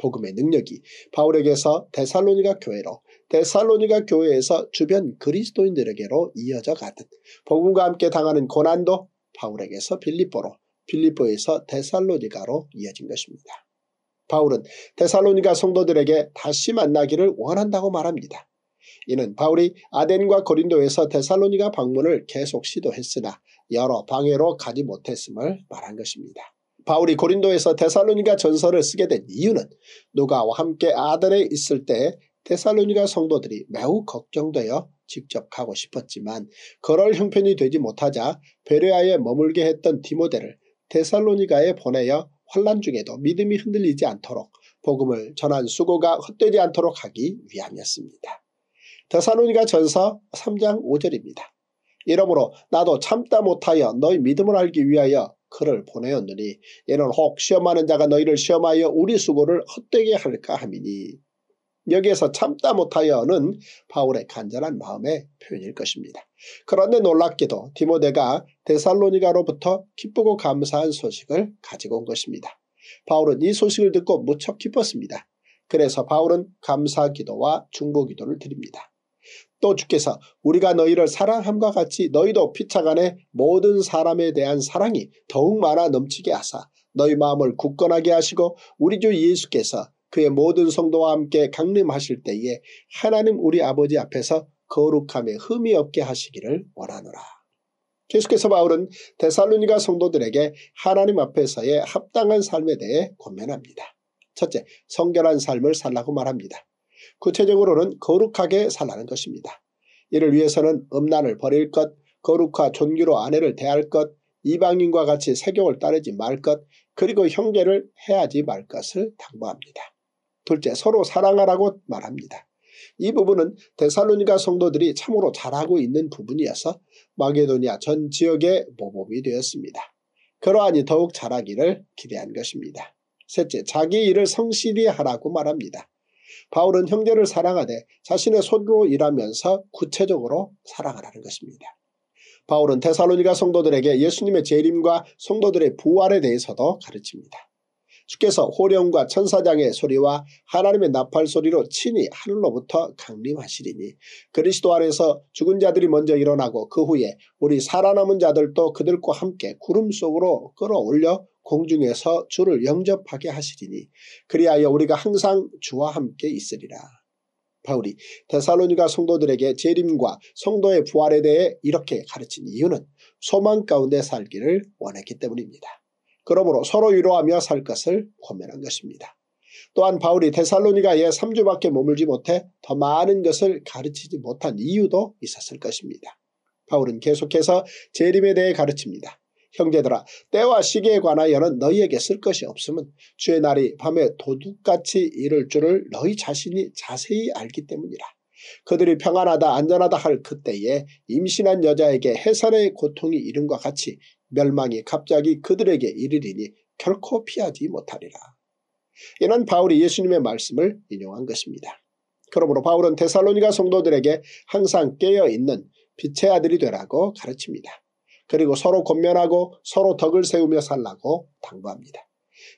Speaker 1: 복음의 능력이 바울에게서 데살로니가 교회로 데살로니가 교회에서 주변 그리스도인들에게로 이어져 가듯 복음과 함께 당하는 고난도 바울에게서 빌리보로빌리보에서 데살로니가로 이어진 것입니다. 바울은 데살로니가 성도들에게 다시 만나기를 원한다고 말합니다. 이는 바울이 아덴과 고린도에서 데살로니가 방문을 계속 시도했으나 여러 방해로 가지 못했음을 말한 것입니다. 바울이 고린도에서 데살로니가 전설을 쓰게 된 이유는 누가와 함께 아들에 있을 때 데살로니가 성도들이 매우 걱정되어 직접 가고 싶었지만 그럴 형편이 되지 못하자 베레아에 머물게 했던 디모데를 데살로니가에 보내어 환란 중에도 믿음이 흔들리지 않도록 복음을 전한 수고가 헛되지 않도록 하기 위함이었습니다. 더사노이가 전서 3장 5절입니다. 이러므로 나도 참다 못하여 너희 믿음을 알기 위하여 그를 보내었느니 얘는혹 시험하는 자가 너희를 시험하여 우리 수고를 헛되게 할까 함이니 여기에서 참다 못하여는 바울의 간절한 마음의 표현일 것입니다. 그런데 놀랍게도 디모데가 데살로니가로부터 기쁘고 감사한 소식을 가지고 온 것입니다. 바울은 이 소식을 듣고 무척 기뻤습니다. 그래서 바울은 감사기도와 중보기도를 드립니다. 또 주께서 우리가 너희를 사랑함과 같이 너희도 피차간에 모든 사람에 대한 사랑이 더욱 많아 넘치게 하사 너희 마음을 굳건하게 하시고 우리 주 예수께서 그의 모든 성도와 함께 강림하실 때에 하나님 우리 아버지 앞에서 거룩함에 흠이 없게 하시기를 원하노라. 계속해서 바울은 데살로니가 성도들에게 하나님 앞에서의 합당한 삶에 대해 권면합니다. 첫째, 성결한 삶을 살라고 말합니다. 구체적으로는 거룩하게 살라는 것입니다. 이를 위해서는 음란을 버릴 것, 거룩과 존귀로 아내를 대할 것, 이방인과 같이 세경을 따르지 말 것, 그리고 형제를 해하지 말 것을 당부합니다. 둘째 서로 사랑하라고 말합니다. 이 부분은 데살로니가 성도들이 참으로 잘하고 있는 부분이어서 마게도니아 전 지역의 모범이 되었습니다. 그러하니 더욱 잘하기를 기대한 것입니다. 셋째, 자기 일을 성실히 하라고 말합니다. 바울은 형제를 사랑하되 자신의 손으로 일하면서 구체적으로 사랑하라는 것입니다. 바울은 데살로니가 성도들에게 예수님의 재림과 성도들의 부활에 대해서도 가르칩니다. 주께서 호령과 천사장의 소리와 하나님의 나팔 소리로 친히 하늘로부터 강림하시리니 그리스도 안에서 죽은 자들이 먼저 일어나고 그 후에 우리 살아남은 자들도 그들과 함께 구름 속으로 끌어올려 공중에서 주를 영접하게 하시리니 그리하여 우리가 항상 주와 함께 있으리라. 바울이 데살로니가 성도들에게 재림과 성도의 부활에 대해 이렇게 가르친 이유는 소망 가운데 살기를 원했기 때문입니다. 그러므로 서로 위로하며 살 것을 권면한 것입니다. 또한 바울이 데살로니가에 3주밖에 머물지 못해 더 많은 것을 가르치지 못한 이유도 있었을 것입니다. 바울은 계속해서 재림에 대해 가르칩니다. 형제들아 때와 시기에 관하여는 너희에게 쓸 것이 없음은 주의 날이 밤에 도둑같이 이를 줄을 너희 자신이 자세히 알기 때문이라. 그들이 평안하다 안전하다 할 그때에 임신한 여자에게 해산의 고통이 이름과 같이 멸망이 갑자기 그들에게 이르리니 결코 피하지 못하리라. 이는 바울이 예수님의 말씀을 인용한 것입니다. 그러므로 바울은 데살로니가 성도들에게 항상 깨어있는 빛의 아들이 되라고 가르칩니다. 그리고 서로 권면하고 서로 덕을 세우며 살라고 당부합니다.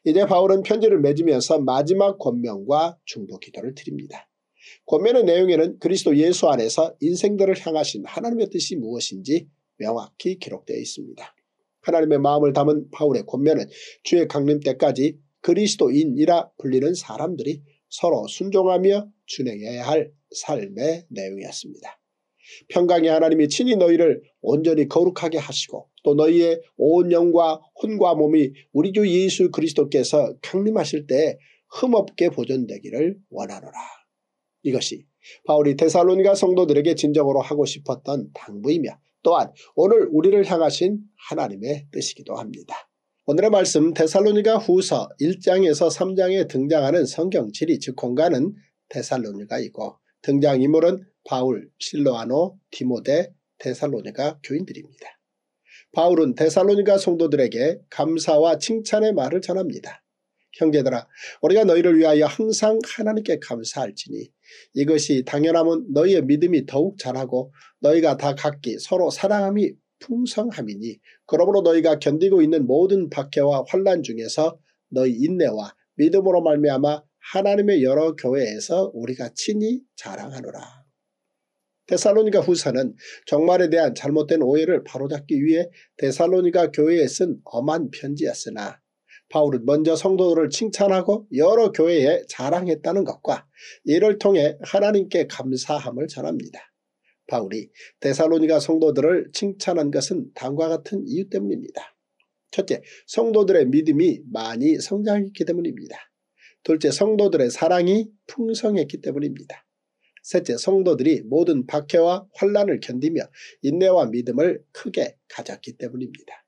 Speaker 1: 이제 바울은 편지를 맺으면서 마지막 권면과 중보 기도를 드립니다. 권면의 내용에는 그리스도 예수 안에서 인생들을 향하신 하나님의 뜻이 무엇인지 명확히 기록되어 있습니다. 하나님의 마음을 담은 바울의 권면은 주의 강림 때까지 그리스도인이라 불리는 사람들이 서로 순종하며 준행해야 할 삶의 내용이었습니다. 평강의 하나님이 친히 너희를 온전히 거룩하게 하시고 또 너희의 온 영과 혼과 몸이 우리 주 예수 그리스도께서 강림하실 때 흠없게 보존되기를 원하노라. 이것이 바울이 데살로니가 성도들에게 진정으로 하고 싶었던 당부이며 또한 오늘 우리를 향하신 하나님의 뜻이기도 합니다. 오늘의 말씀 데살로니가 후서 1장에서 3장에 등장하는 성경 지리 즉 공간은 데살로니가이고 등장인물은 바울, 실로아노, 디모데, 데살로니가 교인들입니다. 바울은 데살로니가 성도들에게 감사와 칭찬의 말을 전합니다. 형제들아 우리가 너희를 위하여 항상 하나님께 감사할지니 이것이 당연함은 너희의 믿음이 더욱 자라고 너희가 다 각기 서로 사랑함이 풍성함이니 그러므로 너희가 견디고 있는 모든 박해와 환란 중에서 너희 인내와 믿음으로 말미암아 하나님의 여러 교회에서 우리가 친히 자랑하노라. 데살로니가 후서는 정말에 대한 잘못된 오해를 바로잡기 위해 데살로니가 교회에 쓴 엄한 편지였으나 바울은 먼저 성도들을 칭찬하고 여러 교회에 자랑했다는 것과 이를 통해 하나님께 감사함을 전합니다. 바울이 데살로니가 성도들을 칭찬한 것은 다음과 같은 이유 때문입니다. 첫째, 성도들의 믿음이 많이 성장했기 때문입니다. 둘째, 성도들의 사랑이 풍성했기 때문입니다. 셋째, 성도들이 모든 박해와 환란을 견디며 인내와 믿음을 크게 가졌기 때문입니다.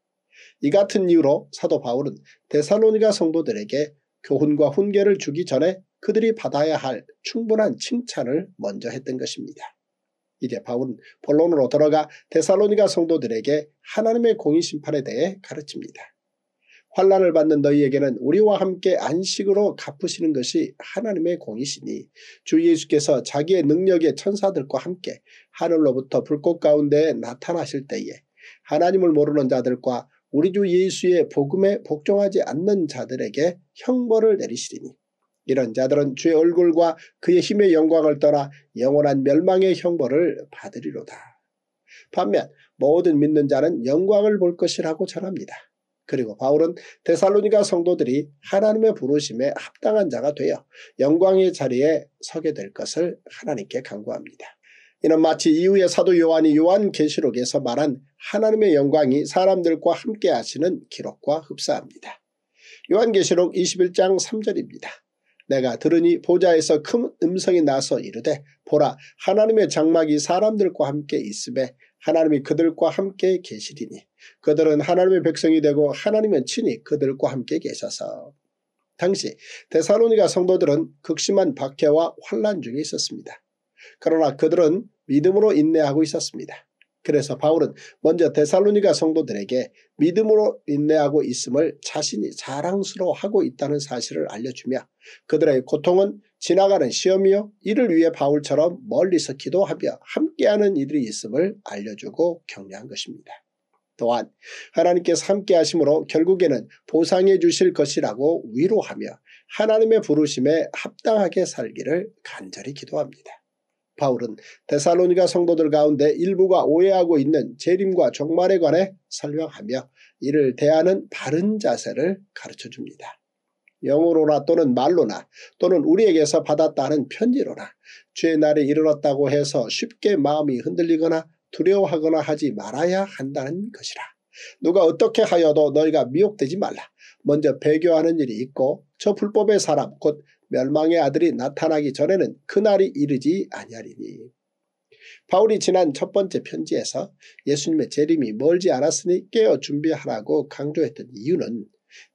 Speaker 1: 이 같은 이유로 사도 바울은 데살로니가 성도들에게 교훈과 훈계를 주기 전에 그들이 받아야 할 충분한 칭찬을 먼저 했던 것입니다. 이제 바울은 본론으로 들어가 데살로니가 성도들에게 하나님의 공의 심판에 대해 가르칩니다. 환란을 받는 너희에게는 우리와 함께 안식으로 갚으시는 것이 하나님의 공이시니 주 예수께서 자기의 능력의 천사들과 함께 하늘로부터 불꽃 가운데 나타나실 때에 하나님을 모르는 자들과 우리 주 예수의 복음에 복종하지 않는 자들에게 형벌을 내리시리니 이런 자들은 주의 얼굴과 그의 힘의 영광을 떠나 영원한 멸망의 형벌을 받으리로다. 반면 모든 믿는 자는 영광을 볼 것이라고 전합니다. 그리고 바울은 데살로니가 성도들이 하나님의 부르심에 합당한 자가 되어 영광의 자리에 서게 될 것을 하나님께 강구합니다. 이는 마치 이후에 사도 요한이 요한계시록에서 말한 하나님의 영광이 사람들과 함께 하시는 기록과 흡사합니다. 요한계시록 21장 3절입니다. 내가 들으니 보좌에서 큰 음성이 나서 이르되 보라 하나님의 장막이 사람들과 함께 있음에 하나님이 그들과 함께 계시리니 그들은 하나님의 백성이 되고 하나님은 친히 그들과 함께 계셔서 당시 대사로니가 성도들은 극심한 박해와 환란 중에 있었습니다. 그러나 그들은 믿음으로 인내하고 있었습니다. 그래서 바울은 먼저 데살로니가 성도들에게 믿음으로 인내하고 있음을 자신이 자랑스러워하고 있다는 사실을 알려주며 그들의 고통은 지나가는 시험이요 이를 위해 바울처럼 멀리서 기도하며 함께하는 이들이 있음을 알려주고 격려한 것입니다. 또한 하나님께서 함께 하심으로 결국에는 보상해 주실 것이라고 위로하며 하나님의 부르심에 합당하게 살기를 간절히 기도합니다. 바울은 데살로니가 성도들 가운데 일부가 오해하고 있는 재림과 종말에 관해 설명하며 이를 대하는 바른 자세를 가르쳐 줍니다. 영어로나 또는 말로나 또는 우리에게서 받았다 는 편지로나 주의 날이 이르렀다고 해서 쉽게 마음이 흔들리거나 두려워하거나 하지 말아야 한다는 것이라. 누가 어떻게 하여도 너희가 미혹되지 말라. 먼저 배교하는 일이 있고 저 불법의 사람 곧 멸망의 아들이 나타나기 전에는 그날이 이르지 아니하리니. 바울이 지난 첫 번째 편지에서 예수님의 재림이 멀지 않았으니 깨어 준비하라고 강조했던 이유는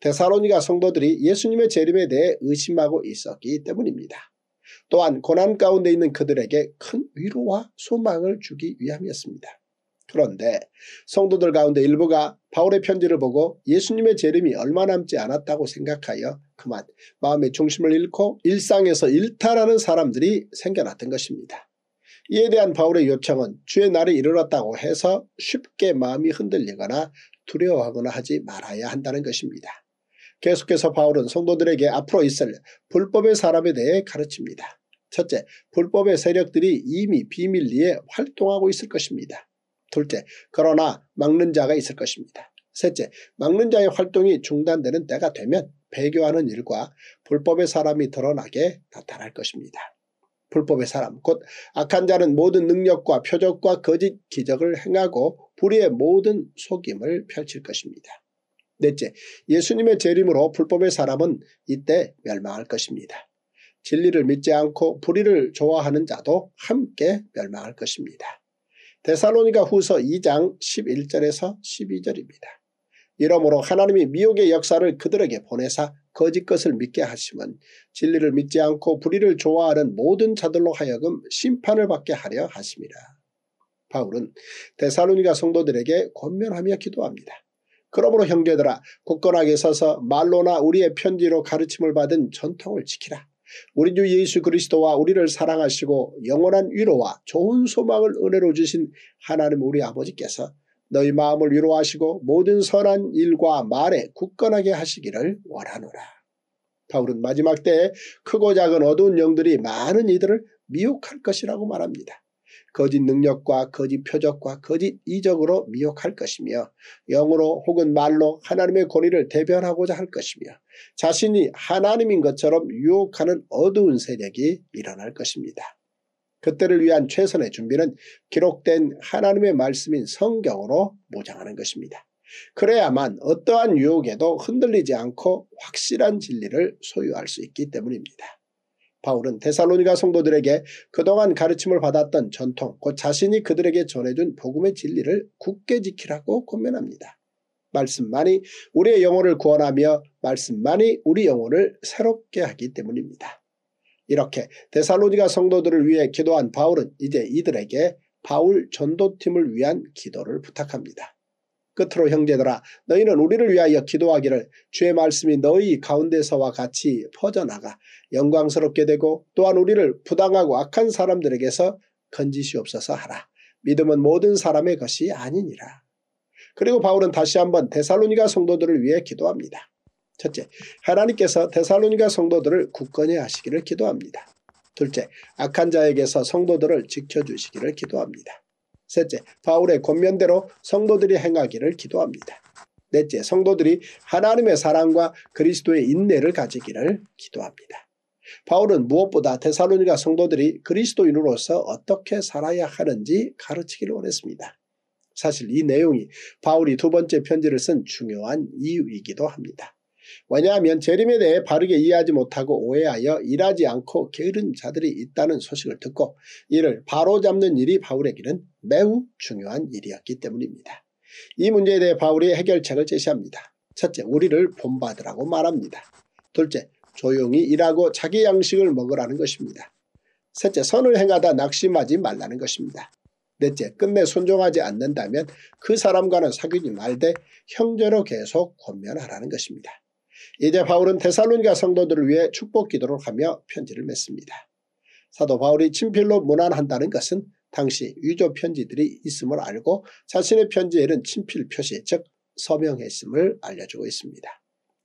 Speaker 1: 대사로니가 성도들이 예수님의 재림에 대해 의심하고 있었기 때문입니다. 또한 고난 가운데 있는 그들에게 큰 위로와 소망을 주기 위함이었습니다. 그런데 성도들 가운데 일부가 바울의 편지를 보고 예수님의 재림이 얼마 남지 않았다고 생각하여 그만 마음의 중심을 잃고 일상에서 일탈하는 사람들이 생겨났던 것입니다. 이에 대한 바울의 요청은 주의 날이 이르렀다고 해서 쉽게 마음이 흔들리거나 두려워하거나 하지 말아야 한다는 것입니다. 계속해서 바울은 성도들에게 앞으로 있을 불법의 사람에 대해 가르칩니다. 첫째, 불법의 세력들이 이미 비밀리에 활동하고 있을 것입니다. 둘째, 그러나 막는 자가 있을 것입니다. 셋째, 막는 자의 활동이 중단되는 때가 되면 배교하는 일과 불법의 사람이 드러나게 나타날 것입니다. 불법의 사람, 곧 악한 자는 모든 능력과 표적과 거짓 기적을 행하고 불의의 모든 속임을 펼칠 것입니다. 넷째, 예수님의 재림으로 불법의 사람은 이때 멸망할 것입니다. 진리를 믿지 않고 불의를 좋아하는 자도 함께 멸망할 것입니다. 데살로니가 후서 2장 11절에서 12절입니다. 이러므로 하나님이 미혹의 역사를 그들에게 보내사 거짓 것을 믿게 하심은 진리를 믿지 않고 불의를 좋아하는 모든 자들로 하여금 심판을 받게 하려 하십니다 바울은 데살로니가 성도들에게 권면하며 기도합니다. 그러므로 형제들아 굳건하게 서서 말로나 우리의 편지로 가르침을 받은 전통을 지키라. 우리 주 예수 그리스도와 우리를 사랑하시고 영원한 위로와 좋은 소망을 은혜로 주신 하나님 우리 아버지께서 너희 마음을 위로하시고 모든 선한 일과 말에 굳건하게 하시기를 원하노라. 바울은 마지막 때에 크고 작은 어두운 영들이 많은 이들을 미혹할 것이라고 말합니다. 거짓 능력과 거짓 표적과 거짓 이적으로 미혹할 것이며 영으로 혹은 말로 하나님의 권위를 대변하고자 할 것이며 자신이 하나님인 것처럼 유혹하는 어두운 세력이 일어날 것입니다. 그때를 위한 최선의 준비는 기록된 하나님의 말씀인 성경으로 모장하는 것입니다. 그래야만 어떠한 유혹에도 흔들리지 않고 확실한 진리를 소유할 수 있기 때문입니다. 바울은 데살로니가 성도들에게 그동안 가르침을 받았던 전통, 곧 자신이 그들에게 전해준 복음의 진리를 굳게 지키라고 권면합니다. 말씀만이 우리의 영혼을 구원하며 말씀만이 우리 영혼을 새롭게 하기 때문입니다. 이렇게 데살로니가 성도들을 위해 기도한 바울은 이제 이들에게 바울 전도팀을 위한 기도를 부탁합니다. 끝으로 형제들아 너희는 우리를 위하여 기도하기를 주의 말씀이 너희 가운데서와 같이 퍼져나가 영광스럽게 되고 또한 우리를 부당하고 악한 사람들에게서 건지시옵소서 하라. 믿음은 모든 사람의 것이 아니니라. 그리고 바울은 다시 한번 데살로니가 성도들을 위해 기도합니다. 첫째, 하나님께서 데살로니가 성도들을 굳건히 하시기를 기도합니다. 둘째, 악한 자에게서 성도들을 지켜주시기를 기도합니다. 셋째, 바울의 권면대로 성도들이 행하기를 기도합니다. 넷째, 성도들이 하나님의 사랑과 그리스도의 인내를 가지기를 기도합니다. 바울은 무엇보다 데사로니가 성도들이 그리스도인으로서 어떻게 살아야 하는지 가르치기를 원했습니다. 사실 이 내용이 바울이 두 번째 편지를 쓴 중요한 이유이기도 합니다. 왜냐하면 재림에 대해 바르게 이해하지 못하고 오해하여 일하지 않고 게으른 자들이 있다는 소식을 듣고 이를 바로잡는 일이 바울에게는 매우 중요한 일이었기 때문입니다. 이 문제에 대해 바울이 해결책을 제시합니다. 첫째, 우리를 본받으라고 말합니다. 둘째, 조용히 일하고 자기 양식을 먹으라는 것입니다. 셋째, 선을 행하다 낙심하지 말라는 것입니다. 넷째, 끝내 순종하지 않는다면 그 사람과는 사귀지 말되 형제로 계속 권면하라는 것입니다. 이제 바울은 데살로니가 성도들을 위해 축복 기도를 하며 편지를 맺습니다. 사도 바울이 친필로 문안한다는 것은 당시 위조 편지들이 있음을 알고 자신의 편지에는 친필 표시 즉 서명했음을 알려주고 있습니다.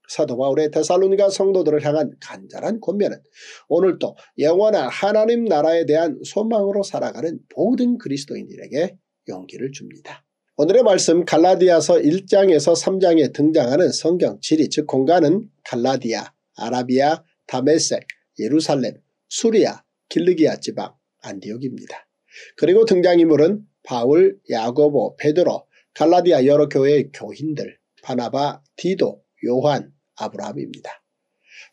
Speaker 1: 사도 바울의 데살로니가 성도들을 향한 간절한 권면은 오늘도 영원한 하나님 나라에 대한 소망으로 살아가는 모든 그리스도인들에게 용기를 줍니다. 오늘의 말씀 갈라디아서 1장에서 3장에 등장하는 성경 지리 즉 공간은 갈라디아, 아라비아, 다메섹, 예루살렘, 수리아, 길르기아 지방, 안디옥입니다. 그리고 등장인물은 바울, 야고보, 베드로, 갈라디아 여러 교회의 교인들, 바나바, 디도, 요한, 아브라함입니다.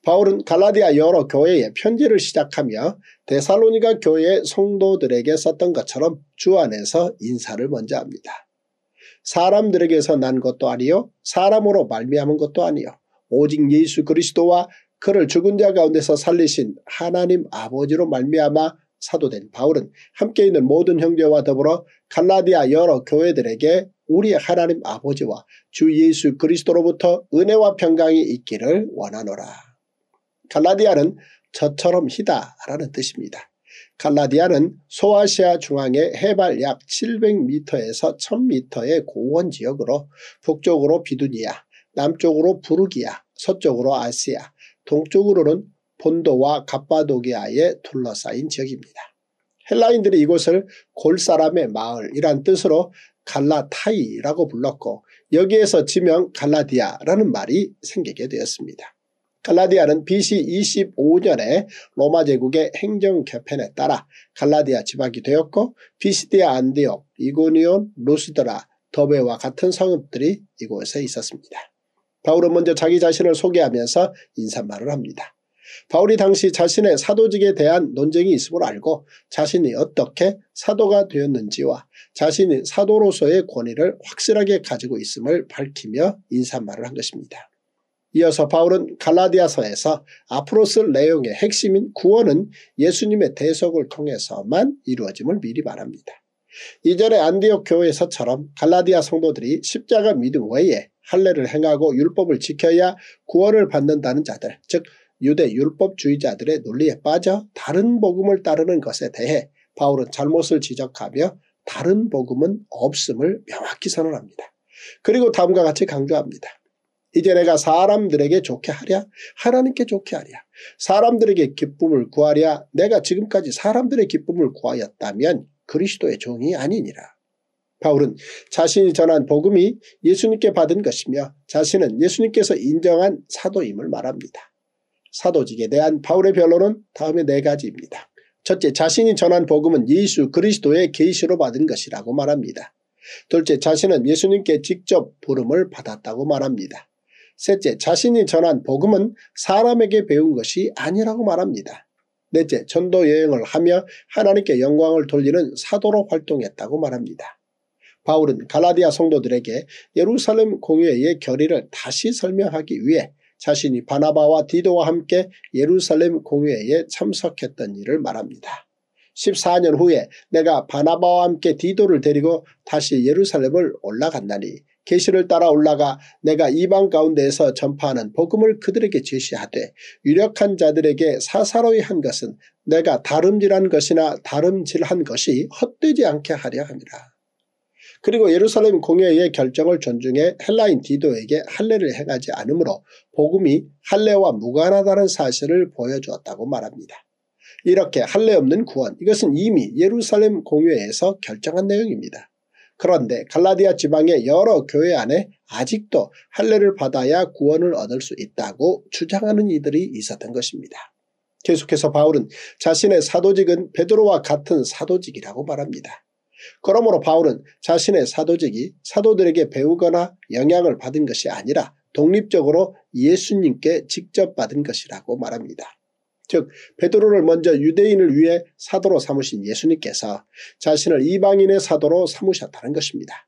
Speaker 1: 바울은 갈라디아 여러 교회에 편지를 시작하며 대살로니가 교회 의 성도들에게 썼던 것처럼 주 안에서 인사를 먼저 합니다. 사람들에게서 난 것도 아니요 사람으로 말미암은 것도 아니요 오직 예수 그리스도와 그를 죽은 자 가운데서 살리신 하나님 아버지로 말미암아 사도된 바울은 함께 있는 모든 형제와 더불어 갈라디아 여러 교회들에게 우리의 하나님 아버지와 주 예수 그리스도로부터 은혜와 평강이 있기를 원하노라. 갈라디아는 저처럼 희다라는 뜻입니다. 갈라디아는 소아시아 중앙의 해발 약 700m에서 1000m의 고원 지역으로 북쪽으로 비두니아, 남쪽으로 부르기아, 서쪽으로 아시아, 동쪽으로는 본도와 갑바도기아에 둘러싸인 지역입니다. 헬라인들이 이곳을 골사람의 마을이란 뜻으로 갈라타이라고 불렀고 여기에서 지명 갈라디아라는 말이 생기게 되었습니다. 갈라디아는 BC 25년에 로마 제국의 행정 개편에 따라 갈라디아 지방이 되었고 비시디아 안디옥, 이고니온, 루스드라, 더베와 같은 성읍들이 이곳에 있었습니다. 바울은 먼저 자기 자신을 소개하면서 인사말을 합니다. 바울이 당시 자신의 사도직에 대한 논쟁이 있음을 알고 자신이 어떻게 사도가 되었는지와 자신이 사도로서의 권위를 확실하게 가지고 있음을 밝히며 인사말을 한 것입니다. 이어서 바울은 갈라디아서에서 앞으로쓸내용의 핵심인 구원은 예수님의 대속을 통해서만 이루어짐을 미리 말합니다. 이전에 안디옥 교회에서처럼 갈라디아 성도들이 십자가 믿음 외에 할례를 행하고 율법을 지켜야 구원을 받는다는 자들 즉 유대 율법주의자들의 논리에 빠져 다른 복음을 따르는 것에 대해 바울은 잘못을 지적하며 다른 복음은 없음을 명확히 선언합니다. 그리고 다음과 같이 강조합니다. 이제 내가 사람들에게 좋게 하랴 하나님께 좋게 하랴 사람들에게 기쁨을 구하랴 내가 지금까지 사람들의 기쁨을 구하였다면 그리스도의 종이 아니니라. 바울은 자신이 전한 복음이 예수님께 받은 것이며 자신은 예수님께서 인정한 사도임을 말합니다. 사도직에 대한 바울의 변론은 다음에 네 가지입니다. 첫째, 자신이 전한 복음은 예수 그리스도의 계시로 받은 것이라고 말합니다. 둘째, 자신은 예수님께 직접 부름을 받았다고 말합니다. 셋째, 자신이 전한 복음은 사람에게 배운 것이 아니라고 말합니다. 넷째, 전도 여행을 하며 하나님께 영광을 돌리는 사도로 활동했다고 말합니다. 바울은 갈라디아 성도들에게 예루살렘 공회의 결의를 다시 설명하기 위해 자신이 바나바와 디도와 함께 예루살렘 공회에 참석했던 일을 말합니다. 14년 후에 내가 바나바와 함께 디도를 데리고 다시 예루살렘을 올라간다니 계시를 따라 올라가 내가 이방 가운데에서 전파하는 복음을 그들에게 제시하되 유력한 자들에게 사사로이 한 것은 내가 다름질한 것이나 다름질한 것이 헛되지 않게 하려 합니다. 그리고 예루살렘 공회의 결정을 존중해 헬라인 디도에게 할례를 행하지 않으므로 복음이 할례와 무관하다는 사실을 보여주었다고 말합니다. 이렇게 할례 없는 구원 이것은 이미 예루살렘 공회에서 결정한 내용입니다. 그런데 갈라디아 지방의 여러 교회 안에 아직도 할례를 받아야 구원을 얻을 수 있다고 주장하는 이들이 있었던 것입니다. 계속해서 바울은 자신의 사도직은 베드로와 같은 사도직이라고 말합니다. 그러므로 바울은 자신의 사도직이 사도들에게 배우거나 영향을 받은 것이 아니라 독립적으로 예수님께 직접 받은 것이라고 말합니다. 즉 베드로를 먼저 유대인을 위해 사도로 삼으신 예수님께서 자신을 이방인의 사도로 삼으셨다는 것입니다.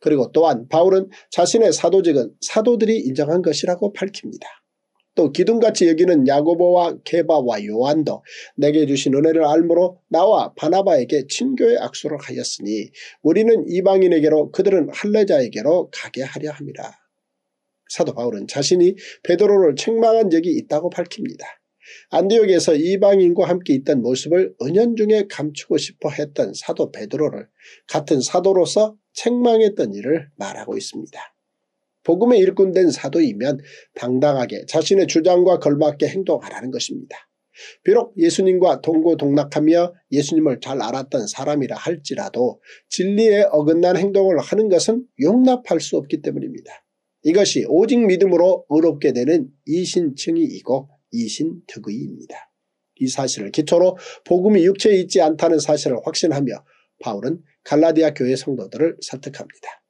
Speaker 1: 그리고 또한 바울은 자신의 사도직은 사도들이 인정한 것이라고 밝힙니다. 또 기둥같이 여기는 야고보와 게바와 요한도 내게 주신 은혜를 알므로 나와 바나바에게 친교의 악수를 하였으니 우리는 이방인에게로 그들은 할례자에게로 가게 하려 합니다. 사도 바울은 자신이 베드로를 책망한 적이 있다고 밝힙니다. 안디옥에서 이방인과 함께 있던 모습을 은연중에 감추고 싶어 했던 사도 베드로를 같은 사도로서 책망했던 일을 말하고 있습니다. 복음의 일꾼된 사도이면 당당하게 자신의 주장과 걸맞게 행동하라는 것입니다. 비록 예수님과 동고동락하며 예수님을 잘 알았던 사람이라 할지라도 진리에 어긋난 행동을 하는 것은 용납할 수 없기 때문입니다. 이것이 오직 믿음으로 의롭게 되는 이신층이이고 이신 특의입니다이 사실을 기초로 복음이 육체에 있지 않다는 사실을 확신하며 바울은 갈라디아 교회 성도들을 설득합니다.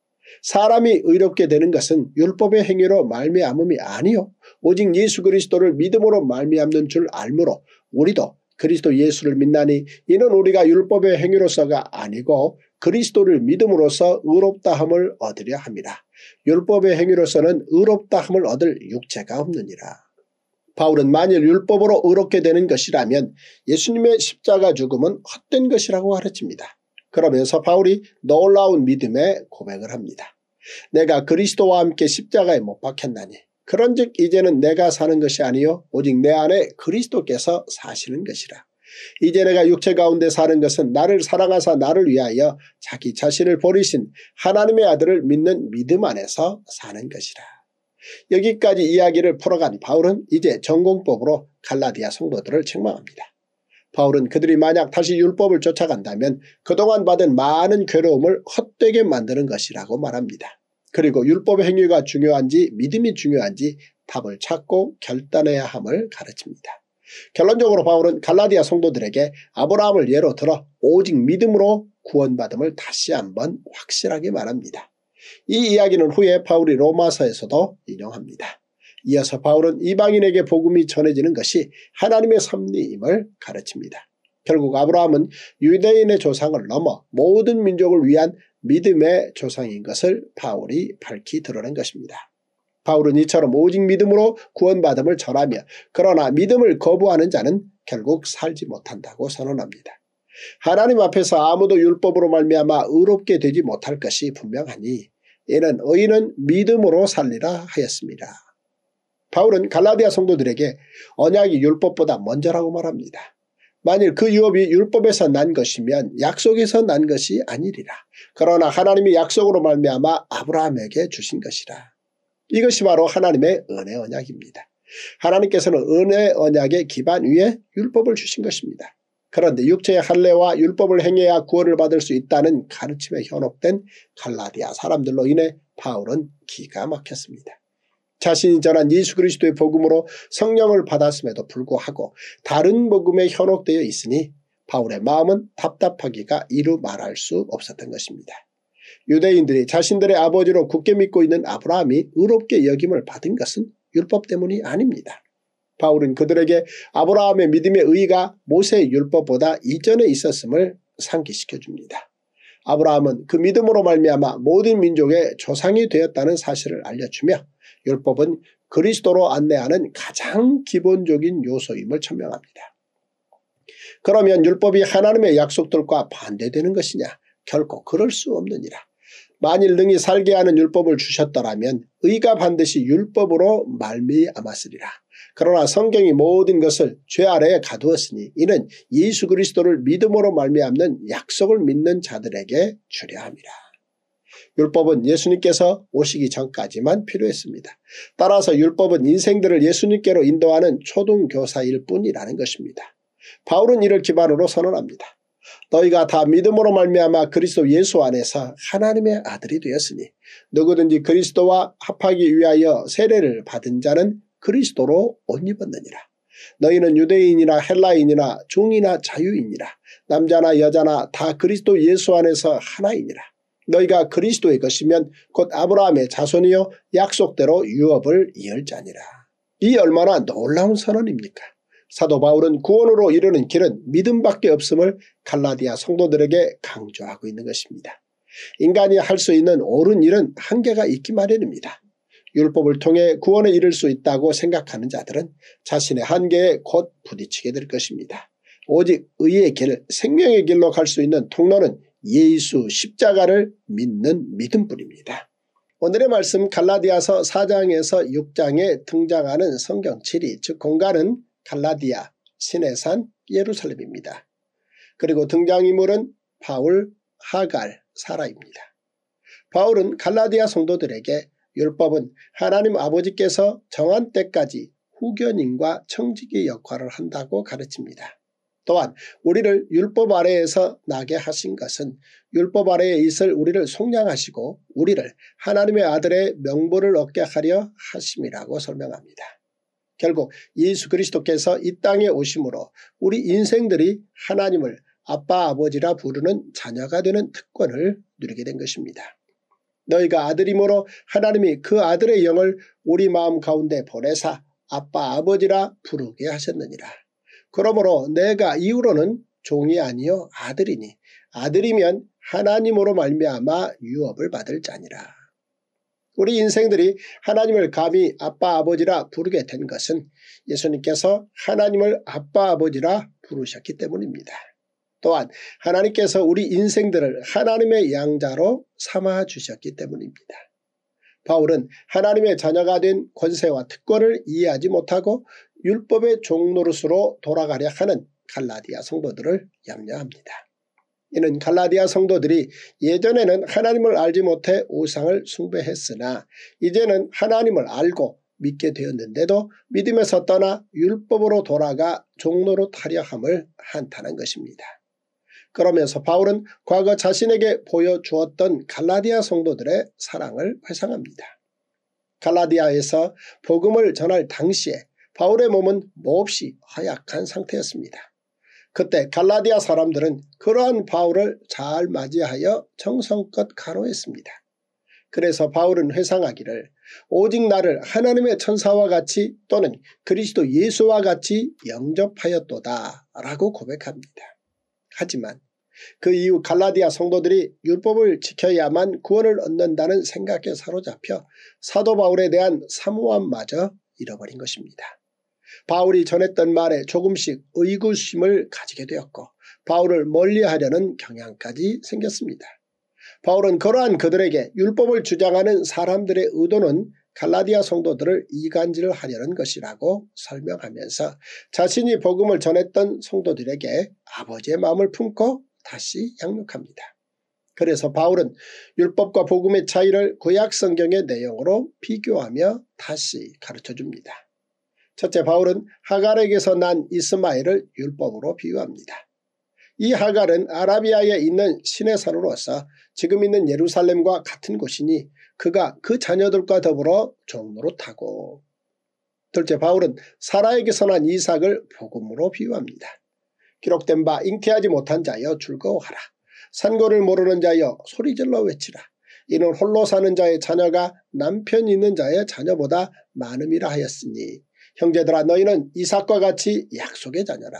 Speaker 1: 사람이 의롭게 되는 것은 율법의 행위로 말미암음이 아니요 오직 예수 그리스도를 믿음으로 말미암는 줄 알므로 우리도 그리스도 예수를 믿나니 이는 우리가 율법의 행위로서가 아니고 그리스도를 믿음으로써 의롭다함을 얻으려 합니다. 율법의 행위로서는 의롭다함을 얻을 육체가 없느니라. 바울은 만일 율법으로 의롭게 되는 것이라면 예수님의 십자가 죽음은 헛된 것이라고 가르칩니다. 그러면서 바울이 놀라운 믿음에 고백을 합니다. 내가 그리스도와 함께 십자가에 못 박혔나니 그런즉 이제는 내가 사는 것이 아니요 오직 내 안에 그리스도께서 사시는 것이라. 이제 내가 육체 가운데 사는 것은 나를 사랑하사 나를 위하여 자기 자신을 버리신 하나님의 아들을 믿는 믿음 안에서 사는 것이라. 여기까지 이야기를 풀어간 바울은 이제 전공법으로 갈라디아 성도들을 책망합니다. 바울은 그들이 만약 다시 율법을 쫓아간다면 그동안 받은 많은 괴로움을 헛되게 만드는 것이라고 말합니다. 그리고 율법의 행위가 중요한지 믿음이 중요한지 답을 찾고 결단해야 함을 가르칩니다. 결론적으로 바울은 갈라디아 성도들에게 아브라함을 예로 들어 오직 믿음으로 구원받음을 다시 한번 확실하게 말합니다. 이 이야기는 후에 바울이 로마서에서도 인용합니다. 이어서 바울은 이방인에게 복음이 전해지는 것이 하나님의 섭리임을 가르칩니다. 결국 아브라함은 유대인의 조상을 넘어 모든 민족을 위한 믿음의 조상인 것을 바울이 밝히 드러낸 것입니다. 바울은 이처럼 오직 믿음으로 구원받음을 전하며 그러나 믿음을 거부하는 자는 결국 살지 못한다고 선언합니다. 하나님 앞에서 아무도 율법으로 말미암아 의롭게 되지 못할 것이 분명하니 이는 의인은 믿음으로 살리라 하였습니다. 바울은 갈라디아 성도들에게 언약이 율법보다 먼저라고 말합니다. 만일 그 유업이 율법에서 난 것이면 약속에서 난 것이 아니리라. 그러나 하나님이 약속으로 말미암아 아브라함에게 주신 것이라. 이것이 바로 하나님의 은혜 언약입니다. 하나님께서는 은혜 언약의 기반 위에 율법을 주신 것입니다. 그런데 육체의 할례와 율법을 행해야 구원을 받을 수 있다는 가르침에 현혹된 갈라디아 사람들로 인해 바울은 기가 막혔습니다. 자신이 전한 예수 그리스도의 복음으로 성령을 받았음에도 불구하고 다른 복음에 현혹되어 있으니 바울의 마음은 답답하기가 이루 말할 수 없었던 것입니다. 유대인들이 자신들의 아버지로 굳게 믿고 있는 아브라함이 의롭게 여김을 받은 것은 율법 때문이 아닙니다. 바울은 그들에게 아브라함의 믿음의 의가 모세의 율법보다 이전에 있었음을 상기시켜 줍니다. 아브라함은 그 믿음으로 말미암아 모든 민족의 조상이 되었다는 사실을 알려주며 율법은 그리스도로 안내하는 가장 기본적인 요소임을 천명합니다. 그러면 율법이 하나님의 약속들과 반대되는 것이냐? 결코 그럴 수 없느니라. 만일 능히 살게 하는 율법을 주셨더라면 의가 반드시 율법으로 말미암았으리라. 그러나 성경이 모든 것을 죄 아래에 가두었으니 이는 예수 그리스도를 믿음으로 말미암는 약속을 믿는 자들에게 주려 합니다. 율법은 예수님께서 오시기 전까지만 필요했습니다. 따라서 율법은 인생들을 예수님께로 인도하는 초등교사일 뿐이라는 것입니다. 바울은 이를 기반으로 선언합니다. 너희가 다 믿음으로 말미암아 그리스도 예수 안에서 하나님의 아들이 되었으니 누구든지 그리스도와 합하기 위하여 세례를 받은 자는 그리스도로 옷 입었느니라. 너희는 유대인이나 헬라인이나 종이나 자유인이라 남자나 여자나 다 그리스도 예수 안에서 하나이니라. 너희가 그리스도의 것이면 곧 아브라함의 자손이요 약속대로 유업을 이을 자니라. 이 얼마나 놀라운 선언입니까? 사도 바울은 구원으로 이르는 길은 믿음밖에 없음을 갈라디아 성도들에게 강조하고 있는 것입니다. 인간이 할 수 있는 옳은 일은 한계가 있기 마련입니다. 율법을 통해 구원에 이를 수 있다고 생각하는 자들은 자신의 한계에 곧 부딪히게 될 것입니다. 오직 의의 길, 생명의 길로 갈 수 있는 통로는 예수 십자가를 믿는 믿음뿐입니다. 오늘의 말씀 갈라디아서 4장에서 6장에 등장하는 성경 7이즉 공간은 갈라디아, 시내산, 예루살렘입니다. 그리고 등장인물은 바울, 하갈, 사라입니다. 바울은 갈라디아 성도들에게 율법은 하나님 아버지께서 정한 때까지 후견인과 청지기 역할을 한다고 가르칩니다. 또한 우리를 율법 아래에서 나게 하신 것은 율법 아래에 있을 우리를 속량하시고 우리를 하나님의 아들의 명분을 얻게 하려 하심이라고 설명합니다. 결국 예수 그리스도께서 이 땅에 오심으로 우리 인생들이 하나님을 아빠 아버지라 부르는 자녀가 되는 특권을 누리게 된 것입니다. 너희가 아들이므로 하나님이 그 아들의 영을 우리 마음 가운데 보내사 아빠 아버지라 부르게 하셨느니라. 그러므로 내가 이후로는 종이 아니요 아들이니 아들이면 하나님으로 말미암아 유업을 받을 자니라. 우리 인생들이 하나님을 감히 아빠 아버지라 부르게 된 것은 예수님께서 하나님을 아빠 아버지라 부르셨기 때문입니다. 또한 하나님께서 우리 인생들을 하나님의 양자로 삼아 주셨기 때문입니다. 바울은 하나님의 자녀가 된 권세와 특권을 이해하지 못하고 율법의 종노릇으로 돌아가려 하는 갈라디아 성도들을 염려합니다. 이는 갈라디아 성도들이 예전에는 하나님을 알지 못해 우상을 숭배했으나 이제는 하나님을 알고 믿게 되었는데도 믿음에서 떠나 율법으로 돌아가 종로로 타려함을 한다는 것입니다. 그러면서 바울은 과거 자신에게 보여주었던 갈라디아 성도들의 사랑을 회상합니다. 갈라디아에서 복음을 전할 당시에 바울의 몸은 몹시 하약한 상태였습니다. 그때 갈라디아 사람들은 그러한 바울을 잘 맞이하여 정성껏 가로했습니다 그래서 바울은 회상하기를 오직 나를 하나님의 천사와 같이 또는 그리스도 예수와 같이 영접하였도다 라고 고백합니다. 하지만 그 이후 갈라디아 성도들이 율법을 지켜야만 구원을 얻는다는 생각에 사로잡혀 사도 바울에 대한 사모함마저 잃어버린 것입니다. 바울이 전했던 말에 조금씩 의구심을 가지게 되었고 바울을 멀리하려는 경향까지 생겼습니다. 바울은 그러한 그들에게 율법을 주장하는 사람들의 의도는 갈라디아 성도들을 이간질을 하려는 것이라고 설명하면서 자신이 복음을 전했던 성도들에게 아버지의 마음을 품고 다시 양육합니다. 그래서 바울은 율법과 복음의 차이를 구약 성경의 내용으로 비교하며 다시 가르쳐줍니다. 첫째 바울은 하갈에게서 난 이스마엘을 율법으로 비유합니다. 이 하갈은 아라비아에 있는 신의 산으로서 지금 있는 예루살렘과 같은 곳이니 그가 그 자녀들과 더불어 종로로타고 둘째 바울은 사라에게 선한 이삭을 복음으로 비유합니다. 기록된 바 잉태하지 못한 자여 즐거워하라. 산고를 모르는 자여 소리질러 외치라. 이는 홀로 사는 자의 자녀가 남편 이 있는 자의 자녀보다 많음이라 하였으니 형제들아 너희는 이삭과 같이 약속의 자녀라.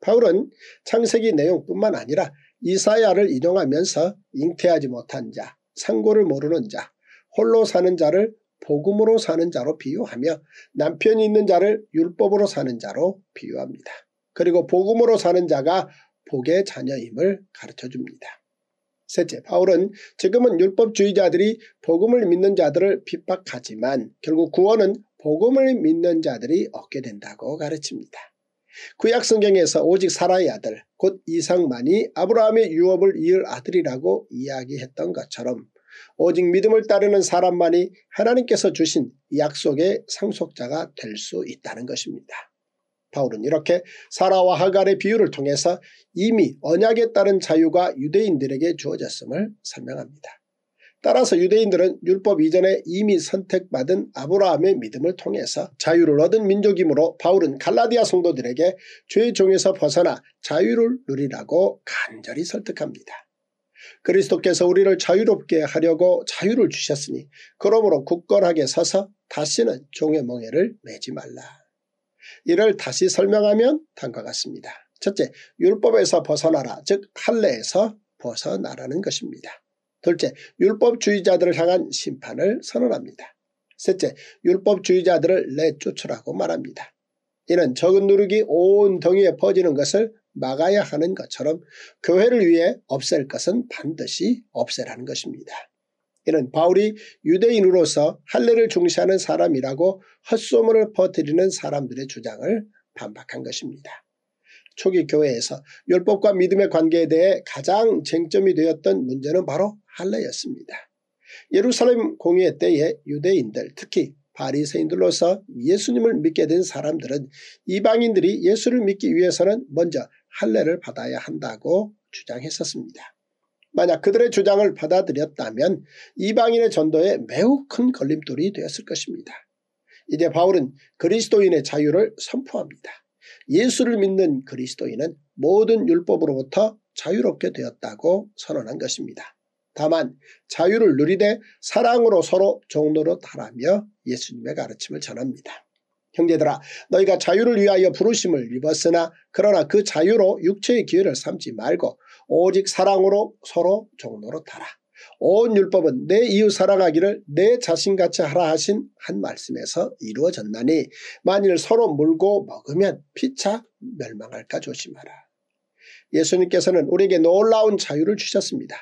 Speaker 1: 바울은 창세기 내용뿐만 아니라 이사야를 인용하면서 잉태하지 못한 자, 상고를 모르는 자, 홀로 사는 자를 복음으로 사는 자로 비유하며 남편이 있는 자를 율법으로 사는 자로 비유합니다. 그리고 복음으로 사는 자가 복의 자녀임을 가르쳐줍니다. 셋째, 바울은 지금은 율법주의자들이 복음을 믿는 자들을 핍박하지만 결국 구원은 복음을 믿는 자들이 얻게 된다고 가르칩니다. 구약 그 성경에서 오직 사라의 아들 곧이상만이 아브라함의 유업을 이을 아들이라고 이야기했던 것처럼 오직 믿음을 따르는 사람만이 하나님께서 주신 약속의 상속자가 될 수 있다는 것입니다. 바울은 이렇게 사라와 하갈의 비유를 통해서 이미 언약에 따른 자유가 유대인들에게 주어졌음을 설명합니다. 따라서 유대인들은 율법 이전에 이미 선택받은 아브라함의 믿음을 통해서 자유를 얻은 민족이므로 바울은 갈라디아 성도들에게 죄의 종에서 벗어나 자유를 누리라고 간절히 설득합니다. 그리스도께서 우리를 자유롭게 하려고 자유를 주셨으니 그러므로 굳건하게 서서 다시는 종의 멍에를 매지 말라. 이를 다시 설명하면 다음과 같습니다. 첫째, 율법에서 벗어나라, 즉 할례에서 벗어나라는 것입니다. 둘째, 율법주의자들을 향한 심판을 선언합니다. 셋째, 율법주의자들을 내쫓으라고 말합니다. 이는 적은 누룩이 온 덩이에 퍼지는 것을 막아야 하는 것처럼 교회를 위해 없앨 것은 반드시 없애라는 것입니다. 이는 바울이 유대인으로서 할례를 중시하는 사람이라고 헛소문을 퍼뜨리는 사람들의 주장을 반박한 것입니다. 초기 교회에서 율법과 믿음의 관계에 대해 가장 쟁점이 되었던 문제는 바로 할례였습니다. 예루살렘 공회 때의 유대인들 특히 바리새인들로서 예수님을 믿게 된 사람들은 이방인들이 예수를 믿기 위해서는 먼저 할례를 받아야 한다고 주장했었습니다. 만약 그들의 주장을 받아들였다면 이방인의 전도에 매우 큰 걸림돌이 되었을 것입니다. 이제 바울은 그리스도인의 자유를 선포합니다. 예수를 믿는 그리스도인은 모든 율법으로부터 자유롭게 되었다고 선언한 것입니다. 다만 자유를 누리되 사랑으로 서로 종로릇하라며 예수님의 가르침을 전합니다. 형제들아 너희가 자유를 위하여 부르심을 입었으나 그러나 그 자유로 육체의 기회를 삼지 말고 오직 사랑으로 서로 종로로하라 온 율법은 내 이웃 사랑하기를 내 자신같이 하라 하신 한 말씀에서 이루어졌나니 만일 서로 물고 먹으면 피차 멸망할까 조심하라. 예수님께서는 우리에게 놀라운 자유를 주셨습니다.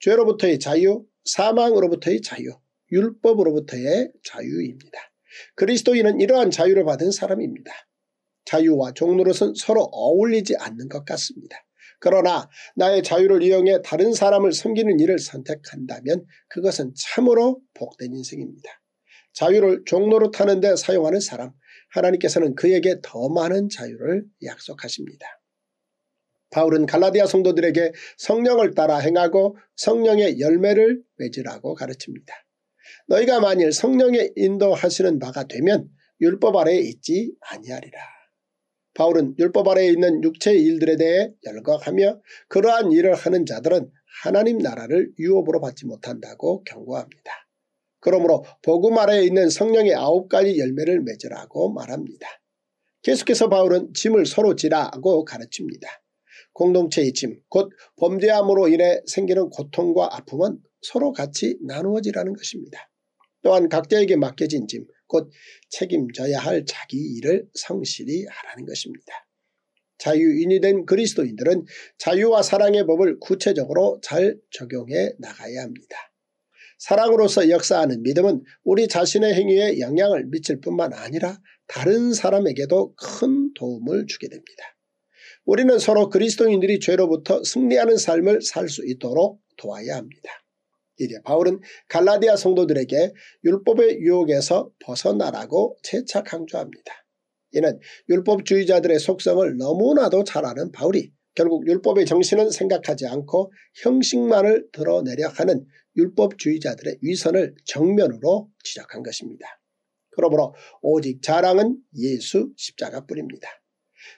Speaker 1: 죄로부터의 자유, 사망으로부터의 자유, 율법으로부터의 자유입니다. 그리스도인은 이러한 자유를 받은 사람입니다. 자유와 종로릇은 서로 어울리지 않는 것 같습니다. 그러나 나의 자유를 이용해 다른 사람을 섬기는 일을 선택한다면 그것은 참으로 복된 인생입니다. 자유를 종로로 타는데 사용하는 사람, 하나님께서는 그에게 더 많은 자유를 약속하십니다. 바울은 갈라디아 성도들에게 성령을 따라 행하고 성령의 열매를 맺으라고 가르칩니다. 너희가 만일 성령의 인도하시는 바가 되면 율법 아래에 있지 아니하리라. 바울은 율법 아래에 있는 육체의 일들에 대해 열광하며 그러한 일을 하는 자들은 하나님 나라를 유업으로 받지 못한다고 경고합니다. 그러므로 복음 아래에 있는 성령의 아홉 가지 열매를 맺으라고 말합니다. 계속해서 바울은 짐을 서로 지라고 가르칩니다. 공동체의 짐, 곧 범죄함으로 인해 생기는 고통과 아픔은 서로 같이 나누어지라는 것입니다. 또한 각자에게 맡겨진 짐, 곧 책임져야 할 자기 일을 성실히 하라는 것입니다. 자유인이 된 그리스도인들은 자유와 사랑의 법을 구체적으로 잘 적용해 나가야 합니다. 사랑으로서 역사하는 믿음은 우리 자신의 행위에 영향을 미칠 뿐만 아니라 다른 사람에게도 큰 도움을 주게 됩니다. 우리는 서로 그리스도인들이 죄로부터 승리하는 삶을 살 수 있도록 도와야 합니다. 이제 바울은 갈라디아 성도들에게 율법의 유혹에서 벗어나라고 재차 강조합니다. 이는 율법주의자들의 속성을 너무나도 잘 아는 바울이 결국 율법의 정신은 생각하지 않고 형식만을 드러내려 하는 율법주의자들의 위선을 정면으로 지적한 것입니다. 그러므로 오직 자랑은 예수 십자가뿐입니다.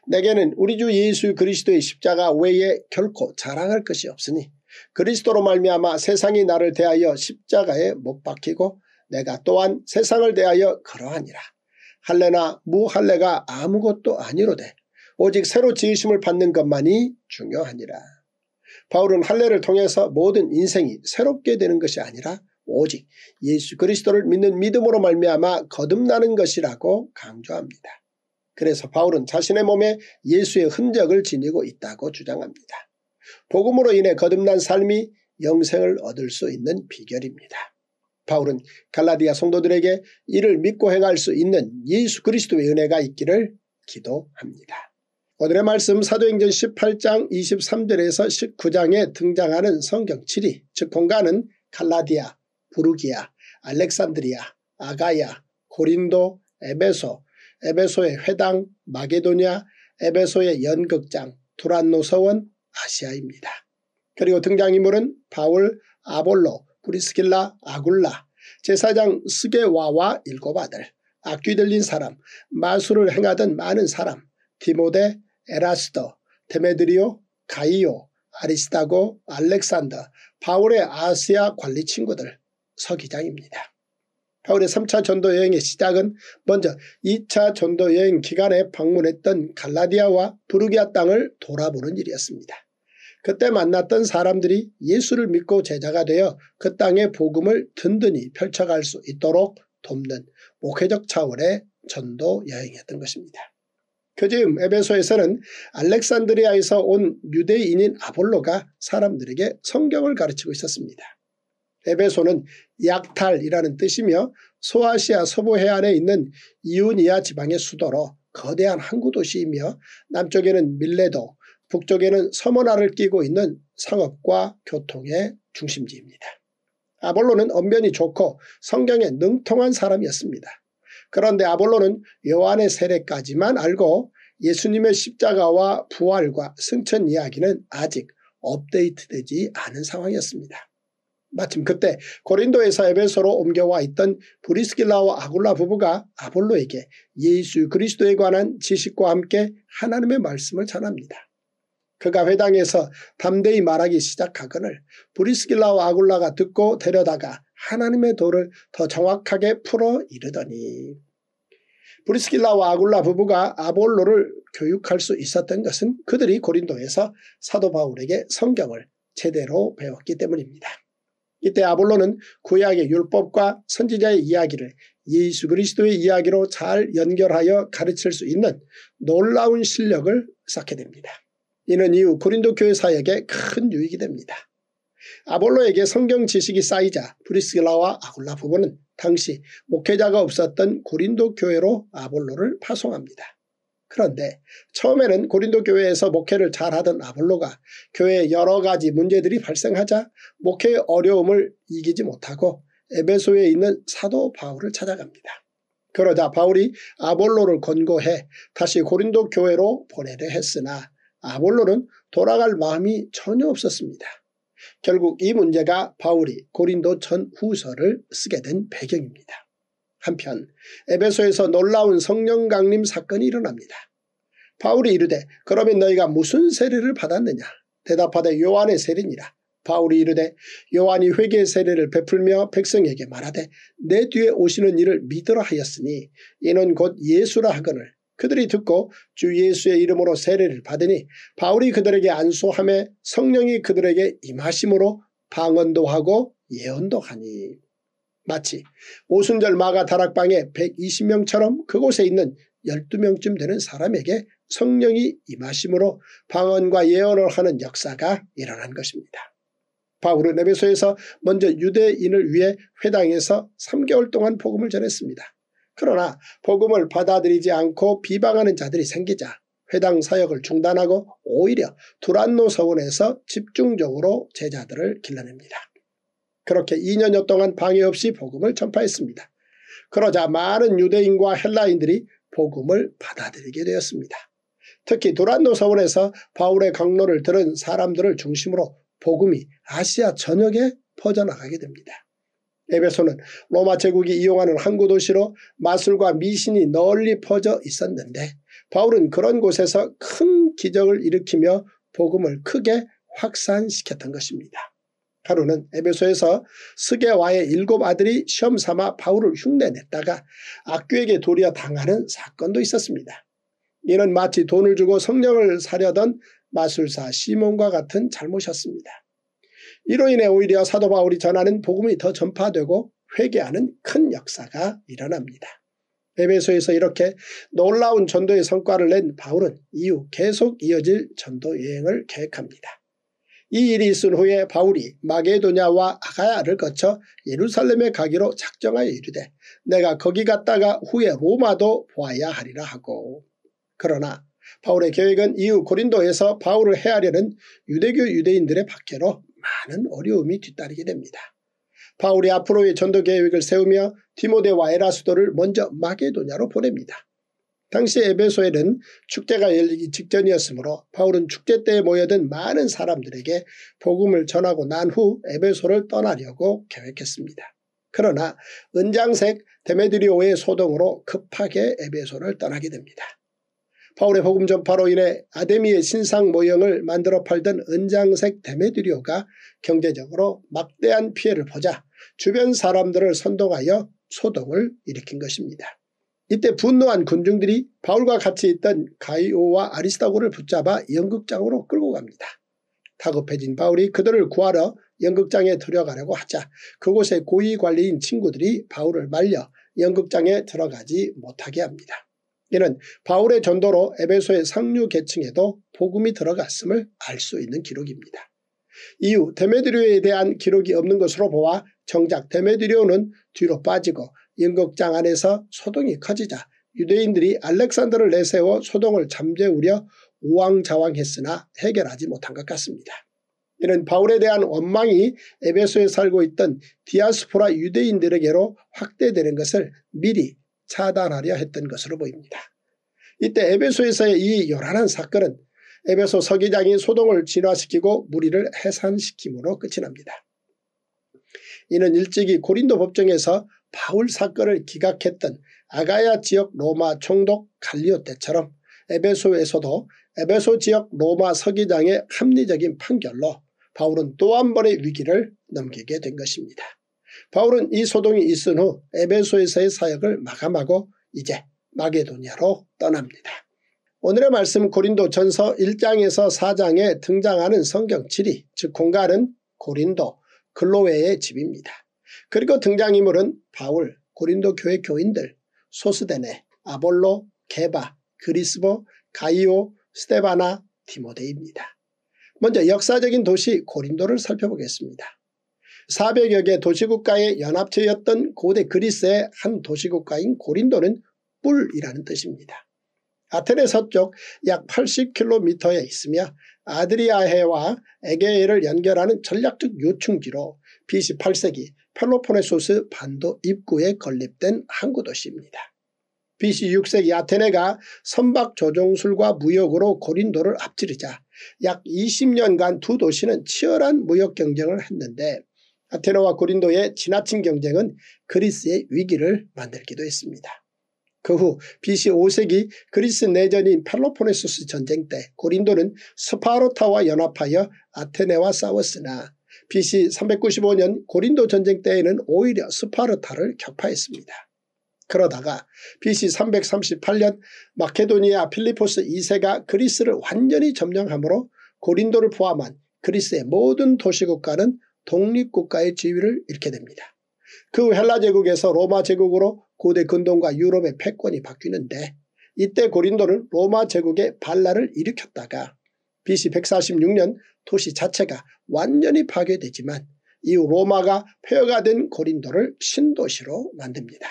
Speaker 1: 내게는 우리 주 예수 그리스도의 십자가 외에 결코 자랑할 것이 없으니 그리스도로 말미암아 세상이 나를 대하여 십자가에 못 박히고 내가 또한 세상을 대하여 그러하니라. 할례나 무할례가 아무것도 아니로되 오직 새로 지으심을 받는 것만이 중요하니라. 바울은 할례를 통해서 모든 인생이 새롭게 되는 것이 아니라 오직 예수 그리스도를 믿는 믿음으로 말미암아 거듭나는 것이라고 강조합니다. 그래서 바울은 자신의 몸에 예수의 흔적을 지니고 있다고 주장합니다. 복음으로 인해 거듭난 삶이 영생을 얻을 수 있는 비결입니다. 바울은 갈라디아 성도들에게 이를 믿고 행할 수 있는 예수 그리스도의 은혜가 있기를 기도합니다. 오늘의 말씀 사도행전 18장 23절에서 19장에 등장하는 성경 7위 즉공가는 갈라디아, 부르기아, 알렉산드리아, 아가야, 고린도, 에베소, 에베소의 회당, 마게도냐, 에베소의 연극장, 두란노 서원, 아시아입니다. 그리고 등장인물은 바울, 아볼로, 브리스킬라, 아굴라, 제사장 스게와와 일곱 아들, 악귀 들린 사람, 마술을 행하던 많은 사람, 디모데, 에라스더, 데메드리오, 가이오, 아리스타고, 알렉산더, 바울의 아시아 관리 친구들, 서기장입니다. 바울의 3차 전도 여행의 시작은 먼저 2차 전도 여행 기간에 방문했던 갈라디아와 부르기아 땅을 돌아보는 일이었습니다. 그때 만났던 사람들이 예수를 믿고 제자가 되어 그 땅의 복음을 든든히 펼쳐갈 수 있도록 돕는 목회적 차원의 전도 여행이었던 것입니다. 교제음 그 에베소에서는 알렉산드리아에서 온 유대인인 아볼로가 사람들에게 성경을 가르치고 있었습니다. 에베소는 약탈이라는 뜻이며 소아시아 서부 해안에 있는 이오니아 지방의 수도로 거대한 항구 도시이며 남쪽에는 밀레도, 북쪽에는 서머나를 끼고 있는 상업과 교통의 중심지입니다. 아볼로는 언변이 좋고 성경에 능통한 사람이었습니다. 그런데 아볼로는 요한의 세례까지만 알고 예수님의 십자가와 부활과 승천 이야기는 아직 업데이트되지 않은 상황이었습니다. 마침 그때 고린도에서 에베소로 옮겨와 있던 브리스길라와 아굴라 부부가 아볼로에게 예수 그리스도에 관한 지식과 함께 하나님의 말씀을 전합니다. 그가 회당에서 담대히 말하기 시작하거늘 브리스길라와 아굴라가 듣고 데려다가 하나님의 도를 더 정확하게 풀어 이르더니 브리스길라와 아굴라 부부가 아볼로를 교육할 수 있었던 것은 그들이 고린도에서 사도 바울에게 성경을 제대로 배웠기 때문입니다. 이때 아볼로는 구약의 율법과 선지자의 이야기를 예수 그리스도의 이야기로 잘 연결하여 가르칠 수 있는 놀라운 실력을 쌓게 됩니다. 이는 이후 고린도 교회 사역에 큰 유익이 됩니다. 아볼로에게 성경 지식이 쌓이자 브리스길라와 아굴라 부부는 당시 목회자가 없었던 고린도 교회로 아볼로를 파송합니다. 그런데 처음에는 고린도 교회에서 목회를 잘하던 아볼로가 교회에 여러 가지 문제들이 발생하자 목회의 어려움을 이기지 못하고 에베소에 있는 사도 바울을 찾아갑니다. 그러자 바울이 아볼로를 권고해 다시 고린도 교회로 보내려 했으나 아볼로는 돌아갈 마음이 전혀 없었습니다. 결국 이 문제가 바울이 고린도 전 후서를 쓰게 된 배경입니다. 한편 에베소에서 놀라운 성령 강림 사건이 일어납니다. 바울이 이르되 그러면 너희가 무슨 세례를 받았느냐 대답하되 요한의 세례니라 바울이 이르되 요한이 회개의 세례를 베풀며 백성에게 말하되 내 뒤에 오시는 이를 믿으라 하였으니 이는 곧 예수라 하거늘 그들이 듣고 주 예수의 이름으로 세례를 받으니 바울이 그들에게 안수함에 성령이 그들에게 임하심으로 방언도 하고 예언도 하니 마치 오순절 마가 다락방에 120명처럼 그곳에 있는 12명쯤 되는 사람에게 성령이 임하심으로 방언과 예언을 하는 역사가 일어난 것입니다. 바울은 에베소에서 먼저 유대인을 위해 회당에서 3개월 동안 복음을 전했습니다. 그러나 복음을 받아들이지 않고 비방하는 자들이 생기자 회당 사역을 중단하고 오히려 두란노 서원에서 집중적으로 제자들을 길러냅니다. 그렇게 2년여 동안 방해 없이 복음을 전파했습니다. 그러자 많은 유대인과 헬라인들이 복음을 받아들이게 되었습니다. 특히 두란노 서원에서 바울의 강론을 들은 사람들을 중심으로 복음이 아시아 전역에 퍼져나가게 됩니다. 에베소는 로마 제국이 이용하는 항구 도시로 마술과 미신이 널리 퍼져 있었는데 바울은 그런 곳에서 큰 기적을 일으키며 복음을 크게 확산시켰던 것입니다. 하루는 에베소에서 스게와의 일곱 아들이 시험삼아 바울을 흉내냈다가 악교에게 도리어 당하는 사건도 있었습니다. 이는 마치 돈을 주고 성령을 사려던 마술사 시몬과 같은 잘못이었습니다. 이로 인해 오히려 사도 바울이 전하는 복음이 더 전파되고 회개하는 큰 역사가 일어납니다. 에베소에서 이렇게 놀라운 전도의 성과를 낸 바울은 이후 계속 이어질 전도 여행을 계획합니다. 이 일이 있은 후에 바울이 마게도냐와 아가야를 거쳐 예루살렘에 가기로 작정하여 이르되 내가 거기 갔다가 후에 로마도 보아야 하리라 하고 그러나 바울의 계획은 이후 고린도에서 바울을 해하려는 유대교 유대인들의 박해로 많은 어려움이 뒤따르게 됩니다. 바울이 앞으로의 전도 계획을 세우며 디모데와 에라수도를 먼저 마게도냐로 보냅니다. 당시 에베소에는 축제가 열리기 직전이었으므로 바울은 축제 때에 모여든 많은 사람들에게 복음을 전하고 난 후 에베소를 떠나려고 계획했습니다. 그러나 은장색 데메드리오의 소동으로 급하게 에베소를 떠나게 됩니다. 바울의 복음 전파로 인해 아데미의 신상 모형을 만들어 팔던 은장색 데메드리오가 경제적으로 막대한 피해를 보자 주변 사람들을 선동하여 소동을 일으킨 것입니다. 이때 분노한 군중들이 바울과 같이 있던 가이오와 아리스타고를 붙잡아 연극장으로 끌고 갑니다. 다급해진 바울이 그들을 구하러 연극장에 들어가려고 하자 그곳의 고위관리인 친구들이 바울을 말려 연극장에 들어가지 못하게 합니다. 이는 바울의 전도로 에베소의 상류 계층에도 복음이 들어갔음을 알 수 있는 기록입니다. 이후 데메드리오에 대한 기록이 없는 것으로 보아 정작 데메드리오는 뒤로 빠지고 연극장 안에서 소동이 커지자 유대인들이 알렉산더를 내세워 소동을 잠재우려 우왕좌왕했으나 해결하지 못한 것 같습니다. 이는 바울에 대한 원망이 에베소에 살고 있던 디아스포라 유대인들에게로 확대되는 것을 미리 차단하려 했던 것으로 보입니다. 이때 에베소에서의 이 요란한 사건은 에베소 서기장이 소동을 진화시키고 무리를 해산시킴으로 끝이 납니다. 이는 일찍이 고린도 법정에서 바울 사건을 기각했던 아가야 지역 로마 총독 갈리오 때처럼 에베소에서도 에베소 지역 로마 서기장의 합리적인 판결로 바울은 또 한 번의 위기를 넘기게 된 것입니다. 바울은 이 소동이 있은 후 에베소에서의 사역을 마감하고 이제 마게도니아로 떠납니다. 오늘의 말씀 고린도 전서 1장에서 4장에 등장하는 성경 7위, 즉 공간은 고린도, 글로웨의 집입니다. 그리고 등장인물은 바울, 고린도 교회 교인들, 소스데네, 아볼로, 개바 그리스보, 가이오, 스테바나, 디모데입니다. 먼저 역사적인 도시 고린도를 살펴보겠습니다. 400여 개 도시국가의 연합체였던 고대 그리스의 한 도시국가인 고린도는 뿔이라는 뜻입니다. 아테네 서쪽 약 80km에 있으며 아드리아해와 에게해를 연결하는 전략적 요충지로 BC 8세기 펠로포네소스 반도 입구에 건립된 항구 도시입니다. BC 6세기 아테네가 선박 조종술과 무역으로 고린도를 앞지르자 약 20년간 두 도시는 치열한 무역 경쟁을 했는데 아테네와 고린도의 지나친 경쟁은 그리스의 위기를 만들기도 했습니다. 그 후 BC 5세기 그리스 내전인 펠로포네소스 전쟁 때 고린도는 스파르타와 연합하여 아테네와 싸웠으나 BC 395년 고린도 전쟁 때에는 오히려 스파르타를 격파했습니다. 그러다가 BC 338년 마케도니아 필리포스 2세가 그리스를 완전히 점령하므로 고린도를 포함한 그리스의 모든 도시국가는 독립국가의 지위를 잃게 됩니다. 그 후 헬라 제국에서 로마 제국으로 고대 근동과 유럽의 패권이 바뀌는데 이때 고린도는 로마 제국의 반란을 일으켰다가 BC 146년 도시 자체가 완전히 파괴되지만 이후 로마가 폐허가 된 고린도를 신도시로 만듭니다.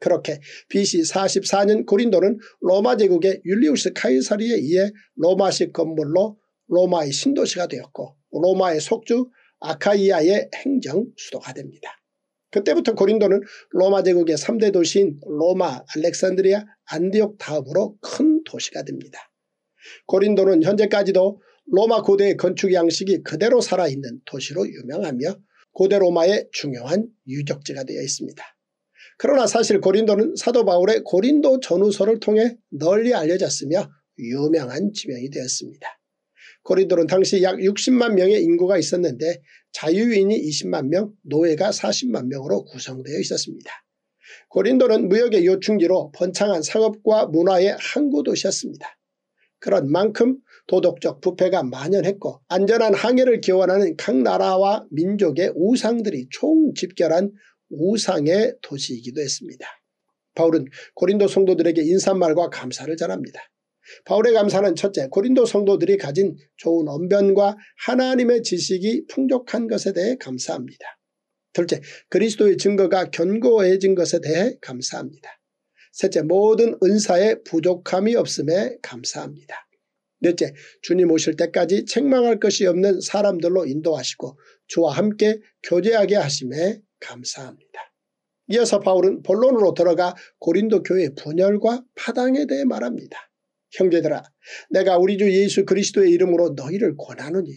Speaker 1: 그렇게 BC 44년 고린도는 로마 제국의 율리우스 카이사리에 의해 로마식 건물로 로마의 신도시가 되었고 로마의 속주 아카이아의 행정 수도가 됩니다. 그때부터 고린도는 로마 제국의 3대 도시인 로마, 알렉산드리아, 안디옥 다음으로 큰 도시가 됩니다. 고린도는 현재까지도 로마 고대의 건축 양식이 그대로 살아있는 도시로 유명하며 고대 로마의 중요한 유적지가 되어 있습니다. 그러나 사실 고린도는 사도 바울의 고린도 전후서를 통해 널리 알려졌으며 유명한 지명이 되었습니다. 고린도는 당시 약 60만 명의 인구가 있었는데 자유인이 20만 명, 노예가 40만 명으로 구성되어 있었습니다. 고린도는 무역의 요충지로 번창한 상업과 문화의 항구도시였습니다. 그런 만큼 도덕적 부패가 만연했고 안전한 항해를 기원하는 각 나라와 민족의 우상들이 총집결한 우상의 도시이기도 했습니다. 바울은 고린도 성도들에게 인사말과 감사를 전합니다. 바울의 감사는 첫째 고린도 성도들이 가진 좋은 언변과 하나님의 지식이 풍족한 것에 대해 감사합니다. 둘째 그리스도의 증거가 견고해진 것에 대해 감사합니다. 셋째 모든 은사에 부족함이 없음에 감사합니다. 넷째 주님 오실 때까지 책망할 것이 없는 사람들로 인도하시고 주와 함께 교제하게 하심에 감사합니다. 이어서 바울은 본론으로 들어가 고린도 교회의 분열과 파당에 대해 말합니다. 형제들아 내가 우리 주 예수 그리스도의 이름으로 너희를 권하노니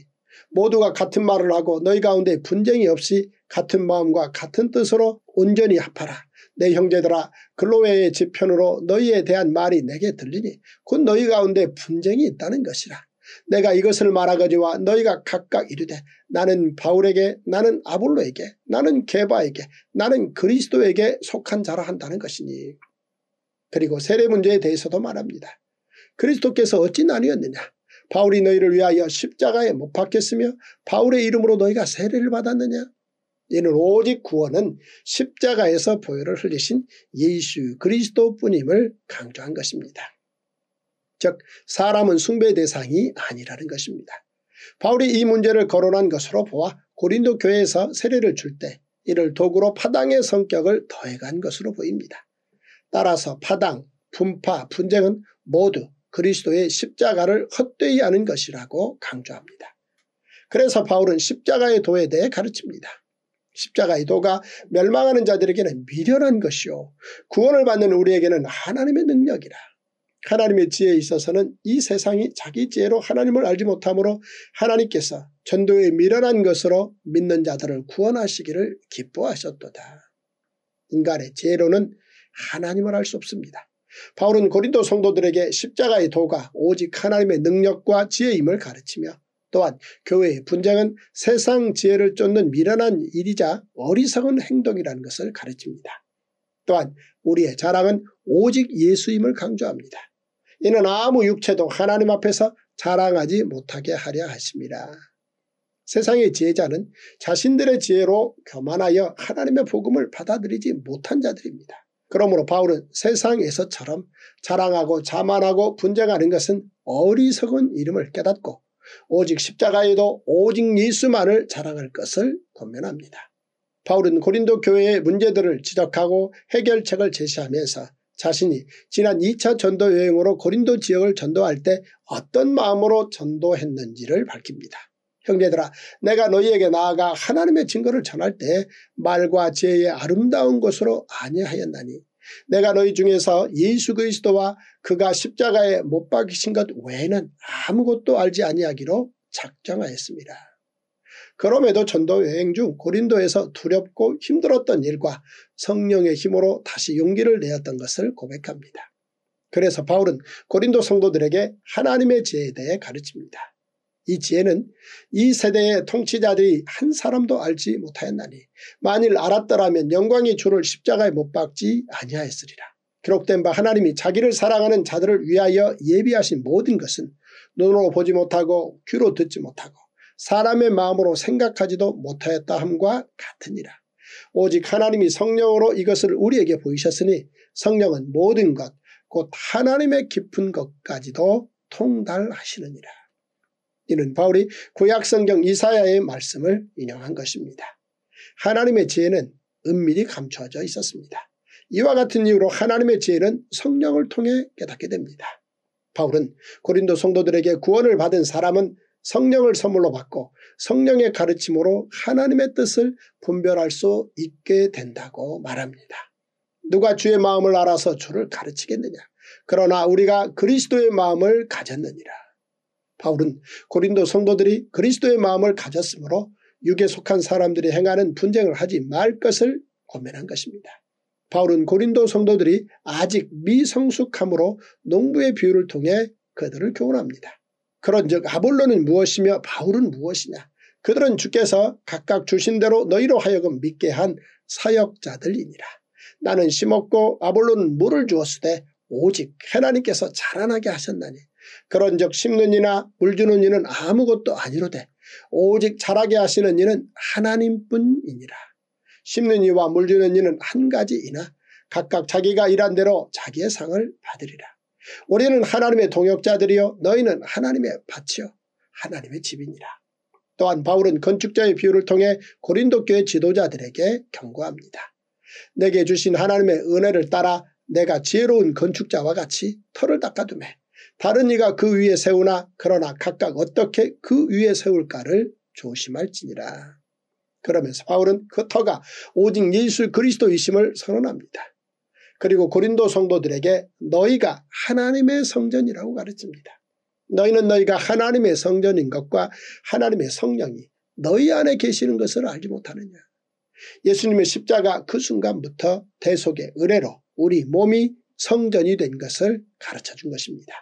Speaker 1: 모두가 같은 말을 하고 너희 가운데 분쟁이 없이 같은 마음과 같은 뜻으로 온전히 합하라. 내 형제들아 글로회의 지편으로 너희에 대한 말이 내게 들리니 곧 너희 가운데 분쟁이 있다는 것이라. 내가 이것을 말하거지와 너희가 각각 이르되 나는 바울에게 나는 아볼로에게 나는 게바에게 나는 그리스도에게 속한 자라 한다는 것이니. 그리고 세례 문제에 대해서도 말합니다. 그리스도께서 어찌 나뉘었느냐 바울이 너희를 위하여 십자가에 못 박혔으며 바울의 이름으로 너희가 세례를 받았느냐 이는 오직 구원은 십자가에서 보혈을 흘리신 예수 그리스도뿐임을 강조한 것입니다. 즉 사람은 숭배 대상이 아니라는 것입니다. 바울이 이 문제를 거론한 것으로 보아 고린도 교회에서 세례를 줄 때 이를 도구로 파당의 성격을 더해간 것으로 보입니다. 따라서 파당, 분파, 분쟁은 모두 그리스도의 십자가를 헛되이 하는 것이라고 강조합니다. 그래서 바울은 십자가의 도에 대해 가르칩니다. 십자가의 도가 멸망하는 자들에게는 미련한 것이요. 구원을 받는 우리에게는 하나님의 능력이라. 하나님의 지혜에 있어서는 이 세상이 자기 지혜로 하나님을 알지 못하므로 하나님께서 전도의 미련한 것으로 믿는 자들을 구원하시기를 기뻐하셨도다. 인간의 지혜로는 하나님을 알 수 없습니다. 바울은 고린도 성도들에게 십자가의 도가 오직 하나님의 능력과 지혜임을 가르치며 또한 교회의 분쟁은 세상 지혜를 쫓는 미련한 일이자 어리석은 행동이라는 것을 가르칩니다. 또한 우리의 자랑은 오직 예수임을 강조합니다. 이는 아무 육체도 하나님 앞에서 자랑하지 못하게 하려 하십니다. 세상의 지혜자는 자신들의 지혜로 교만하여 하나님의 복음을 받아들이지 못한 자들입니다. 그러므로 바울은 세상에서처럼 자랑하고 자만하고 분쟁하는 것은 어리석은 이름을 깨닫고 오직 십자가에도 오직 예수만을 자랑할 것을 권면합니다. 바울은 고린도 교회의 문제들을 지적하고 해결책을 제시하면서 자신이 지난 2차 전도 여행으로 고린도 지역을 전도할 때 어떤 마음으로 전도했는지를 밝힙니다. 형제들아 내가 너희에게 나아가 하나님의 증거를 전할 때 말과 지혜의 아름다운 것으로 아니하였나니 내가 너희 중에서 예수 그리스도와 그가 십자가에 못 박히신 것 외에는 아무것도 알지 아니하기로 작정하였습니다. 그럼에도 전도 여행 중 고린도에서 두렵고 힘들었던 일과 성령의 힘으로 다시 용기를 내었던 것을 고백합니다. 그래서 바울은 고린도 성도들에게 하나님의 지혜에 대해 가르칩니다. 이 지혜는 이 세대의 통치자들이 한 사람도 알지 못하였나니 만일 알았더라면 영광이 주를 십자가에 못 박지 아니하였으리라. 기록된 바 하나님이 자기를 사랑하는 자들을 위하여 예비하신 모든 것은 눈으로 보지 못하고 귀로 듣지 못하고 사람의 마음으로 생각하지도 못하였다 함과 같으니라. 오직 하나님이 성령으로 이것을 우리에게 보이셨으니 성령은 모든 것, 곧 하나님의 깊은 것까지도 통달하시느니라. 이는 바울이 구약성경 이사야의 말씀을 인용한 것입니다. 하나님의 지혜는 은밀히 감춰져 있었습니다. 이와 같은 이유로 하나님의 지혜는 성령을 통해 깨닫게 됩니다. 바울은 고린도 성도들에게 구원을 받은 사람은 성령을 선물로 받고 성령의 가르침으로 하나님의 뜻을 분별할 수 있게 된다고 말합니다. 누가 주의 마음을 알아서 주를 가르치겠느냐. 그러나 우리가 그리스도의 마음을 가졌느니라. 바울은 고린도 성도들이 그리스도의 마음을 가졌으므로 육에 속한 사람들이 행하는 분쟁을 하지 말 것을 고면한 것입니다. 바울은 고린도 성도들이 아직 미성숙함으로 농부의 비유를 통해 그들을 교훈합니다. 그런즉 아볼로는 무엇이며 바울은 무엇이냐 그들은 주께서 각각 주신 대로 너희로 하여금 믿게 한 사역자들이니라. 나는 심었고 아볼로는 물을 주었으되 오직 하나님께서 자라나게 하셨나니 그런즉 심는 이나 물 주는 이는 아무것도 아니로되 오직 자라게 하시는 이는 하나님뿐이니라. 심는 이와 물 주는 이는 한 가지이나 각각 자기가 일한 대로 자기의 상을 받으리라. 우리는 하나님의 동역자들이요 너희는 하나님의 밭이요 하나님의 집이니라. 또한 바울은 건축자의 비유를 통해 고린도 교회 지도자들에게 경고합니다. 내게 주신 하나님의 은혜를 따라 내가 지혜로운 건축자와 같이 털을 닦아두에 다른 이가 그 위에 세우나 그러나 각각 어떻게 그 위에 세울까를 조심할지니라. 그러면서 바울은 그 터가 오직 예수 그리스도이심을 선언합니다. 그리고 고린도 성도들에게 너희가 하나님의 성전이라고 가르칩니다. 너희는 너희가 하나님의 성전인 것과 하나님의 성령이 너희 안에 계시는 것을 알지 못하느냐. 예수님의 십자가 그 순간부터 대속의 은혜로 우리 몸이 성전이 된 것을 가르쳐 준 것입니다.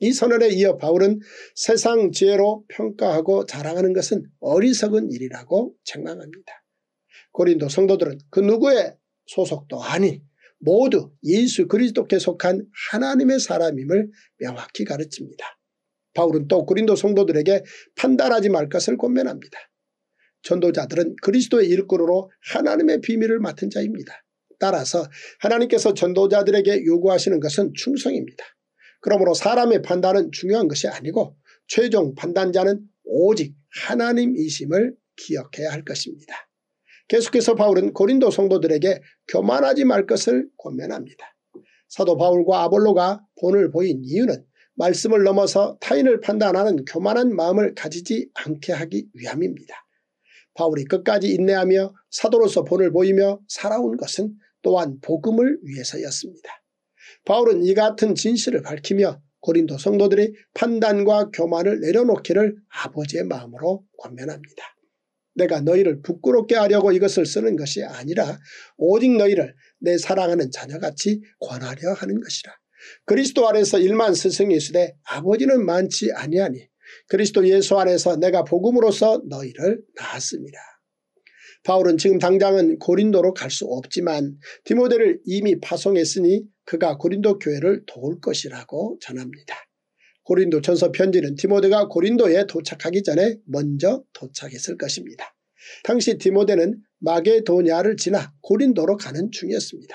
Speaker 1: 이 선언에 이어 바울은 세상 지혜로 평가하고 자랑하는 것은 어리석은 일이라고 책망합니다. 고린도 성도들은 그 누구의 소속도 아닌 모두 예수 그리스도께 속한 하나님의 사람임을 명확히 가르칩니다. 바울은 또고린도 성도들에게 판단하지 말 것을 권면합니다. 전도자들은 그리스도의 일꾼으로 하나님의 비밀을 맡은 자입니다. 따라서 하나님께서 전도자들에게 요구하시는 것은 충성입니다. 그러므로 사람의 판단은 중요한 것이 아니고 최종 판단자는 오직 하나님이심을 기억해야 할 것입니다. 계속해서 바울은 고린도 성도들에게 교만하지 말 것을 권면합니다. 사도 바울과 아볼로가 본을 보인 이유는 말씀을 넘어서 타인을 판단하는 교만한 마음을 가지지 않게 하기 위함입니다. 바울이 끝까지 인내하며 사도로서 본을 보이며 살아온 것은 또한 복음을 위해서였습니다. 바울은 이 같은 진실을 밝히며 고린도 성도들이 판단과 교만을 내려놓기를 아버지의 마음으로 권면합니다. 내가 너희를 부끄럽게 하려고 이것을 쓰는 것이 아니라 오직 너희를 내 사랑하는 자녀같이 권하려 하는 것이라. 그리스도 안에서 일만 스승이 있되 아버지는 많지 아니하니 그리스도 예수 안에서 내가 복음으로서 너희를 낳았습니다. 바울은 지금 당장은 고린도로 갈 수 없지만 디모데를 이미 파송했으니 그가 고린도 교회를 도울 것이라고 전합니다. 고린도 전서 편지는 디모데가 고린도에 도착하기 전에 먼저 도착했을 것입니다. 당시 디모데는 마게도냐를 지나 고린도로 가는 중이었습니다.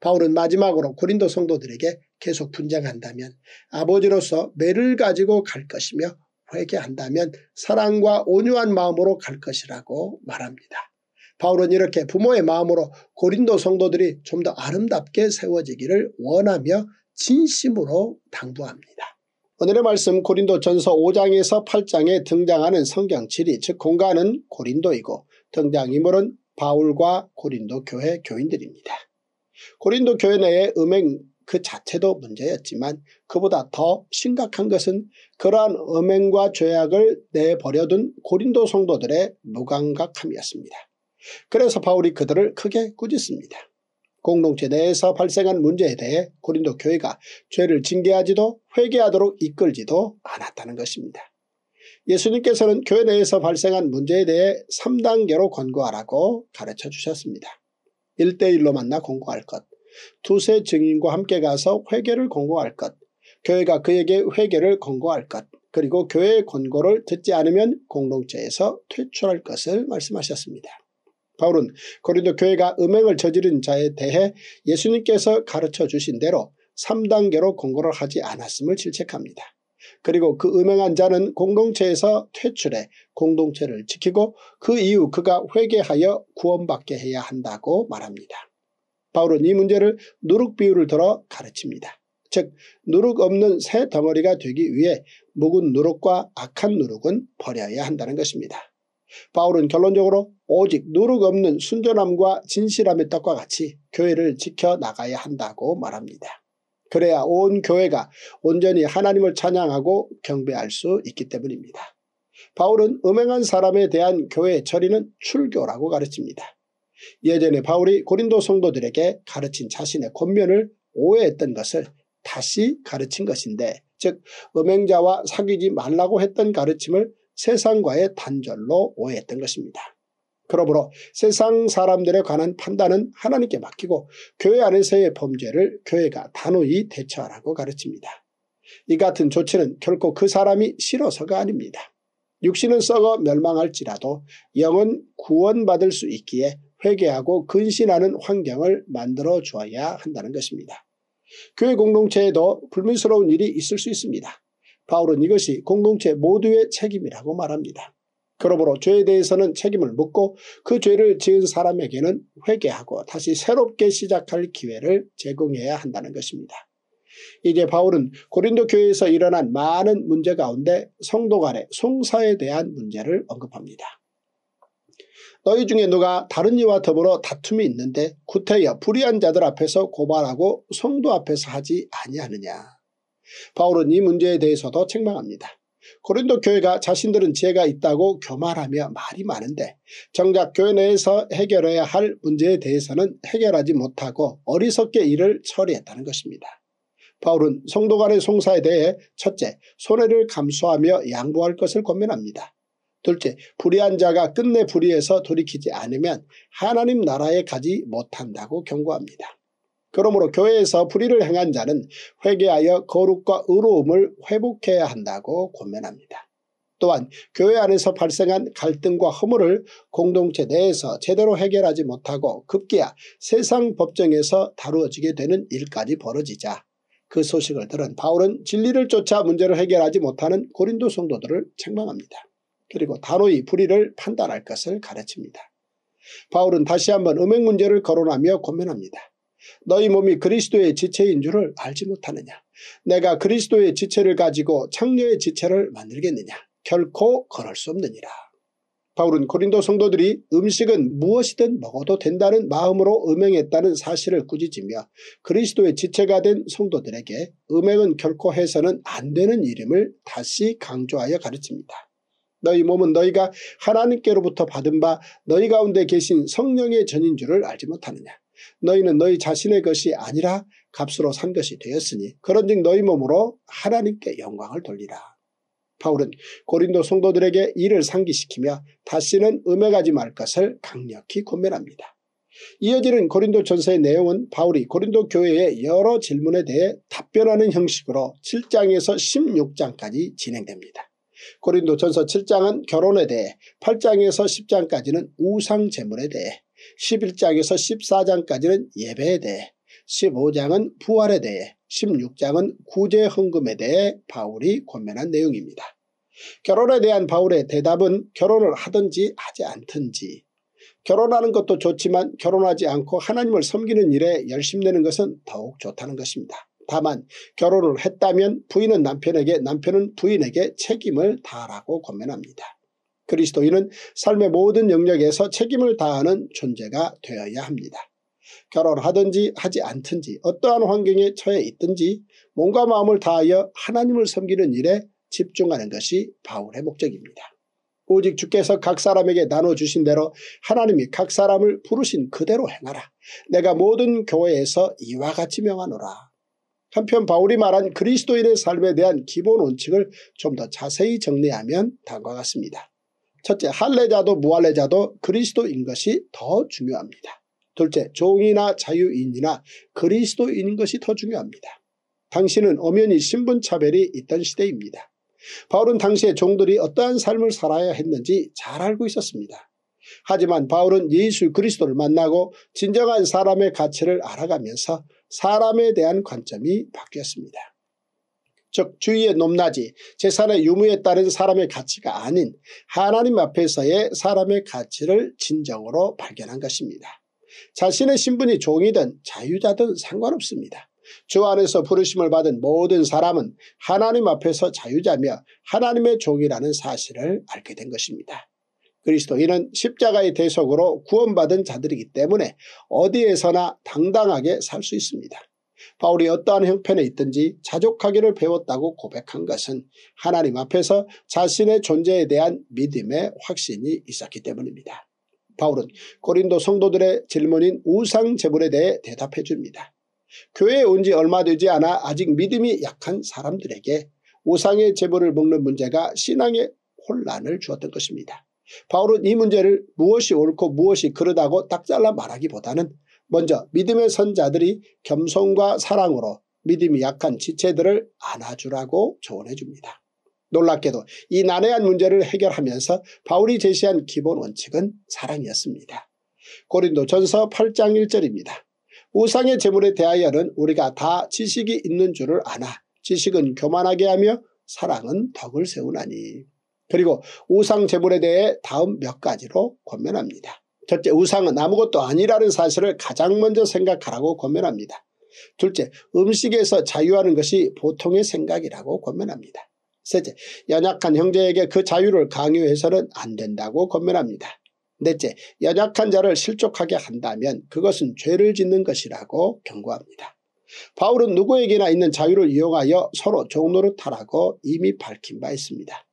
Speaker 1: 바울은 마지막으로 고린도 성도들에게 계속 분장한다면 아버지로서 매를 가지고 갈 것이며 회개한다면 사랑과 온유한 마음으로 갈 것이라고 말합니다. 바울은 이렇게 부모의 마음으로 고린도 성도들이 좀 더 아름답게 세워지기를 원하며 진심으로 당부합니다. 오늘의 말씀 고린도 전서 5장에서 8장에 등장하는 성경 지리 즉 공간은 고린도이고 등장인물은 바울과 고린도 교회 교인들입니다. 고린도 교회 내의 음행 그 자체도 문제였지만 그보다 더 심각한 것은 그러한 음행과 죄악을 내버려둔 고린도 성도들의 무감각함이었습니다. 그래서 바울이 그들을 크게 꾸짖습니다. 공동체 내에서 발생한 문제에 대해 고린도 교회가 죄를 징계하지도 회개하도록 이끌지도 않았다는 것입니다. 예수님께서는 교회 내에서 발생한 문제에 대해 3단계로 권고하라고 가르쳐 주셨습니다. 1대1로 만나 권고할 것, 두세 증인과 함께 가서 회개를 권고할 것, 교회가 그에게 회개를 권고할 것, 그리고 교회의 권고를 듣지 않으면 공동체에서 퇴출할 것을 말씀하셨습니다. 바울은 고린도 교회가 음행을 저지른 자에 대해 예수님께서 가르쳐 주신 대로 3단계로 공고를 하지 않았음을 질책합니다. 그리고 그 음행한 자는 공동체에서 퇴출해 공동체를 지키고 그 이후 그가 회개하여 구원받게 해야 한다고 말합니다. 바울은 이 문제를 누룩 비유를 들어 가르칩니다. 즉 누룩 없는 새 덩어리가 되기 위해 묵은 누룩과 악한 누룩은 버려야 한다는 것입니다. 바울은 결론적으로 오직 누룩 없는 순전함과 진실함의 떡과 같이 교회를 지켜나가야 한다고 말합니다. 그래야 온 교회가 온전히 하나님을 찬양하고 경배할 수 있기 때문입니다. 바울은 음행한 사람에 대한 교회의 처리는 출교라고 가르칩니다. 예전에 바울이 고린도 성도들에게 가르친 자신의 권면을 오해했던 것을 다시 가르친 것인데 즉 음행자와 사귀지 말라고 했던 가르침을 세상과의 단절로 오해했던 것입니다. 그러므로 세상 사람들에 관한 판단은 하나님께 맡기고 교회 안에서의 범죄를 교회가 단호히 대처하라고 가르칩니다. 이 같은 조치는 결코 그 사람이 싫어서가 아닙니다. 육신은 썩어 멸망할지라도 영은 구원받을 수 있기에 회개하고 근신하는 환경을 만들어 주어야 한다는 것입니다. 교회 공동체에도 불미스러운 일이 있을 수 있습니다. 바울은 이것이 공동체 모두의 책임이라고 말합니다. 그러므로 죄에 대해서는 책임을 묻고 그 죄를 지은 사람에게는 회개하고 다시 새롭게 시작할 기회를 제공해야 한다는 것입니다. 이제 바울은 고린도 교회에서 일어난 많은 문제 가운데 성도 간의 송사에 대한 문제를 언급합니다. 너희 중에 누가 다른 이와 더불어 다툼이 있는데 구태여 불의한 자들 앞에서 고발하고 성도 앞에서 하지 아니하느냐. 바울은 이 문제에 대해서도 책망합니다. 고린도 교회가 자신들은 죄가 있다고 교만하며 말이 많은데 정작 교회 내에서 해결해야 할 문제에 대해서는 해결하지 못하고 어리석게 일을 처리했다는 것입니다. 바울은 성도 간의 송사에 대해 첫째, 손해를 감수하며 양보할 것을 권면합니다. 둘째, 불의한 자가 끝내 불의에서 돌이키지 않으면 하나님 나라에 가지 못한다고 경고합니다. 그러므로 교회에서 불의를 행한 자는 회개하여 거룩과 의로움을 회복해야 한다고 권면합니다. 또한 교회 안에서 발생한 갈등과 허물을 공동체 내에서 제대로 해결하지 못하고 급기야 세상 법정에서 다루어지게 되는 일까지 벌어지자 그 소식을 들은 바울은 진리를 쫓아 문제를 해결하지 못하는 고린도 성도들을 책망합니다. 그리고 단호히 불의를 판단할 것을 가르칩니다. 바울은 다시 한번 음행 문제를 거론하며 고민합니다. 너희 몸이 그리스도의 지체인 줄을 알지 못하느냐. 내가 그리스도의 지체를 가지고 창녀의 지체를 만들겠느냐. 결코 그럴 수 없느니라. 바울은 고린도 성도들이 음식은 무엇이든 먹어도 된다는 마음으로 음행했다는 사실을 꾸짖으며 그리스도의 지체가 된 성도들에게 음행은 결코 해서는 안 되는 일임을 다시 강조하여 가르칩니다. 너희 몸은 너희가 하나님께로부터 받은 바 너희 가운데 계신 성령의 전인 줄을 알지 못하느냐. 너희는 너희 자신의 것이 아니라 값으로 산 것이 되었으니 그런즉 너희 몸으로 하나님께 영광을 돌리라. 바울은 고린도 성도들에게 이를 상기시키며 다시는 음해가지 말 것을 강력히 권면합니다. 이어지는 고린도 전서의 내용은 바울이 고린도 교회의 여러 질문에 대해 답변하는 형식으로 7장에서 16장까지 진행됩니다. 고린도 전서 7장은 결혼에 대해 8장에서 10장까지는 우상 재물에 대해 11장에서 14장까지는 예배에 대해 15장은 부활에 대해 16장은 구제 헌금에 대해 바울이 권면한 내용입니다. 결혼에 대한 바울의 대답은 결혼을 하든지 하지 않든지 결혼하는 것도 좋지만 결혼하지 않고 하나님을 섬기는 일에 열심내는 것은 더욱 좋다는 것입니다. 다만 결혼을 했다면 부인은 남편에게 남편은 부인에게 책임을 다하라고 권면합니다. 그리스도인은 삶의 모든 영역에서 책임을 다하는 존재가 되어야 합니다. 결혼하든지 하지 않든지 어떠한 환경에 처해 있든지 몸과 마음을 다하여 하나님을 섬기는 일에 집중하는 것이 바울의 목적입니다. 오직 주께서 각 사람에게 나눠주신 대로 하나님이 각 사람을 부르신 그대로 행하라. 내가 모든 교회에서 이와 같이 명하노라. 한편 바울이 말한 그리스도인의 삶에 대한 기본 원칙을 좀 더 자세히 정리하면 다음과 같습니다. 첫째, 할례자도 무할례자도 그리스도인 것이 더 중요합니다. 둘째, 종이나 자유인이나 그리스도인인 것이 더 중요합니다. 당시는 엄연히 신분 차별이 있던 시대입니다. 바울은 당시에 종들이 어떠한 삶을 살아야 했는지 잘 알고 있었습니다. 하지만 바울은 예수 그리스도를 만나고 진정한 사람의 가치를 알아가면서 사람에 대한 관점이 바뀌었습니다. 즉주위의 높낮이 재산의 유무에 따른 사람의 가치가 아닌 하나님 앞에서의 사람의 가치를 진정으로 발견한 것입니다. 자신의 신분이 종이든 자유자든 상관없습니다. 주 안에서 부르심을 받은 모든 사람은 하나님 앞에서 자유자며 하나님의 종이라는 사실을 알게 된 것입니다. 그리스도인은 십자가의 대속으로 구원받은 자들이기 때문에 어디에서나 당당하게 살 수 있습니다. 바울이 어떠한 형편에 있든지 자족하기를 배웠다고 고백한 것은 하나님 앞에서 자신의 존재에 대한 믿음의 확신이 있었기 때문입니다. 바울은 고린도 성도들의 질문인 우상 제물에 대해 대답해 줍니다. 교회에 온 지 얼마 되지 않아 아직 믿음이 약한 사람들에게 우상의 제물을 먹는 문제가 신앙의 혼란을 주었던 것입니다. 바울은 이 문제를 무엇이 옳고 무엇이 그르다고 딱 잘라 말하기보다는 먼저 믿음의 선자들이 겸손과 사랑으로 믿음이 약한 지체들을 안아주라고 조언해줍니다. 놀랍게도 이 난해한 문제를 해결하면서 바울이 제시한 기본 원칙은 사랑이었습니다. 고린도 전서 8장 1절입니다. 우상의 재물에 대하여는 우리가 다 지식이 있는 줄을 아나 지식은 교만하게 하며 사랑은 덕을 세우나니. 그리고 우상 재물에 대해 다음 몇 가지로 권면합니다. 첫째 우상은 아무것도 아니라는 사실을 가장 먼저 생각하라고 권면합니다. 둘째 음식에서 자유하는 것이 보통의 생각이라고 권면합니다. 셋째 연약한 형제에게 그 자유를 강요해서는 안 된다고 권면합니다. 넷째 연약한 자를 실족하게 한다면 그것은 죄를 짓는 것이라고 경고합니다. 바울은 누구에게나 있는 자유를 이용하여 서로 종로를 타라고 이미 밝힌 바 있습니다.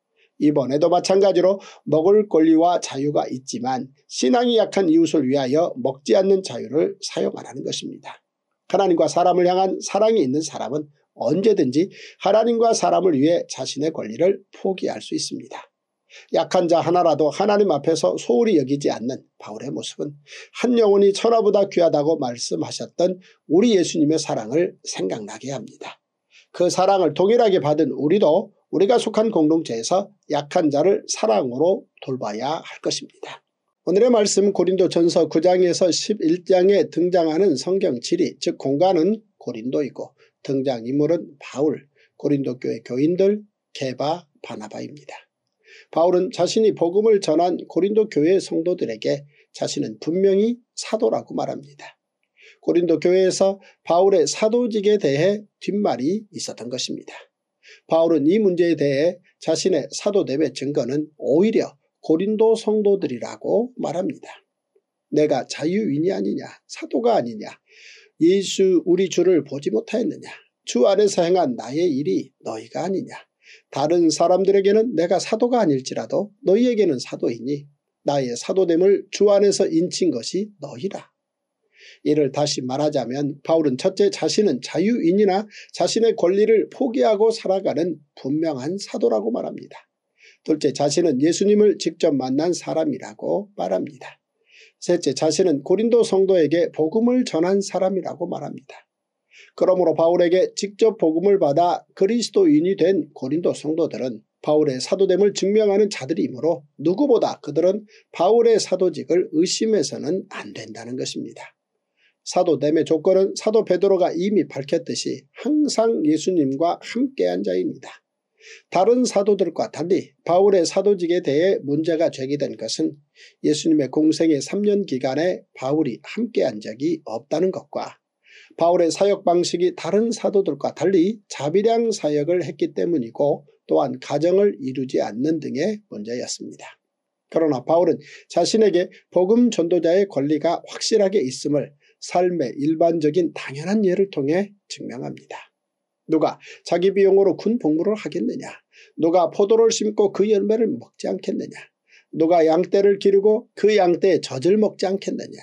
Speaker 1: 이번에도 마찬가지로 먹을 권리와 자유가 있지만 신앙이 약한 이웃을 위하여 먹지 않는 자유를 사용하라는 것입니다. 하나님과 사람을 향한 사랑이 있는 사람은 언제든지 하나님과 사람을 위해 자신의 권리를 포기할 수 있습니다. 약한 자 하나라도 하나님 앞에서 소홀히 여기지 않는 바울의 모습은 한 영혼이 천하보다 귀하다고 말씀하셨던 우리 예수님의 사랑을 생각나게 합니다. 그 사랑을 동일하게 받은 우리도 우리가 속한 공동체에서 약한 자를 사랑으로 돌봐야 할 것입니다. 오늘의 말씀 고린도전서 9장에서 11장에 등장하는 성경 지리 즉 공간은 고린도이고 등장인물은 바울, 고린도 교회 교인들, 개바, 바나바입니다. 바울은 자신이 복음을 전한 고린도 교회 성도들에게 자신은 분명히 사도라고 말합니다. 고린도 교회에서 바울의 사도직에 대해 뒷말이 있었던 것입니다. 바울은 이 문제에 대해 자신의 사도됨의 증거는 오히려 고린도 성도들이라고 말합니다. 내가 자유인이 아니냐 사도가 아니냐 예수 우리 주를 보지 못하였느냐 주 안에서 행한 나의 일이 너희가 아니냐 다른 사람들에게는 내가 사도가 아닐지라도 너희에게는 사도이니 나의 사도됨을 주 안에서 인친 것이 너희라 이를 다시 말하자면 바울은 첫째 자신은 자유인이나 자신의 권리를 포기하고 살아가는 분명한 사도라고 말합니다. 둘째 자신은 예수님을 직접 만난 사람이라고 말합니다. 셋째 자신은 고린도 성도에게 복음을 전한 사람이라고 말합니다. 그러므로 바울에게 직접 복음을 받아 그리스도인이 된 고린도 성도들은 바울의 사도됨을 증명하는 자들이므로 누구보다 그들은 바울의 사도직을 의심해서는 안 된다는 것입니다. 사도 됨의 조건은 사도 베드로가 이미 밝혔듯이 항상 예수님과 함께한 자입니다. 다른 사도들과 달리 바울의 사도직에 대해 문제가 제기된 것은 예수님의 공생의 3년 기간에 바울이 함께한 적이 없다는 것과 바울의 사역 방식이 다른 사도들과 달리 자비량 사역을 했기 때문이고 또한 가정을 이루지 않는 등의 문제였습니다. 그러나 바울은 자신에게 복음 전도자의 권리가 확실하게 있음을 삶의 일반적인 당연한 예를 통해 증명합니다. 누가 자기 비용으로 군 복무를 하겠느냐 누가 포도를 심고 그 열매를 먹지 않겠느냐 누가 양떼를 기르고 그 양떼의 젖을 먹지 않겠느냐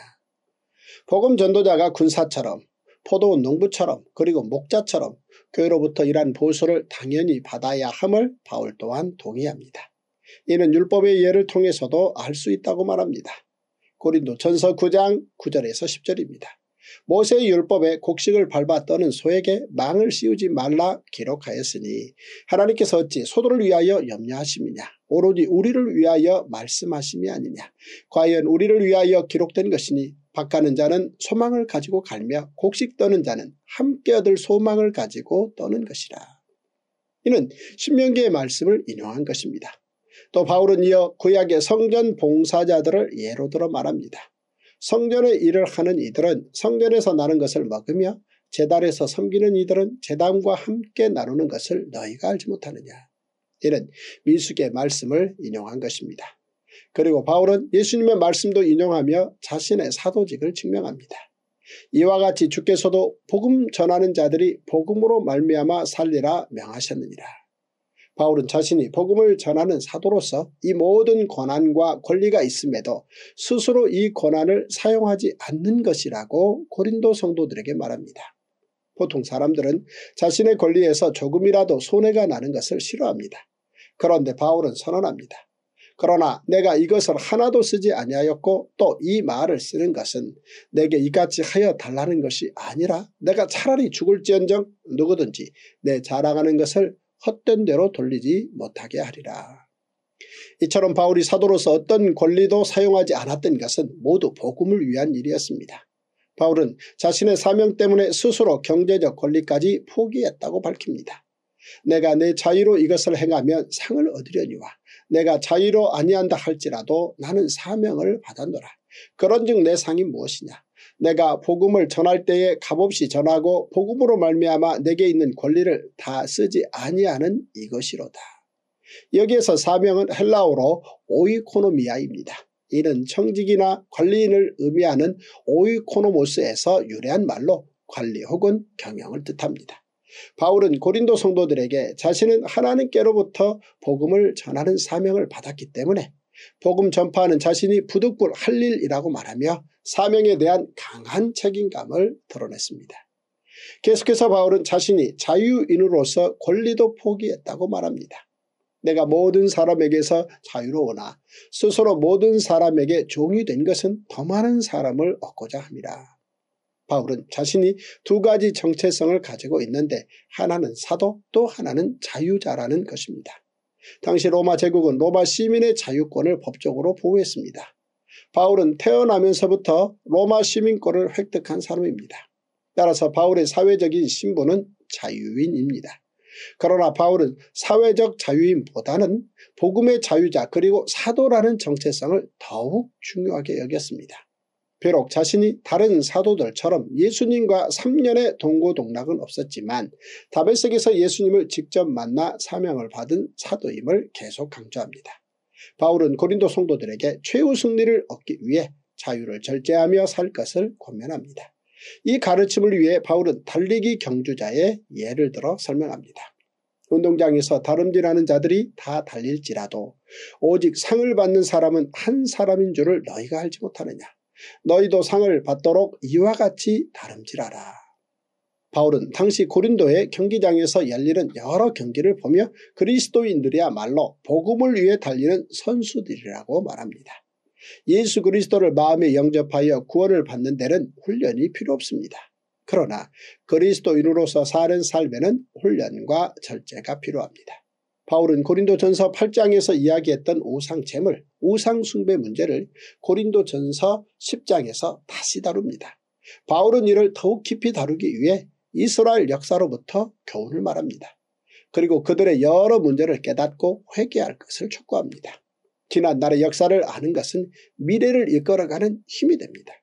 Speaker 1: 복음 전도자가 군사처럼 포도원 농부처럼 그리고 목자처럼 교회로부터 일한 보수를 당연히 받아야 함을 바울 또한 동의합니다. 이는 율법의 예를 통해서도 알 수 있다고 말합니다. 고린도 전서 9장 9절에서 10절입니다. 모세의 율법에 곡식을 밟아 떠는 소에게 망을 씌우지 말라 기록하였으니 하나님께서 어찌 소도를 위하여 염려하심이냐 오로지 우리를 위하여 말씀하심이 아니냐 과연 우리를 위하여 기록된 것이니 박하는 자는 소망을 가지고 갈며 곡식 떠는 자는 함께 얻을 소망을 가지고 떠는 것이라. 이는 신명기의 말씀을 인용한 것입니다. 또 바울은 이어 구약의 성전 봉사자들을 예로 들어 말합니다. 성전의 일을 하는 이들은 성전에서 나는 것을 먹으며 제단에서 섬기는 이들은 제단과 함께 나누는 것을 너희가 알지 못하느냐. 이는 민숙의 말씀을 인용한 것입니다. 그리고 바울은 예수님의 말씀도 인용하며 자신의 사도직을 증명합니다. 이와 같이 주께서도 복음 전하는 자들이 복음으로 말미암아 살리라 명하셨느니라. 바울은 자신이 복음을 전하는 사도로서 이 모든 권한과 권리가 있음에도 스스로 이 권한을 사용하지 않는 것이라고 고린도 성도들에게 말합니다. 보통 사람들은 자신의 권리에서 조금이라도 손해가 나는 것을 싫어합니다. 그런데 바울은 선언합니다. 그러나 내가 이것을 하나도 쓰지 아니하였고 또 이 말을 쓰는 것은 내게 이같이 하여 달라는 것이 아니라 내가 차라리 죽을지언정 누구든지 내 자랑하는 것을 헛된 대로 돌리지 못하게 하리라. 이처럼 바울이 사도로서 어떤 권리도 사용하지 않았던 것은 모두 복음을 위한 일이었습니다. 바울은 자신의 사명 때문에 스스로 경제적 권리까지 포기했다고 밝힙니다. 내가 내 자유로 이것을 행하면 상을 얻으려니와 내가 자유로 아니한다 할지라도 나는 사명을 받았노라. 그런즉 내 상이 무엇이냐 내가 복음을 전할 때에 값없이 전하고 복음으로 말미암아 내게 있는 권리를 다 쓰지 아니하는 이것이로다. 여기에서 사명은 헬라어로 오이코노미아입니다. 이는 청직이나 관리인을 의미하는 오이코노모스에서 유래한 말로 관리 혹은 경영을 뜻합니다. 바울은 고린도 성도들에게 자신은 하나님께로부터 복음을 전하는 사명을 받았기 때문에 복음 전파하는 자신이 부득불 할 일이라고 말하며 사명에 대한 강한 책임감을 드러냈습니다. 계속해서 바울은 자신이 자유인으로서 권리도 포기했다고 말합니다. 내가 모든 사람에게서 자유로우나 스스로 모든 사람에게 종이 된 것은 더 많은 사람을 얻고자 합니다. 바울은 자신이 두 가지 정체성을 가지고 있는데 하나는 사도 또 하나는 자유자라는 것입니다. 당시 로마 제국은 로마 시민의 자유권을 법적으로 보호했습니다. 바울은 태어나면서부터 로마 시민권을 획득한 사람입니다. 따라서 바울의 사회적인 신분은 자유인입니다. 그러나 바울은 사회적 자유인보다는 복음의 자유자 그리고 사도라는 정체성을 더욱 중요하게 여겼습니다. 비록 자신이 다른 사도들처럼 예수님과 3년의 동고동락은 없었지만 다벨석에서 예수님을 직접 만나 사명을 받은 사도임을 계속 강조합니다. 바울은 고린도 성도들에게 최후 승리를 얻기 위해 자유를 절제하며 살 것을 권면합니다. 이 가르침을 위해 바울은 달리기 경주자의 예를 들어 설명합니다. 운동장에서 다름질하는 자들이 다 달릴지라도 오직 상을 받는 사람은 한 사람인 줄을 너희가 알지 못하느냐. 너희도 상을 받도록 이와 같이 다름질하라. 바울은 당시 고린도의 경기장에서 열리는 여러 경기를 보며 그리스도인들이야말로 복음을 위해 달리는 선수들이라고 말합니다. 예수 그리스도를 마음에 영접하여 구원을 받는 데는 훈련이 필요 없습니다. 그러나 그리스도인으로서 사는 삶에는 훈련과 절제가 필요합니다. 바울은 고린도전서 8장에서 이야기했던 우상 재물, 우상 숭배 문제를 고린도전서 10장에서 다시 다룹니다. 바울은 이를 더욱 깊이 다루기 위해 이스라엘 역사로부터 교훈을 말합니다. 그리고 그들의 여러 문제를 깨닫고 회개할 것을 촉구합니다. 지난날의 역사를 아는 것은 미래를 이끌어가는 힘이 됩니다.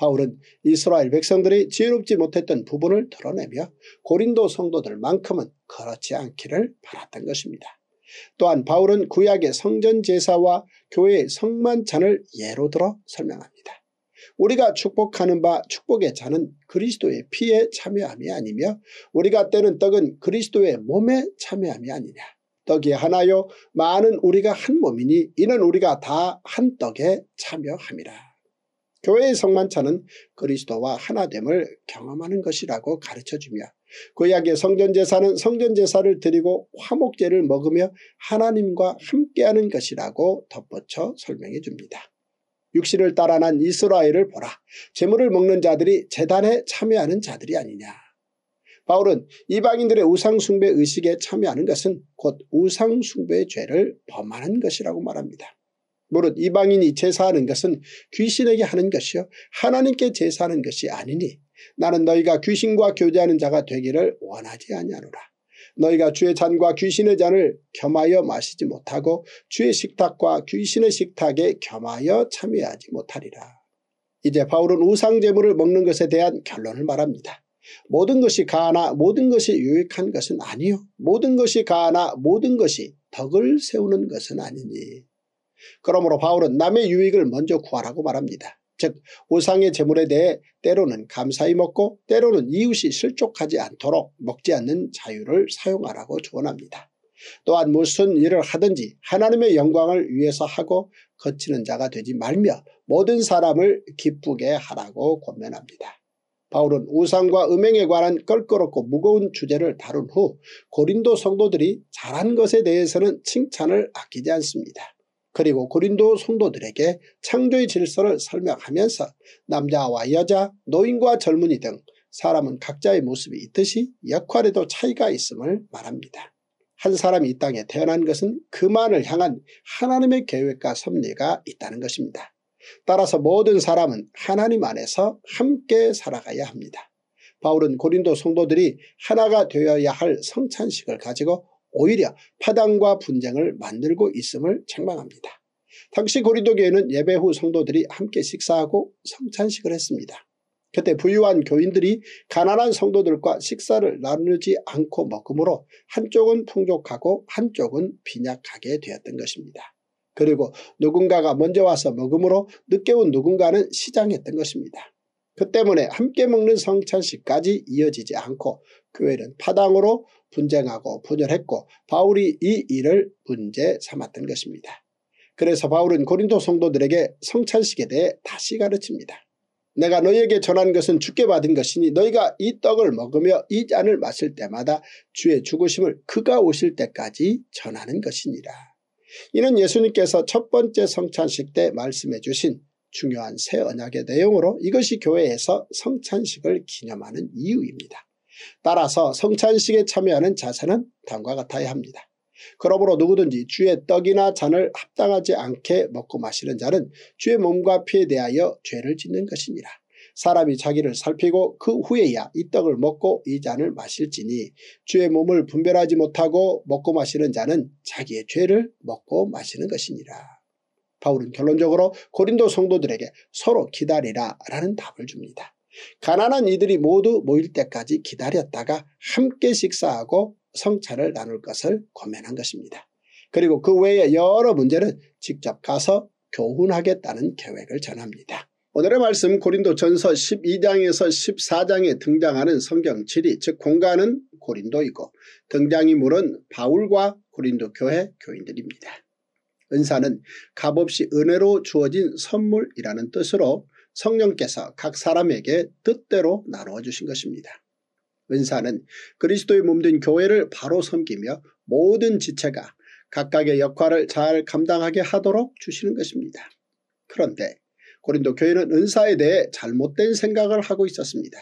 Speaker 1: 바울은 이스라엘 백성들이 지혜롭지 못했던 부분을 드러내며 고린도 성도들만큼은 그렇지 않기를 바랐던 것입니다. 또한 바울은 구약의 성전 제사와 교회의 성만찬을 예로 들어 설명합니다. 우리가 축복하는 바 축복의 잔은 그리스도의 피에 참여함이 아니며 우리가 떼는 떡은 그리스도의 몸에 참여함이 아니냐. 떡이 하나요 많은 우리가 한 몸이니 이는 우리가 다 한 떡에 참여함이라. 교회의 성만찬은 그리스도와 하나됨을 경험하는 것이라고 가르쳐주며 구약의 성전제사는 성전제사를 드리고 화목제를 먹으며 하나님과 함께하는 것이라고 덧붙여 설명해 줍니다. 육신을 따라 난 이스라엘을 보라. 재물을 먹는 자들이 재단에 참여하는 자들이 아니냐. 바울은 이방인들의 우상숭배 의식에 참여하는 것은 곧 우상숭배의 죄를 범하는 것이라고 말합니다. 무릇 이방인이 제사하는 것은 귀신에게 하는 것이요 하나님께 제사하는 것이 아니니 나는 너희가 귀신과 교제하는 자가 되기를 원하지 아니하노라. 너희가 주의 잔과 귀신의 잔을 겸하여 마시지 못하고 주의 식탁과 귀신의 식탁에 겸하여 참여하지 못하리라. 이제 바울은 우상제물을 먹는 것에 대한 결론을 말합니다. 모든 것이 가나 하 모든 것이 유익한 것은 아니요 모든 것이 가나 하 모든 것이 덕을 세우는 것은 아니니 그러므로 바울은 남의 유익을 먼저 구하라고 말합니다. 즉 우상의 재물에 대해 때로는 감사히 먹고 때로는 이웃이 실족하지 않도록 먹지 않는 자유를 사용하라고 조언합니다. 또한 무슨 일을 하든지 하나님의 영광을 위해서 하고 거치는 자가 되지 말며 모든 사람을 기쁘게 하라고 권면합니다. 바울은 우상과 음행에 관한 껄끄럽고 무거운 주제를 다룬 후 고린도 성도들이 잘한 것에 대해서는 칭찬을 아끼지 않습니다. 그리고 고린도 성도들에게 창조의 질서를 설명하면서 남자와 여자, 노인과 젊은이 등 사람은 각자의 모습이 있듯이 역할에도 차이가 있음을 말합니다. 한 사람이 이 땅에 태어난 것은 그만을 향한 하나님의 계획과 섭리가 있다는 것입니다. 따라서 모든 사람은 하나님 안에서 함께 살아가야 합니다. 바울은 고린도 성도들이 하나가 되어야 할 성찬식을 가지고 오히려 파당과 분쟁을 만들고 있음을 책망합니다. 당시 고리도교회는 예배 후 성도들이 함께 식사하고 성찬식을 했습니다. 그때 부유한 교인들이 가난한 성도들과 식사를 나누지 않고 먹으므로 한쪽은 풍족하고 한쪽은 빈약하게 되었던 것입니다. 그리고 누군가가 먼저 와서 먹으므로 늦게 온 누군가는 시장했던 것입니다. 그 때문에 함께 먹는 성찬식까지 이어지지 않고 교회는 파당으로 분쟁하고 분열했고 바울이 이 일을 문제 삼았던 것입니다. 그래서 바울은 고린도 성도들에게 성찬식에 대해 다시 가르칩니다. 내가 너희에게 전한 것은 죽게 받은 것이니 너희가 이 떡을 먹으며 이 잔을 마실 때마다 주의 죽으심을 그가 오실 때까지 전하는 것이니라. 이는 예수님께서 첫 번째 성찬식 때 말씀해 주신 중요한 새 언약의 내용으로 이것이 교회에서 성찬식을 기념하는 이유입니다. 따라서 성찬식에 참여하는 자세는 다음과 같아야 합니다. 그러므로 누구든지 주의 떡이나 잔을 합당하지 않게 먹고 마시는 자는 주의 몸과 피에 대하여 죄를 짓는 것입니다 사람이 자기를 살피고 그 후에야 이 떡을 먹고 이 잔을 마실지니 주의 몸을 분별하지 못하고 먹고 마시는 자는 자기의 죄를 먹고 마시는 것이니라. 바울은 결론적으로 고린도 성도들에게 서로 기다리라 라는 답을 줍니다. 가난한 이들이 모두 모일 때까지 기다렸다가 함께 식사하고 성찰을 나눌 것을 권면한 것입니다. 그리고 그 외에 여러 문제는 직접 가서 교훈하겠다는 계획을 전합니다. 오늘의 말씀 고린도 전서 12장에서 14장에 등장하는 성경 7이 즉 공간은 고린도이고 등장인물은 바울과 고린도 교회 교인들입니다. 은사는 값없이 은혜로 주어진 선물이라는 뜻으로 성령께서 각 사람에게 뜻대로 나누어 주신 것입니다. 은사는 그리스도의 몸 된 교회를 바로 섬기며 모든 지체가 각각의 역할을 잘 감당하게 하도록 주시는 것입니다. 그런데 고린도 교회는 은사에 대해 잘못된 생각을 하고 있었습니다.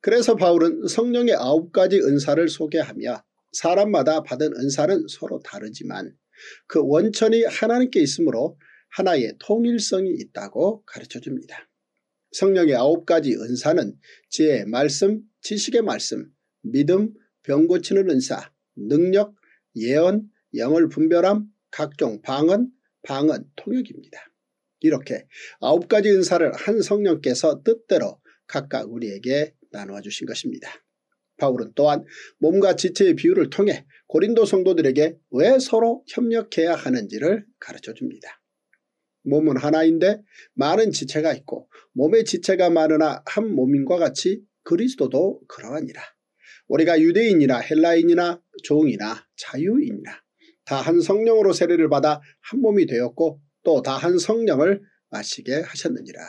Speaker 1: 그래서 바울은 성령의 아홉 가지 은사를 소개하며 사람마다 받은 은사는 서로 다르지만 그 원천이 하나님께 있으므로 하나의 통일성이 있다고 가르쳐줍니다. 성령의 아홉 가지 은사는 지혜, 말씀, 지식의 말씀, 믿음, 병 고치는 은사, 능력, 예언, 영을 분별함, 각종 방언, 방언, 통역입니다. 이렇게 아홉 가지 은사를 한 성령께서 뜻대로 각각 우리에게 나누어 주신 것입니다. 바울은 또한 몸과 지체의 비유를 통해 고린도 성도들에게 왜 서로 협력해야 하는지를 가르쳐줍니다. 몸은 하나인데 많은 지체가 있고 몸의 지체가 많으나 한 몸인과 같이 그리스도도 그러하니라. 우리가 유대인이나 헬라인이나 종이나 자유인이나 다 한 성령으로 세례를 받아 한 몸이 되었고 또 다 한 성령을 마시게 하셨느니라.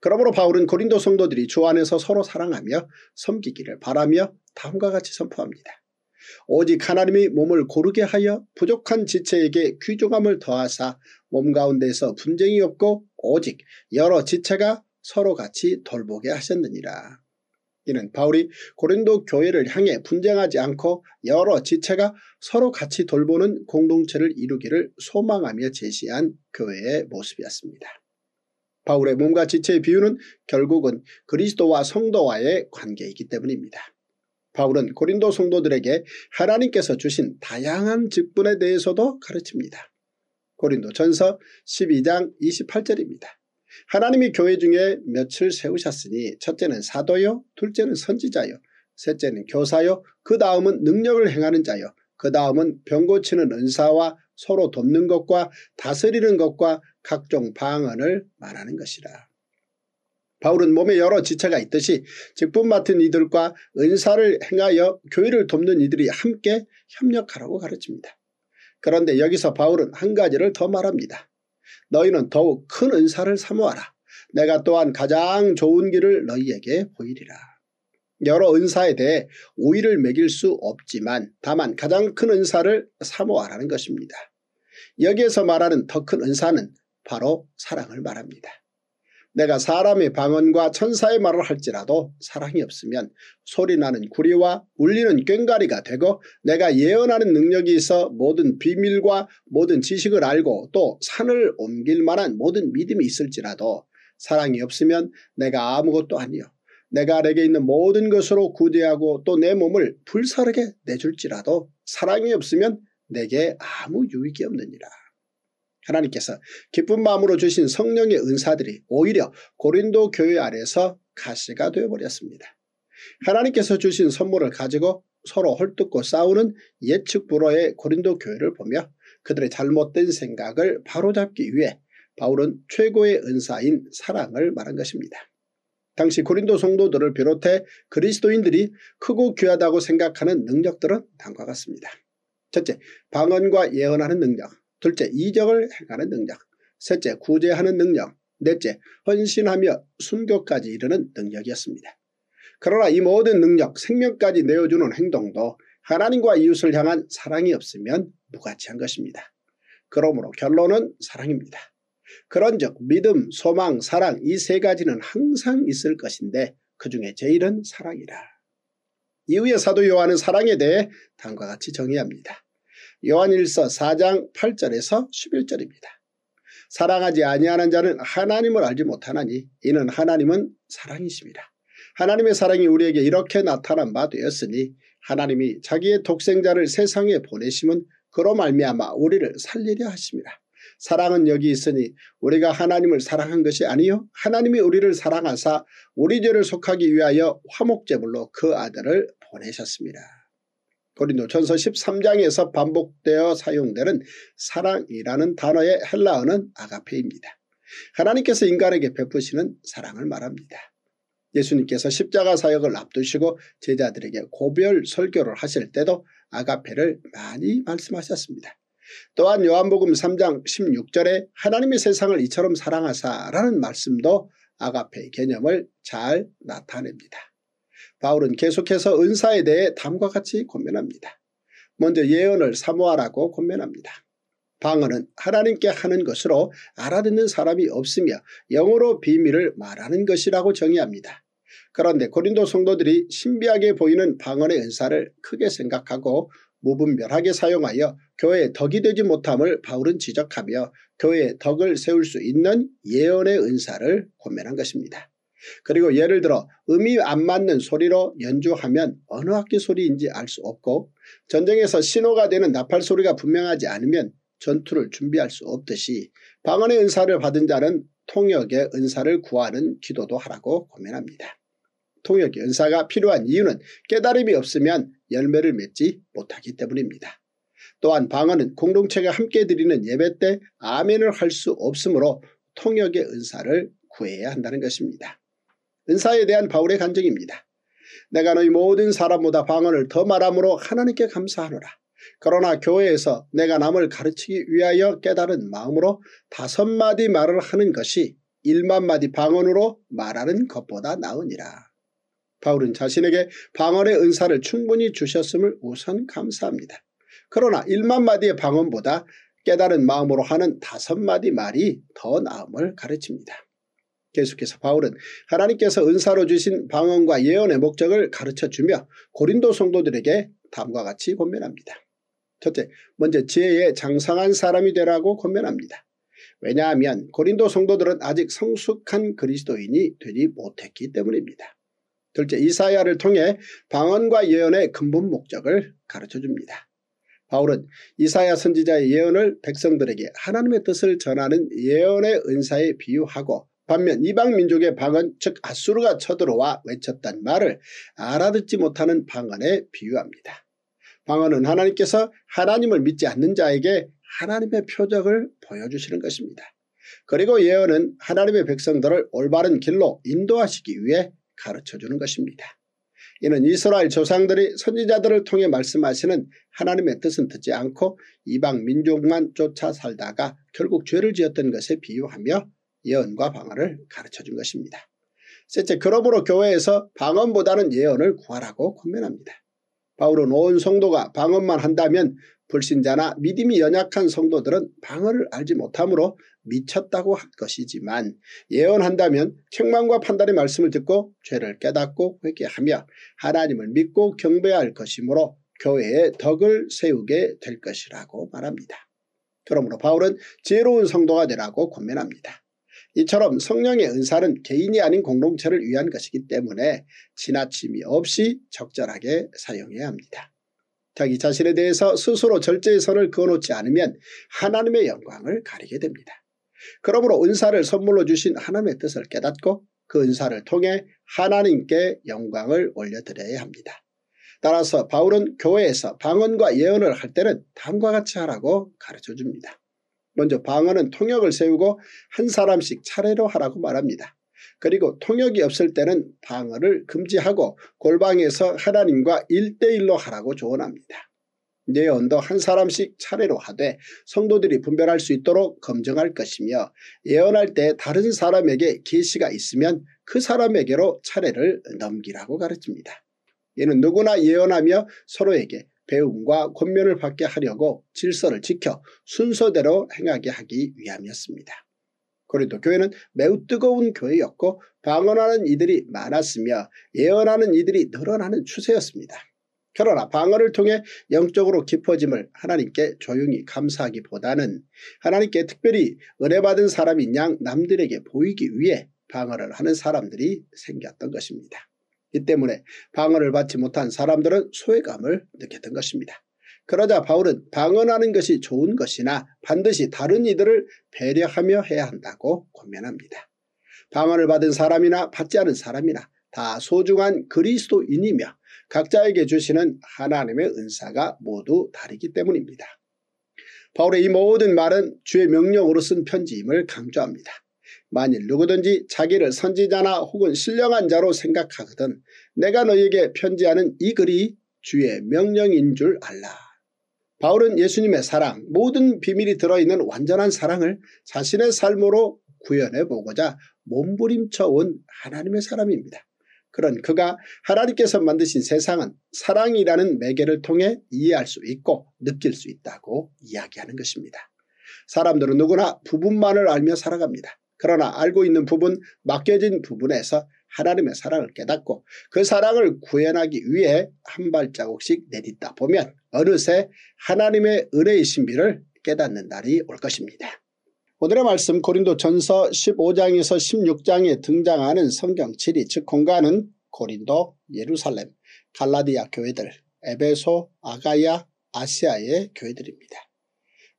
Speaker 1: 그러므로 바울은 고린도 성도들이 주 안에서 서로 사랑하며 섬기기를 바라며 다음과 같이 선포합니다. 오직 하나님이 몸을 고르게 하여 부족한 지체에게 귀중함을 더하사 몸 가운데서 분쟁이 없고 오직 여러 지체가 서로 같이 돌보게 하셨느니라. 이는 바울이 고린도 교회를 향해 분쟁하지 않고 여러 지체가 서로 같이 돌보는 공동체를 이루기를 소망하며 제시한 교회의 모습이었습니다. 바울의 몸과 지체의 비유는 결국은 그리스도와 성도와의 관계이기 때문입니다. 바울은 고린도 성도들에게 하나님께서 주신 다양한 직분에 대해서도 가르칩니다. 고린도 전서 12장 28절입니다. 하나님이 교회 중에 며칠 세우셨으니 첫째는 사도요 둘째는 선지자요 셋째는 교사요 그 다음은 능력을 행하는 자요 그 다음은 병고치는 은사와 서로 돕는 것과 다스리는 것과 각종 방언을 말하는 것이라. 바울은 몸에 여러 지체가 있듯이 직분 맡은 이들과 은사를 행하여 교회를 돕는 이들이 함께 협력하라고 가르칩니다. 그런데 여기서 바울은 한 가지를 더 말합니다. 너희는 더욱 큰 은사를 사모하라. 내가 또한 가장 좋은 길을 너희에게 보이리라. 여러 은사에 대해 오의를 매길 수 없지만 다만 가장 큰 은사를 사모하라는 것입니다. 여기에서 말하는 더 큰 은사는 바로 사랑을 말합니다. 내가 사람의 방언과 천사의 말을 할지라도 사랑이 없으면 소리나는 구리와 울리는 꽹가리가 되고 내가 예언하는 능력이 있어 모든 비밀과 모든 지식을 알고 또 산을 옮길 만한 모든 믿음이 있을지라도 사랑이 없으면 내가 아무것도 아니요 내가 내게 있는 모든 것으로 구제하고 또 내 몸을 불사르게 내줄지라도 사랑이 없으면 내게 아무 유익이 없느니라. 하나님께서 기쁜 마음으로 주신 성령의 은사들이 오히려 고린도 교회 아래서 가시가 되어버렸습니다. 하나님께서 주신 선물을 가지고 서로 헐뜯고 싸우는 예측 불허의 고린도 교회를 보며 그들의 잘못된 생각을 바로잡기 위해 바울은 최고의 은사인 사랑을 말한 것입니다. 당시 고린도 성도들을 비롯해 그리스도인들이 크고 귀하다고 생각하는 능력들은 다음과 같습니다. 첫째, 방언과 예언하는 능력 둘째 이적을 행하는 능력, 셋째 구제하는 능력, 넷째 헌신하며 순교까지 이르는 능력이었습니다. 그러나 이 모든 능력 생명까지 내어주는 행동도 하나님과 이웃을 향한 사랑이 없으면 무가치한 것입니다. 그러므로 결론은 사랑입니다. 그런즉 믿음, 소망, 사랑 이 세 가지는 항상 있을 것인데 그 중에 제일은 사랑이라. 이후에 사도 요한은 사랑에 대해 다음과 같이 정의합니다. 요한일서 4장 8절에서 11절입니다. 사랑하지 아니하는 자는 하나님을 알지 못하나니 이는 하나님은 사랑이십니다. 하나님의 사랑이 우리에게 이렇게 나타난 바 되었으니 하나님이 자기의 독생자를 세상에 보내심은 그로 말미암아 우리를 살리려 하십니다. 사랑은 여기 있으니 우리가 하나님을 사랑한 것이 아니요 하나님이 우리를 사랑하사 우리 죄를 속하기 위하여 화목제물로 그 아들을 보내셨습니다. 고린도전서 13장에서 반복되어 사용되는 사랑이라는 단어의 헬라어는 아가페입니다. 하나님께서 인간에게 베푸시는 사랑을 말합니다. 예수님께서 십자가 사역을 앞두시고 제자들에게 고별 설교를 하실 때도 아가페를 많이 말씀하셨습니다. 또한 요한복음 3장 16절에 하나님의 세상을 이처럼 사랑하사라는 말씀도 아가페의 개념을 잘 나타냅니다. 바울은 계속해서 은사에 대해 다음과 같이 권면합니다. 먼저 예언을 사모하라고 권면합니다. 방언은 하나님께 하는 것으로 알아듣는 사람이 없으며 영어로 비밀을 말하는 것이라고 정의합니다. 그런데 고린도 성도들이 신비하게 보이는 방언의 은사를 크게 생각하고 무분별하게 사용하여 교회의 덕이 되지 못함을 바울은 지적하며 교회의 덕을 세울 수 있는 예언의 은사를 권면한 것입니다. 그리고 예를 들어 음이 안 맞는 소리로 연주하면 어느 악기 소리인지 알 수 없고 전쟁에서 신호가 되는 나팔 소리가 분명하지 않으면 전투를 준비할 수 없듯이 방언의 은사를 받은 자는 통역의 은사를 구하는 기도도 하라고 고민합니다. 통역의 은사가 필요한 이유는 깨달음이 없으면 열매를 맺지 못하기 때문입니다. 또한 방언은 공동체가 함께 드리는 예배 때 아멘을 할 수 없으므로 통역의 은사를 구해야 한다는 것입니다. 은사에 대한 바울의 간증입니다. 내가 너희 모든 사람보다 방언을 더 말함으로 하나님께 감사하노라. 그러나 교회에서 내가 남을 가르치기 위하여 깨달은 마음으로 다섯 마디 말을 하는 것이 일만 마디 방언으로 말하는 것보다 나으니라. 바울은 자신에게 방언의 은사를 충분히 주셨음을 우선 감사합니다. 그러나 일만 마디의 방언보다 깨달은 마음으로 하는 다섯 마디 말이 더 나음을 가르칩니다. 계속해서 바울은 하나님께서 은사로 주신 방언과 예언의 목적을 가르쳐주며 고린도 성도들에게 다음과 같이 권면합니다. 첫째, 먼저 지혜에 장성한 사람이 되라고 권면합니다. 왜냐하면 고린도 성도들은 아직 성숙한 그리스도인이 되지 못했기 때문입니다. 둘째, 이사야를 통해 방언과 예언의 근본 목적을 가르쳐줍니다. 바울은 이사야 선지자의 예언을 백성들에게 하나님의 뜻을 전하는 예언의 은사에 비유하고 반면 이방 민족의 방언 즉 아수르가 쳐들어와 외쳤단 말을 알아듣지 못하는 방언에 비유합니다. 방언은 하나님께서 하나님을 믿지 않는 자에게 하나님의 표적을 보여주시는 것입니다. 그리고 예언은 하나님의 백성들을 올바른 길로 인도하시기 위해 가르쳐주는 것입니다. 이는 이스라엘 조상들이 선지자들을 통해 말씀하시는 하나님의 뜻은 듣지 않고 이방 민족만 쫓아 살다가 결국 죄를 지었던 것에 비유하며 예언과 방언을 가르쳐준 것입니다. 셋째, 그러므로 교회에서 방언보다는 예언을 구하라고 권면합니다. 바울은 온 성도가 방언만 한다면 불신자나 믿음이 연약한 성도들은 방언을 알지 못하므로 미쳤다고 할 것이지만 예언한다면 책망과 판단의 말씀을 듣고 죄를 깨닫고 회개하며 하나님을 믿고 경배할 것이므로 교회의 덕을 세우게 될 것이라고 말합니다. 그러므로 바울은 지혜로운 성도가 되라고 권면합니다. 이처럼 성령의 은사는 개인이 아닌 공동체를 위한 것이기 때문에 지나침이 없이 적절하게 사용해야 합니다. 자기 자신에 대해서 스스로 절제의 선을 그어놓지 않으면 하나님의 영광을 가리게 됩니다. 그러므로 은사를 선물로 주신 하나님의 뜻을 깨닫고 그 은사를 통해 하나님께 영광을 올려드려야 합니다. 따라서 바울은 교회에서 방언과 예언을 할 때는 다음과 같이 하라고 가르쳐줍니다. 먼저 방언은 통역을 세우고 한 사람씩 차례로 하라고 말합니다. 그리고 통역이 없을 때는 방언을 금지하고 골방에서 하나님과 일대일로 하라고 조언합니다. 예언도 한 사람씩 차례로 하되 성도들이 분별할 수 있도록 검증할 것이며 예언할 때 다른 사람에게 계시가 있으면 그 사람에게로 차례를 넘기라고 가르칩니다. 이는 누구나 예언하며 서로에게 배움과 권면을 받게 하려고 질서를 지켜 순서대로 행하게 하기 위함이었습니다. 그래도 교회는 매우 뜨거운 교회였고 방언하는 이들이 많았으며 예언하는 이들이 늘어나는 추세였습니다. 그러나 방언을 통해 영적으로 깊어짐을 하나님께 조용히 감사하기보다는 하나님께 특별히 은혜받은 사람인 양 남들에게 보이기 위해 방언을 하는 사람들이 생겼던 것입니다. 이 때문에 방언을 받지 못한 사람들은 소외감을 느꼈던 것입니다. 그러자 바울은 방언하는 것이 좋은 것이나 반드시 다른 이들을 배려하며 해야 한다고 권면합니다. 방언을 받은 사람이나 받지 않은 사람이나 다 소중한 그리스도인이며 각자에게 주시는 하나님의 은사가 모두 다르기 때문입니다. 바울의 이 모든 말은 주의 명령으로 쓴 편지임을 강조합니다. 만일 누구든지 자기를 선지자나 혹은 신령한 자로 생각하거든 내가 너에게 편지하는 이 글이 주의 명령인 줄 알라. 바울은 예수님의 사랑, 모든 비밀이 들어있는 완전한 사랑을 자신의 삶으로 구현해보고자 몸부림쳐온 하나님의 사람입니다. 그런 그가 하나님께서 만드신 세상은 사랑이라는 매개를 통해 이해할 수 있고 느낄 수 있다고 이야기하는 것입니다. 사람들은 누구나 부분만을 알며 살아갑니다. 그러나 알고 있는 부분 맡겨진 부분에서 하나님의 사랑을 깨닫고 그 사랑을 구현하기 위해 한 발자국씩 내딛다 보면 어느새 하나님의 은혜의 신비를 깨닫는 날이 올 것입니다. 오늘의 말씀 고린도 전서 15장에서 16장에 등장하는 성경 지리 즉 공간은 고린도, 예루살렘, 갈라디아 교회들, 에베소, 아가야, 아시아의 교회들입니다.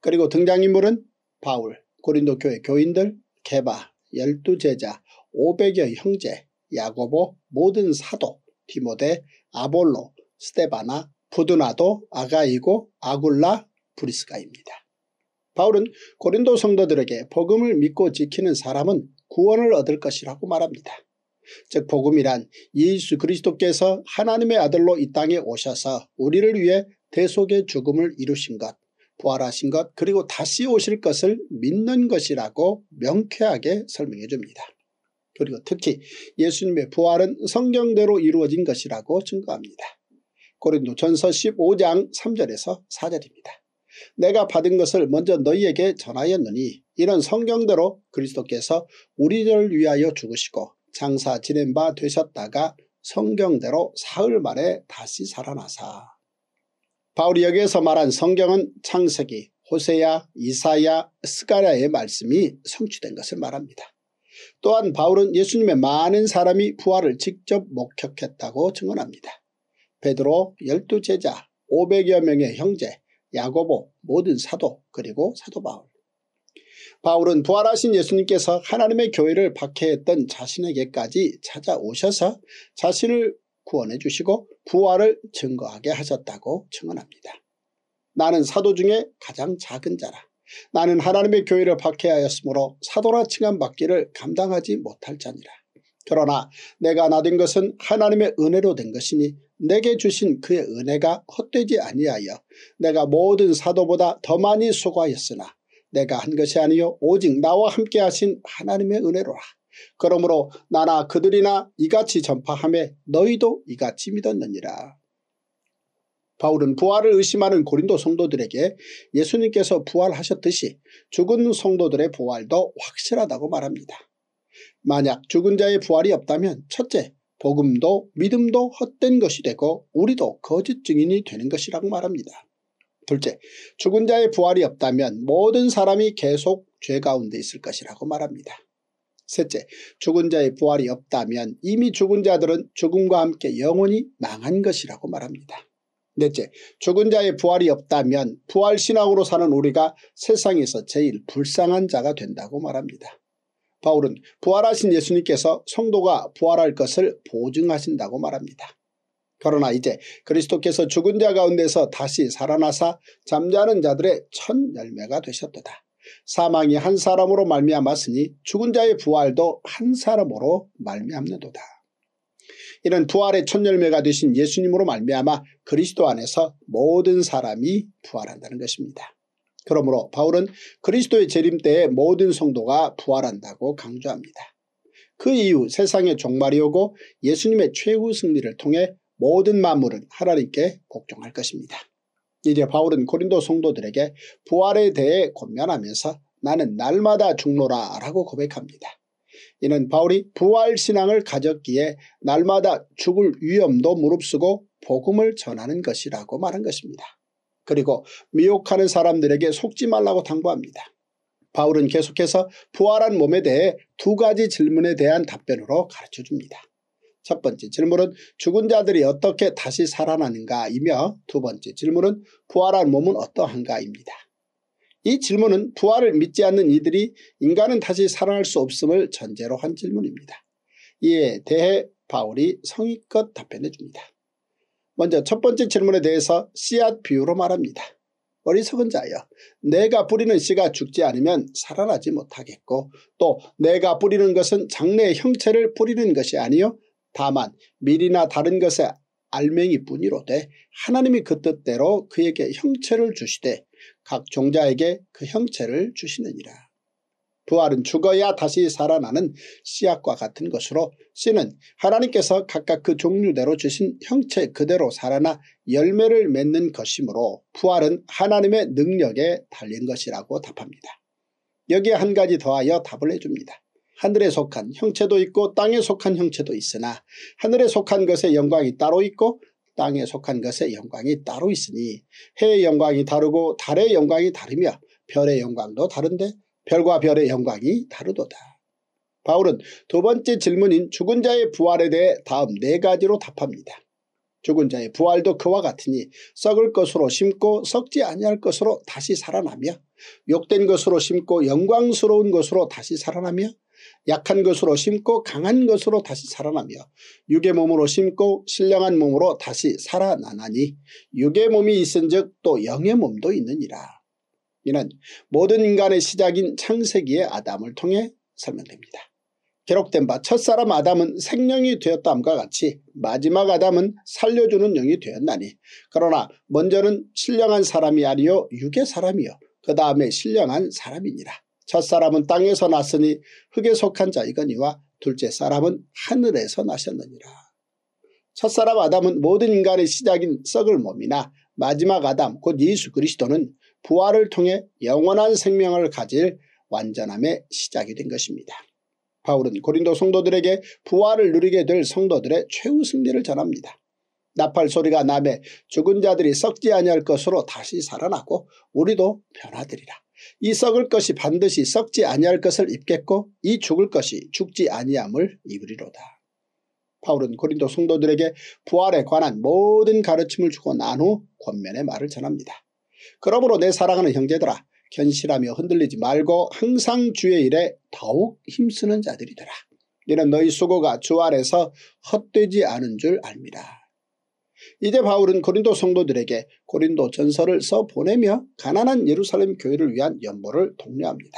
Speaker 1: 그리고 등장인물은 바울, 고린도 교회 교인들, 게바, 열두 제자, 5 0 0여 형제, 야고보, 모든 사도, 디모데, 아볼로, 스테바나, 부두나도, 아가이고, 아굴라, 브리스가입니다. 바울은 고린도 성도들에게 복음을 믿고 지키는 사람은 구원을 얻을 것이라고 말합니다. 즉 복음이란 예수 그리스도께서 하나님의 아들로 이 땅에 오셔서 우리를 위해 대속의 죽음을 이루신 것 부활하신 것 그리고 다시 오실 것을 믿는 것이라고 명쾌하게 설명해 줍니다. 그리고 특히 예수님의 부활은 성경대로 이루어진 것이라고 증거합니다. 고린도전서 15장 3절에서 4절입니다. 내가 받은 것을 먼저 너희에게 전하였느니 이런 성경대로 그리스도께서 우리를 위하여 죽으시고 장사 지낸 바 되셨다가 성경대로 사흘 만에 다시 살아나사 바울이 여기에서 말한 성경은 창세기, 호세야, 이사야, 스가랴의 말씀이 성취된 것을 말합니다. 또한 바울은 예수님의 많은 사람이 부활을 직접 목격했다고 증언합니다. 베드로 12제자 500여 명의 형제 야고보 모든 사도 그리고 사도 바울 바울은 부활하신 예수님께서 하나님의 교회를 박해했던 자신에게까지 찾아오셔서 자신을 구원해 주시고 부활을 증거하게 하셨다고 증언합니다. 나는 사도 중에 가장 작은 자라. 나는 하나님의 교회를 박해하였으므로 사도라 칭한 받기를 감당하지 못할 자니라. 그러나 내가 나된 것은 하나님의 은혜로 된 것이니 내게 주신 그의 은혜가 헛되지 아니하여 내가 모든 사도보다 더 많이 수고하였으나 내가 한 것이 아니요 오직 나와 함께 하신 하나님의 은혜로라. 그러므로 나나 그들이나 이같이 전파함에 너희도 이같이 믿었느니라. 바울은 부활을 의심하는 고린도 성도들에게 예수님께서 부활하셨듯이 죽은 성도들의 부활도 확실하다고 말합니다. 만약 죽은 자의 부활이 없다면 첫째, 복음도 믿음도 헛된 것이 되고 우리도 거짓 증인이 되는 것이라고 말합니다. 둘째, 죽은 자의 부활이 없다면 모든 사람이 계속 죄 가운데 있을 것이라고 말합니다. 셋째, 죽은 자의 부활이 없다면 이미 죽은 자들은 죽음과 함께 영원히 망한 것이라고 말합니다. 넷째, 죽은 자의 부활이 없다면 부활신앙으로 사는 우리가 세상에서 제일 불쌍한 자가 된다고 말합니다. 바울은 부활하신 예수님께서 성도가 부활할 것을 보증하신다고 말합니다. 그러나 이제 그리스도께서 죽은 자 가운데서 다시 살아나사 잠자는 자들의 첫 열매가 되셨도다. 사망이 한 사람으로 말미암았으니 죽은 자의 부활도 한 사람으로 말미암는도다. 이는 부활의 첫 열매가 되신 예수님으로 말미암아 그리스도 안에서 모든 사람이 부활한다는 것입니다. 그러므로 바울은 그리스도의 재림 때에 모든 성도가 부활한다고 강조합니다. 그 이후 세상의 종말이 오고 예수님의 최후 승리를 통해 모든 만물은 하나님께 복종할 것입니다. 이제 바울은 고린도 성도들에게 부활에 대해 권면하면서 나는 날마다 죽노라 라고 고백합니다. 이는 바울이 부활 신앙을 가졌기에 날마다 죽을 위험도 무릅쓰고 복음을 전하는 것이라고 말한 것입니다. 그리고 미혹하는 사람들에게 속지 말라고 당부합니다. 바울은 계속해서 부활한 몸에 대해 두 가지 질문에 대한 답변으로 가르쳐줍니다. 첫 번째 질문은 죽은 자들이 어떻게 다시 살아나는가이며 두 번째 질문은 부활한 몸은 어떠한가입니다. 이 질문은 부활을 믿지 않는 이들이 인간은 다시 살아날 수 없음을 전제로 한 질문입니다. 이에 대해 바울이 성의껏 답변해 줍니다. 먼저 첫 번째 질문에 대해서 씨앗 비유로 말합니다. 어리석은 자여 내가 뿌리는 씨가 죽지 않으면 살아나지 못하겠고 또 내가 뿌리는 것은 장래의 형체를 뿌리는 것이 아니요 다만 밀이나 다른 것에 알맹이뿐이로되 하나님이 그 뜻대로 그에게 형체를 주시되 각 종자에게 그 형체를 주시느니라. 부활은 죽어야 다시 살아나는 씨앗과 같은 것으로 씨는 하나님께서 각각 그 종류대로 주신 형체 그대로 살아나 열매를 맺는 것이므로 부활은 하나님의 능력에 달린 것이라고 답합니다. 여기에 한 가지 더하여 답을 해줍니다. 하늘에 속한 형체도 있고 땅에 속한 형체도 있으나 하늘에 속한 것의 영광이 따로 있고 땅에 속한 것의 영광이 따로 있으니 해의 영광이 다르고 달의 영광이 다르며 별의 영광도 다른데 별과 별의 영광이 다르도다. 바울은 두 번째 질문인 죽은 자의 부활에 대해 다음 네 가지로 답합니다. 죽은 자의 부활도 그와 같으니 썩을 것으로 심고 썩지 아니할 것으로 다시 살아나며 욕된 것으로 심고 영광스러운 것으로 다시 살아나며 약한 것으로 심고 강한 것으로 다시 살아나며 육의 몸으로 심고 신령한 몸으로 다시 살아나나니 육의 몸이 있은즉 또 영의 몸도 있느니라. 이는 모든 인간의 시작인 창세기의 아담을 통해 설명됩니다. 기록된 바 첫사람 아담은 생명이 되었다함과 같이 마지막 아담은 살려주는 영이 되었나니 그러나 먼저는 신령한 사람이 아니요 육의 사람이요 그 다음에 신령한 사람이니라. 첫사람은 땅에서 났으니 흙에 속한 자이거니와 둘째 사람은 하늘에서 나셨느니라. 첫사람 아담은 모든 인간의 시작인 썩을 몸이나 마지막 아담 곧 예수 그리스도는 부활을 통해 영원한 생명을 가질 완전함의 시작이 된 것입니다. 바울은 고린도 성도들에게 부활을 누리게 될 성도들의 최후 승리를 전합니다. 나팔 소리가 남에 죽은 자들이 썩지 아니할 것으로 다시 살아나고 우리도 변화되리라. 이 썩을 것이 반드시 썩지 아니할 것을 입겠고 이 죽을 것이 죽지 아니함을 입으리로다. 파울은 고린도 성도들에게 부활에 관한 모든 가르침을 주고 난 후 권면의 말을 전합니다. 그러므로 내 사랑하는 형제들아 견실하며 흔들리지 말고 항상 주의 일에 더욱 힘쓰는 자들이더라. 이는 너희 수고가 주 아래서 헛되지 않은 줄 압니다. 이제 바울은 고린도 성도들에게 고린도 전서를 써 보내며 가난한 예루살렘 교회를 위한 연보를 독려합니다.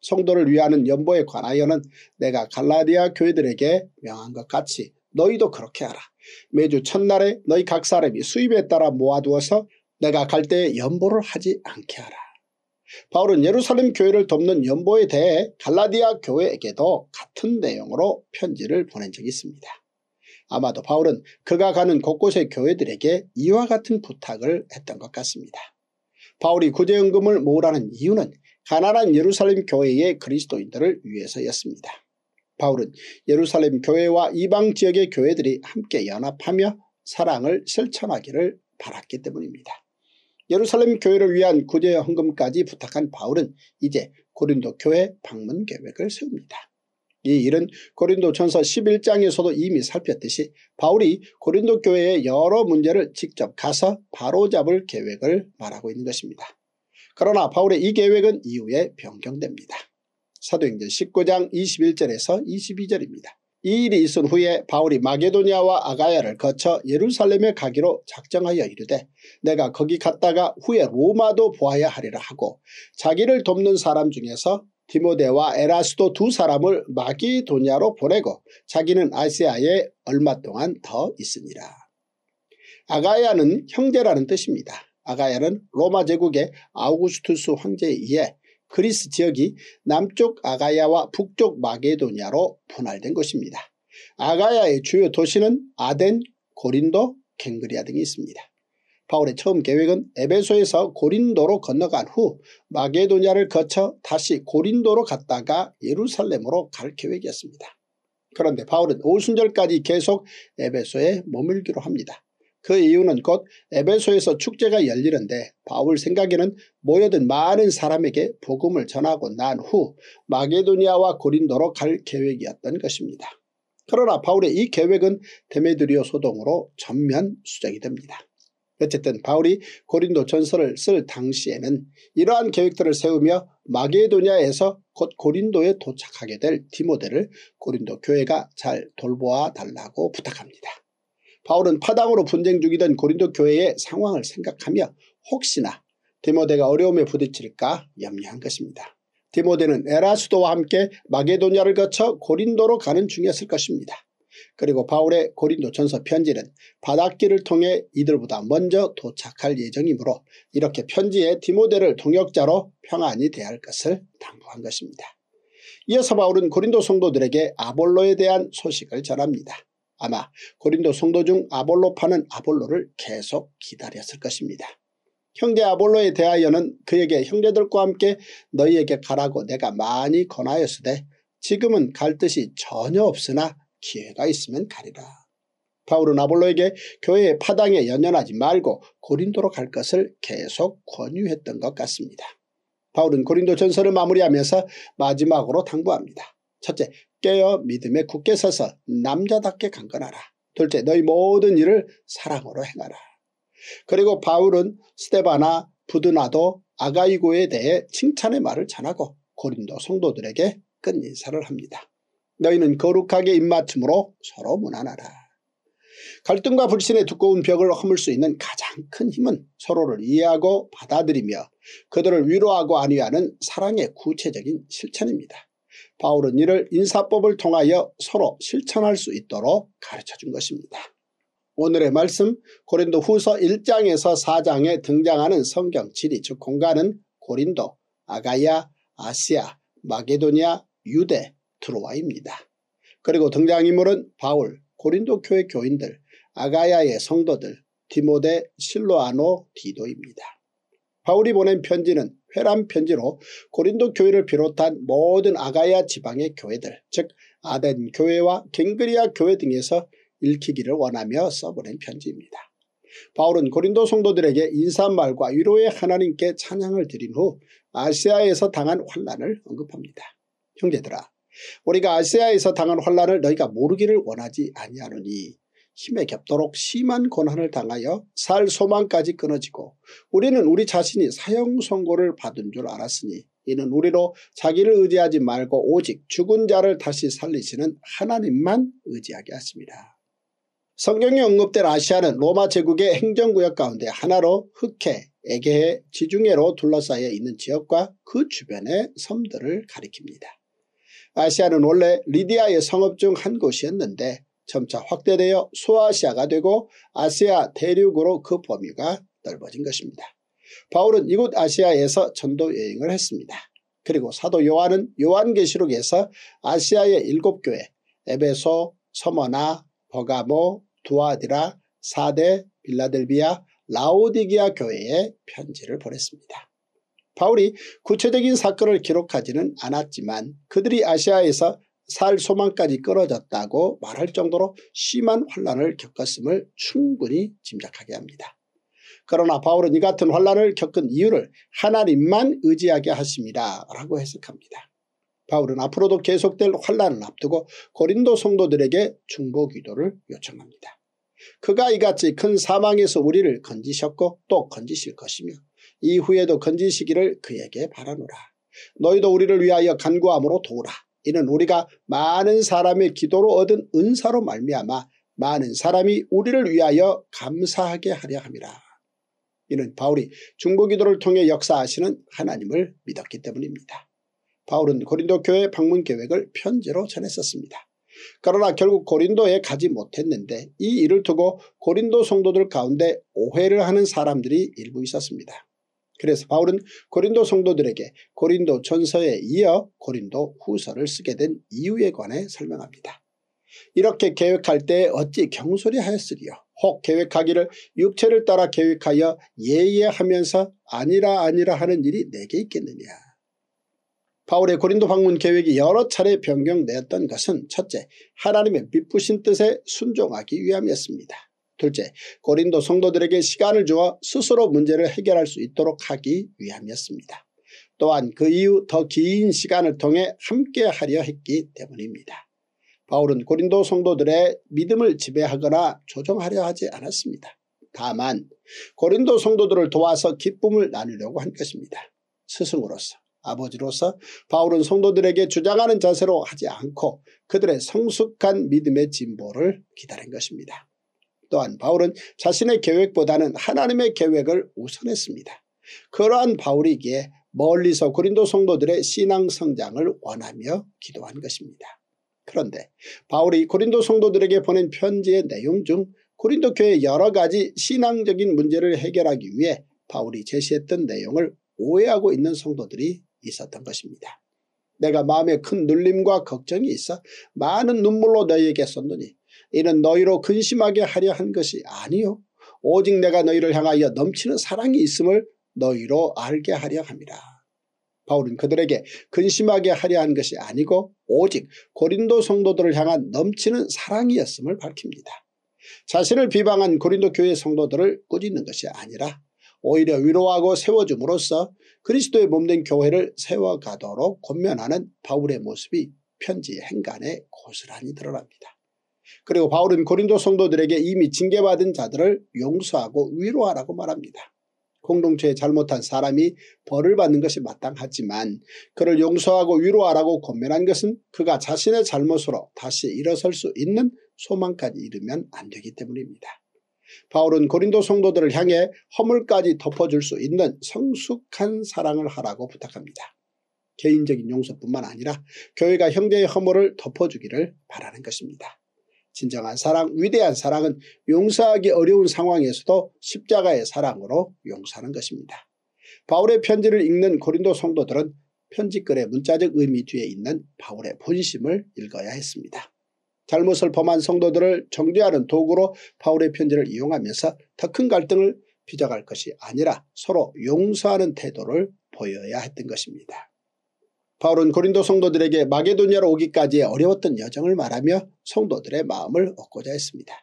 Speaker 1: 성도를 위하는 연보에 관하여는 내가 갈라디아 교회들에게 명한 것 같이 너희도 그렇게 하라. 매주 첫날에 너희 각 사람이 수입에 따라 모아두어서 내가 갈 때에 연보를 하지 않게 하라. 바울은 예루살렘 교회를 돕는 연보에 대해 갈라디아 교회에게도 같은 내용으로 편지를 보낸 적이 있습니다. 아마도 바울은 그가 가는 곳곳의 교회들에게 이와 같은 부탁을 했던 것 같습니다. 바울이 구제연금을 모으라는 이유는 가난한 예루살렘 교회의 그리스도인들을 위해서였습니다. 바울은 예루살렘 교회와 이방 지역의 교회들이 함께 연합하며 사랑을 실천하기를 바랐기 때문입니다. 예루살렘 교회를 위한 구제 헌금까지 부탁한 바울은 이제 고린도 교회 방문 계획을 세웁니다. 이 일은 고린도 전서 11장에서도 이미 살폈듯이 바울이 고린도 교회의 여러 문제를 직접 가서 바로잡을 계획을 말하고 있는 것입니다. 그러나 바울의 이 계획은 이후에 변경됩니다. 사도행전 19장 21절에서 22절입니다. 이 일이 있은 후에 바울이 마게도니아와 아가야를 거쳐 예루살렘에 가기로 작정하여 이르되 내가 거기 갔다가 후에 로마도 보아야 하리라 하고 자기를 돕는 사람 중에서 디모데와 에라스도 두 사람을 마기도냐로 보내고 자기는 아시아에 얼마 동안 더 있습니다. 아가야는 형제라는 뜻입니다. 아가야는 로마 제국의 아우구스투스 황제에 의해 그리스 지역이 남쪽 아가야와 북쪽 마게도냐로 분할된 것입니다. 아가야의 주요 도시는 아덴, 고린도, 갱그리아 등이 있습니다. 바울의 처음 계획은 에베소에서 고린도로 건너간 후 마게도냐를 거쳐 다시 고린도로 갔다가 예루살렘으로 갈 계획이었습니다. 그런데 바울은 오순절까지 계속 에베소에 머물기로 합니다. 그 이유는 곧 에베소에서 축제가 열리는데 바울 생각에는 모여든 많은 사람에게 복음을 전하고 난 후 마게도니아와 고린도로 갈 계획이었던 것입니다. 그러나 바울의 이 계획은 데메드리오 소동으로 전면 수정이 됩니다. 어쨌든 바울이 고린도 전서를 쓸 당시에는 이러한 계획들을 세우며 마게도냐에서 곧 고린도에 도착하게 될 디모데를 고린도 교회가 잘 돌보아 달라고 부탁합니다. 바울은 파당으로 분쟁 중이던 고린도 교회의 상황을 생각하며 혹시나 디모데가 어려움에 부딪힐까 염려한 것입니다. 디모데는 에라수도와 함께 마게도냐를 거쳐 고린도로 가는 중이었을 것입니다. 그리고 바울의 고린도전서 편지는 바닷길을 통해 이들보다 먼저 도착할 예정이므로 이렇게 편지에 디모델을 동역자로 평안히 대할 것을 당부한 것입니다. 이어서 바울은 고린도 성도들에게 아볼로에 대한 소식을 전합니다. 아마 고린도 성도 중 아볼로파는 아볼로를 계속 기다렸을 것입니다. 형제 아볼로에 대하여는 그에게 형제들과 함께 너희에게 가라고 내가 많이 권하였으되 지금은 갈 뜻이 전혀 없으나 기회가 있으면 가리라. 바울은 아볼로에게 교회의 파당에 연연하지 말고 고린도로 갈 것을 계속 권유했던 것 같습니다. 바울은 고린도 전설을 마무리하면서 마지막으로 당부합니다. 첫째, 깨어 믿음에 굳게 서서 남자답게 강건하라. 둘째, 너희 모든 일을 사랑으로 행하라. 그리고 바울은 스테바나, 부드나도, 아가이고에 대해 칭찬의 말을 전하고 고린도 성도들에게 끝 인사를 합니다. 너희는 거룩하게 입맞춤으로 서로 무난하라. 갈등과 불신의 두꺼운 벽을 허물 수 있는 가장 큰 힘은 서로를 이해하고 받아들이며 그들을 위로하고 안위하는 사랑의 구체적인 실천입니다. 바울은 이를 인사법을 통하여 서로 실천할 수 있도록 가르쳐준 것입니다. 오늘의 말씀 고린도 후서 1장에서 4장에 등장하는 성경 지리 즉 공간은 고린도, 아가야, 아시아, 마게도니아, 유대, 트로아입니다. 그리고 등장인물은 바울, 고린도 교회 교인들, 아가야의 성도들, 디모데, 실로아노, 디도입니다. 바울이 보낸 편지는 회람 편지로 고린도 교회를 비롯한 모든 아가야 지방의 교회들 즉 아덴 교회와 갱그리아 교회 등에서 읽히기를 원하며 써보낸 편지입니다. 바울은 고린도 성도들에게 인사말과 위로의 하나님께 찬양을 드린 후 아시아에서 당한 환란을 언급합니다. 형제들아 우리가 아시아에서 당한 환란을 너희가 모르기를 원하지 아니하노니 힘에 겹도록 심한 고난을 당하여 살 소망까지 끊어지고 우리는 우리 자신이 사형 선고를 받은 줄 알았으니 이는 우리로 자기를 의지하지 말고 오직 죽은 자를 다시 살리시는 하나님만 의지하게 하십니다. 성경에 언급된 아시아는 로마 제국의 행정구역 가운데 하나로 흑해, 에게해, 지중해로 둘러싸여 있는 지역과 그 주변의 섬들을 가리킵니다. 아시아는 원래 리디아의 성읍 중 한 곳이었는데 점차 확대되어 소아시아가 되고 아시아 대륙으로 그 범위가 넓어진 것입니다. 바울은 이곳 아시아에서 전도 여행을 했습니다. 그리고 사도 요한은 요한계시록에서 아시아의 일곱 교회 에베소, 서머나, 버가모, 두아디라, 사데, 빌라델비아, 라오디기아 교회에 편지를 보냈습니다. 바울이 구체적인 사건을 기록하지는 않았지만 그들이 아시아에서 살 소망까지 끊어졌다고 말할 정도로 심한 환란을 겪었음을 충분히 짐작하게 합니다. 그러나 바울은 이 같은 환란을 겪은 이유를 하나님만 의지하게 하십니다. 라고 해석합니다. 바울은 앞으로도 계속될 환란을 앞두고 고린도 성도들에게 중보 기도를 요청합니다. 그가 이같이 큰 사망에서 우리를 건지셨고 또 건지실 것이며 이후에도 건지시기를 그에게 바라노라. 너희도 우리를 위하여 간구함으로 도우라. 이는 우리가 많은 사람의 기도로 얻은 은사로 말미암아 많은 사람이 우리를 위하여 감사하게 하려 함이라. 이는 바울이 중보기도를 통해 역사하시는 하나님을 믿었기 때문입니다. 바울은 고린도 교회 방문 계획을 편지로 전했었습니다. 그러나 결국 고린도에 가지 못했는데 이 일을 두고 고린도 성도들 가운데 오해를 하는 사람들이 일부 있었습니다. 그래서 바울은 고린도 성도들에게 고린도 전서에 이어 고린도 후서를 쓰게 된 이유에 관해 설명합니다. 이렇게 계획할 때 어찌 경솔이 하였으리요. 혹 계획하기를 육체를 따라 계획하여 예예하면서 아니라 아니라 하는 일이 내게 있겠느냐. 바울의 고린도 방문 계획이 여러 차례 변경되었던 것은 첫째 하나님의 미쁘신 뜻에 순종하기 위함이었습니다. 둘째, 고린도 성도들에게 시간을 주어 스스로 문제를 해결할 수 있도록 하기 위함이었습니다. 또한 그 이후 더 긴 시간을 통해 함께하려 했기 때문입니다. 바울은 고린도 성도들의 믿음을 지배하거나 조종하려 하지 않았습니다. 다만 고린도 성도들을 도와서 기쁨을 나누려고 한 것입니다. 스승으로서 아버지로서 바울은 성도들에게 주장하는 자세로 하지 않고 그들의 성숙한 믿음의 진보를 기다린 것입니다. 또한 바울은 자신의 계획보다는 하나님의 계획을 우선했습니다. 그러한 바울이기에 멀리서 고린도 성도들의 신앙 성장을 원하며 기도한 것입니다. 그런데 바울이 고린도 성도들에게 보낸 편지의 내용 중 고린도 교회의 여러 가지 신앙적인 문제를 해결하기 위해 바울이 제시했던 내용을 오해하고 있는 성도들이 있었던 것입니다. 내가 마음에 큰 눌림과 걱정이 있어 많은 눈물로 너희에게 썼느니 이는 너희로 근심하게 하려 한 것이 아니요 오직 내가 너희를 향하여 넘치는 사랑이 있음을 너희로 알게 하려 합니다. 바울은 그들에게 근심하게 하려 한 것이 아니고 오직 고린도 성도들을 향한 넘치는 사랑이었음을 밝힙니다. 자신을 비방한 고린도 교회 성도들을 꾸짖는 것이 아니라 오히려 위로하고 세워줌으로써 그리스도의 몸 된 교회를 세워가도록 권면하는 바울의 모습이 편지 행간에 고스란히 드러납니다. 그리고 바울은 고린도 성도들에게 이미 징계받은 자들을 용서하고 위로하라고 말합니다. 공동체에 잘못한 사람이 벌을 받는 것이 마땅하지만 그를 용서하고 위로하라고 권면한 것은 그가 자신의 잘못으로 다시 일어설 수 있는 소망까지 이르면 안 되기 때문입니다. 바울은 고린도 성도들을 향해 허물까지 덮어줄 수 있는 성숙한 사랑을 하라고 부탁합니다. 개인적인 용서뿐만 아니라 교회가 형제의 허물을 덮어주기를 바라는 것입니다. 진정한 사랑, 위대한 사랑은 용서하기 어려운 상황에서도 십자가의 사랑으로 용서하는 것입니다. 바울의 편지를 읽는 고린도 성도들은 편지글의 문자적 의미 뒤에 있는 바울의 본심을 읽어야 했습니다. 잘못을 범한 성도들을 정죄하는 도구로 바울의 편지를 이용하면서 더 큰 갈등을 빚어갈 것이 아니라 서로 용서하는 태도를 보여야 했던 것입니다. 바울은 고린도 성도들에게 마게도니아로 오기까지의 어려웠던 여정을 말하며 성도들의 마음을 얻고자 했습니다.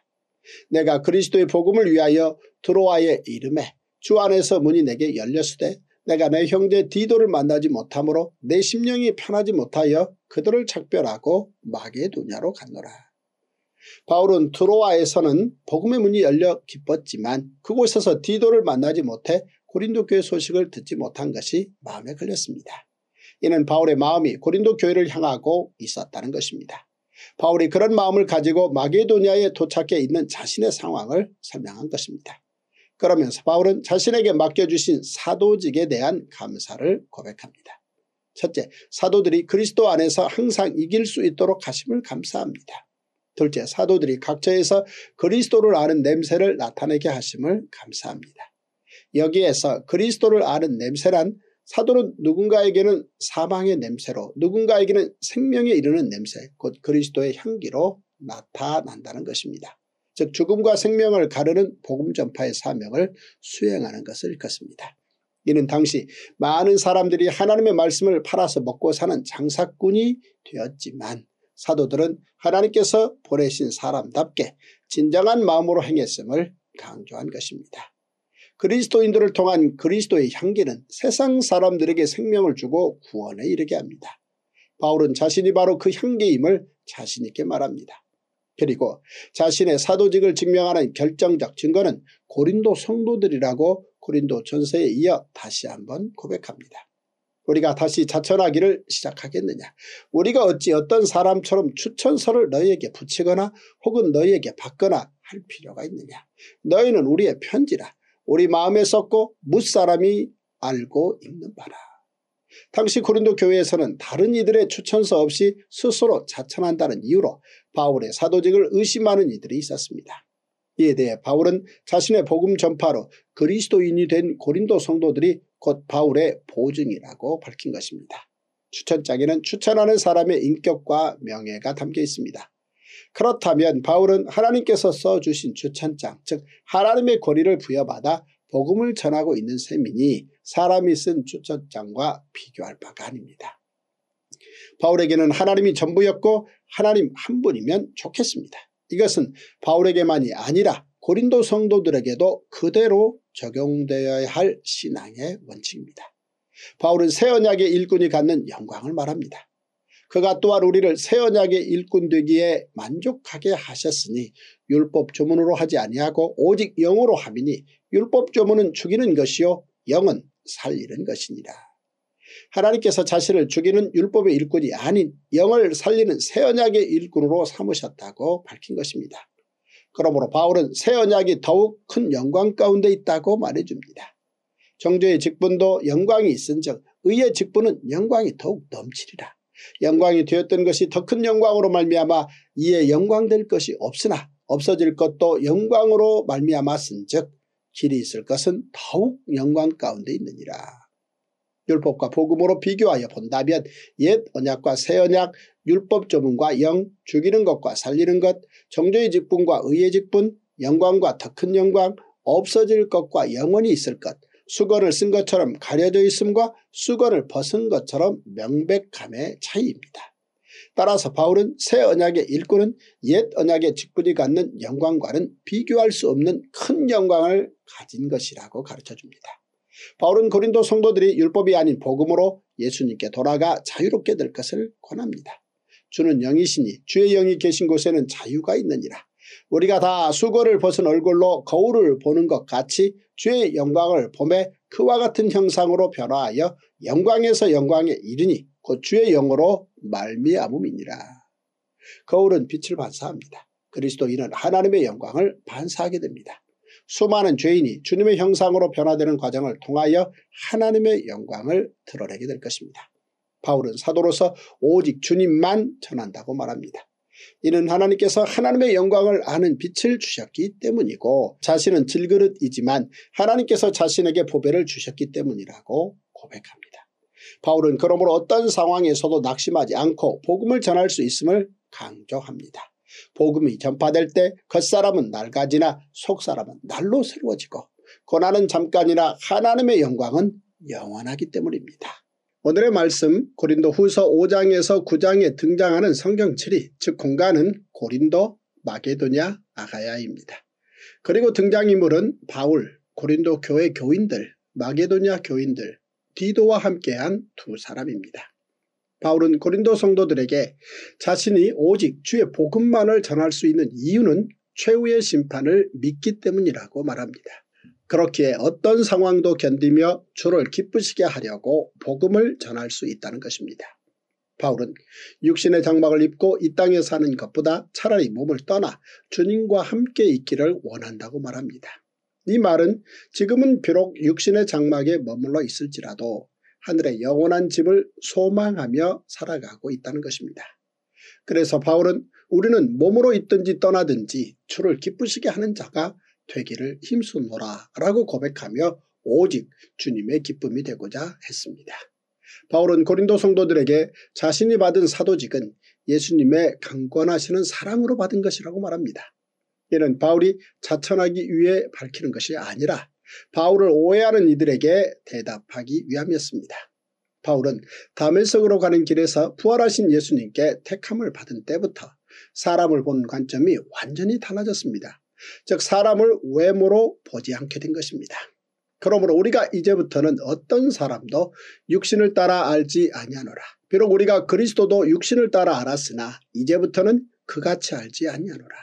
Speaker 1: 내가 그리스도의 복음을 위하여 드로아의 이름에 주 안에서 문이 내게 열렸으되 내가 내 형제 디도를 만나지 못하므로 내 심령이 편하지 못하여 그들을 작별하고 마게도냐로 갔노라. 바울은 드로아에서는 복음의 문이 열려 기뻤지만 그곳에서 디도를 만나지 못해 고린도 교회 소식을 듣지 못한 것이 마음에 걸렸습니다. 이는 바울의 마음이 고린도 교회를 향하고 있었다는 것입니다. 바울이 그런 마음을 가지고 마게도니아에 도착해 있는 자신의 상황을 설명한 것입니다. 그러면서 바울은 자신에게 맡겨주신 사도직에 대한 감사를 고백합니다. 첫째, 사도들이 그리스도 안에서 항상 이길 수 있도록 하심을 감사합니다. 둘째, 사도들이 각처에서 그리스도를 아는 냄새를 나타내게 하심을 감사합니다. 여기에서 그리스도를 아는 냄새란 사도는 누군가에게는 사망의 냄새로 누군가에게는 생명에 이르는 냄새 곧 그리스도의 향기로 나타난다는 것입니다. 즉 죽음과 생명을 가르는 복음 전파의 사명을 수행하는 것을 것입니다 이는 당시 많은 사람들이 하나님의 말씀을 팔아서 먹고 사는 장사꾼이 되었지만 사도들은 하나님께서 보내신 사람답게 진정한 마음으로 행했음을 강조한 것입니다. 그리스도인들을 통한 그리스도의 향기는 세상 사람들에게 생명을 주고 구원에 이르게 합니다. 바울은 자신이 바로 그 향기임을 자신있게 말합니다. 그리고 자신의 사도직을 증명하는 결정적 증거는 고린도 성도들이라고 고린도 전서에 이어 다시 한번 고백합니다. 우리가 다시 자천하기를 시작하겠느냐. 우리가 어찌 어떤 사람처럼 추천서를 너희에게 붙이거나 혹은 너희에게 받거나 할 필요가 있느냐. 너희는 우리의 편지라 우리 마음에 썼고 무사람이 알고 있는 바라. 당시 고린도 교회에서는 다른 이들의 추천서 없이 스스로 자천한다는 이유로 바울의 사도직을 의심하는 이들이 있었습니다. 이에 대해 바울은 자신의 복음 전파로 그리스도인이 된 고린도 성도들이 곧 바울의 보증이라고 밝힌 것입니다. 추천장에는 추천하는 사람의 인격과 명예가 담겨 있습니다. 그렇다면 바울은 하나님께서 써주신 주천장 즉 하나님의 권위를 부여받아 복음을 전하고 있는 셈이니 사람이 쓴 주천장과 비교할 바가 아닙니다. 바울에게는 하나님이 전부였고 하나님 한 분이면 좋겠습니다. 이것은 바울에게만이 아니라 고린도 성도들에게도 그대로 적용되어야 할 신앙의 원칙입니다. 바울은 새 언약의 일꾼이 갖는 영광을 말합니다. 그가 또한 우리를 새 언약의 일꾼 되기에 만족하게 하셨으니 율법 조문으로 하지 아니하고 오직 영으로 함이니 율법 조문은 죽이는 것이요 영은 살리는 것이니라. 하나님께서 자신을 죽이는 율법의 일꾼이 아닌 영을 살리는 새 언약의 일꾼으로 삼으셨다고 밝힌 것입니다. 그러므로 바울은 새 언약이 더욱 큰 영광 가운데 있다고 말해줍니다. 정죄의 직분도 영광이 있은 즉 의의 직분은 영광이 더욱 넘치리라. 영광이 되었던 것이 더 큰 영광으로 말미암아 이에 영광될 것이 없으나 없어질 것도 영광으로 말미암았은즉 길이 있을 것은 더욱 영광 가운데 있느니라. 율법과 복음으로 비교하여 본다면 옛 언약과 새 언약, 율법 조문과 영, 죽이는 것과 살리는 것, 정조의 직분과 의의 직분, 영광과 더 큰 영광, 없어질 것과 영원히 있을 것, 수건을쓴 것처럼 가려져 있음과 수건을 벗은 것처럼 명백함의 차이입니다. 따라서 바울은 새 언약의 일꾼은 옛 언약의 직분이 갖는 영광과는 비교할 수 없는 큰 영광을 가진 것이라고 가르쳐줍니다. 바울은 고린도 성도들이 율법이 아닌 복음으로 예수님께 돌아가 자유롭게 될 것을 권합니다. 주는 영이시니 주의 영이 계신 곳에는 자유가 있느니라. 우리가 다 수거를 벗은 얼굴로 거울을 보는 것 같이 주의 영광을 봄에 그와 같은 형상으로 변화하여 영광에서 영광에 이르니 곧 주의 영으로 말미암음이니라. 거울은 빛을 반사합니다. 그리스도인은 하나님의 영광을 반사하게 됩니다. 수많은 죄인이 주님의 형상으로 변화되는 과정을 통하여 하나님의 영광을 드러내게 될 것입니다. 바울은 사도로서 오직 주님만 전한다고 말합니다. 이는 하나님께서 하나님의 영광을 아는 빛을 주셨기 때문이고 자신은 질그릇이지만 하나님께서 자신에게 보배를 주셨기 때문이라고 고백합니다. 바울은 그러므로 어떤 상황에서도 낙심하지 않고 복음을 전할 수 있음을 강조합니다. 복음이 전파될 때 겉사람은 날가지나 속사람은 날로 새로워지고 고난은 잠깐이나 하나님의 영광은 영원하기 때문입니다. 오늘의 말씀 고린도 후서 5장에서 9장에 등장하는 성경 7위 즉 공간은 고린도, 마게도냐, 아가야입니다. 그리고 등장인물은 바울, 고린도 교회 교인들, 마게도냐 교인들, 디도와 함께한 두 사람입니다. 바울은 고린도 성도들에게 자신이 오직 주의 복음만을 전할 수 있는 이유는 최후의 심판을 믿기 때문이라고 말합니다. 그렇기에 어떤 상황도 견디며 주를 기쁘시게 하려고 복음을 전할 수 있다는 것입니다. 바울은 육신의 장막을 입고 이 땅에 사는 것보다 차라리 몸을 떠나 주님과 함께 있기를 원한다고 말합니다. 이 말은 지금은 비록 육신의 장막에 머물러 있을지라도 하늘의 영원한 집을 소망하며 살아가고 있다는 것입니다. 그래서 바울은 우리는 몸으로 있든지 떠나든지 주를 기쁘시게 하는 자가 되기를 힘쓰노라라고 고백하며 오직 주님의 기쁨이 되고자 했습니다. 바울은 고린도 성도들에게 자신이 받은 사도직은 예수님의 강권하시는 사랑으로 받은 것이라고 말합니다. 이는 바울이 자천하기 위해 밝히는 것이 아니라 바울을 오해하는 이들에게 대답하기 위함이었습니다. 바울은 다멜성으로 가는 길에서 부활하신 예수님께 택함을 받은 때부터 사람을 본 관점이 완전히 달라졌습니다. 즉 사람을 외모로 보지 않게 된 것입니다. 그러므로 우리가 이제부터는 어떤 사람도 육신을 따라 알지 아니하노라. 비록 우리가 그리스도도 육신을 따라 알았으나 이제부터는 그같이 알지 아니하노라.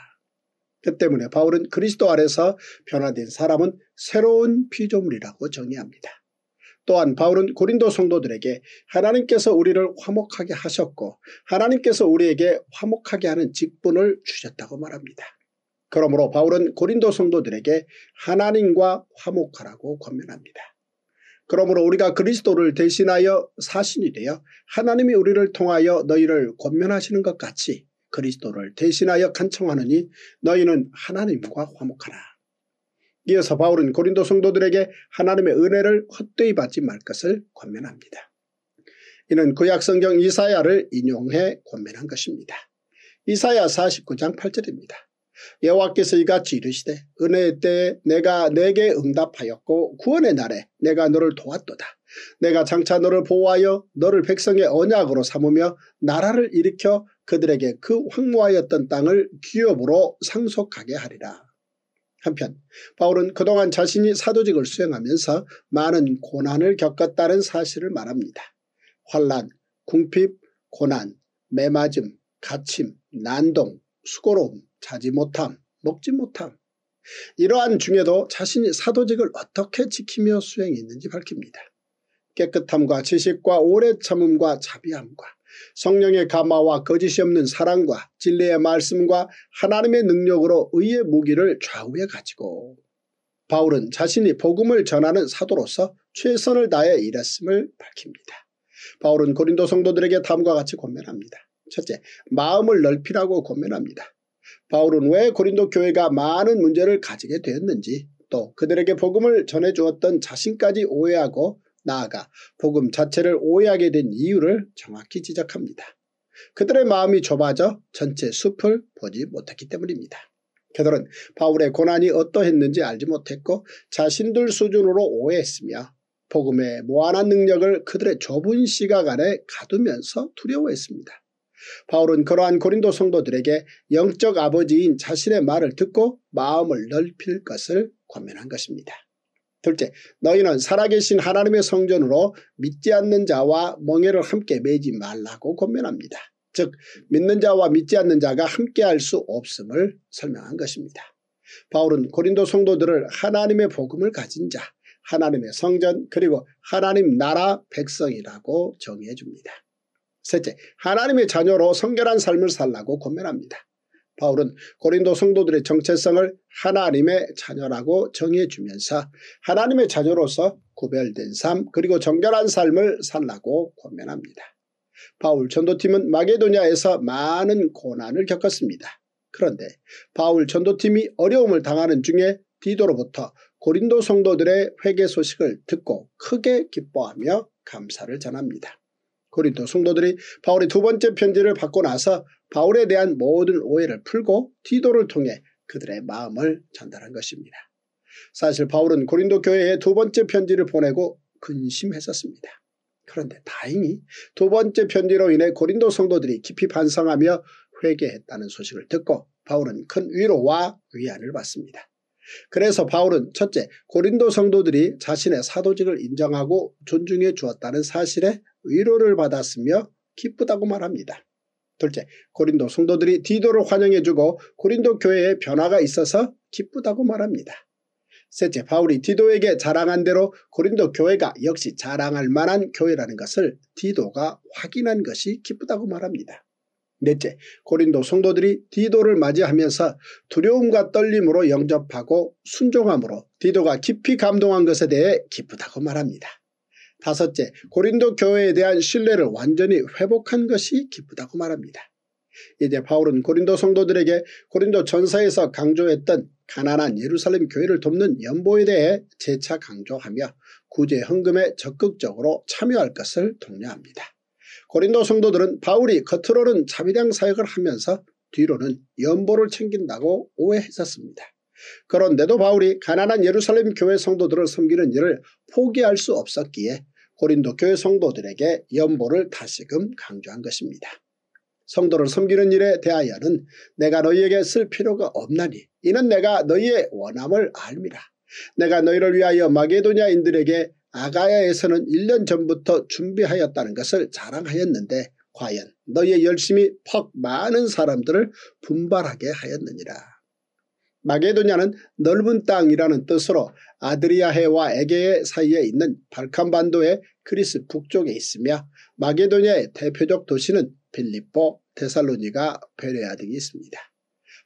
Speaker 1: 그 때문에 바울은 그리스도 아래서 변화된 사람은 새로운 피조물이라고 정의합니다. 또한 바울은 고린도 성도들에게 하나님께서 우리를 화목하게 하셨고 하나님께서 우리에게 화목하게 하는 직분을 주셨다고 말합니다. 그러므로 바울은 고린도 성도들에게 하나님과 화목하라고 권면합니다. 그러므로 우리가 그리스도를 대신하여 사신이 되어 하나님이 우리를 통하여 너희를 권면하시는 것 같이 그리스도를 대신하여 간청하느니 너희는 하나님과 화목하라. 이어서 바울은 고린도 성도들에게 하나님의 은혜를 헛되이 받지 말 것을 권면합니다. 이는 구약성경 이사야를 인용해 권면한 것입니다. 이사야 49장 8절입니다. 여호와께서 이같이 이르시되 은혜의 때에 내가 내게 응답하였고 구원의 날에 내가 너를 도왔도다. 내가 장차 너를 보호하여 너를 백성의 언약으로 삼으며 나라를 일으켜 그들에게 그 황무하였던 땅을 기업으로 상속하게 하리라. 한편 바울은 그동안 자신이 사도직을 수행하면서 많은 고난을 겪었다는 사실을 말합니다. 환란, 궁핍, 고난, 매맞음, 갇힘, 난동, 수고로움, 자지 못함, 먹지 못함 이러한 중에도 자신이 사도직을 어떻게 지키며 수행했는지 밝힙니다. 깨끗함과 지식과 오래 참음과 자비함과 성령의 가마와 거짓이 없는 사랑과 진리의 말씀과 하나님의 능력으로 의의 무기를 좌우에 가지고 바울은 자신이 복음을 전하는 사도로서 최선을 다해 일했음을 밝힙니다. 바울은 고린도 성도들에게 다음과 같이 권면합니다. 첫째, 마음을 넓히라고 권면합니다. 바울은 왜 고린도 교회가 많은 문제를 가지게 되었는지 또 그들에게 복음을 전해주었던 자신까지 오해하고 나아가 복음 자체를 오해하게 된 이유를 정확히 지적합니다. 그들의 마음이 좁아져 전체 숲을 보지 못했기 때문입니다. 그들은 바울의 고난이 어떠했는지 알지 못했고 자신들 수준으로 오해했으며 복음의 무한한 능력을 그들의 좁은 시각 안에 가두면서 두려워했습니다. 바울은 그러한 고린도 성도들에게 영적 아버지인 자신의 말을 듣고 마음을 넓힐 것을 권면한 것입니다. 둘째, 너희는 살아계신 하나님의 성전으로 믿지 않는 자와 멍해를 함께 매지 말라고 권면합니다. 즉 믿는 자와 믿지 않는 자가 함께할 수 없음을 설명한 것입니다. 바울은 고린도 성도들을 하나님의 복음을 가진 자, 하나님의 성전 그리고 하나님 나라 백성이라고 정의해 줍니다. 셋째, 하나님의 자녀로 성결한 삶을 살라고 권면합니다. 바울은 고린도 성도들의 정체성을 하나님의 자녀라고 정해주면서 의 하나님의 자녀로서 구별된 삶 그리고 정결한 삶을 살라고 권면합니다. 바울 전도팀은 마게도냐에서 많은 고난을 겪었습니다. 그런데 바울 전도팀이 어려움을 당하는 중에 디도로부터 고린도 성도들의 회개 소식을 듣고 크게 기뻐하며 감사를 전합니다. 고린도 성도들이 바울의 두 번째 편지를 받고 나서 바울에 대한 모든 오해를 풀고 디도를 통해 그들의 마음을 전달한 것입니다. 사실 바울은 고린도 교회에 두 번째 편지를 보내고 근심했었습니다. 그런데 다행히 두 번째 편지로 인해 고린도 성도들이 깊이 반성하며 회개했다는 소식을 듣고 바울은 큰 위로와 위안을 받습니다. 그래서 바울은 첫째 고린도 성도들이 자신의 사도직을 인정하고 존중해 주었다는 사실에 위로를 받았으며 기쁘다고 말합니다. 둘째 고린도 성도들이 디도를 환영해주고 고린도 교회에 변화가 있어서 기쁘다고 말합니다. 셋째 바울이 디도에게 자랑한 대로 고린도 교회가 역시 자랑할 만한 교회라는 것을 디도가 확인한 것이 기쁘다고 말합니다. 넷째, 고린도 성도들이 디도를 맞이하면서 두려움과 떨림으로 영접하고 순종함으로 디도가 깊이 감동한 것에 대해 기쁘다고 말합니다. 다섯째, 고린도 교회에 대한 신뢰를 완전히 회복한 것이 기쁘다고 말합니다. 이제 바울은 고린도 성도들에게 고린도 전사에서 강조했던 가난한 예루살렘 교회를 돕는 연보에 대해 재차 강조하며 구제 헌금에 적극적으로 참여할 것을 독려합니다. 고린도 성도들은 바울이 겉으로는 자비량 사역을 하면서 뒤로는 연보를 챙긴다고 오해했었습니다. 그런데도 바울이 가난한 예루살렘 교회 성도들을 섬기는 일을 포기할 수 없었기에 고린도 교회 성도들에게 연보를 다시금 강조한 것입니다. 성도를 섬기는 일에 대하여는 내가 너희에게 쓸 필요가 없나니 이는 내가 너희의 원함을 압니다. 내가 너희를 위하여 마게도냐인들에게 아가야에서는 1년 전부터 준비하였다는 것을 자랑하였는데 과연 너의 열심이 퍽 많은 사람들을 분발하게 하였느니라. 마게도냐는 넓은 땅이라는 뜻으로 아드리아해와 에게해 사이에 있는 발칸반도의 그리스 북쪽에 있으며 마게도냐의 대표적 도시는 빌립보, 데살로니가, 베레아 등이 있습니다.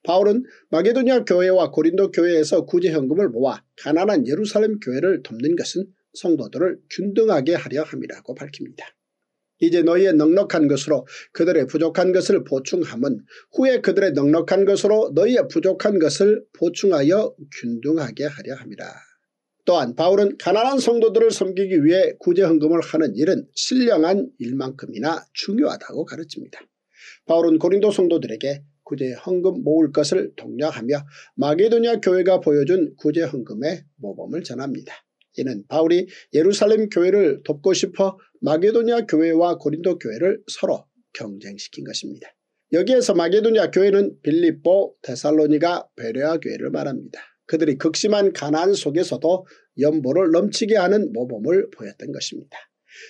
Speaker 1: 바울은 마게도냐 교회와 고린도 교회에서 구제 현금을 모아 가난한 예루살렘 교회를 돕는 것은 성도들을 균등하게 하려 함이라고 밝힙니다. 이제 너희의 넉넉한 것으로 그들의 부족한 것을 보충함은 후에 그들의 넉넉한 것으로 너희의 부족한 것을 보충하여 균등하게 하려 함이다 또한 바울은 가난한 성도들을 섬기기 위해 구제헌금을 하는 일은 신령한 일만큼이나 중요하다고 가르칩니다. 바울은 고린도 성도들에게 구제헌금 모을 것을 독려하며 마게도냐 교회가 보여준 구제헌금의 모범을 전합니다. 이는 바울이 예루살렘 교회를 돕고 싶어 마게도냐 교회와 고린도 교회를 서로 경쟁시킨 것입니다. 여기에서 마게도냐 교회는 빌립보, 데살로니가, 베레아 교회를 말합니다. 그들이 극심한 가난 속에서도 연보를 넘치게 하는 모범을 보였던 것입니다.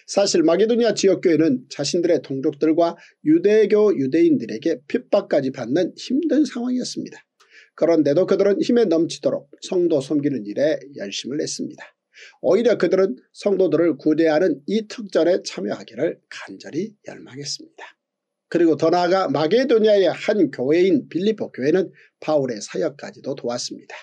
Speaker 1: 사실 마게도니아 지역교회는 자신들의 동족들과 유대교 유대인들에게 핍박까지 받는 힘든 상황이었습니다. 그런데도 그들은 힘에 넘치도록 성도 섬기는 일에 열심을 냈습니다. 오히려 그들은 성도들을 구제하는 이 특전에 참여하기를 간절히 열망했습니다. 그리고 더 나아가 마게도니아의 한 교회인 빌리포 교회는 바울의 사역까지도 도왔습니다.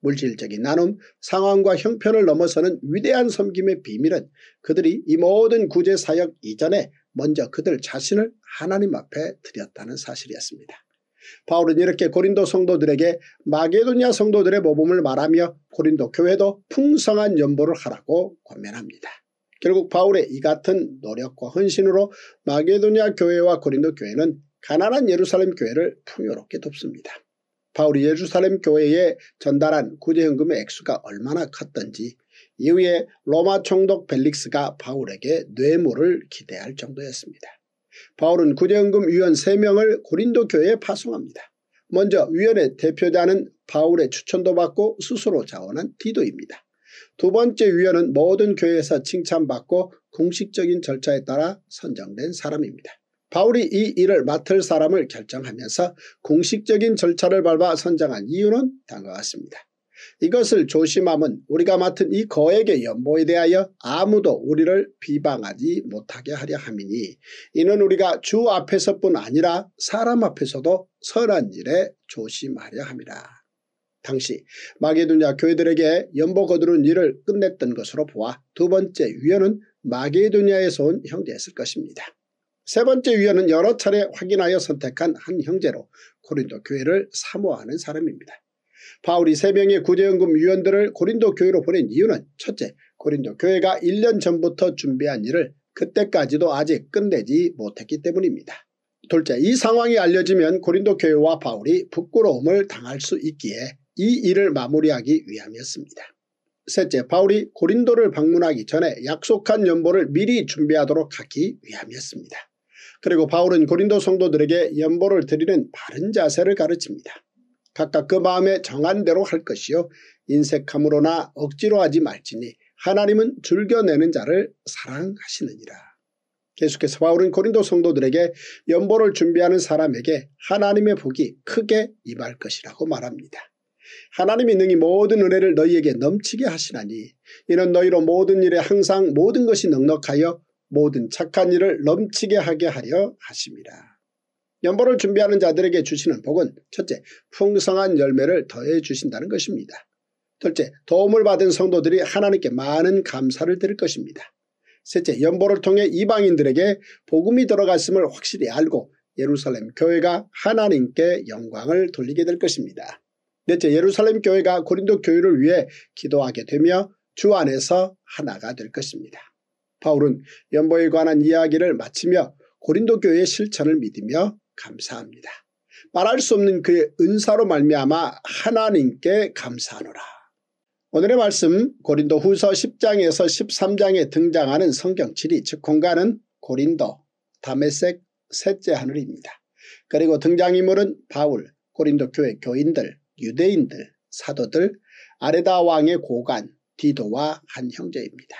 Speaker 1: 물질적인 나눔, 상황과 형편을 넘어서는 위대한 섬김의 비밀은 그들이 이 모든 구제 사역 이전에 먼저 그들 자신을 하나님 앞에 드렸다는 사실이었습니다. 바울은 이렇게 고린도 성도들에게 마게도냐 성도들의 모범을 말하며 고린도 교회도 풍성한 연보를 하라고 권면합니다. 결국 바울의 이 같은 노력과 헌신으로 마게도냐 교회와 고린도 교회는 가난한 예루살렘 교회를 풍요롭게 돕습니다. 바울이 예루살렘 교회에 전달한 구제현금의 액수가 얼마나 컸던지 이후에 로마 총독 벨릭스가 바울에게 뇌물을 기대할 정도였습니다. 바울은 구제연금위원 3명을 고린도 교회에 파송합니다. 먼저 위원회 대표자는 바울의 추천도 받고 스스로 자원한 디도입니다. 두 번째 위원은 모든 교회에서 칭찬받고 공식적인 절차에 따라 선정된 사람입니다. 바울이 이 일을 맡을 사람을 결정하면서 공식적인 절차를 밟아 선정한 이유는 다음과 같습니다. 이것을 조심함은 우리가 맡은 이 거액의 연보에 대하여 아무도 우리를 비방하지 못하게 하려 함이니 이는 우리가 주 앞에서뿐 아니라 사람 앞에서도 선한 일에 조심하려 함이라. 당시 마게도냐 교회들에게 연보 거두는 일을 끝냈던 것으로 보아 두 번째 위원은 마게도냐에서 온 형제였을 것입니다. 세 번째 위원은 여러 차례 확인하여 선택한 한 형제로 고린도 교회를 사모하는 사람입니다. 바울이 세 명의 구제연금 위원들을 고린도 교회로 보낸 이유는 첫째, 고린도 교회가 1년 전부터 준비한 일을 그때까지도 아직 끝내지 못했기 때문입니다. 둘째, 이 상황이 알려지면 고린도 교회와 바울이 부끄러움을 당할 수 있기에 이 일을 마무리하기 위함이었습니다. 셋째, 바울이 고린도를 방문하기 전에 약속한 연보를 미리 준비하도록 하기 위함이었습니다. 그리고 바울은 고린도 성도들에게 연보를 드리는 바른 자세를 가르칩니다. 각각 그 마음에 정한 대로 할 것이요 인색함으로나 억지로 하지 말지니 하나님은 즐겨내는 자를 사랑하시느니라. 계속해서 바울은 고린도 성도들에게 연보를 준비하는 사람에게 하나님의 복이 크게 임할 것이라고 말합니다. 하나님이 능히 모든 은혜를 너희에게 넘치게 하시나니 이는 너희로 모든 일에 항상 모든 것이 넉넉하여 모든 착한 일을 넘치게 하게 하려 하십니다. 연보를 준비하는 자들에게 주시는 복은 첫째, 풍성한 열매를 더해 주신다는 것입니다. 둘째, 도움을 받은 성도들이 하나님께 많은 감사를 드릴 것입니다. 셋째, 연보를 통해 이방인들에게 복음이 들어갔음을 확실히 알고 예루살렘 교회가 하나님께 영광을 돌리게 될 것입니다. 넷째, 예루살렘 교회가 고린도 교회를 위해 기도하게 되며 주 안에서 하나가 될 것입니다. 바울은 연보에 관한 이야기를 마치며 고린도 교회의 실천을 믿으며 감사합니다. 말할 수 없는 그의 은사로 말미암아 하나님께 감사하노라. 오늘의 말씀 고린도 후서 10장에서 13장에 등장하는 성경 지리 즉 공간은 고린도 다메섹 셋째 하늘입니다. 그리고 등장인물은 바울, 고린도 교회 교인들, 유대인들, 사도들, 아레다 왕의 고관, 디도와 한 형제입니다.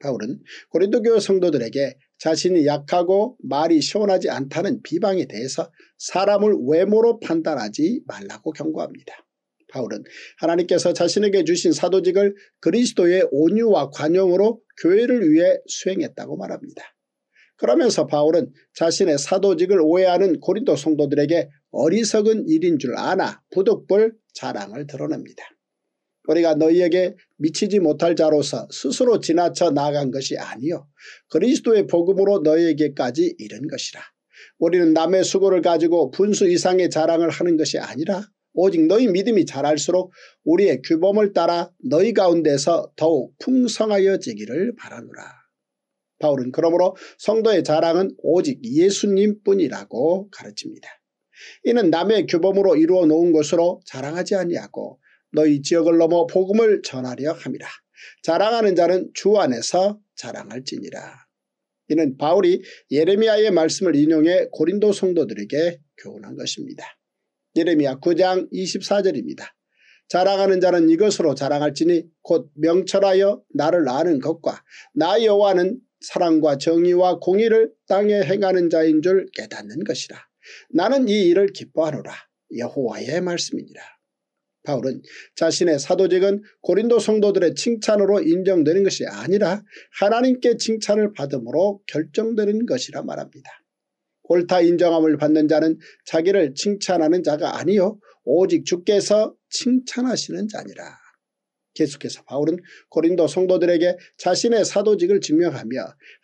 Speaker 1: 바울은 고린도 교회 성도들에게 자신이 약하고 말이 시원하지 않다는 비방에 대해서 사람을 외모로 판단하지 말라고 경고합니다. 바울은 하나님께서 자신에게 주신 사도직을 그리스도의 온유와 관용으로 교회를 위해 수행했다고 말합니다. 그러면서 바울은 자신의 사도직을 오해하는 고린도 성도들에게 어리석은 일인 줄 아나 부득불 자랑을 드러냅니다. 우리가 너희에게 미치지 못할 자로서 스스로 지나쳐 나간 것이 아니요 그리스도의 복음으로 너희에게까지 이른 것이라. 우리는 남의 수고를 가지고 분수 이상의 자랑을 하는 것이 아니라 오직 너희 믿음이 자랄수록 우리의 규범을 따라 너희 가운데서 더욱 풍성하여지기를 바라노라. 바울은 그러므로 성도의 자랑은 오직 예수님뿐이라고 가르칩니다. 이는 남의 규범으로 이루어 놓은 것으로 자랑하지 아니하고 너희 지역을 넘어 복음을 전하려 함이라. 자랑하는 자는 주 안에서 자랑할지니라. 이는 바울이 예레미야의 말씀을 인용해 고린도 성도들에게 교훈한 것입니다. 예레미야 9장 24절입니다. 자랑하는 자는 이것으로 자랑할지니 곧 명철하여 나를 아는 것과 나 여호와는 사랑과 정의와 공의를 땅에 행하는 자인 줄 깨닫는 것이라. 나는 이 일을 기뻐하노라. 여호와의 말씀이니라. 바울은 자신의 사도직은 고린도 성도들의 칭찬으로 인정되는 것이 아니라 하나님께 칭찬을 받음으로 결정되는 것이라 말합니다. 옳다 인정함을 받는 자는 자기를 칭찬하는 자가 아니요 오직 주께서 칭찬하시는 자니라. 계속해서 바울은 고린도 성도들에게 자신의 사도직을 증명하며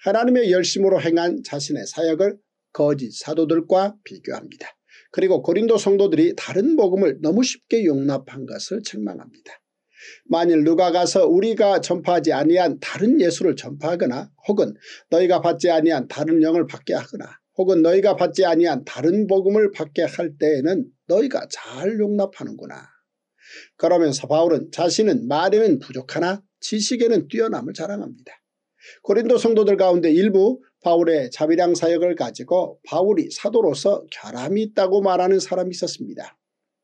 Speaker 1: 하나님의 열심으로 행한 자신의 사역을 거짓 사도들과 비교합니다. 그리고 고린도 성도들이 다른 복음을 너무 쉽게 용납한 것을 책망합니다. 만일 누가 가서 우리가 전파하지 아니한 다른 예수를 전파하거나 혹은 너희가 받지 아니한 다른 영을 받게 하거나 혹은 너희가 받지 아니한 다른 복음을 받게 할 때에는 너희가 잘 용납하는구나. 그러면서 바울은 자신은 말에는 부족하나 지식에는 뛰어남을 자랑합니다. 고린도 성도들 가운데 일부 바울의 자비량 사역을 가지고 바울이 사도로서 결함이 있다고 말하는 사람이 있었습니다.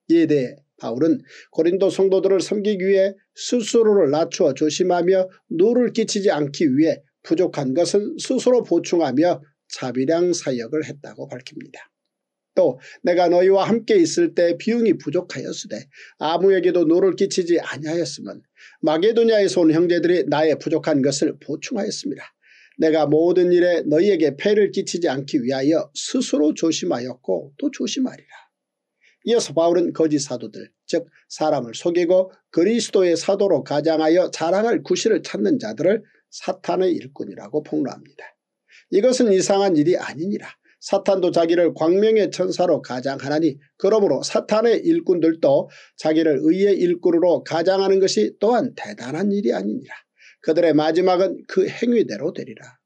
Speaker 1: 이에 대해 바울은 고린도 성도들을 섬기기 위해 스스로를 낮추어 조심하며 노를 끼치지 않기 위해 부족한 것은 스스로 보충하며 자비량 사역을 했다고 밝힙니다. 또 내가 너희와 함께 있을 때 비용이 부족하였으되 아무에게도 노를 끼치지 아니하였으면 마게도냐에서 온 형제들이 나의 부족한 것을 보충하였습니다. 내가 모든 일에 너희에게 폐를 끼치지 않기 위하여 스스로 조심하였고 또 조심하리라. 이어서 바울은 거짓 사도들 즉 사람을 속이고 그리스도의 사도로 가장하여 자랑할 구실을 찾는 자들을 사탄의 일꾼이라고 폭로합니다. 이것은 이상한 일이 아니니라. 사탄도 자기를 광명의 천사로 가장하나니 그러므로 사탄의 일꾼들도 자기를 의의 일꾼으로 가장하는 것이 또한 대단한 일이 아니니라. 그들의 마지막은 그 행위대로 되리라.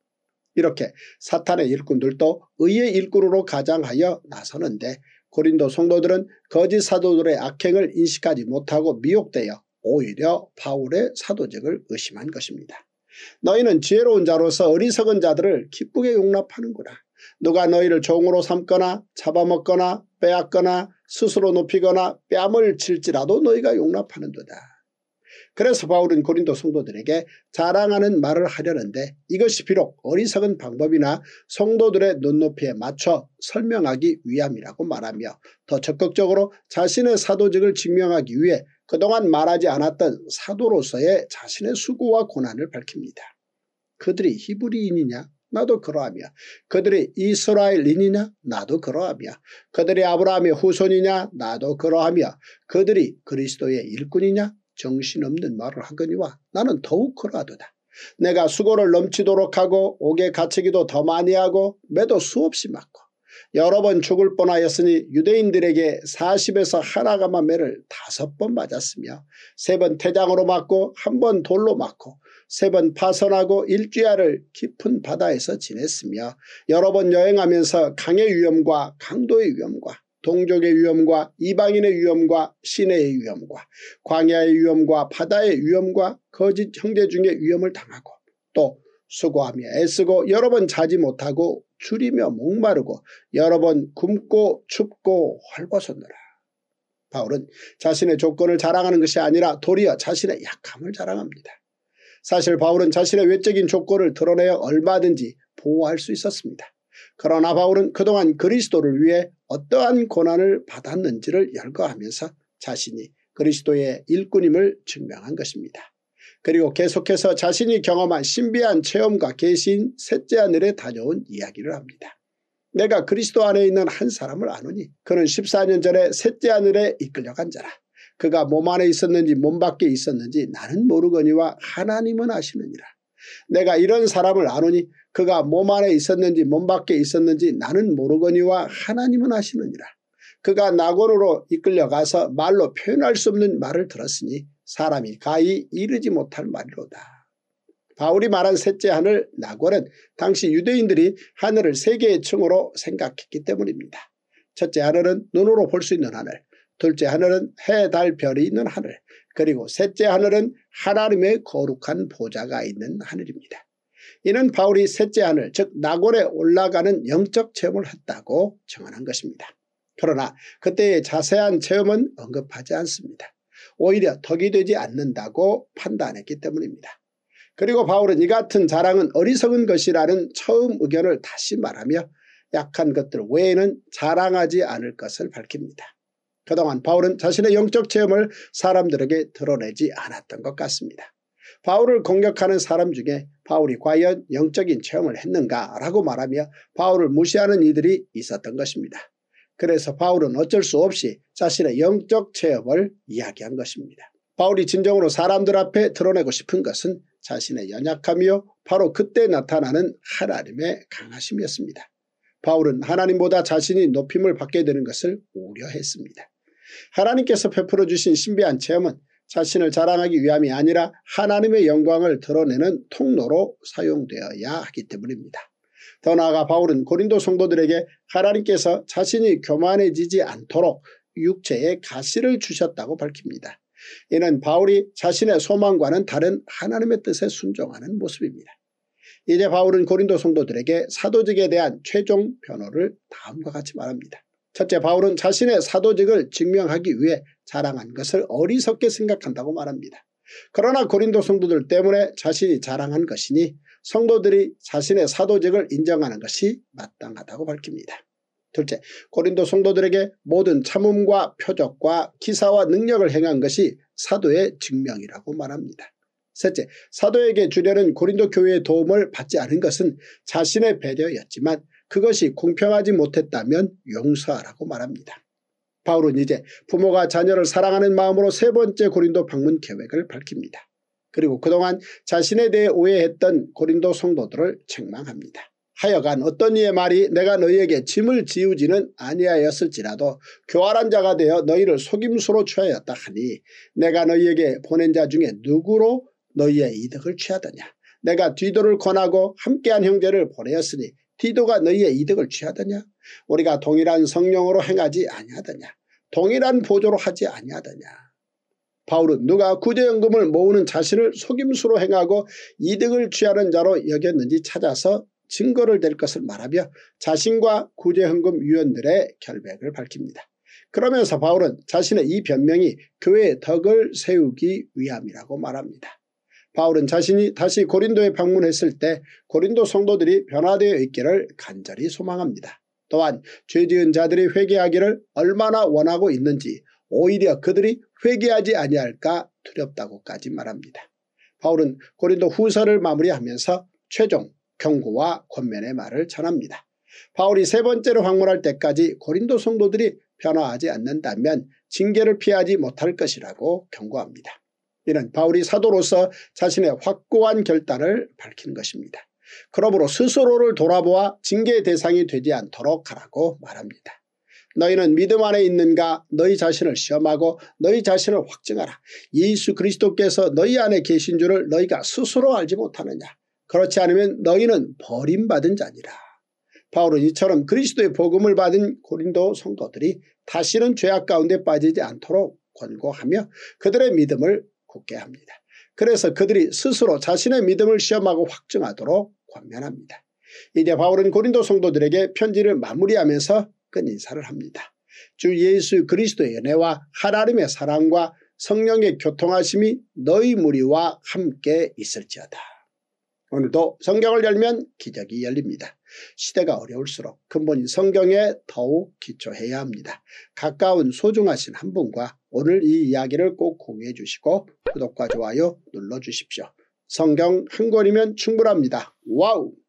Speaker 1: 이렇게 사탄의 일꾼들도 의의 일꾼으로 가장하여 나서는데 고린도 성도들은 거짓 사도들의 악행을 인식하지 못하고 미혹되어 오히려 바울의 사도직을 의심한 것입니다. 너희는 지혜로운 자로서 어리석은 자들을 기쁘게 용납하는구나. 누가 너희를 종으로 삼거나 잡아먹거나 빼앗거나 스스로 높이거나 뺨을 칠지라도 너희가 용납하는도다. 그래서 바울은 고린도 성도들에게 자랑하는 말을 하려는데 이것이 비록 어리석은 방법이나 성도들의 눈높이에 맞춰 설명하기 위함이라고 말하며 더 적극적으로 자신의 사도직을 증명하기 위해 그동안 말하지 않았던 사도로서의 자신의 수고와 고난을 밝힙니다. 그들이 히브리인이냐? 나도 그러하며 그들이 이스라엘인이냐 나도 그러하며 그들이 아브라함의 후손이냐 나도 그러하며 그들이 그리스도의 일꾼이냐 정신없는 말을 하거니와 나는 더욱 그러하도다. 내가 수고를 넘치도록 하고 옥에 갇히기도 더 많이 하고 매도 수없이 맞고 여러 번 죽을 뻔하였으니 유대인들에게 40에서 하나가마 매를 다섯 번 맞았으며 세 번 태장으로 맞고 한 번 돌로 맞고 세 번 파선하고 일주야를 깊은 바다에서 지냈으며 여러 번 여행하면서 강의 위험과 강도의 위험과 동족의 위험과 이방인의 위험과 시내의 위험과 광야의 위험과 바다의 위험과 거짓 형제 중의 위험을 당하고 또 수고하며 애쓰고 여러 번 자지 못하고 줄이며 목마르고 여러 번 굶고 춥고 헐벗었느라. 바울은 자신의 조건을 자랑하는 것이 아니라 도리어 자신의 약함을 자랑합니다. 사실 바울은 자신의 외적인 조건을 드러내어 얼마든지 보호할 수 있었습니다. 그러나 바울은 그동안 그리스도를 위해 어떠한 고난을 받았는지를 열거하면서 자신이 그리스도의 일꾼임을 증명한 것입니다. 그리고 계속해서 자신이 경험한 신비한 체험과 계신 셋째 하늘에 다녀온 이야기를 합니다. 내가 그리스도 안에 있는 한 사람을 아노니 그는 14년 전에 셋째 하늘에 이끌려간 자라. 그가 몸 안에 있었는지 몸 밖에 있었는지 나는 모르거니와 하나님은 아시느니라. 내가 이런 사람을 아노니 그가 몸 안에 있었는지 몸 밖에 있었는지 나는 모르거니와 하나님은 아시느니라. 그가 낙원으로 이끌려가서 말로 표현할 수 없는 말을 들었으니 사람이 가히 이르지 못할 말이로다. 바울이 말한 셋째 하늘 낙원은 당시 유대인들이 하늘을 세 개의 층으로 생각했기 때문입니다. 첫째 하늘은 눈으로 볼 수 있는 하늘, 둘째 하늘은 해, 달, 별이 있는 하늘, 그리고 셋째 하늘은 하나님의 거룩한 보좌가 있는 하늘입니다. 이는 바울이 셋째 하늘 즉 낙원에 올라가는 영적 체험을 했다고 증언한 것입니다. 그러나 그때의 자세한 체험은 언급하지 않습니다. 오히려 덕이 되지 않는다고 판단했기 때문입니다. 그리고 바울은 이 같은 자랑은 어리석은 것이라는 처음 의견을 다시 말하며 약한 것들 외에는 자랑하지 않을 것을 밝힙니다. 그동안 바울은 자신의 영적 체험을 사람들에게 드러내지 않았던 것 같습니다. 바울을 공격하는 사람 중에 바울이 과연 영적인 체험을 했는가라고 말하며 바울을 무시하는 이들이 있었던 것입니다. 그래서 바울은 어쩔 수 없이 자신의 영적 체험을 이야기한 것입니다. 바울이 진정으로 사람들 앞에 드러내고 싶은 것은 자신의 연약함이요 바로 그때 나타나는 하나님의 강하심이었습니다. 바울은 하나님보다 자신이 높임을 받게 되는 것을 우려했습니다. 하나님께서 베풀어 주신 신비한 체험은 자신을 자랑하기 위함이 아니라 하나님의 영광을 드러내는 통로로 사용되어야 하기 때문입니다. 더 나아가 바울은 고린도 성도들에게 하나님께서 자신이 교만해지지 않도록 육체의 가시를 주셨다고 밝힙니다. 이는 바울이 자신의 소망과는 다른 하나님의 뜻에 순종하는 모습입니다. 이제 바울은 고린도 성도들에게 사도직에 대한 최종 변호를 다음과 같이 말합니다. 첫째 바울은 자신의 사도직을 증명하기 위해 자랑한 것을 어리석게 생각한다고 말합니다. 그러나 고린도 성도들 때문에 자신이 자랑한 것이니 성도들이 자신의 사도직을 인정하는 것이 마땅하다고 밝힙니다. 둘째, 고린도 성도들에게 모든 참음과 표적과 기사와 능력을 행한 것이 사도의 증명이라고 말합니다. 셋째, 사도에게 주려는 고린도 교회의 도움을 받지 않은 것은 자신의 배려였지만 그것이 공평하지 못했다면 용서하라고 말합니다. 바울은 이제 부모가 자녀를 사랑하는 마음으로 세 번째 고린도 방문 계획을 밝힙니다. 그리고 그동안 자신에 대해 오해했던 고린도 성도들을 책망합니다. 하여간 어떤 이의 말이 내가 너희에게 짐을 지우지는 아니하였을지라도 교활한 자가 되어 너희를 속임수로 취하였다 하니 내가 너희에게 보낸 자 중에 누구로 너희의 이득을 취하더냐 내가 뒤도를 권하고 함께한 형제를 보내었으니 기도가 너희의 이득을 취하더냐? 우리가 동일한 성령으로 행하지 아니하더냐? 동일한 보조로 하지 아니하더냐? 바울은 누가 구제연금을 모으는 자신을 속임수로 행하고 이득을 취하는 자로 여겼는지 찾아서 증거를 댈 것을 말하며 자신과 구제헌금 위원들의 결백을 밝힙니다. 그러면서 바울은 자신의 이 변명이 교회의 덕을 세우기 위함이라고 말합니다. 바울은 자신이 다시 고린도에 방문했을 때 고린도 성도들이 변화되어 있기를 간절히 소망합니다. 또한 죄지은 자들이 회개하기를 얼마나 원하고 있는지 오히려 그들이 회개하지 아니할까 두렵다고까지 말합니다. 바울은 고린도 후서를 마무리하면서 최종 경고와 권면의 말을 전합니다. 바울이 세 번째로 방문할 때까지 고린도 성도들이 변화하지 않는다면 징계를 피하지 못할 것이라고 경고합니다. 이는 바울이 사도로서 자신의 확고한 결단을 밝힌 것입니다. 그러므로 스스로를 돌아보아 징계 대상이 되지 않도록 하라고 말합니다. 너희는 믿음 안에 있는가 너희 자신을 시험하고 너희 자신을 확증하라. 예수 그리스도께서 너희 안에 계신 줄을 너희가 스스로 알지 못하느냐. 그렇지 않으면 너희는 버림받은 자니라. 바울은 이처럼 그리스도의 복음을 받은 고린도 성도들이 다시는 죄악 가운데 빠지지 않도록 권고하며 그들의 믿음을 굳게 합니다. 그래서 그들이 스스로 자신의 믿음을 시험하고 확증하도록 권면합니다. 이제 바울은 고린도 성도들에게 편지를 마무리하면서 끝 인사를 합니다. 주 예수 그리스도의 은혜와 하나님의 사랑과 성령의 교통하심이 너희 무리와 함께 있을지어다. 오늘도 성경을 열면 기적이 열립니다. 시대가 어려울수록 근본인 성경에 더욱 기초해야 합니다. 가까운 소중하신 한 분과 오늘 이 이야기를 꼭 공유해 주시고 구독과 좋아요 눌러 주십시오. 성경 한 권이면 충분합니다. 와우!